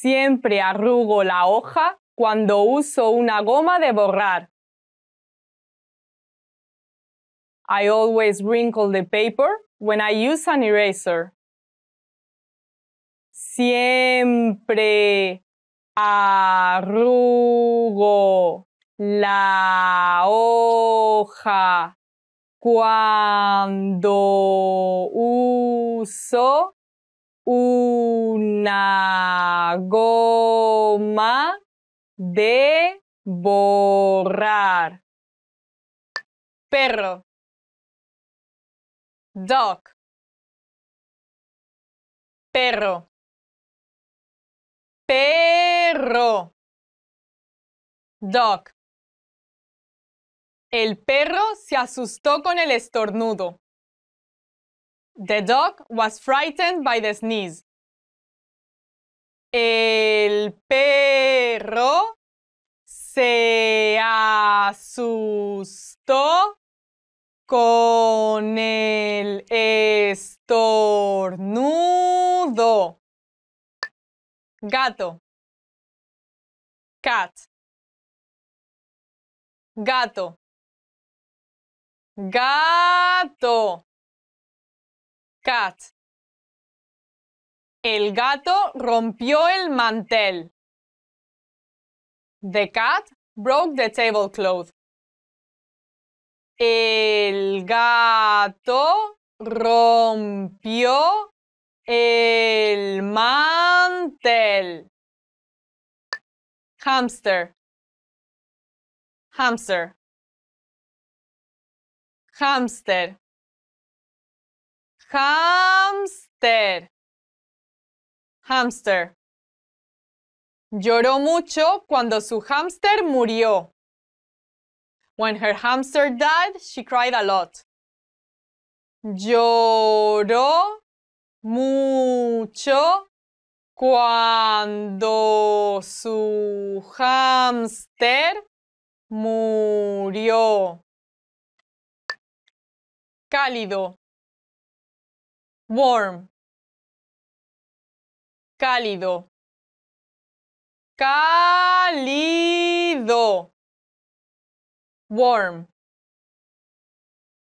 Siempre arrugo la hoja cuando uso una goma de borrar. I always wrinkle the paper when I use an eraser. Siempre arrugo la hoja cuando uso una goma de borrar. Perro. Dog. Perro. Perro. Dog. El perro se asustó con el estornudo. The dog was frightened by the sneeze. El perro se asustó con el estornudo. Gato. Cat. Gato. Gato. Cat. El gato rompió el mantel. The cat broke the tablecloth. El gato rompió el mantel. Hamster. Hamster. Hamster. Hamster. Hamster. Lloró mucho cuando su hamster murió. When her hamster died, she cried a lot. Lloró mucho cuando su hamster murió. Cálido warm, cálido, cálido, warm.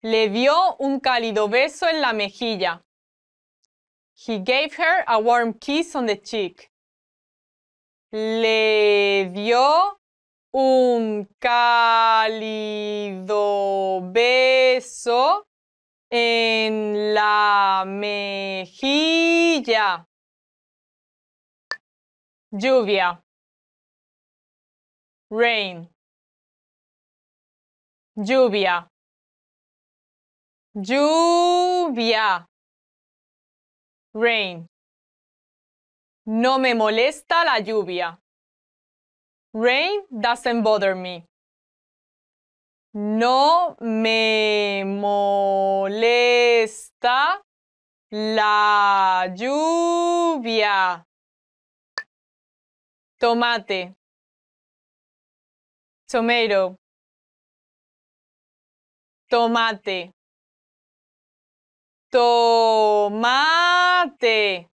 Le dio un cálido beso en la mejilla. He gave her a warm kiss on the cheek. Le dio un cálido beso en la mejilla. Lluvia. Rain. Lluvia. Lluvia. Rain. No me molesta la lluvia. Rain doesn't bother me. No me molesta la lluvia. Tomate. Tomato. Tomate. Tomate.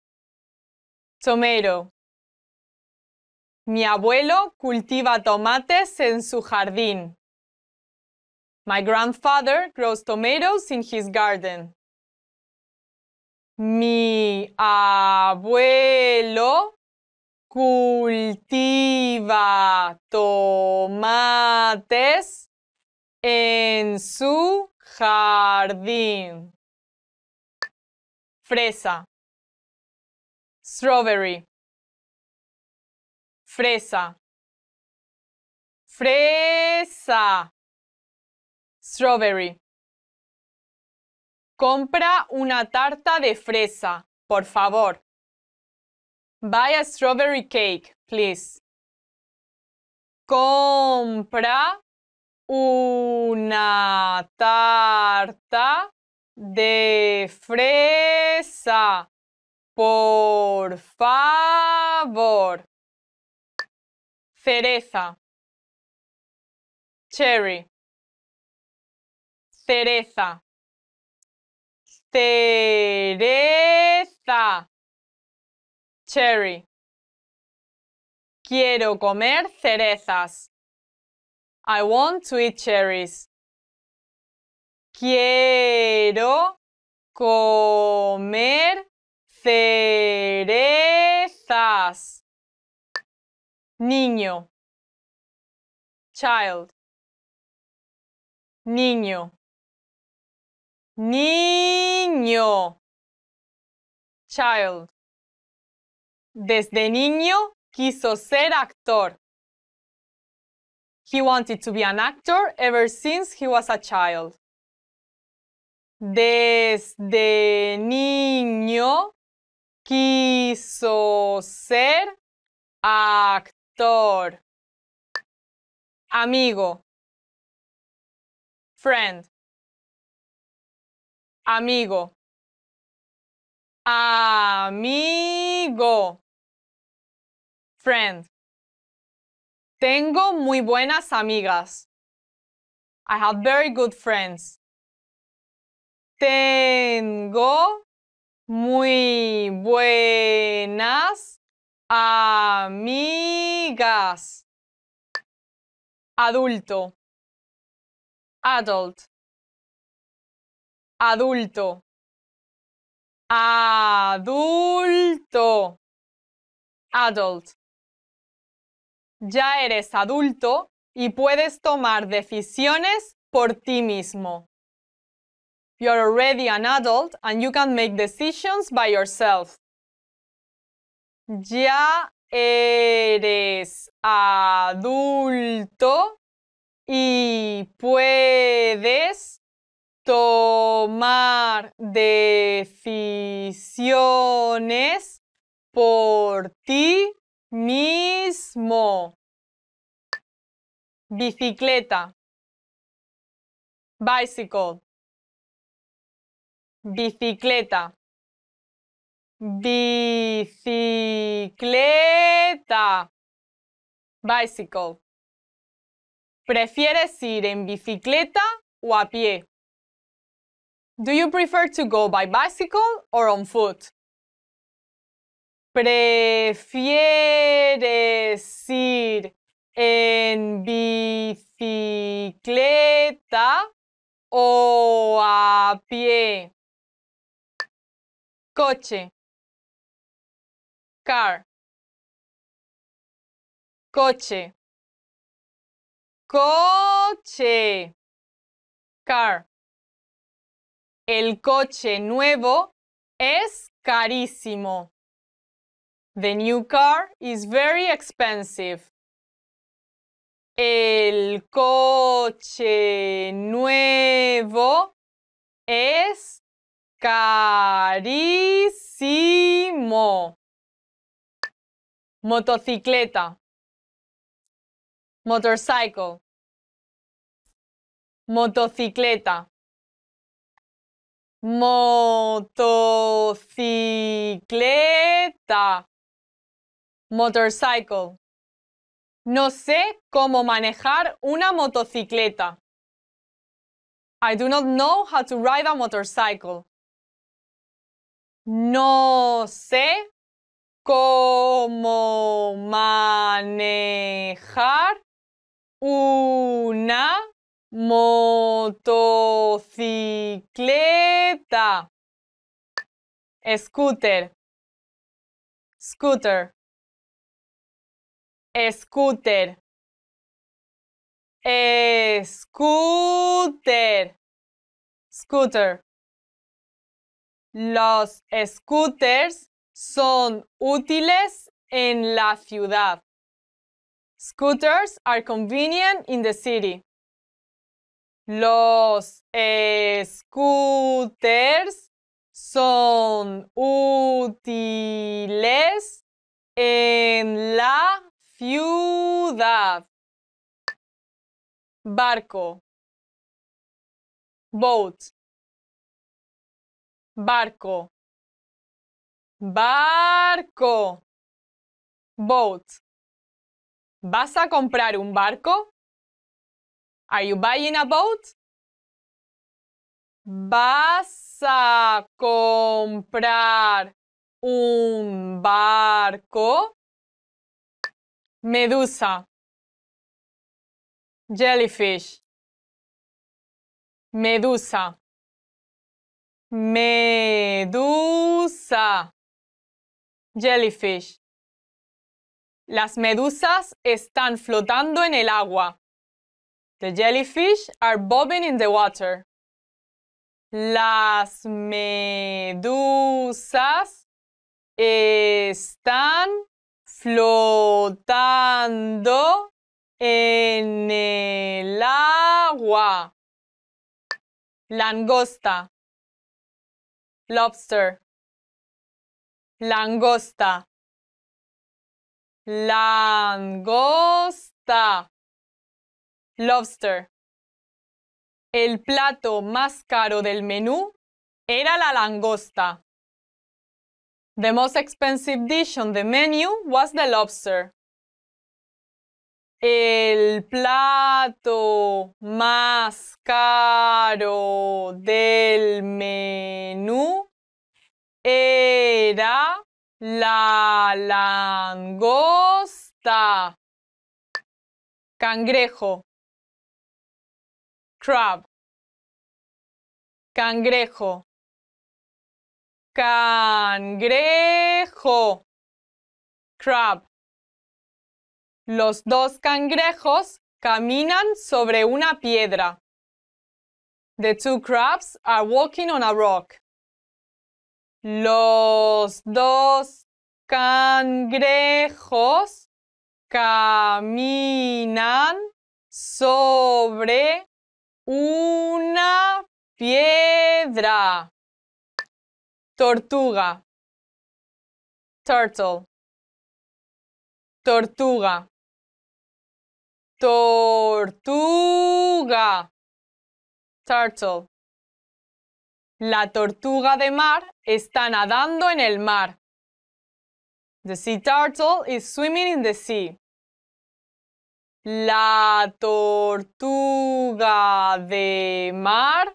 Tomero. Mi abuelo cultiva tomates en su jardín. My grandfather grows tomatoes in his garden. Mi abuelo cultiva tomates en su jardín. Fresa. Strawberry. Fresa. Fresa strawberry. Compra una tarta de fresa, por favor. Buy a strawberry cake, please. Compra una tarta de fresa, por favor. Cereza. Cherry cereza. Cereza. Cherry. Quiero comer cerezas. I want to eat cherries. Quiero comer cerezas. Niño. Child. Niño niño, child. Desde niño quiso ser actor. He wanted to be an actor ever since he was a child. Desde niño quiso ser actor. Amigo. Friend amigo. Amigo. Friend. Tengo muy buenas amigas. I have very good friends. Tengo muy buenas amigas. Adulto. Adult adulto. Adulto. Adult. Ya eres adulto y puedes tomar decisiones por ti mismo. You're already an adult and you can make decisions by yourself. Ya eres adulto y puedes tomar decisiones por ti mismo. Bicicleta. Bicycle. Bicicleta. Bicicleta. Bicycle. ¿Prefieres ir en bicicleta o a pie? Do you prefer to go by bicycle or on foot? ¿Prefieres ir en bicicleta o a pie? Coche. Car. Coche. Coche. Car. El coche nuevo es carísimo. The new car is very expensive. El coche nuevo es carísimo. Motocicleta. Motorcycle. Motocicleta. Motocicleta. Motorcycle. No sé cómo manejar una motocicleta. I do not know how to ride a motorcycle. No sé cómo manejar una motocicleta, scooter, scooter, scooter, scooter, scooter. Los scooters son útiles en la ciudad. Scooters are convenient in the city. Los scooters son útiles en la ciudad. Barco. Boat. Barco. Barco. Boat. ¿Vas a comprar un barco? Are you buying a boat? ¿Vas a comprar un barco? Medusa. Jellyfish. Medusa. Medusa. Jellyfish. Las medusas están flotando en el agua. The jellyfish are bobbing in the water. Las medusas están flotando en el agua. Langosta. Lobster. Langosta. Langosta. Lobster. El plato más caro del menú era la langosta. The most expensive dish on the menu was the lobster. El plato más caro del menú era la langosta. Cangrejo crab, cangrejo, cangrejo, crab. Los dos cangrejos caminan sobre una piedra. The two crabs are walking on a rock. Los dos cangrejos caminan sobre una piedra. Tortuga. Turtle. Tortuga. Tortuga. Turtle. La tortuga de mar está nadando en el mar. The sea turtle is swimming in the sea. La tortuga de mar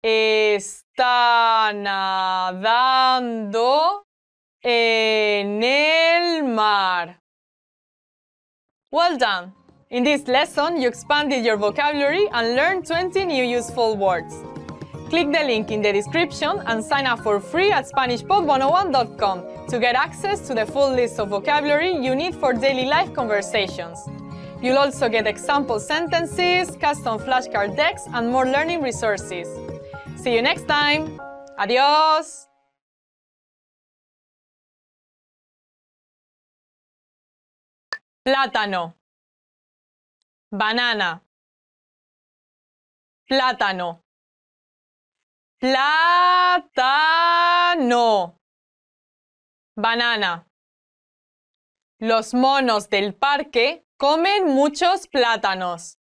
está nadando en el mar. Well done! In this lesson, you expanded your vocabulary and learned 20 new useful words. Click the link in the description and sign up for free at SpanishPod101.com to get access to the full list of vocabulary you need for daily life conversations. You'll also get example sentences, custom flashcard decks, and more learning resources. See you next time! Adiós! Plátano. Banana. Plátano. Plátano. Banana. Los monos del parque Comen muchos plátanos.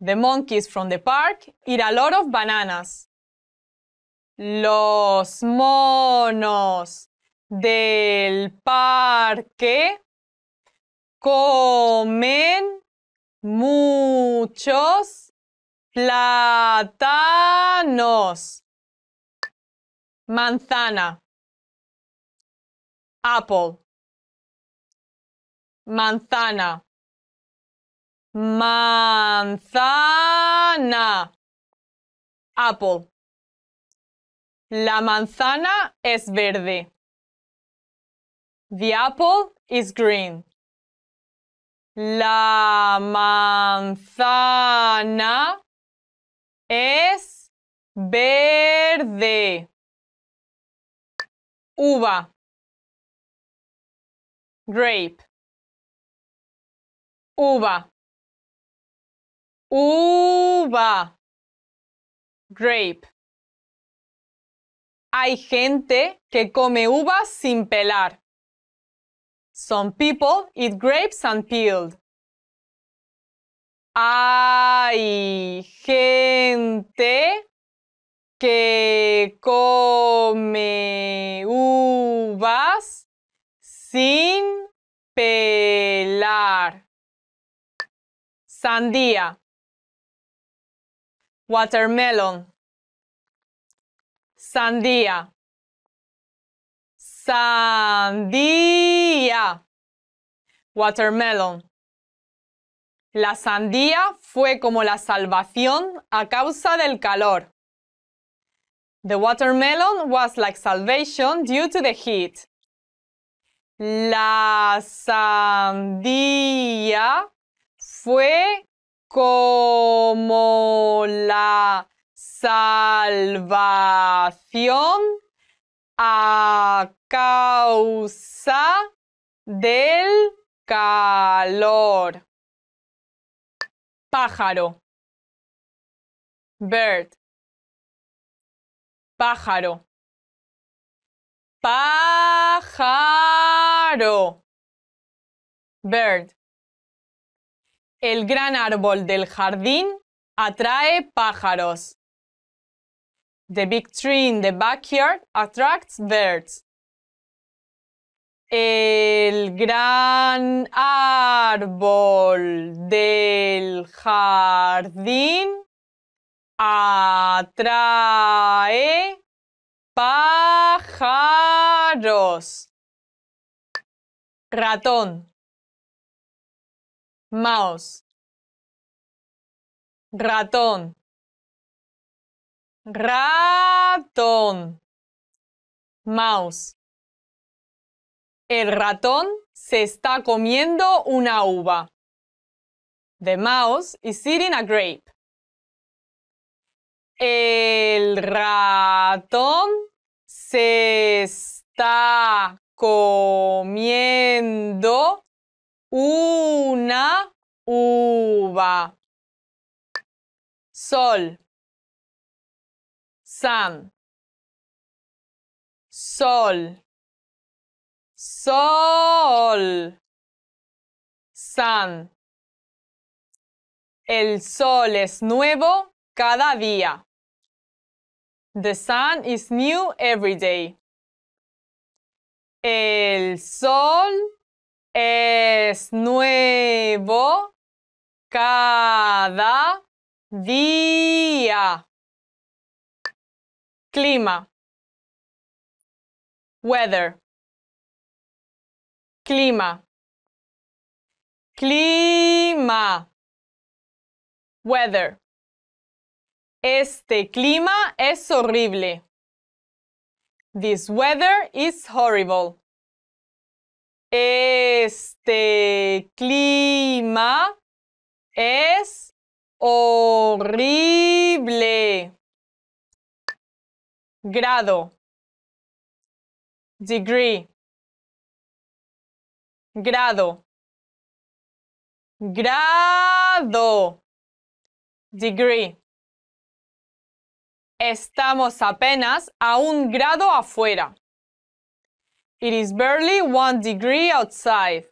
The monkeys from the park eat a lot of bananas. Los monos del parque comen muchos plátanos. Manzana. Apple manzana, manzana, apple. La manzana es verde. The apple is green. La manzana es verde. Uva. Grape uva, uva, grape. Hay gente que come uvas sin pelar. Some people eat grapes unpeeled. Hay gente que come uvas sin pelar sandía, watermelon, sandía, sandía, watermelon. La sandía fue como la salvación a causa del calor. The watermelon was like salvation due to the heat. La sandía fue como la salvación a causa del calor. Pájaro. Bird. Pájaro. Pájaro. Bird. El gran árbol del jardín atrae pájaros. The big tree in the backyard attracts birds. El gran árbol del jardín atrae pájaros. Ratón mouse, ratón, ratón, mouse. El ratón se está comiendo una uva. The mouse is eating a grape. El ratón se está comiendo una uva. Sol. Sun. Sol. Sol. Sun. El sol es nuevo cada día. The sun is new every day. El sol es nuevo cada día. Clima. Weather. Clima. Clima. Weather. Este clima es horrible. This weather is horrible. Este clima es horrible. Grado. Degree. Grado. Grado. Degree. Estamos apenas a un grado afuera. It is barely one degree outside.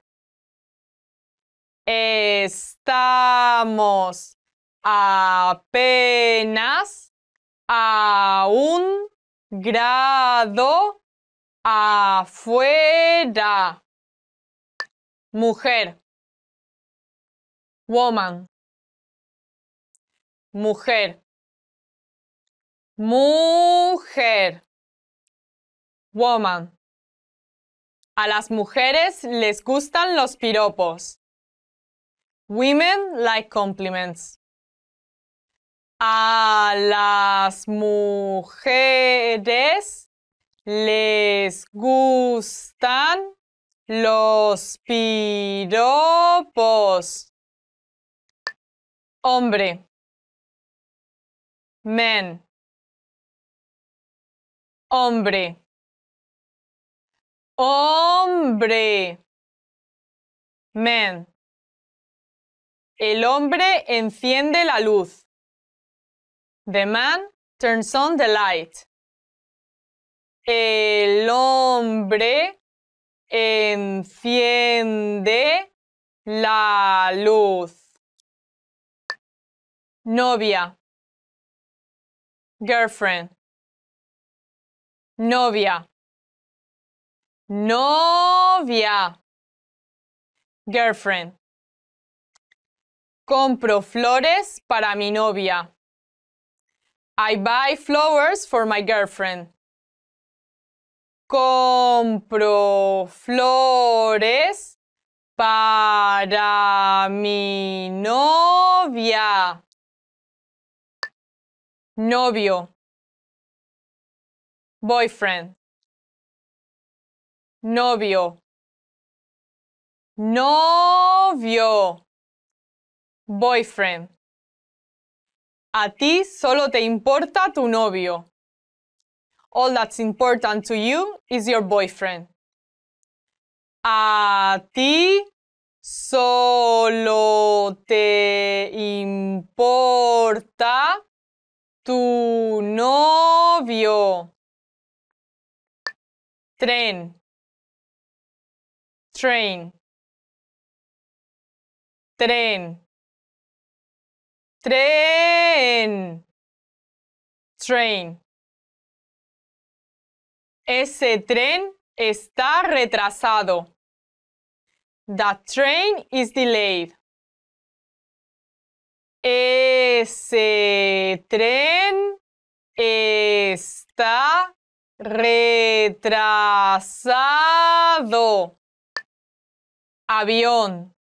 Estamos apenas a un grado afuera. Mujer. Woman. Mujer. Mujer. Woman. A las mujeres les gustan los piropos. Women like compliments. A las mujeres les gustan los piropos. Hombre. Men. Hombre. Hombre. Man. El hombre enciende la luz. The man turns on the light. El hombre enciende la luz. Novia. Girlfriend. Novia. Novia. Girlfriend. Compro flores para mi novia. I buy flowers for my girlfriend. Compro flores para mi novia. Novio. Boyfriend novio, novio, boyfriend. A ti solo te importa tu novio. All that's important to you is your boyfriend. A ti solo te importa tu novio. Tren train, tren, tren, train. Ese tren está retrasado. The train is delayed. Ese tren está retrasado avión,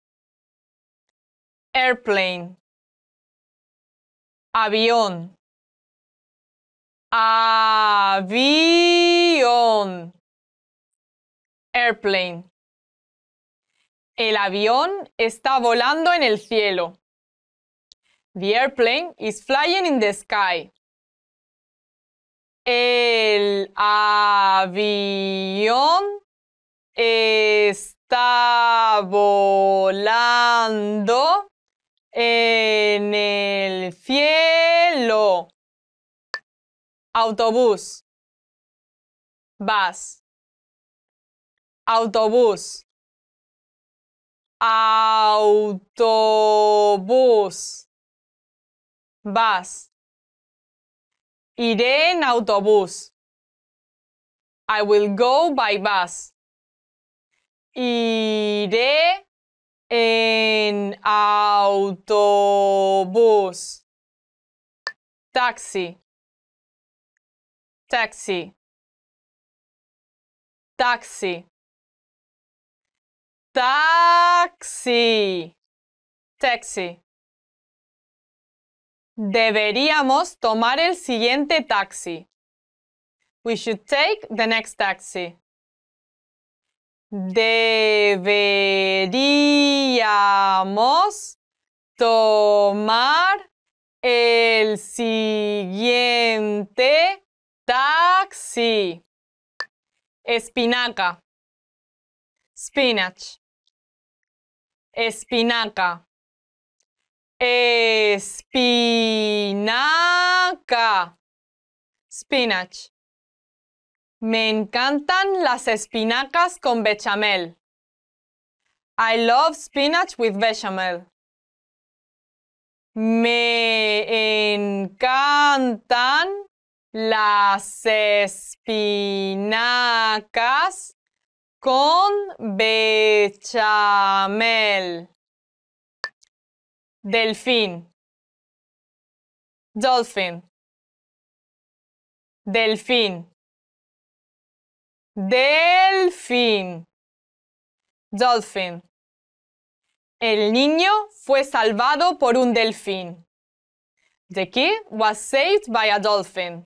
airplane, avión, avión, airplane. El avión está volando en el cielo. The airplane is flying in the sky. El avión está volando en el cielo. Autobús. Bus. Autobús. Autobús. Bus. Iré en autobús. I will go by bus. Iré en autobús. Taxi. Taxi. Taxi. Taxi. Taxi. Deberíamos tomar el siguiente taxi. We should take the next taxi. Deberíamos tomar el siguiente taxi. Espinaca. Spinach. Espinaca. Espinaca. Spinach. Me encantan las espinacas con bechamel. I love spinach with bechamel. Me encantan las espinacas con bechamel. Delfín. Dolphin. Delfín. Delfín. Dolphin. El niño fue salvado por un delfín. The kid was saved by a dolphin.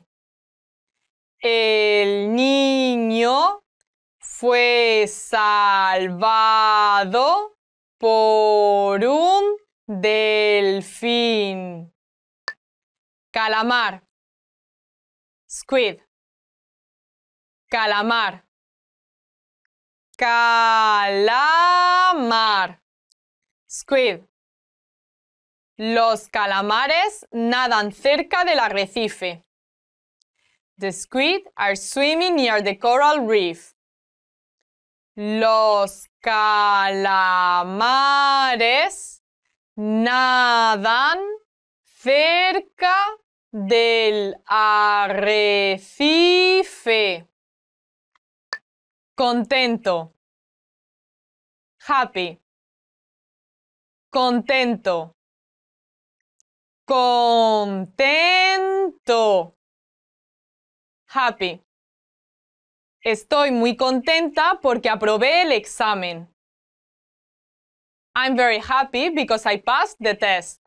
El niño fue salvado por un delfín. Calamar. Squid. Calamar. Calamar. Squid. Los calamares nadan cerca del arrecife. The squid are swimming near the coral reef. Los calamares nadan cerca del arrecife contento, happy, contento, contento, happy. Estoy muy contenta porque aprobé el examen. I'm very happy because I passed the test.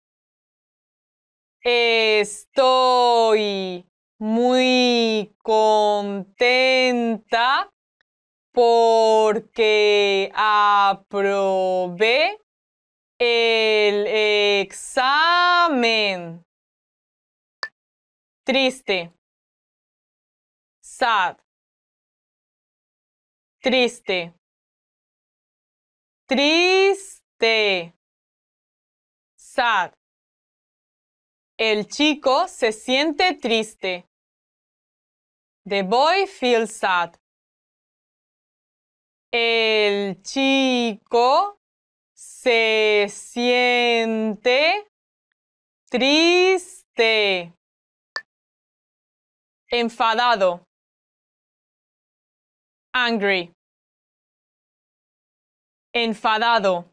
Estoy muy contenta porque aprobé el examen. Triste. Sad. Triste. Triste. Sad. El chico se siente triste. The boy feels sad. El chico se siente triste, enfadado, angry, enfadado,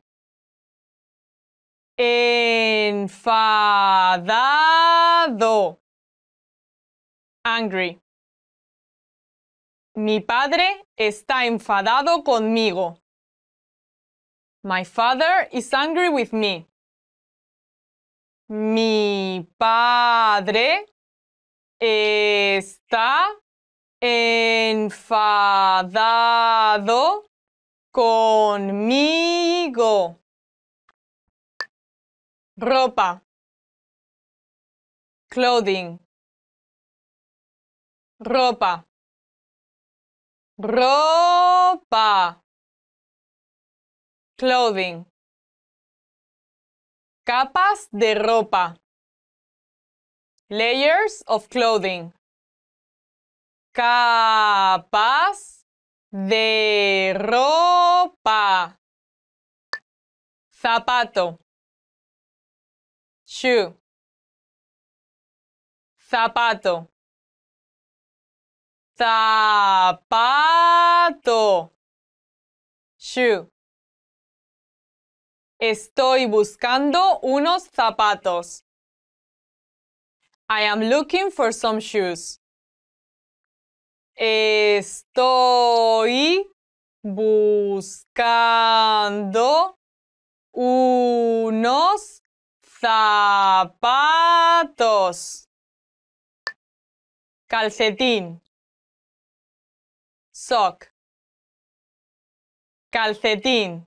enfadado, angry. Mi padre está enfadado conmigo. My father is angry with me. Mi padre está enfadado conmigo. Ropa. Clothing. Ropa ropa, clothing, capas de ropa, layers of clothing, capas de ropa, zapato, shoe, zapato zapato. Shoe. Estoy buscando unos zapatos. I am looking for some shoes. Estoy buscando unos zapatos. Calcetín sock calcetín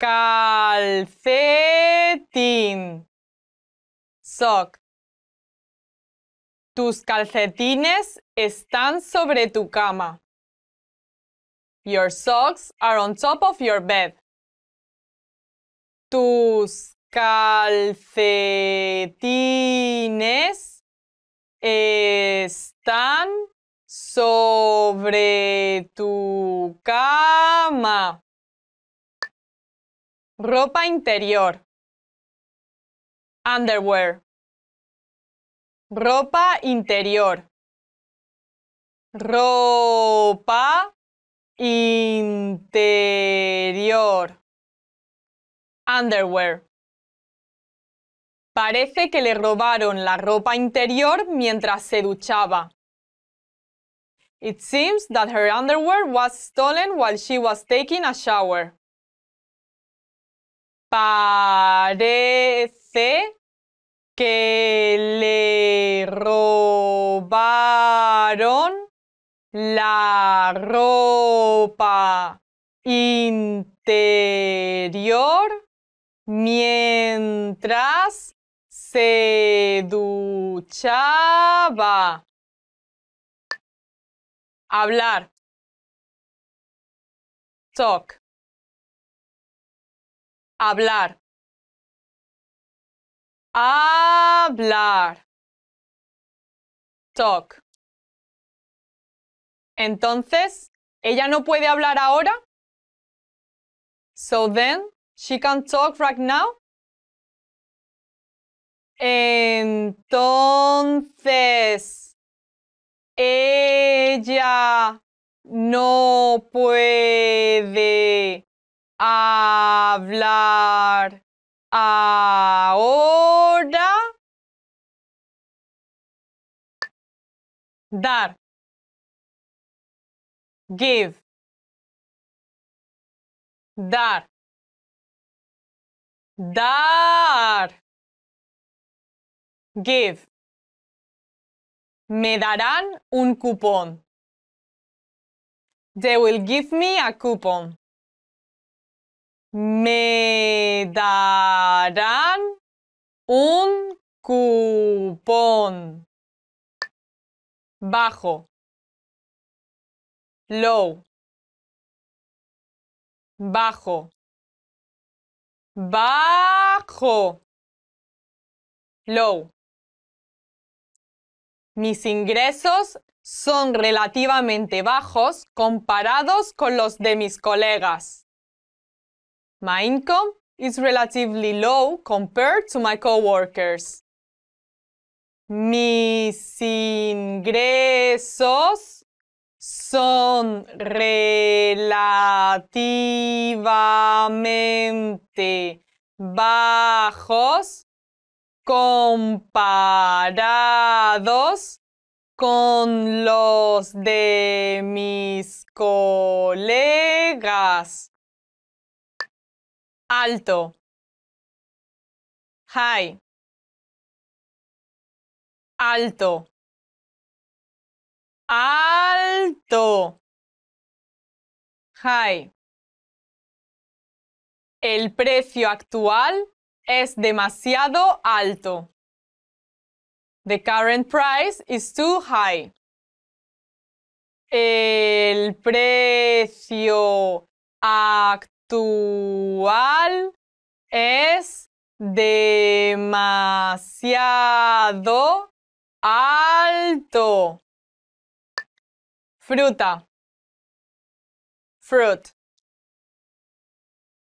calcetín sock tus calcetines están sobre tu cama your socks are on top of your bed tus calcetines están sobre tu cama. Ropa interior. Underwear. Ropa interior. Ropa interior. Underwear. Parece que le robaron la ropa interior mientras se duchaba. It seems that her underwear was stolen while she was taking a shower. Parece que le robaron la ropa interior mientras se duchaba hablar. Talk. Hablar. Hablar. Talk. Entonces, ¿ella no puede hablar ahora? So then, she can talk right now. Entonces. Ella no puede hablar ahora. Dar. Give. Dar. Dar. Give. Me darán un cupón. They will give me a coupon. Me darán un cupón. Bajo. Low. Bajo. Bajo. Low. Mis ingresos son relativamente bajos comparados con los de mis colegas. My income is relatively low compared to my coworkers. Mis ingresos son relativamente bajos comparados con los de mis colegas. Alto. High. Alto. Alto. High. El precio actual es demasiado alto. The current price is too high. El precio actual es demasiado alto. Fruta. Fruit.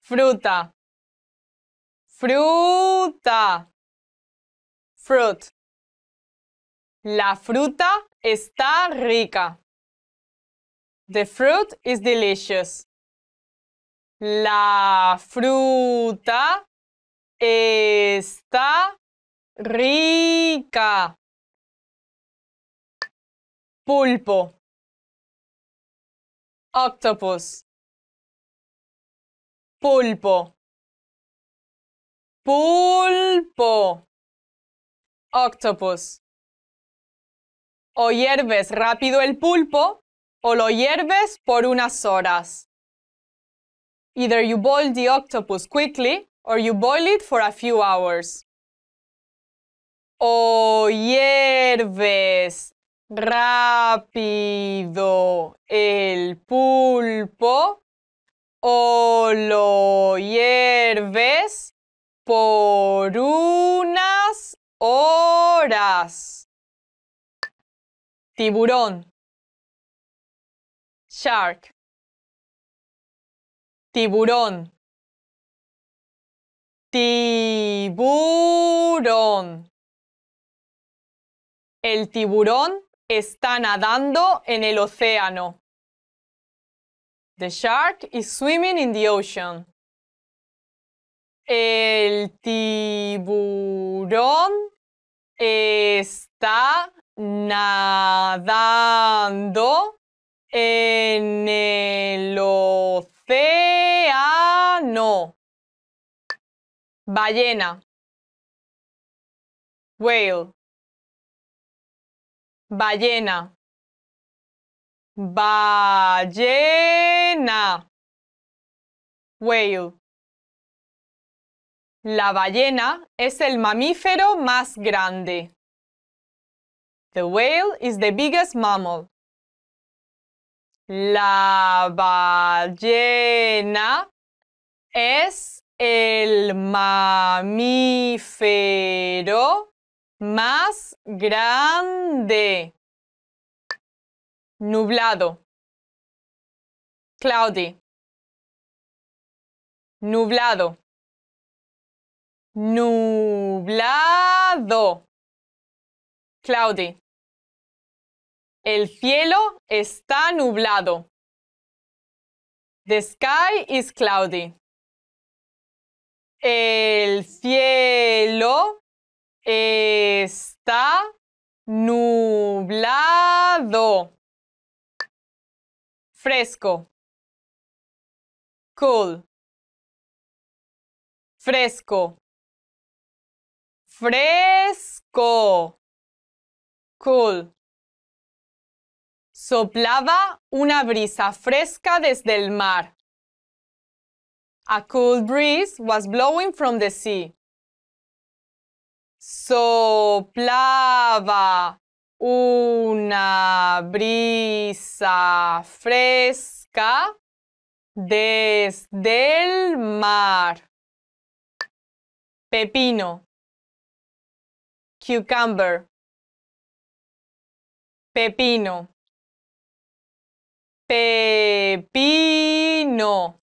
Fruta. Fruta. Fruit. La fruta está rica. The fruit is delicious. La fruta está rica. Pulpo. Octopus. Pulpo. Pulpo. Octopus. O hierves rápido el pulpo o lo hierves por unas horas. Either you boil the octopus quickly or you boil it for a few hours. O hierves rápido el pulpo o lo hierves por unas horas. Tiburón. Shark. Tiburón. Tiburón. El tiburón está nadando en el océano. The shark is swimming in the ocean. El tiburón está nadando en el océano. Ballena. Whale. Ballena. Ballena. Whale. La ballena es el mamífero más grande. The whale is the biggest mammal. La ballena es el mamífero más grande. Nublado. Cloudy. Nublado nublado, cloudy. El cielo está nublado. The sky is cloudy. El cielo está nublado. Fresco. Cool. Fresco. Fresco. Cool. Soplaba una brisa fresca desde el mar. A cool breeze was blowing from the sea. Soplaba una brisa fresca desde el mar. Pepino cucumber, pepino, pepino,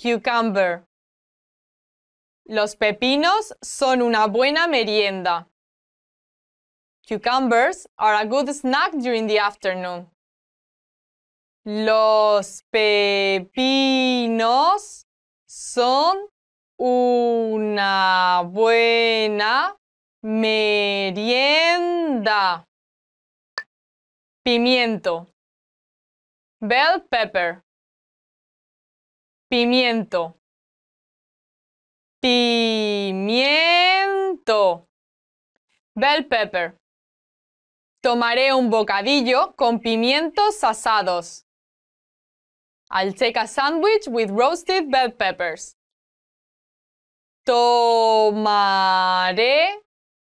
cucumber. Los pepinos son una buena merienda. Cucumbers are a good snack during the afternoon. Los pepinos son una buena merienda, pimiento, bell pepper, pimiento, pimiento, bell pepper. Tomaré un bocadillo con pimientos asados. I'll take a sandwich with roasted bell peppers. Tomaré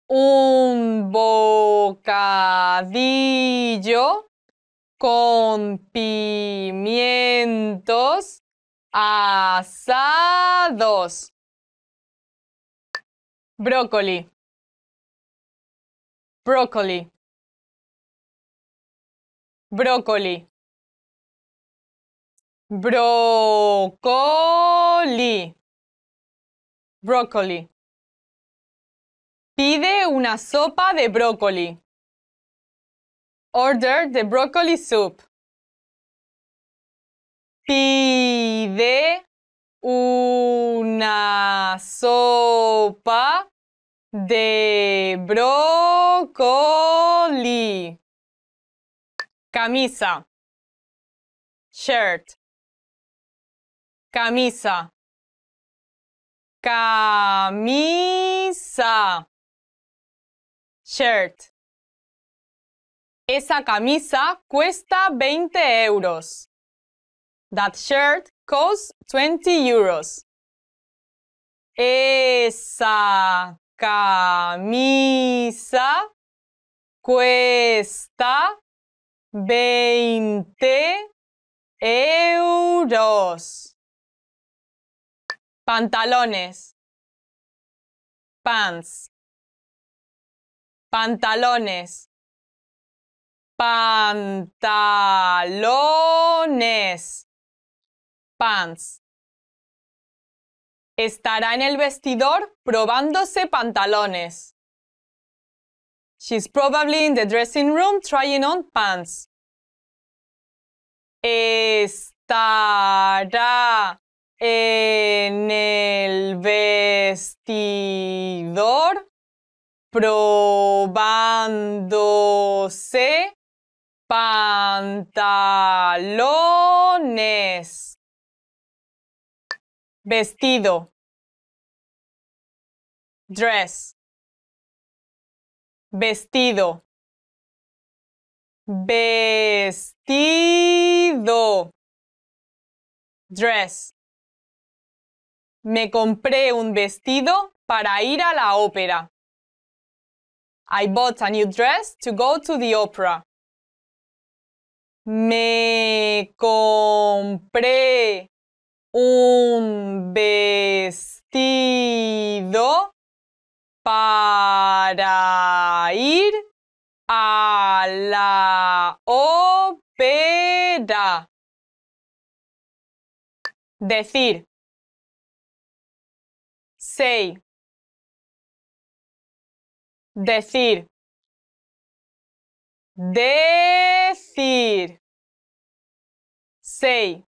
un bocadillo con pimientos asados. Brócoli. Brócoli. Brócoli. Brócoli. Brócoli. Pide una sopa de brócoli. Order the broccoli soup. Pide una sopa de brócoli. Camisa. Shirt. Camisa. Camisa shirt. Esa camisa cuesta veinte euros. That shirt costs 20 euros. Esa camisa cuesta veinte euros. Pantalones. Pants pantalones, pantalones, pants. Estará en el vestidor probándose pantalones. She's probably in the dressing room trying on pants. Estará en el vestidor probándose pantalones. Vestido. Dress. Vestido. Vestido. Dress. Me compré un vestido para ir a la ópera. I bought a new dress to go to the opera. Me compré un vestido para ir a la ópera. Decir. Say decir, decir, say,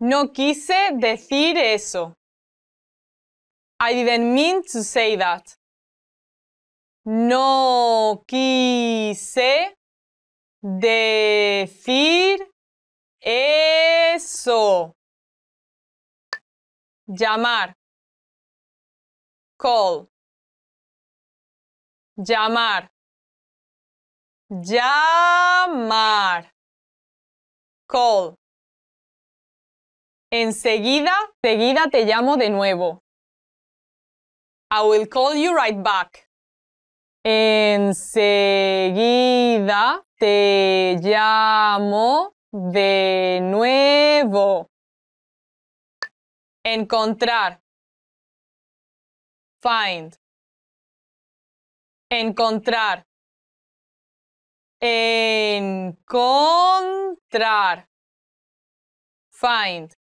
no quise decir eso. I didn't mean to say that. No quise decir eso. Llamar. Call llamar, llamar, call. Enseguida, seguida te llamo de nuevo. I will call you right back. Enseguida te llamo de nuevo. Encontrar. Find. Encontrar. Encontrar. Find.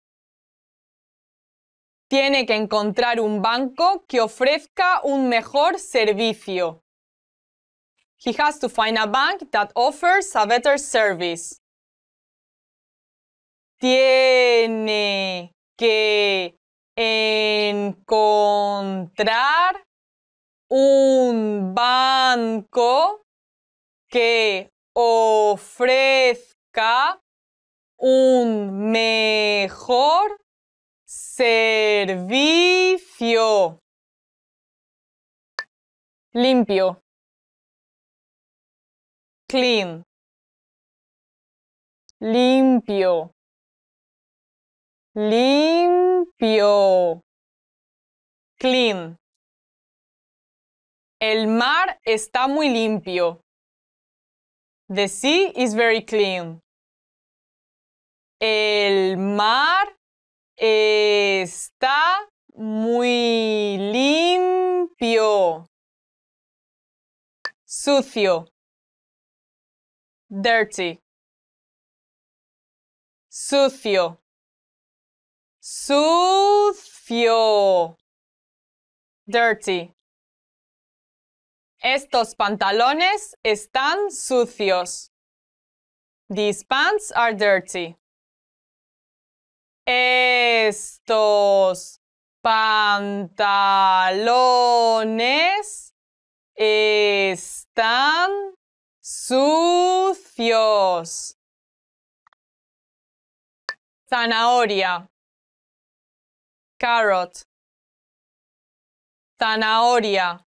Tiene que encontrar un banco que ofrezca un mejor servicio. He has to find a bank that offers a better service. Tiene que encontrar un banco que ofrezca un mejor servicio. Limpio. Clean. Limpio. Limpio. Clean. El mar está muy limpio. The sea is very clean. El mar eh, está muy limpio. Sucio. Dirty. Sucio. Sucio. Dirty. Estos pantalones están sucios. These pants are dirty. Estos pantalones están sucios. Zanahoria. Carrot. Zanahoria.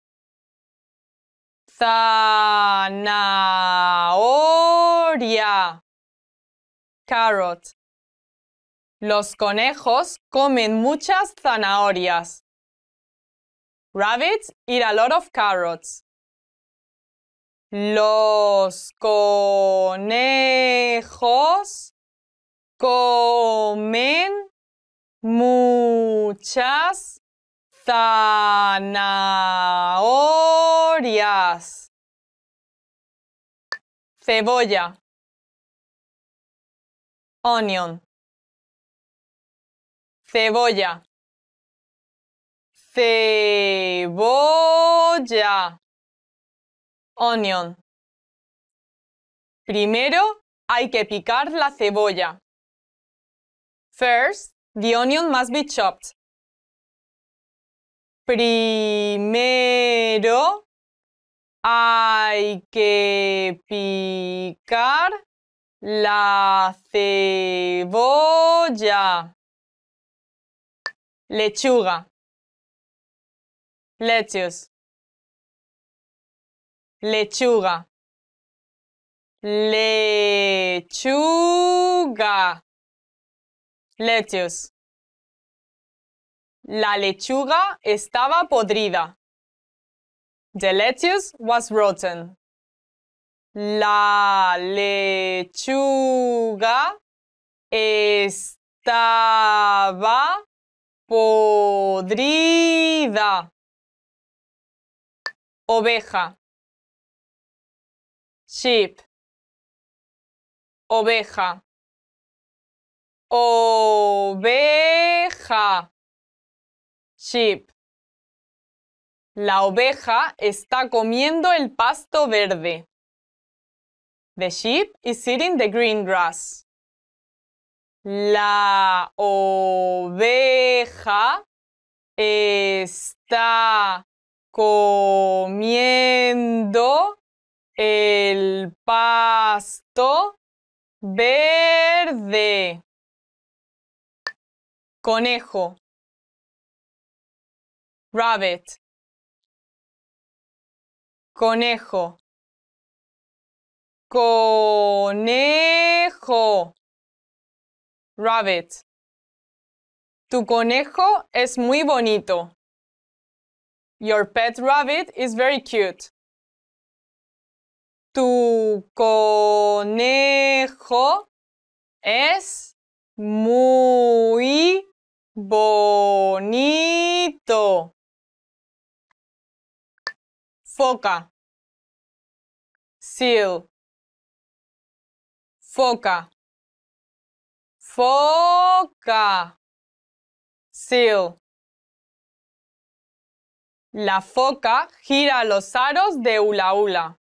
Zanahoria. Carrot. Los conejos comen muchas zanahorias. Rabbits eat a lot of carrots. Los conejos comen muchas zanahorias, cebolla, onion, cebolla, cebolla, onion. Primero hay que picar la cebolla. First, the onion must be chopped. Primero hay que picar la cebolla. Lechuga. Lecheos. Lechuga. Lechuga. Lettuce. La lechuga estaba podrida. The lettuce was rotten. La lechuga estaba podrida. Oveja. Sheep. Oveja. Oveja. La oveja está comiendo el pasto verde. The sheep is eating the green grass. La oveja está comiendo el pasto verde. Conejo rabbit, conejo, conejo, rabbit. Tu conejo es muy bonito. Your pet rabbit is very cute. Tu conejo es muy bonito foca, seal, foca, foca, seal. La foca gira los aros de hula hula.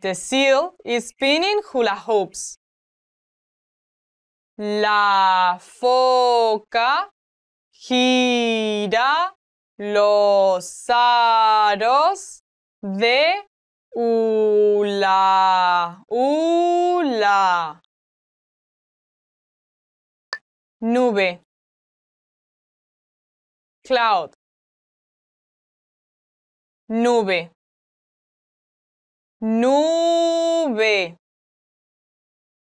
The seal is spinning hula hoops. La foca gira los aros de hula, hula. Nube. Cloud. Nube. Nube.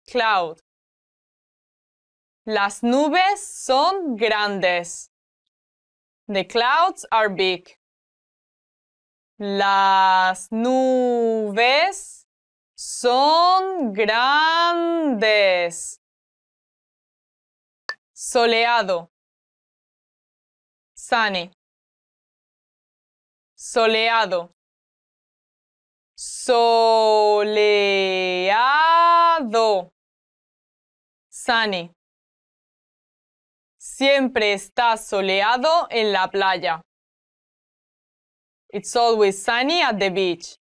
Cloud. Las nubes son grandes. The clouds are big. Las nubes son grandes. Soleado. Sunny. Soleado. Soleado. Sunny. Siempre está soleado en la playa. It's always sunny at the beach.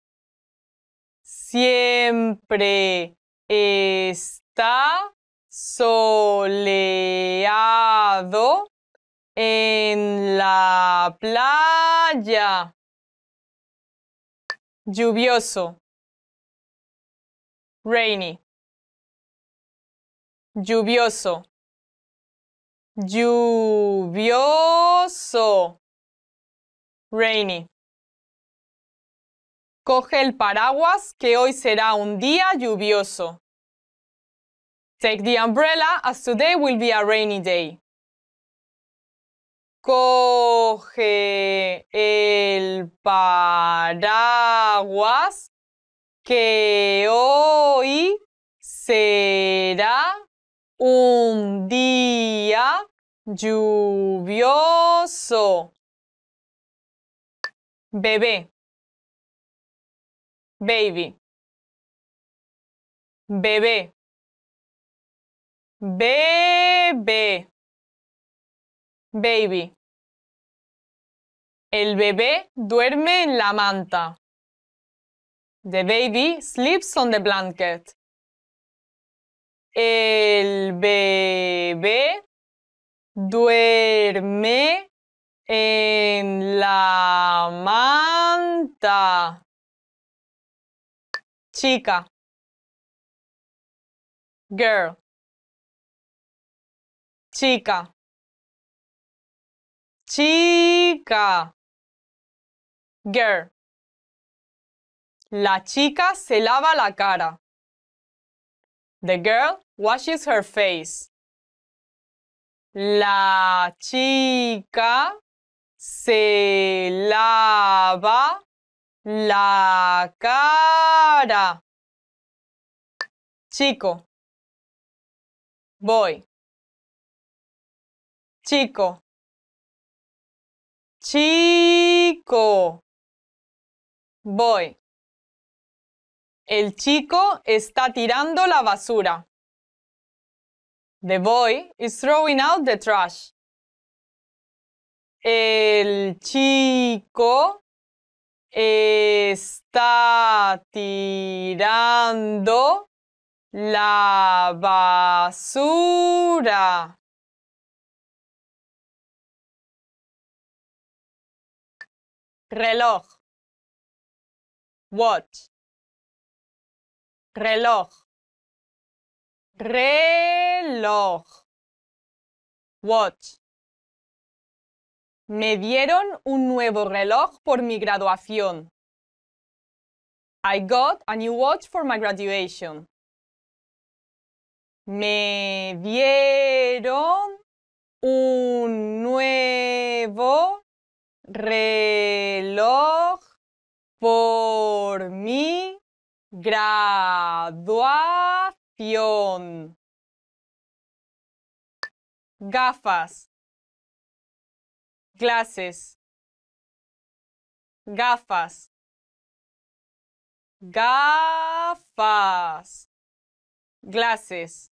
Siempre está soleado en la playa. Lluvioso. Rainy. Lluvioso lluvioso, rainy. Coge el paraguas que hoy será un día lluvioso. Take the umbrella as today will be a rainy day. Coge el paraguas que hoy será un día lluvioso. Bebé. Baby. Bebé. Bebé. Baby. El bebé duerme en la manta. The baby sleeps on the blanket. El bebé duerme en la manta. Chica. Girl. Chica. Chica. Girl. La chica se lava la cara. The girl washes her face. La chica se lava la cara. Chico. Boy. Chico. Chico. Boy. El chico está tirando la basura. The boy is throwing out the trash. El chico está tirando la basura. Reloj. Watch reloj, reloj, watch. Me dieron un nuevo reloj por mi graduación. I got a new watch for my graduation. Me dieron un nuevo reloj por mi Graduación. Gafas. Glasses. Gafas. Gafas. Glasses.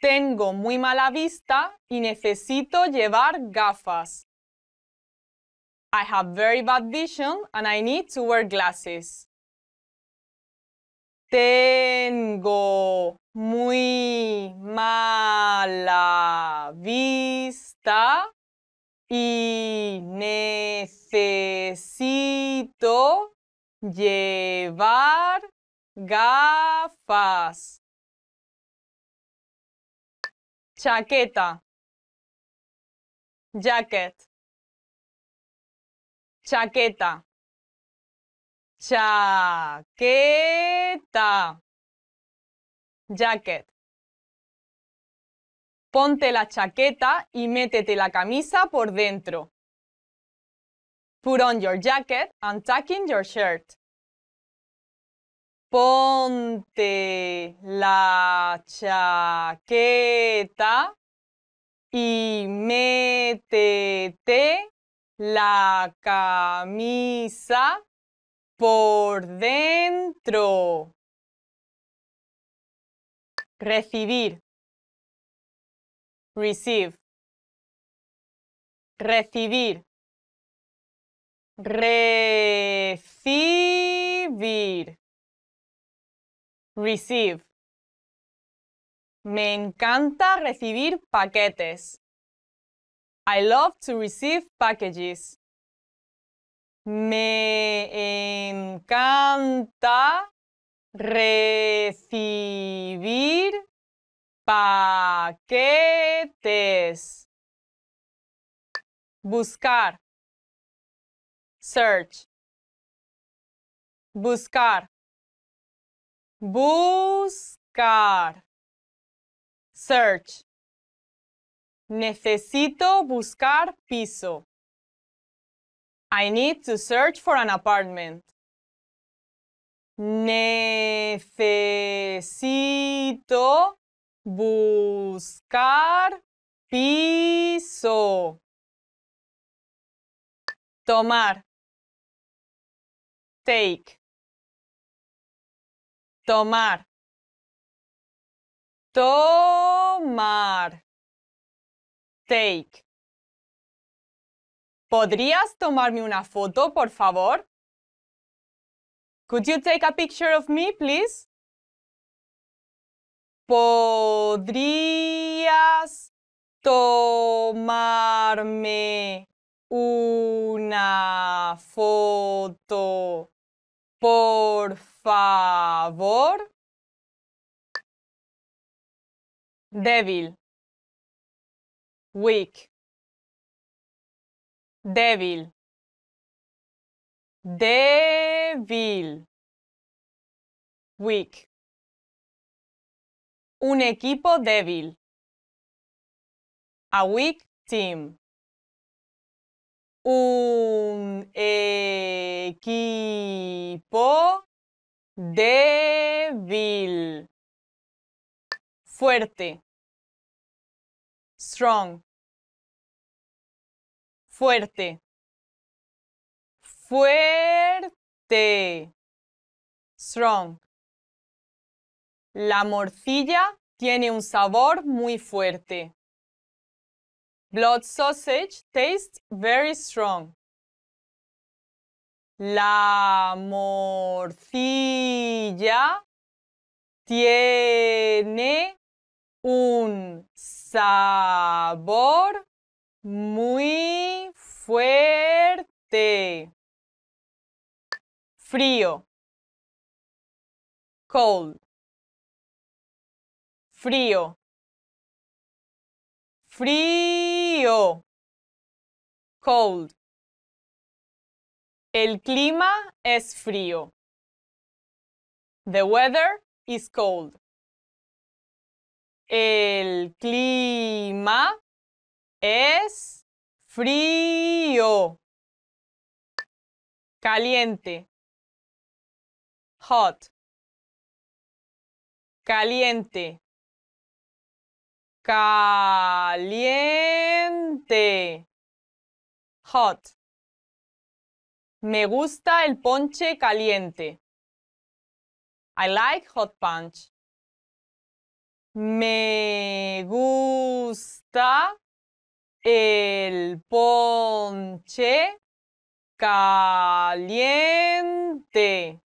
Tengo muy mala vista y necesito llevar gafas. I have very bad vision and I need to wear glasses. Tengo muy mala vista y necesito llevar gafas. Chaqueta. Jacket. Chaqueta. Chaqueta. Jacket. Ponte la chaqueta y métete la camisa por dentro. Put on your jacket and tuck in your shirt. Ponte la chaqueta y métete la camisa por dentro. Recibir. Receive. Recibir. Recibir. Receive. Me encanta recibir paquetes. I love to receive packages. Me encanta recibir paquetes. Buscar. Search. Buscar. Buscar. Search. Necesito buscar piso. I need to search for an apartment. Necesito buscar piso. Tomar. Take. Tomar. Tomar. Take. ¿Podrías tomarme una foto, por favor? Could you take a picture of me, please? ¿Podrías tomarme una foto, por favor? Débil. Weak débil, débil, weak. Un equipo débil. A weak team. Un equipo débil. Fuerte. Strong fuerte, fuerte, strong. La morcilla tiene un sabor muy fuerte. Blood sausage tastes very strong. La morcilla tiene un sabor muy fuerte, frío, cold, frío, frío, cold. El clima es frío. The weather is cold. El clima es frío. Caliente. Hot. Caliente. Caliente. Hot. Me gusta el ponche caliente. I like hot punch. Me gusta el ponche caliente.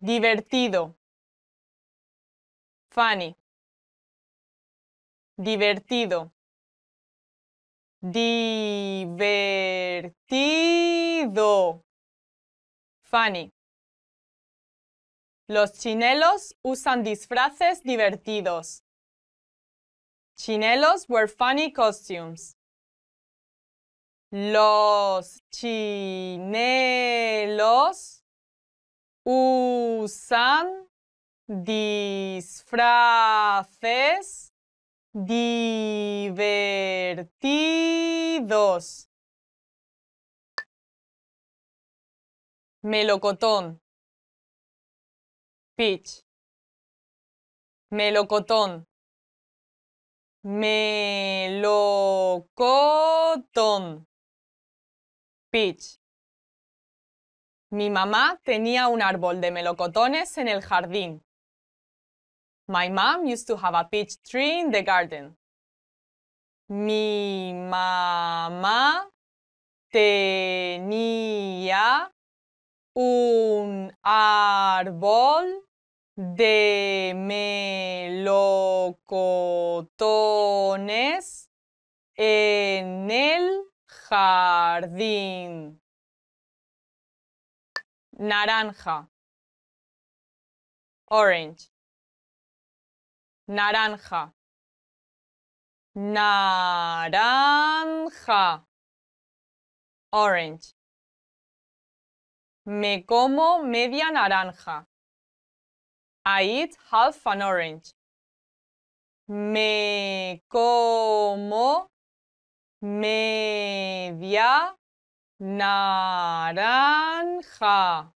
Divertido. Fanny. Divertido. Divertido. funny. Los chinelos usan disfraces divertidos. Chinelos were funny costumes. Los chinelos usan disfraces divertidos. Melocotón. Peach. Melocotón. Melocotón. Peach. Mi mamá tenía un árbol de melocotones en el jardín. My mom used to have a peach tree in the garden. Mi mamá tenía un árbol de melocotones en el jardín. Naranja. Orange. Naranja. Naranja. Orange. Me como media naranja. I eat half an orange. Me como media naranja.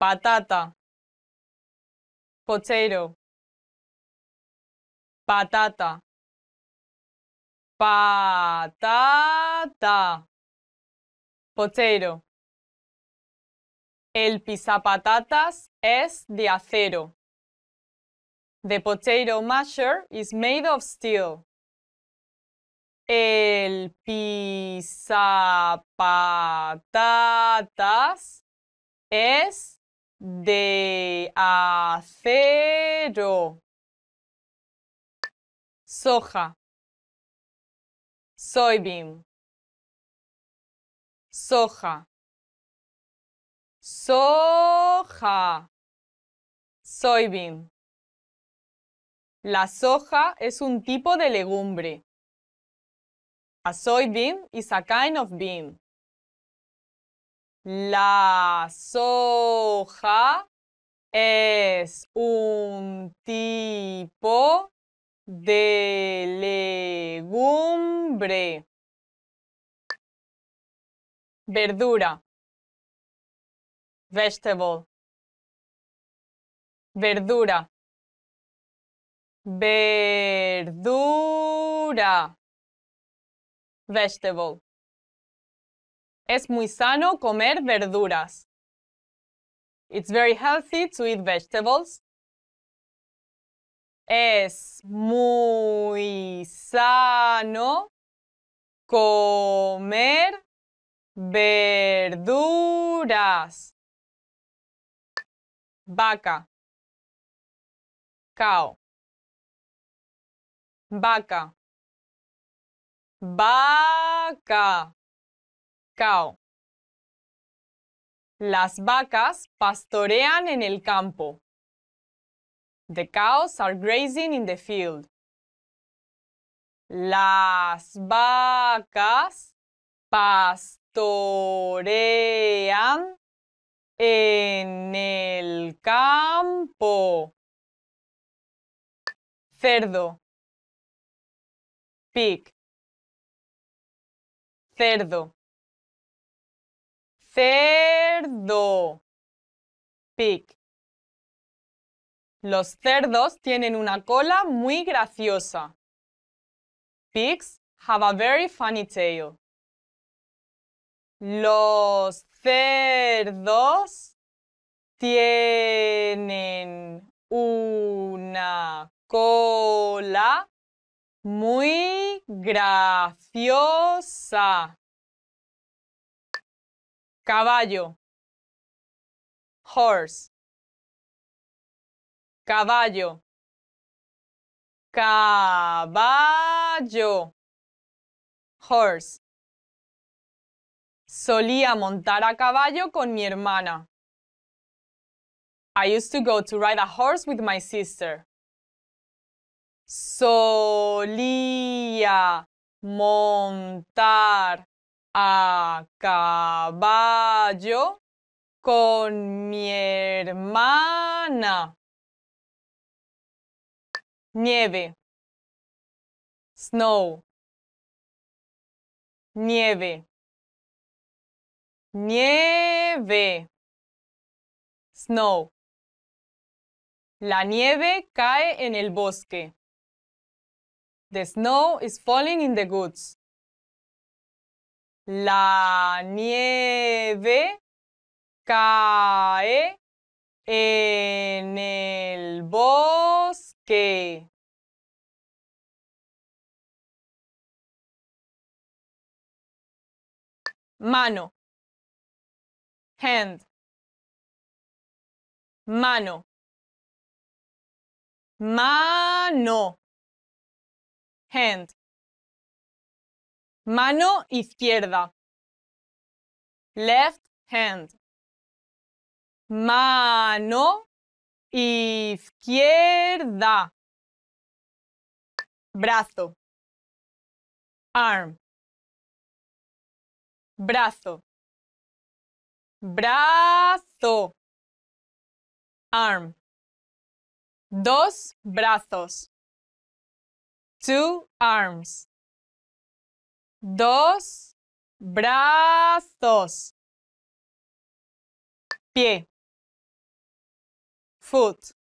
Patata. Potato. Patata. Patata. Potato. El pisapatatas es de acero. The potato masher is made of steel. El pisapatatas es de acero. Soja. Soybean. Soja soja, soybean. La soja es un tipo de legumbre. A soybean is a kind of bean. La soja es un tipo de legumbre. Verdura vegetable verdura verdura vegetable es muy sano comer verduras It's very healthy to eat vegetables es muy sano comer verduras vaca, cow, vaca, vaca, cow. Las vacas pastorean en el campo. The cows are grazing in the field. Las vacas pastorean en el campo. Cerdo. Pig. Cerdo. Cerdo. Pig. Los cerdos tienen una cola muy graciosa. Pigs have a very funny tail. Los tienen una cola muy graciosa. Caballo. Horse. Caballo. Caballo. Horse. Solía montar a caballo con mi hermana. I used to go to ride a horse with my sister. Solía montar a caballo con mi hermana. Nieve. Snow. Nieve. Nieve. Snow. La nieve cae en el bosque. The snow is falling in the woods. La nieve cae en el bosque. Mano hand, mano, mano, hand, mano izquierda, left hand, mano izquierda, brazo, arm, brazo, brazo, arm. Dos brazos, two arms. Dos brazos, pie, foot,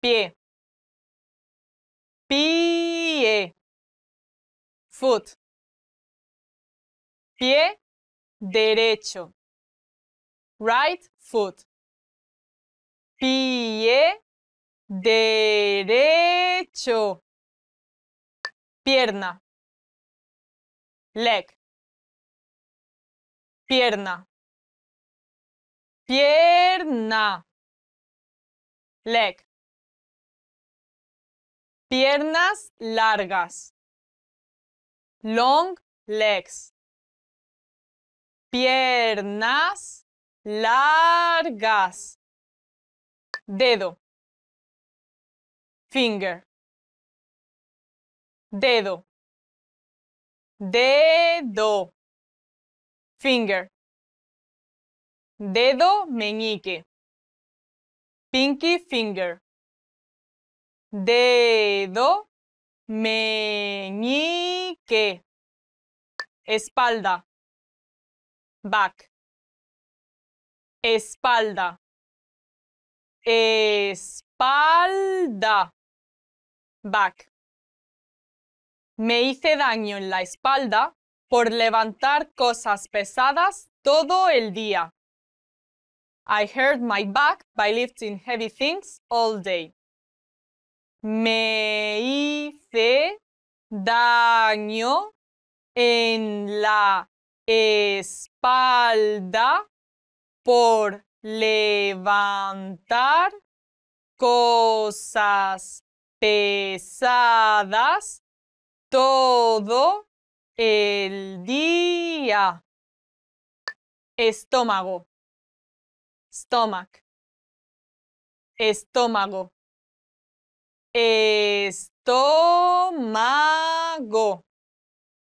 pie, pie, foot, pie, derecho. Right foot. Pie derecho. Pierna. Leg. Pierna. Pierna. Leg. Piernas largas. Long legs piernas largas. Dedo. Finger. Dedo. Dedo. Finger. Dedo meñique. Pinky finger. Dedo meñique. Espalda back, espalda, espalda, back. Me hice daño en la espalda por levantar cosas pesadas todo el día. I hurt my back by lifting heavy things all day. Me hice daño en la espalda por levantar cosas pesadas todo el día. Estómago. estómago, Estómago. Estómago.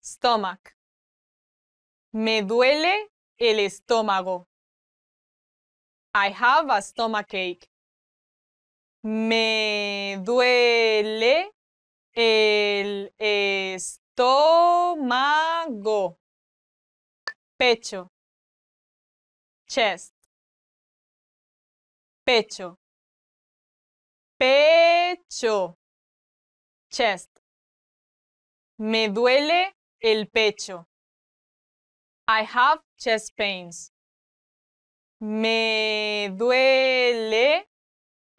estómago. Me duele el estómago. I have a stomachache. Me duele el estómago. Pecho. Chest. Pecho. Pecho. Chest. Me duele el pecho. I have chest pains. Me duele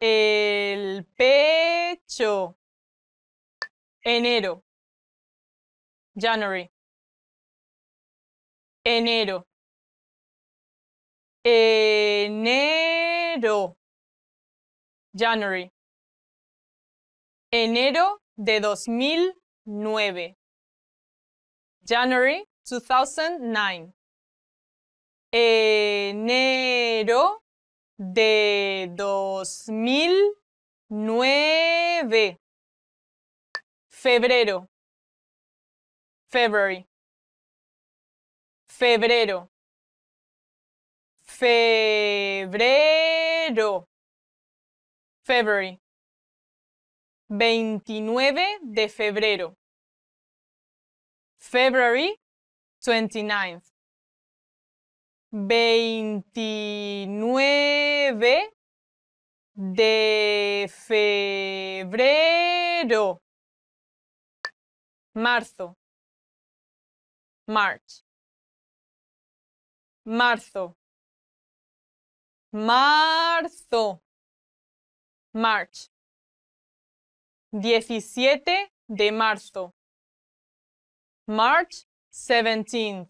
el pecho. Enero. January. Enero. Enero. January. Enero de 2009. January 2009. Enero de 2009. Febrero. February. Febrero. Febrero. February. 29 de febrero. February 29th. 29 de febrero. Marzo. March. Marzo. Marzo. March. 17 de marzo. March 17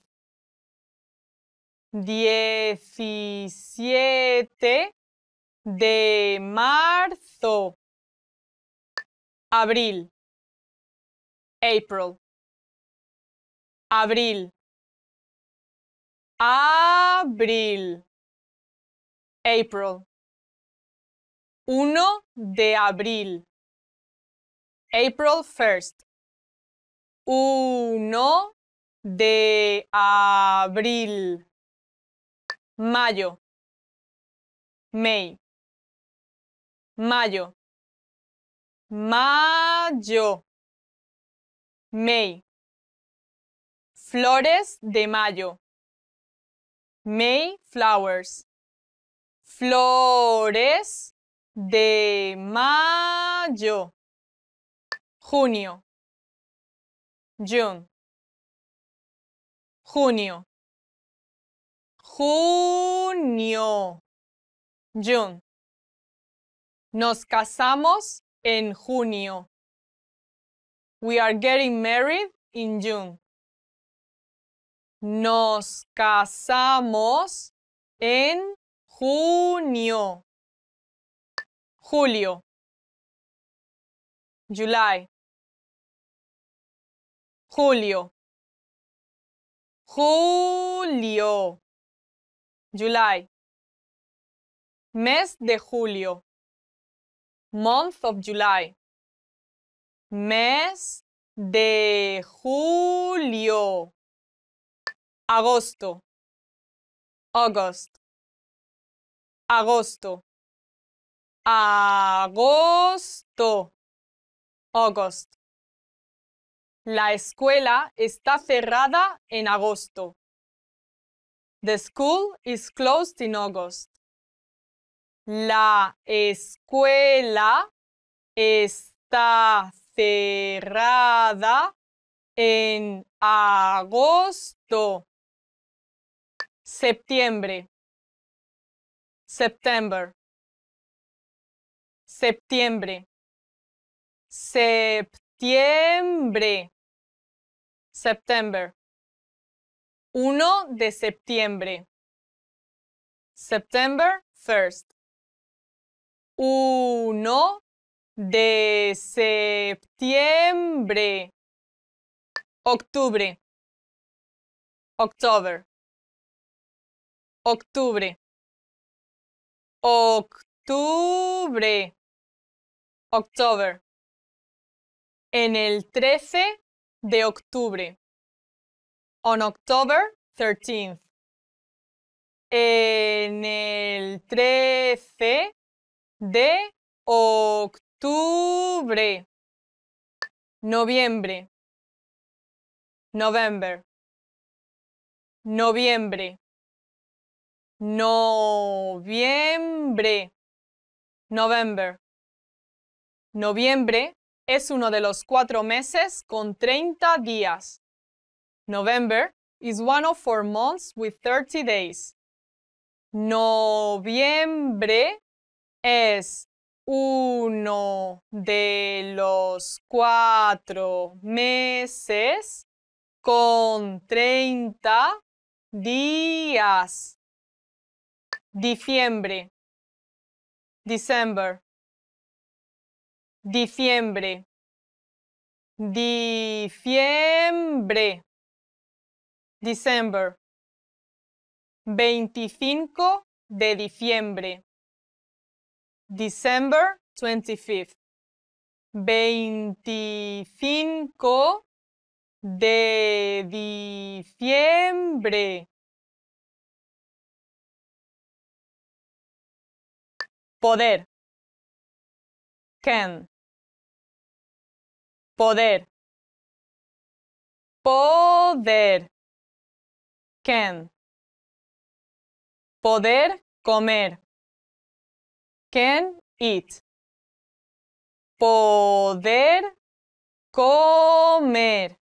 Diecisiete de marzo. Abril. April. Abril. Abril. April. 1 de abril. April 1st. 1 de abril, mayo, May, mayo, mayo, May, flores de mayo, May flowers, flores de mayo, junio, June junio, junio, jun. Nos casamos en junio. We are getting married in June. Nos casamos en junio. Julio. July. Julio. Julio. July. Mes de julio. Month of July. Mes de julio. Agosto. August. Agosto. Agosto. August. La escuela está cerrada en agosto. The school is closed in August. La escuela está cerrada en agosto. Septiembre. September. Septiembre. Septiembre. September. 1 de septiembre. September 1st. 1 de septiembre. Octubre. October. Octubre. Octubre. October. En el 13 de octubre. On October 13th. En el 13 de octubre. Noviembre. November. Noviembre. Noviembre. November. Noviembre es uno de los cuatro meses con 30 días. November is one of four months with 30 days. Noviembre es uno de los cuatro meses con 30 días. Diciembre. December Diciembre. Diciembre. December. Veinticinco de diciembre. December 25 Veinticinco. de diciembre. Poder. Can. Poder. Poder. Can. Poder comer. Can eat. Poder comer.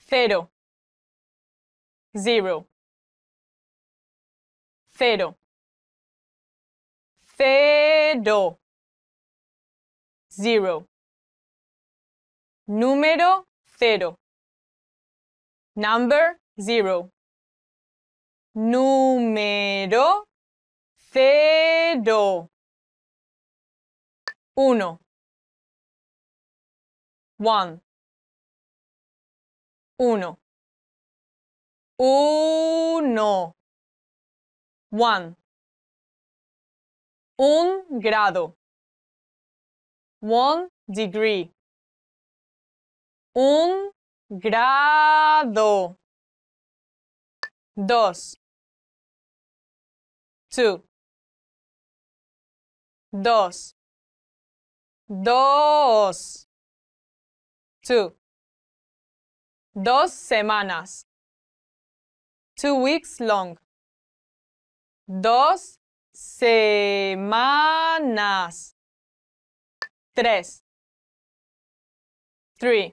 Cero. Zero. Cero. Cero. Zero. Número cero. Number zero. Número cero. Uno. One. Uno. Uno. One. Un grado. One degree un grado. Dos. Two. Dos. Dos. Two. Dos semanas. Two weeks long. Dos semanas. Tres. Three.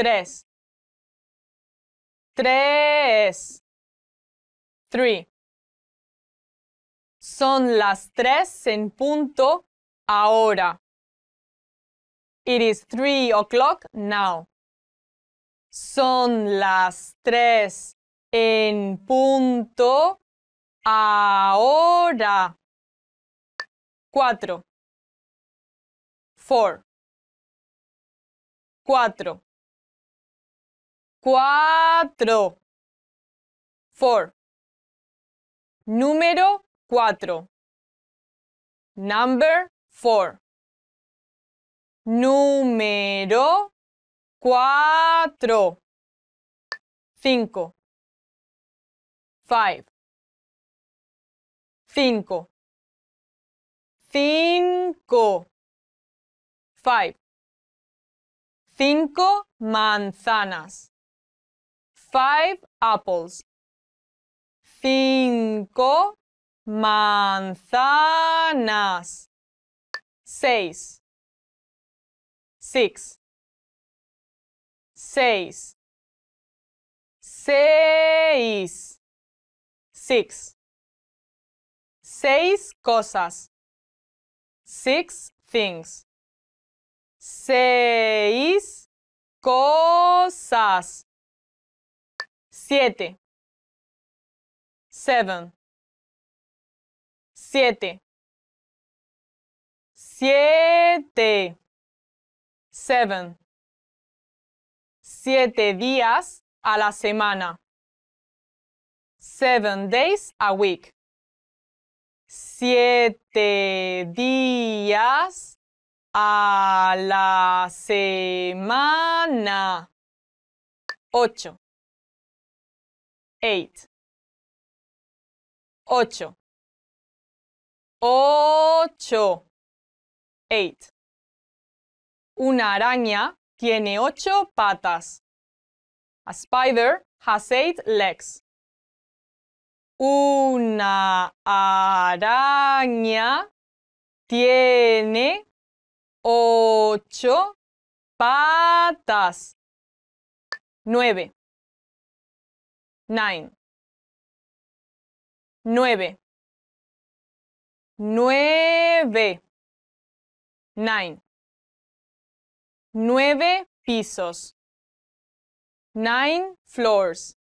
Tres. Tres. Three. Son las tres en punto ahora. It is three o'clock now. Son las tres en punto ahora. Cuatro. Four. Cuatro. Cuatro. Four. Número cuatro. Number four. Número cuatro. Cinco. Five. Cinco. Cinco. Five. Cinco manzanas five apples. Cinco manzanas. Seis. Six. Seis. Seis. Six. Seis cosas. Six things. Seis cosas siete, seven, siete, siete, seven, siete días a la semana, seven days a week, siete días a la semana, ocho eight. Ocho. Ocho. Eight. Una araña tiene ocho patas. A spider has eight legs. Una araña tiene ocho patas. Nueve nine. Nueve. Nueve. Nine. Nueve pisos. Nine floors.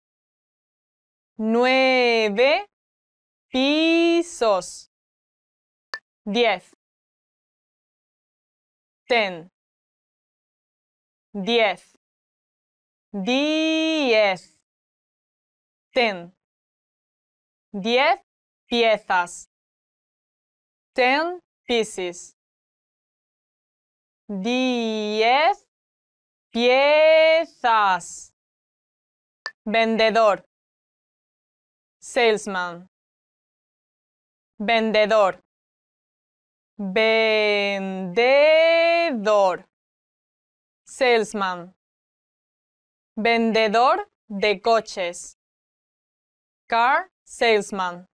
Nueve pisos. Diez. Ten. Diez. Diez ten. Diez piezas. Ten pieces. Diez piezas. Vendedor. Salesman. Vendedor. Vendedor. Salesman. Vendedor de coches. Car salesman.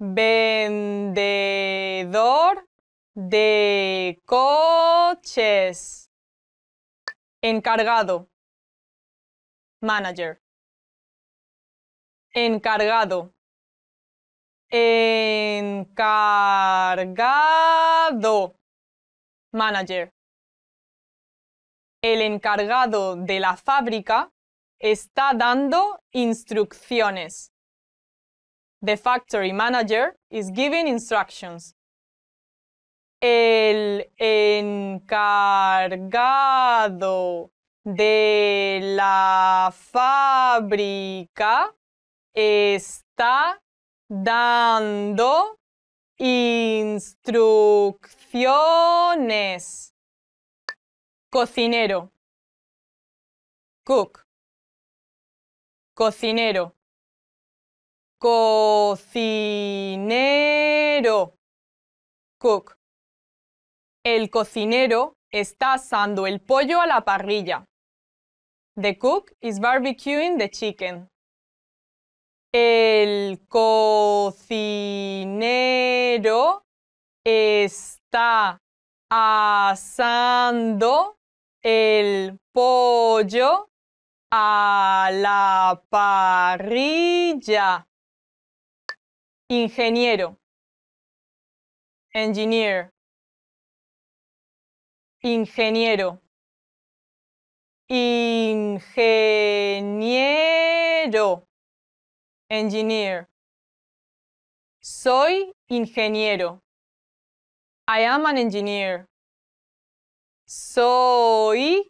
Vendedor de coches. Encargado. Manager. Encargado. Encargado. Manager. El encargado de la fábrica está dando instrucciones. The factory manager is giving instructions. El encargado de la fábrica está dando instrucciones. Cocinero. Cook cocinero, cocinero, cook. El cocinero está asando el pollo a la parrilla. The cook is barbecuing the chicken. El cocinero está asando el pollo a la parrilla. Ingeniero. Engineer. Ingeniero. Ingeniero. Engineer. Soy ingeniero. I am an engineer. Soy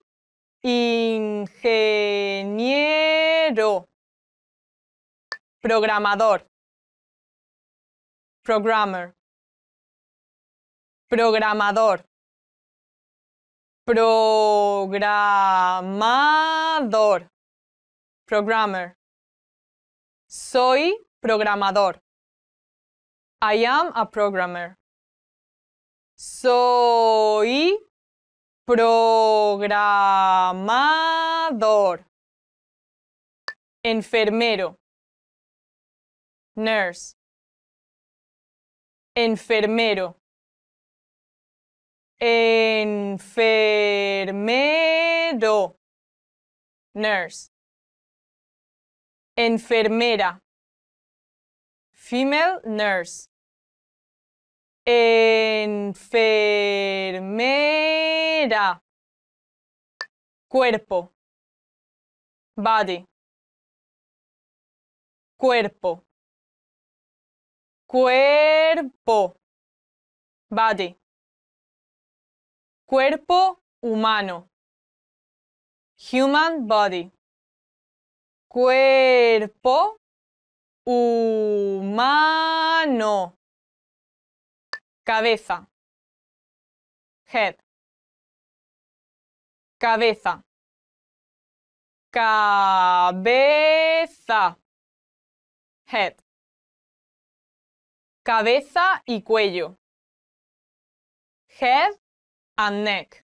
Ingeniero. Programador. Programmer. Programador. Programador. Programmer. Soy programador. I am a programmer. Soy Programador. Enfermero. Nurse. Enfermero. Enfermero. Nurse. Enfermera. Female nurse. Enfermera. Cuerpo. Body. Cuerpo. Cuerpo. Body. Cuerpo humano. Human body. Cuerpo humano cabeza, head, cabeza, cabeza, head, cabeza y cuello, head and neck,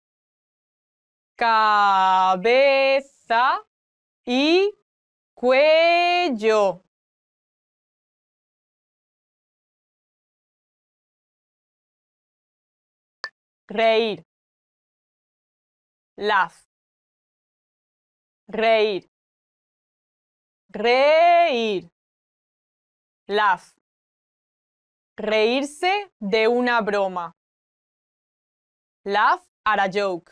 cabeza y cuello. reír, laugh, reír, reír, laugh, reírse de una broma, laugh at a joke,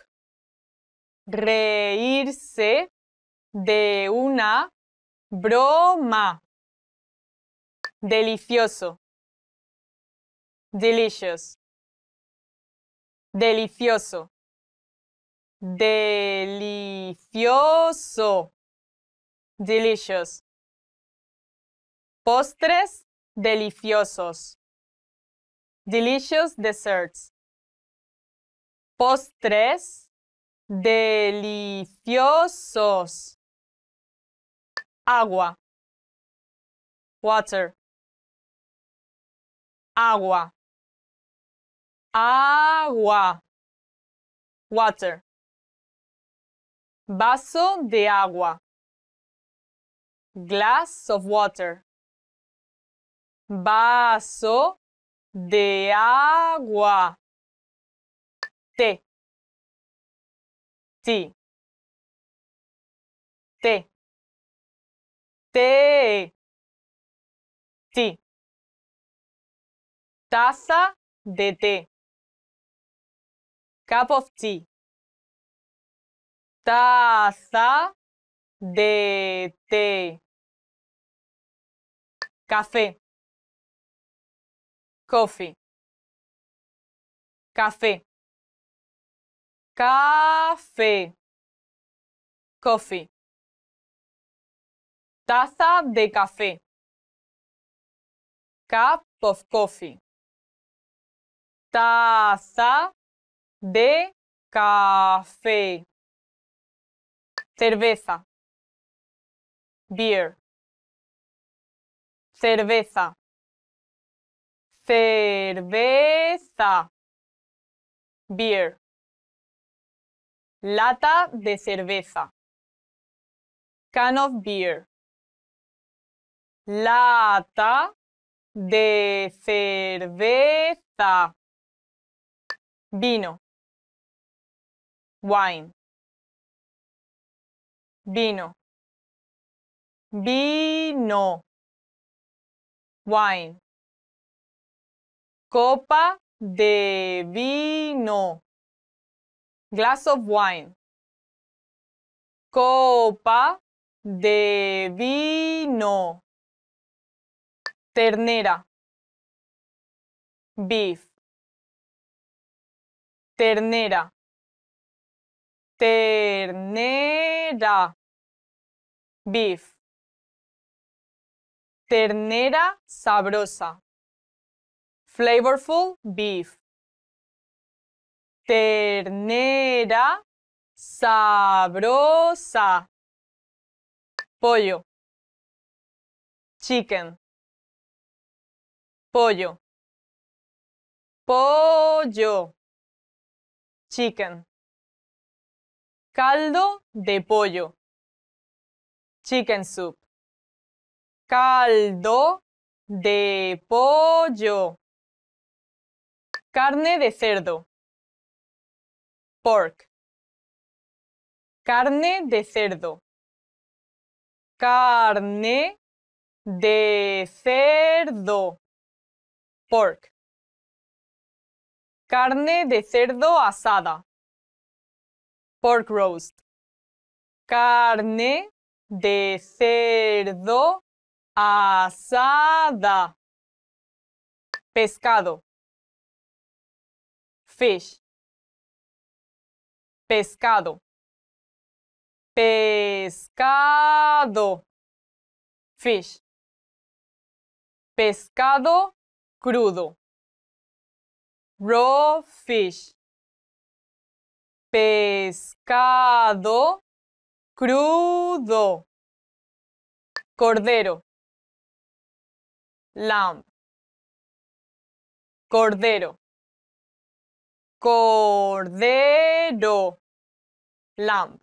reírse de una broma, delicioso, delicious Delicioso. Delicioso. Delicious. Postres deliciosos. Delicious desserts. Postres deliciosos. Agua. Water. Agua agua, water, vaso de agua, glass of water, vaso de agua, té, té, té, taza de té cup of tea. Taza de té. Café. Coffee. Café. Café. Coffee. Taza de café. Cup of coffee. Taza de café. Cerveza. Beer. Cerveza. Cerveza. Beer. Lata de cerveza. Can of beer. Lata de cerveza. Vino wine, vino, vino, wine, copa de vino, glass of wine, copa de vino, ternera, beef, ternera, ternera, beef, ternera sabrosa, flavorful beef, ternera sabrosa, pollo, chicken, pollo, pollo, chicken caldo de pollo, chicken soup, caldo de pollo, carne de cerdo, pork, carne de cerdo, carne de cerdo, pork, carne de cerdo asada pork roast, carne de cerdo asada, pescado, fish, pescado, pescado, fish, pescado crudo, raw fish Pescado crudo. Cordero. Lamb. Cordero. Cordero. Lamb.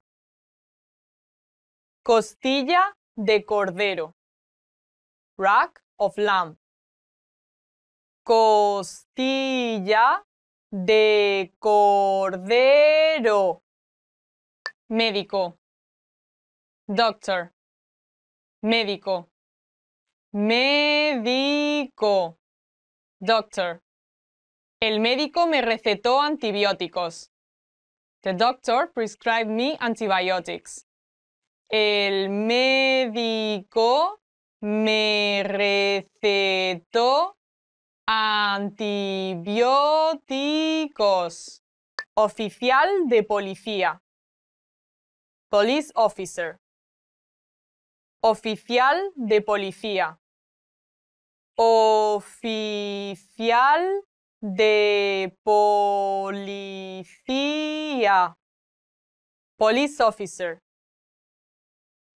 Costilla de cordero. Rack of lamb. Costilla de cordero. Médico. Doctor. Médico. Médico. Doctor. El médico me recetó antibióticos. The doctor prescribed me antibiotics. El médico me recetó Antibióticos. Oficial de policía. Police officer. Oficial de policía. Oficial de policía. Police officer.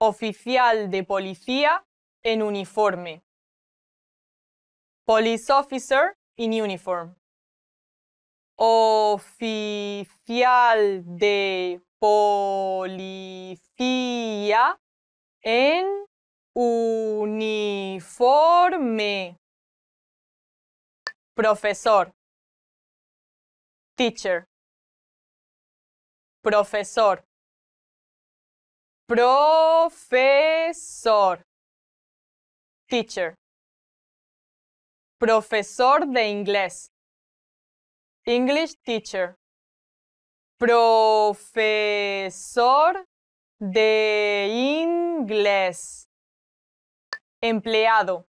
Oficial de policía en uniforme police officer in uniform. Oficial de policía en uniforme. Profesor. Teacher. Profesor. Profesor. Teacher. Profesor de inglés. English teacher. Profesor de inglés. Empleado.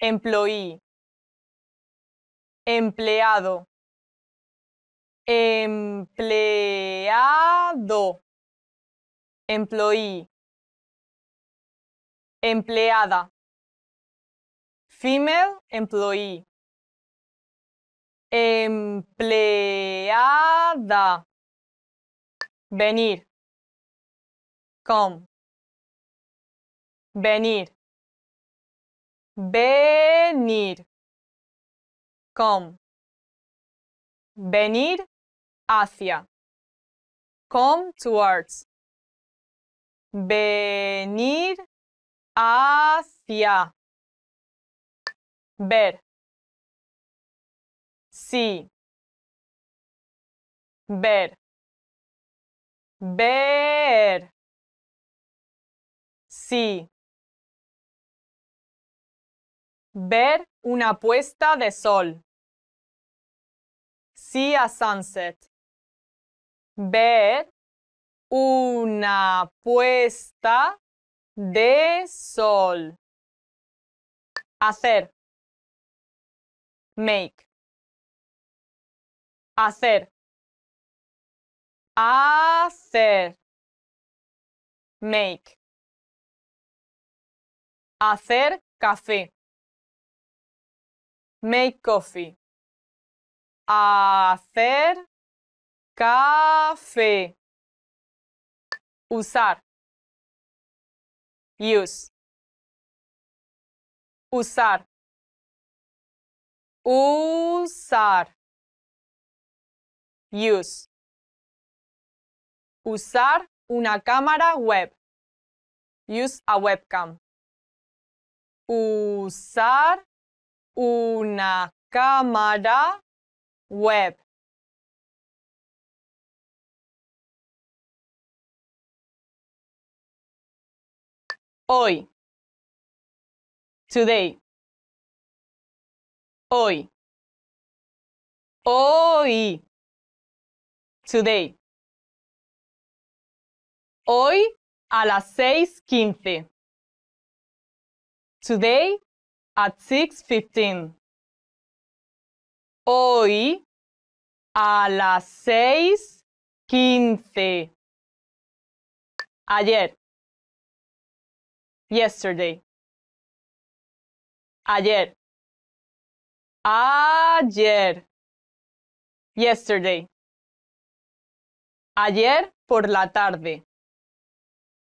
Employee. Empleado. Empleado. Employee. Empleada female employee, empleada, venir, come, venir, venir, come, venir hacia, come towards, venir hacia ver, sí, ver, ver, sí. Ver una puesta de sol. sí a sunset. Ver una puesta de sol. Hacer make. Hacer. Hacer. Make. Hacer café. Make coffee. Hacer café. Usar. Use. Usar. Usar. Use. Usar una cámara web. Use a webcam. Usar una cámara web. Hoy. Today hoy. Hoy. Today. Hoy a las seis quince, Today at 6.15. Hoy a las seis quince, Ayer. Yesterday. Ayer. Ayer. Yesterday. Ayer por la tarde.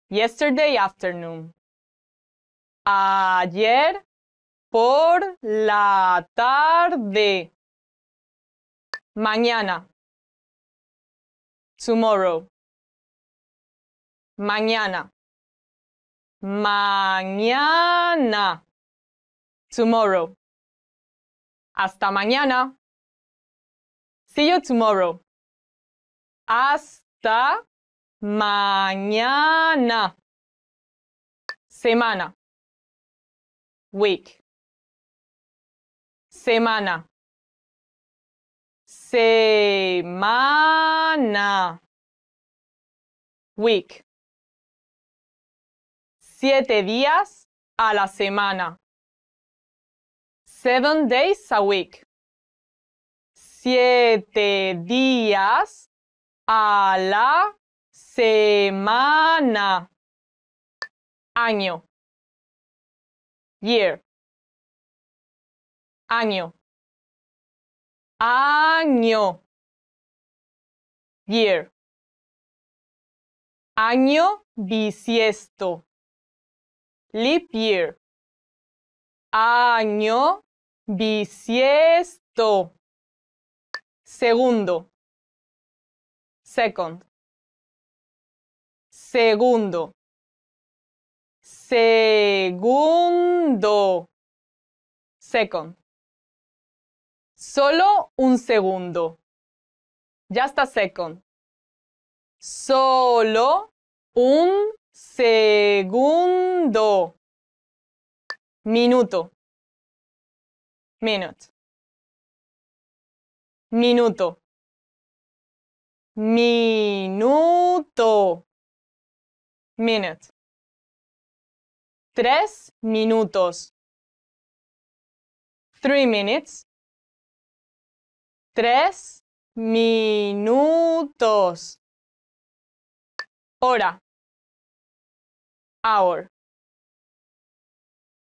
Yesterday afternoon. Ayer por la tarde. Mañana. Tomorrow. Mañana. Mañana. Tomorrow. Hasta mañana. See you tomorrow. Hasta mañana. Semana. Week. Semana. Semana. Week. Siete días a la semana. Seven days a week. Siete días a la semana. Año. Year. Año. Año. Year. Año bisiesto. Leap year. Año Bisiesto. Segundo. Second. Segundo. Segundo. Second. Solo un segundo. Ya está second. Solo un segundo. Minuto minute. Minuto. Minuto. Minute. Tres minutos. Three minutes. Tres minutos. Hora. Hour.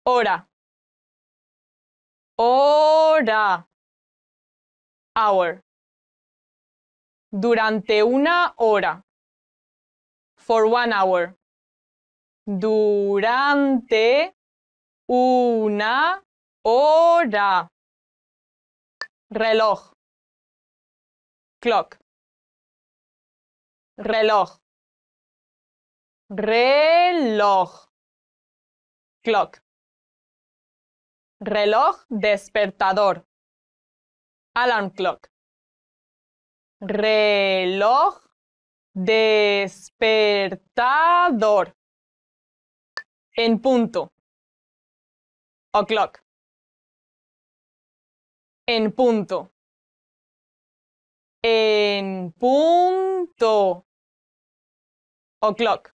Hora. Hora. Hour. Durante una hora. For one hour. Durante una hora. Reloj. Clock. Reloj. Reloj. Clock reloj despertador, alarm clock, reloj despertador, en punto, O CLOCK. en punto, en punto, O CLOCK.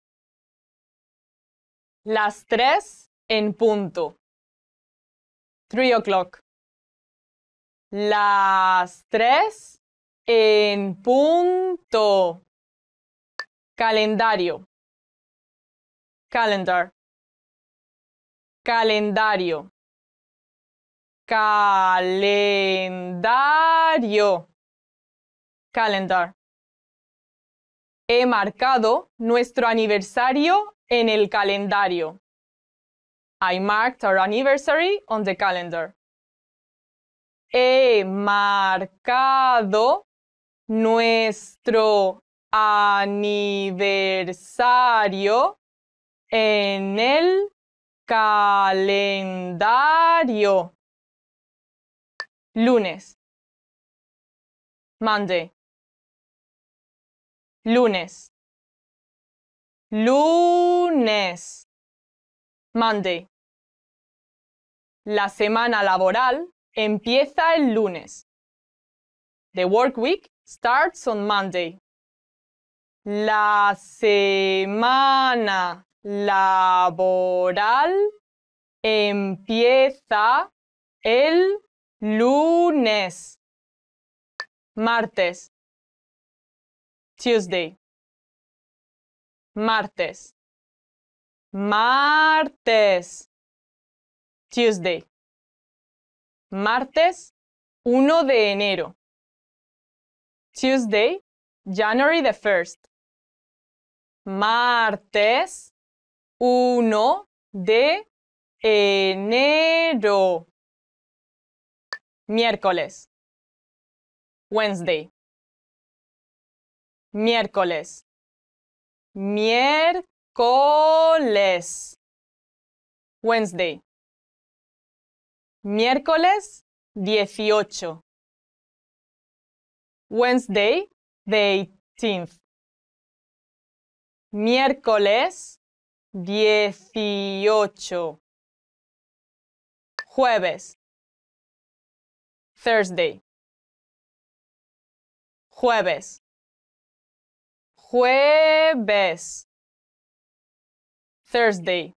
las tres en punto. 3 o'clock. Las tres en punto. Calendario. Calendar. Calendario. Calendario. Calendar. He marcado nuestro aniversario en el calendario. I marked our anniversary on the calendar. He marcado nuestro aniversario en el calendario. Lunes. Monday. Lunes. Lunes. Monday. La semana laboral empieza el lunes. The work week starts on Monday. La semana laboral empieza el lunes. Martes. Tuesday. Martes martes, Tuesday. Martes 1 de enero. Tuesday, January the 1st. Martes 1 de enero. Miércoles. Wednesday. Miércoles. Miércoles coles. Wednesday. Miércoles 18. Wednesday, the 18th. Miércoles 18. Jueves. Thursday. Jueves. Jueves. Thursday.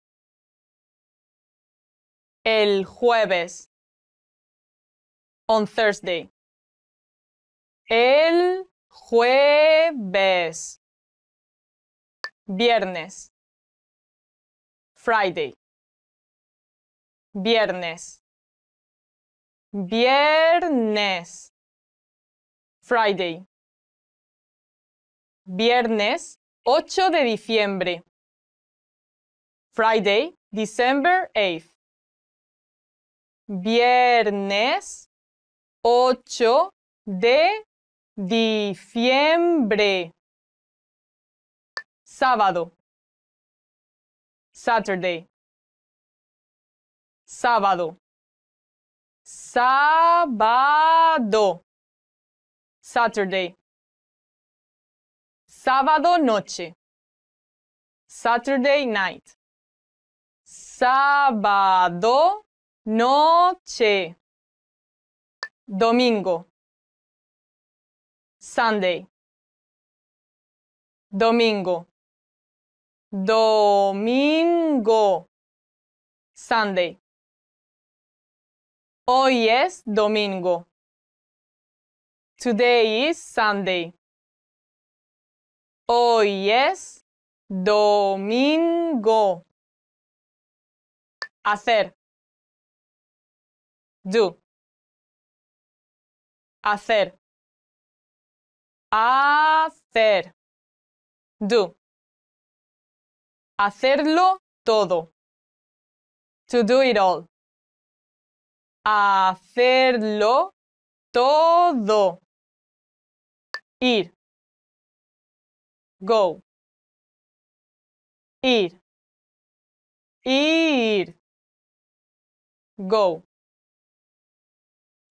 El jueves. On Thursday. El jueves. Viernes. Friday. Viernes. Viernes. Friday. Viernes 8 de diciembre. Friday, December 8 Viernes 8 de diciembre. Sábado. Saturday. Sábado. Sábado. Saturday. Sábado noche. Saturday night sábado, noche. Domingo. Sunday. Domingo. Domingo. Sunday. Hoy es domingo. Today is Sunday. Hoy es domingo hacer do hacer hacer do hacerlo todo to do it all hacerlo todo ir go ir ir go.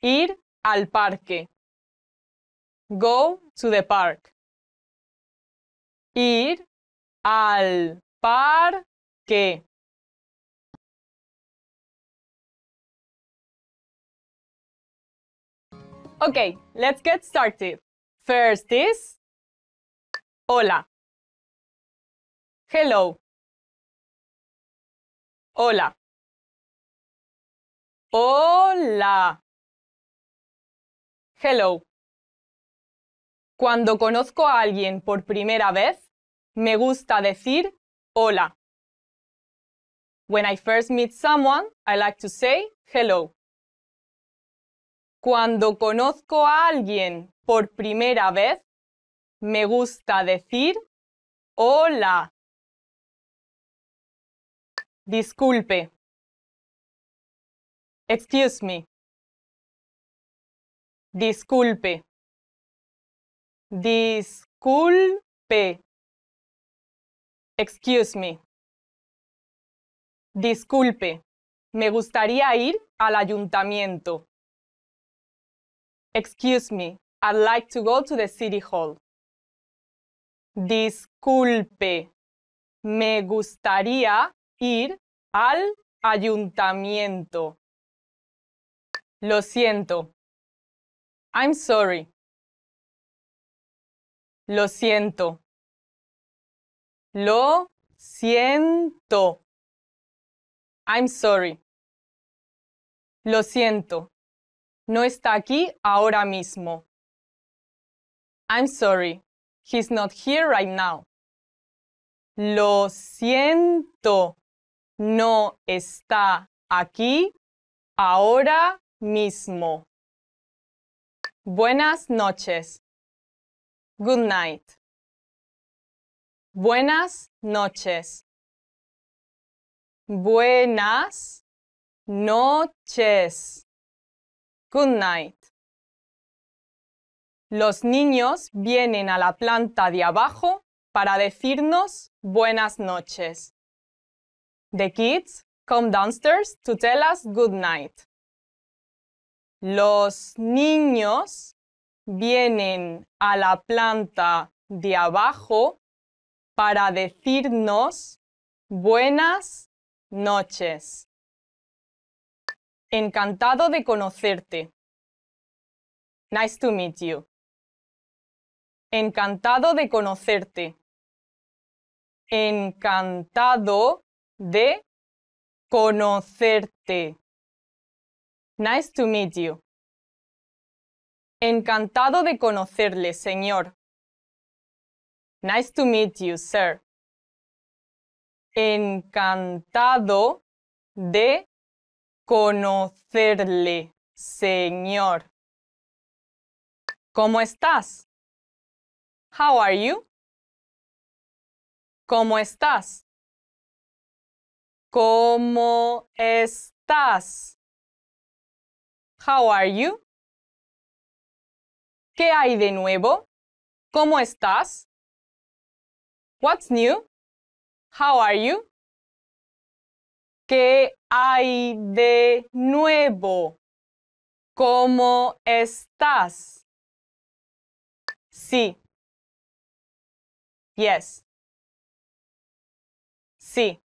Ir al parque. Go to the park. Ir al parque. Okay, let's get started. First is hola. Hello. Hola. Hola. Hello. Cuando conozco a alguien por primera vez, me gusta decir hola. When I first meet someone, I like to say hello. Cuando conozco a alguien por primera vez, me gusta decir hola. Disculpe, Excuse me. Disculpe. Disculpe. Excuse me. Disculpe. Me gustaría ir al ayuntamiento. Excuse me. I'd like to go to the city hall. Disculpe. Me gustaría ir al ayuntamiento. Lo siento. I'm sorry. Lo siento. Lo siento. I'm sorry. Lo siento. No está aquí ahora mismo. I'm sorry. He's not here right now. Lo siento. No está aquí ahora mismo. Buenas noches. Good night. Buenas noches. Buenas noches. Good night. Los niños vienen a la planta de abajo para decirnos buenas noches. The kids come downstairs to tell us good night. Los niños vienen a la planta de abajo para decirnos buenas noches. Encantado de conocerte. Nice to meet you. Encantado de conocerte. Encantado de conocerte. Nice to meet you. Encantado de conocerle, señor. Nice to meet you, sir. Encantado de conocerle, señor. ¿Cómo estás? How are you? ¿Cómo estás? ¿Cómo estás? How are you? ¿Qué hay de nuevo? ¿Cómo estás? What's new? How are you? ¿Qué hay de nuevo? ¿Cómo estás? Sí. Yes. Sí.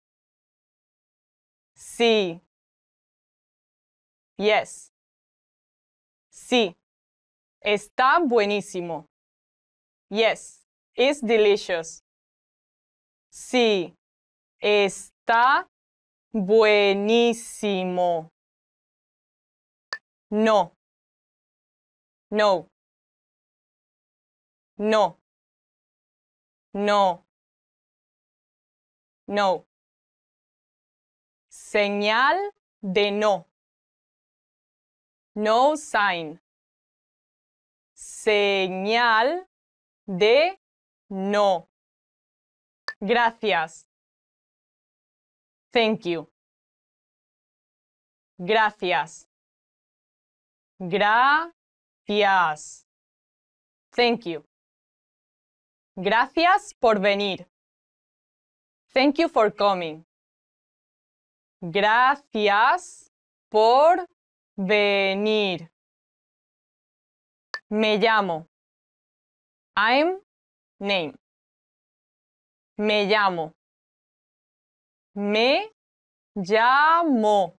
Sí. Yes. Sí. Está buenísimo. Yes. It's delicious. Sí. Está buenísimo. No. No. No. No. No. Señal de no no sign, señal de no. Gracias. Thank you. Gracias. Gracias. Thank you. Gracias por venir. Thank you for coming. Gracias por venir. Me llamo. I'm name. Me llamo. Me llamo.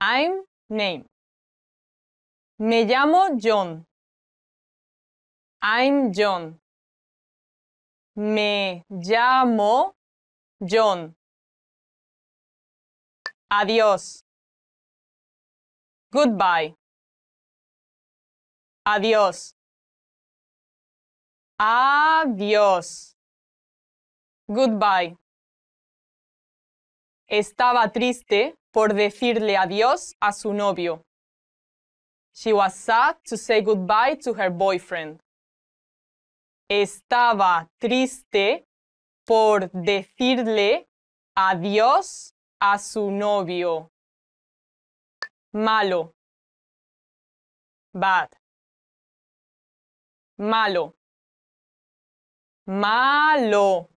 I'm name. Me llamo John. I'm John. Me llamo John. Adiós. Goodbye. Adiós. Adiós. Goodbye. Estaba triste por decirle adiós a su novio. She was sad to say goodbye to her boyfriend. Estaba triste por decirle adiós a su novio malo, bad, malo, malo,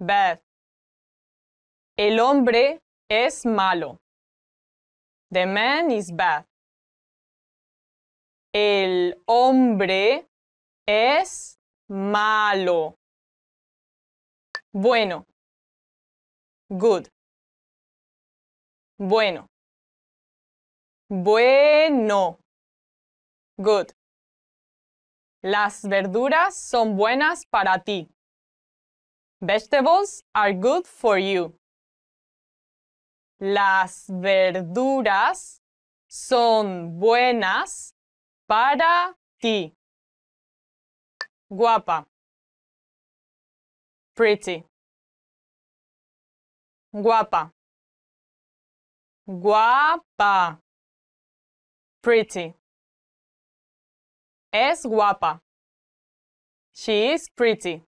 bad. El hombre es malo. The man is bad. El hombre es malo. Bueno. Good. Bueno. Bueno. Good. Las verduras son buenas para ti. Vegetables are good for you. Las verduras son buenas para ti. Guapa. Pretty. Guapa. Guapa pretty. Es guapa. She is pretty.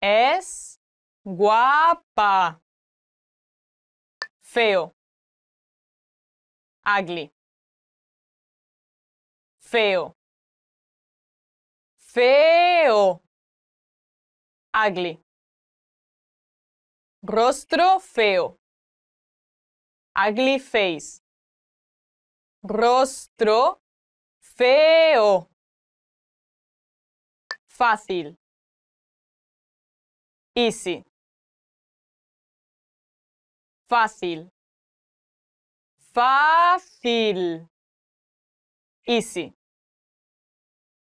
Es guapa. Feo. Ugly. Feo. Feo. Ugly. Rostro feo. Ugly face. Rostro feo. Fácil. Easy. Fácil. Fácil. Easy.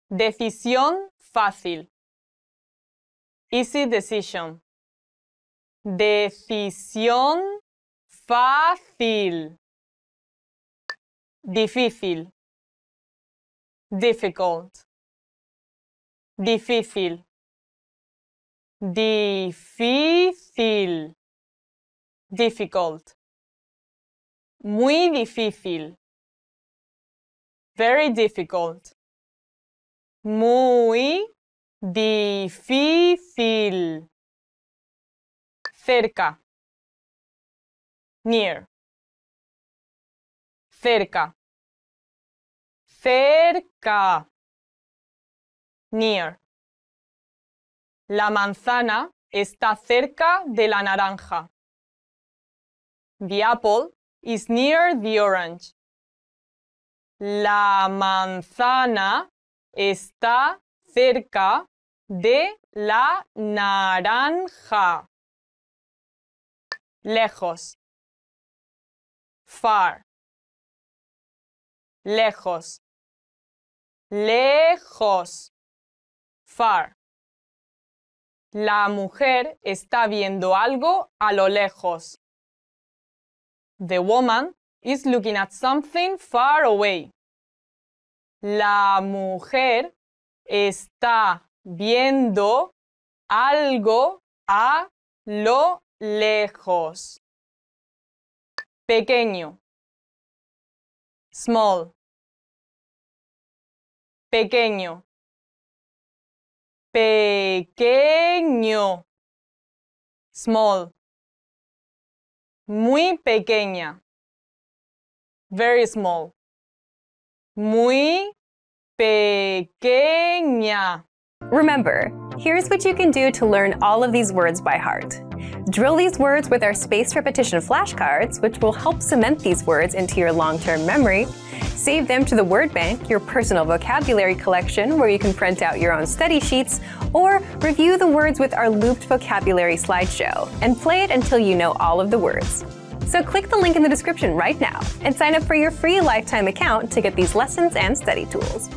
Decisión fácil. Easy decision. Decisión fácil difícil, difficult, difícil, difícil, difficult, muy difícil, very difficult, muy difícil, cerca, near cerca, cerca, near. La manzana está cerca de la naranja. The apple is near the orange. La manzana está cerca de la naranja. Lejos. Far lejos, lejos, far. La mujer está viendo algo a lo lejos. The woman is looking at something far away. La mujer está viendo algo a lo lejos. Pequeño. Small. pequeño, pequeño, small, muy pequeña, very small, muy pequeña. Remember, here's what you can do to learn all of these words by heart. Drill these words with our spaced repetition flashcards, which will help cement these words into your long-term memory save them to the word bank, your personal vocabulary collection where you can print out your own study sheets, or review the words with our looped vocabulary slideshow and play it until you know all of the words. So click the link in the description right now and sign up for your free lifetime account to get these lessons and study tools.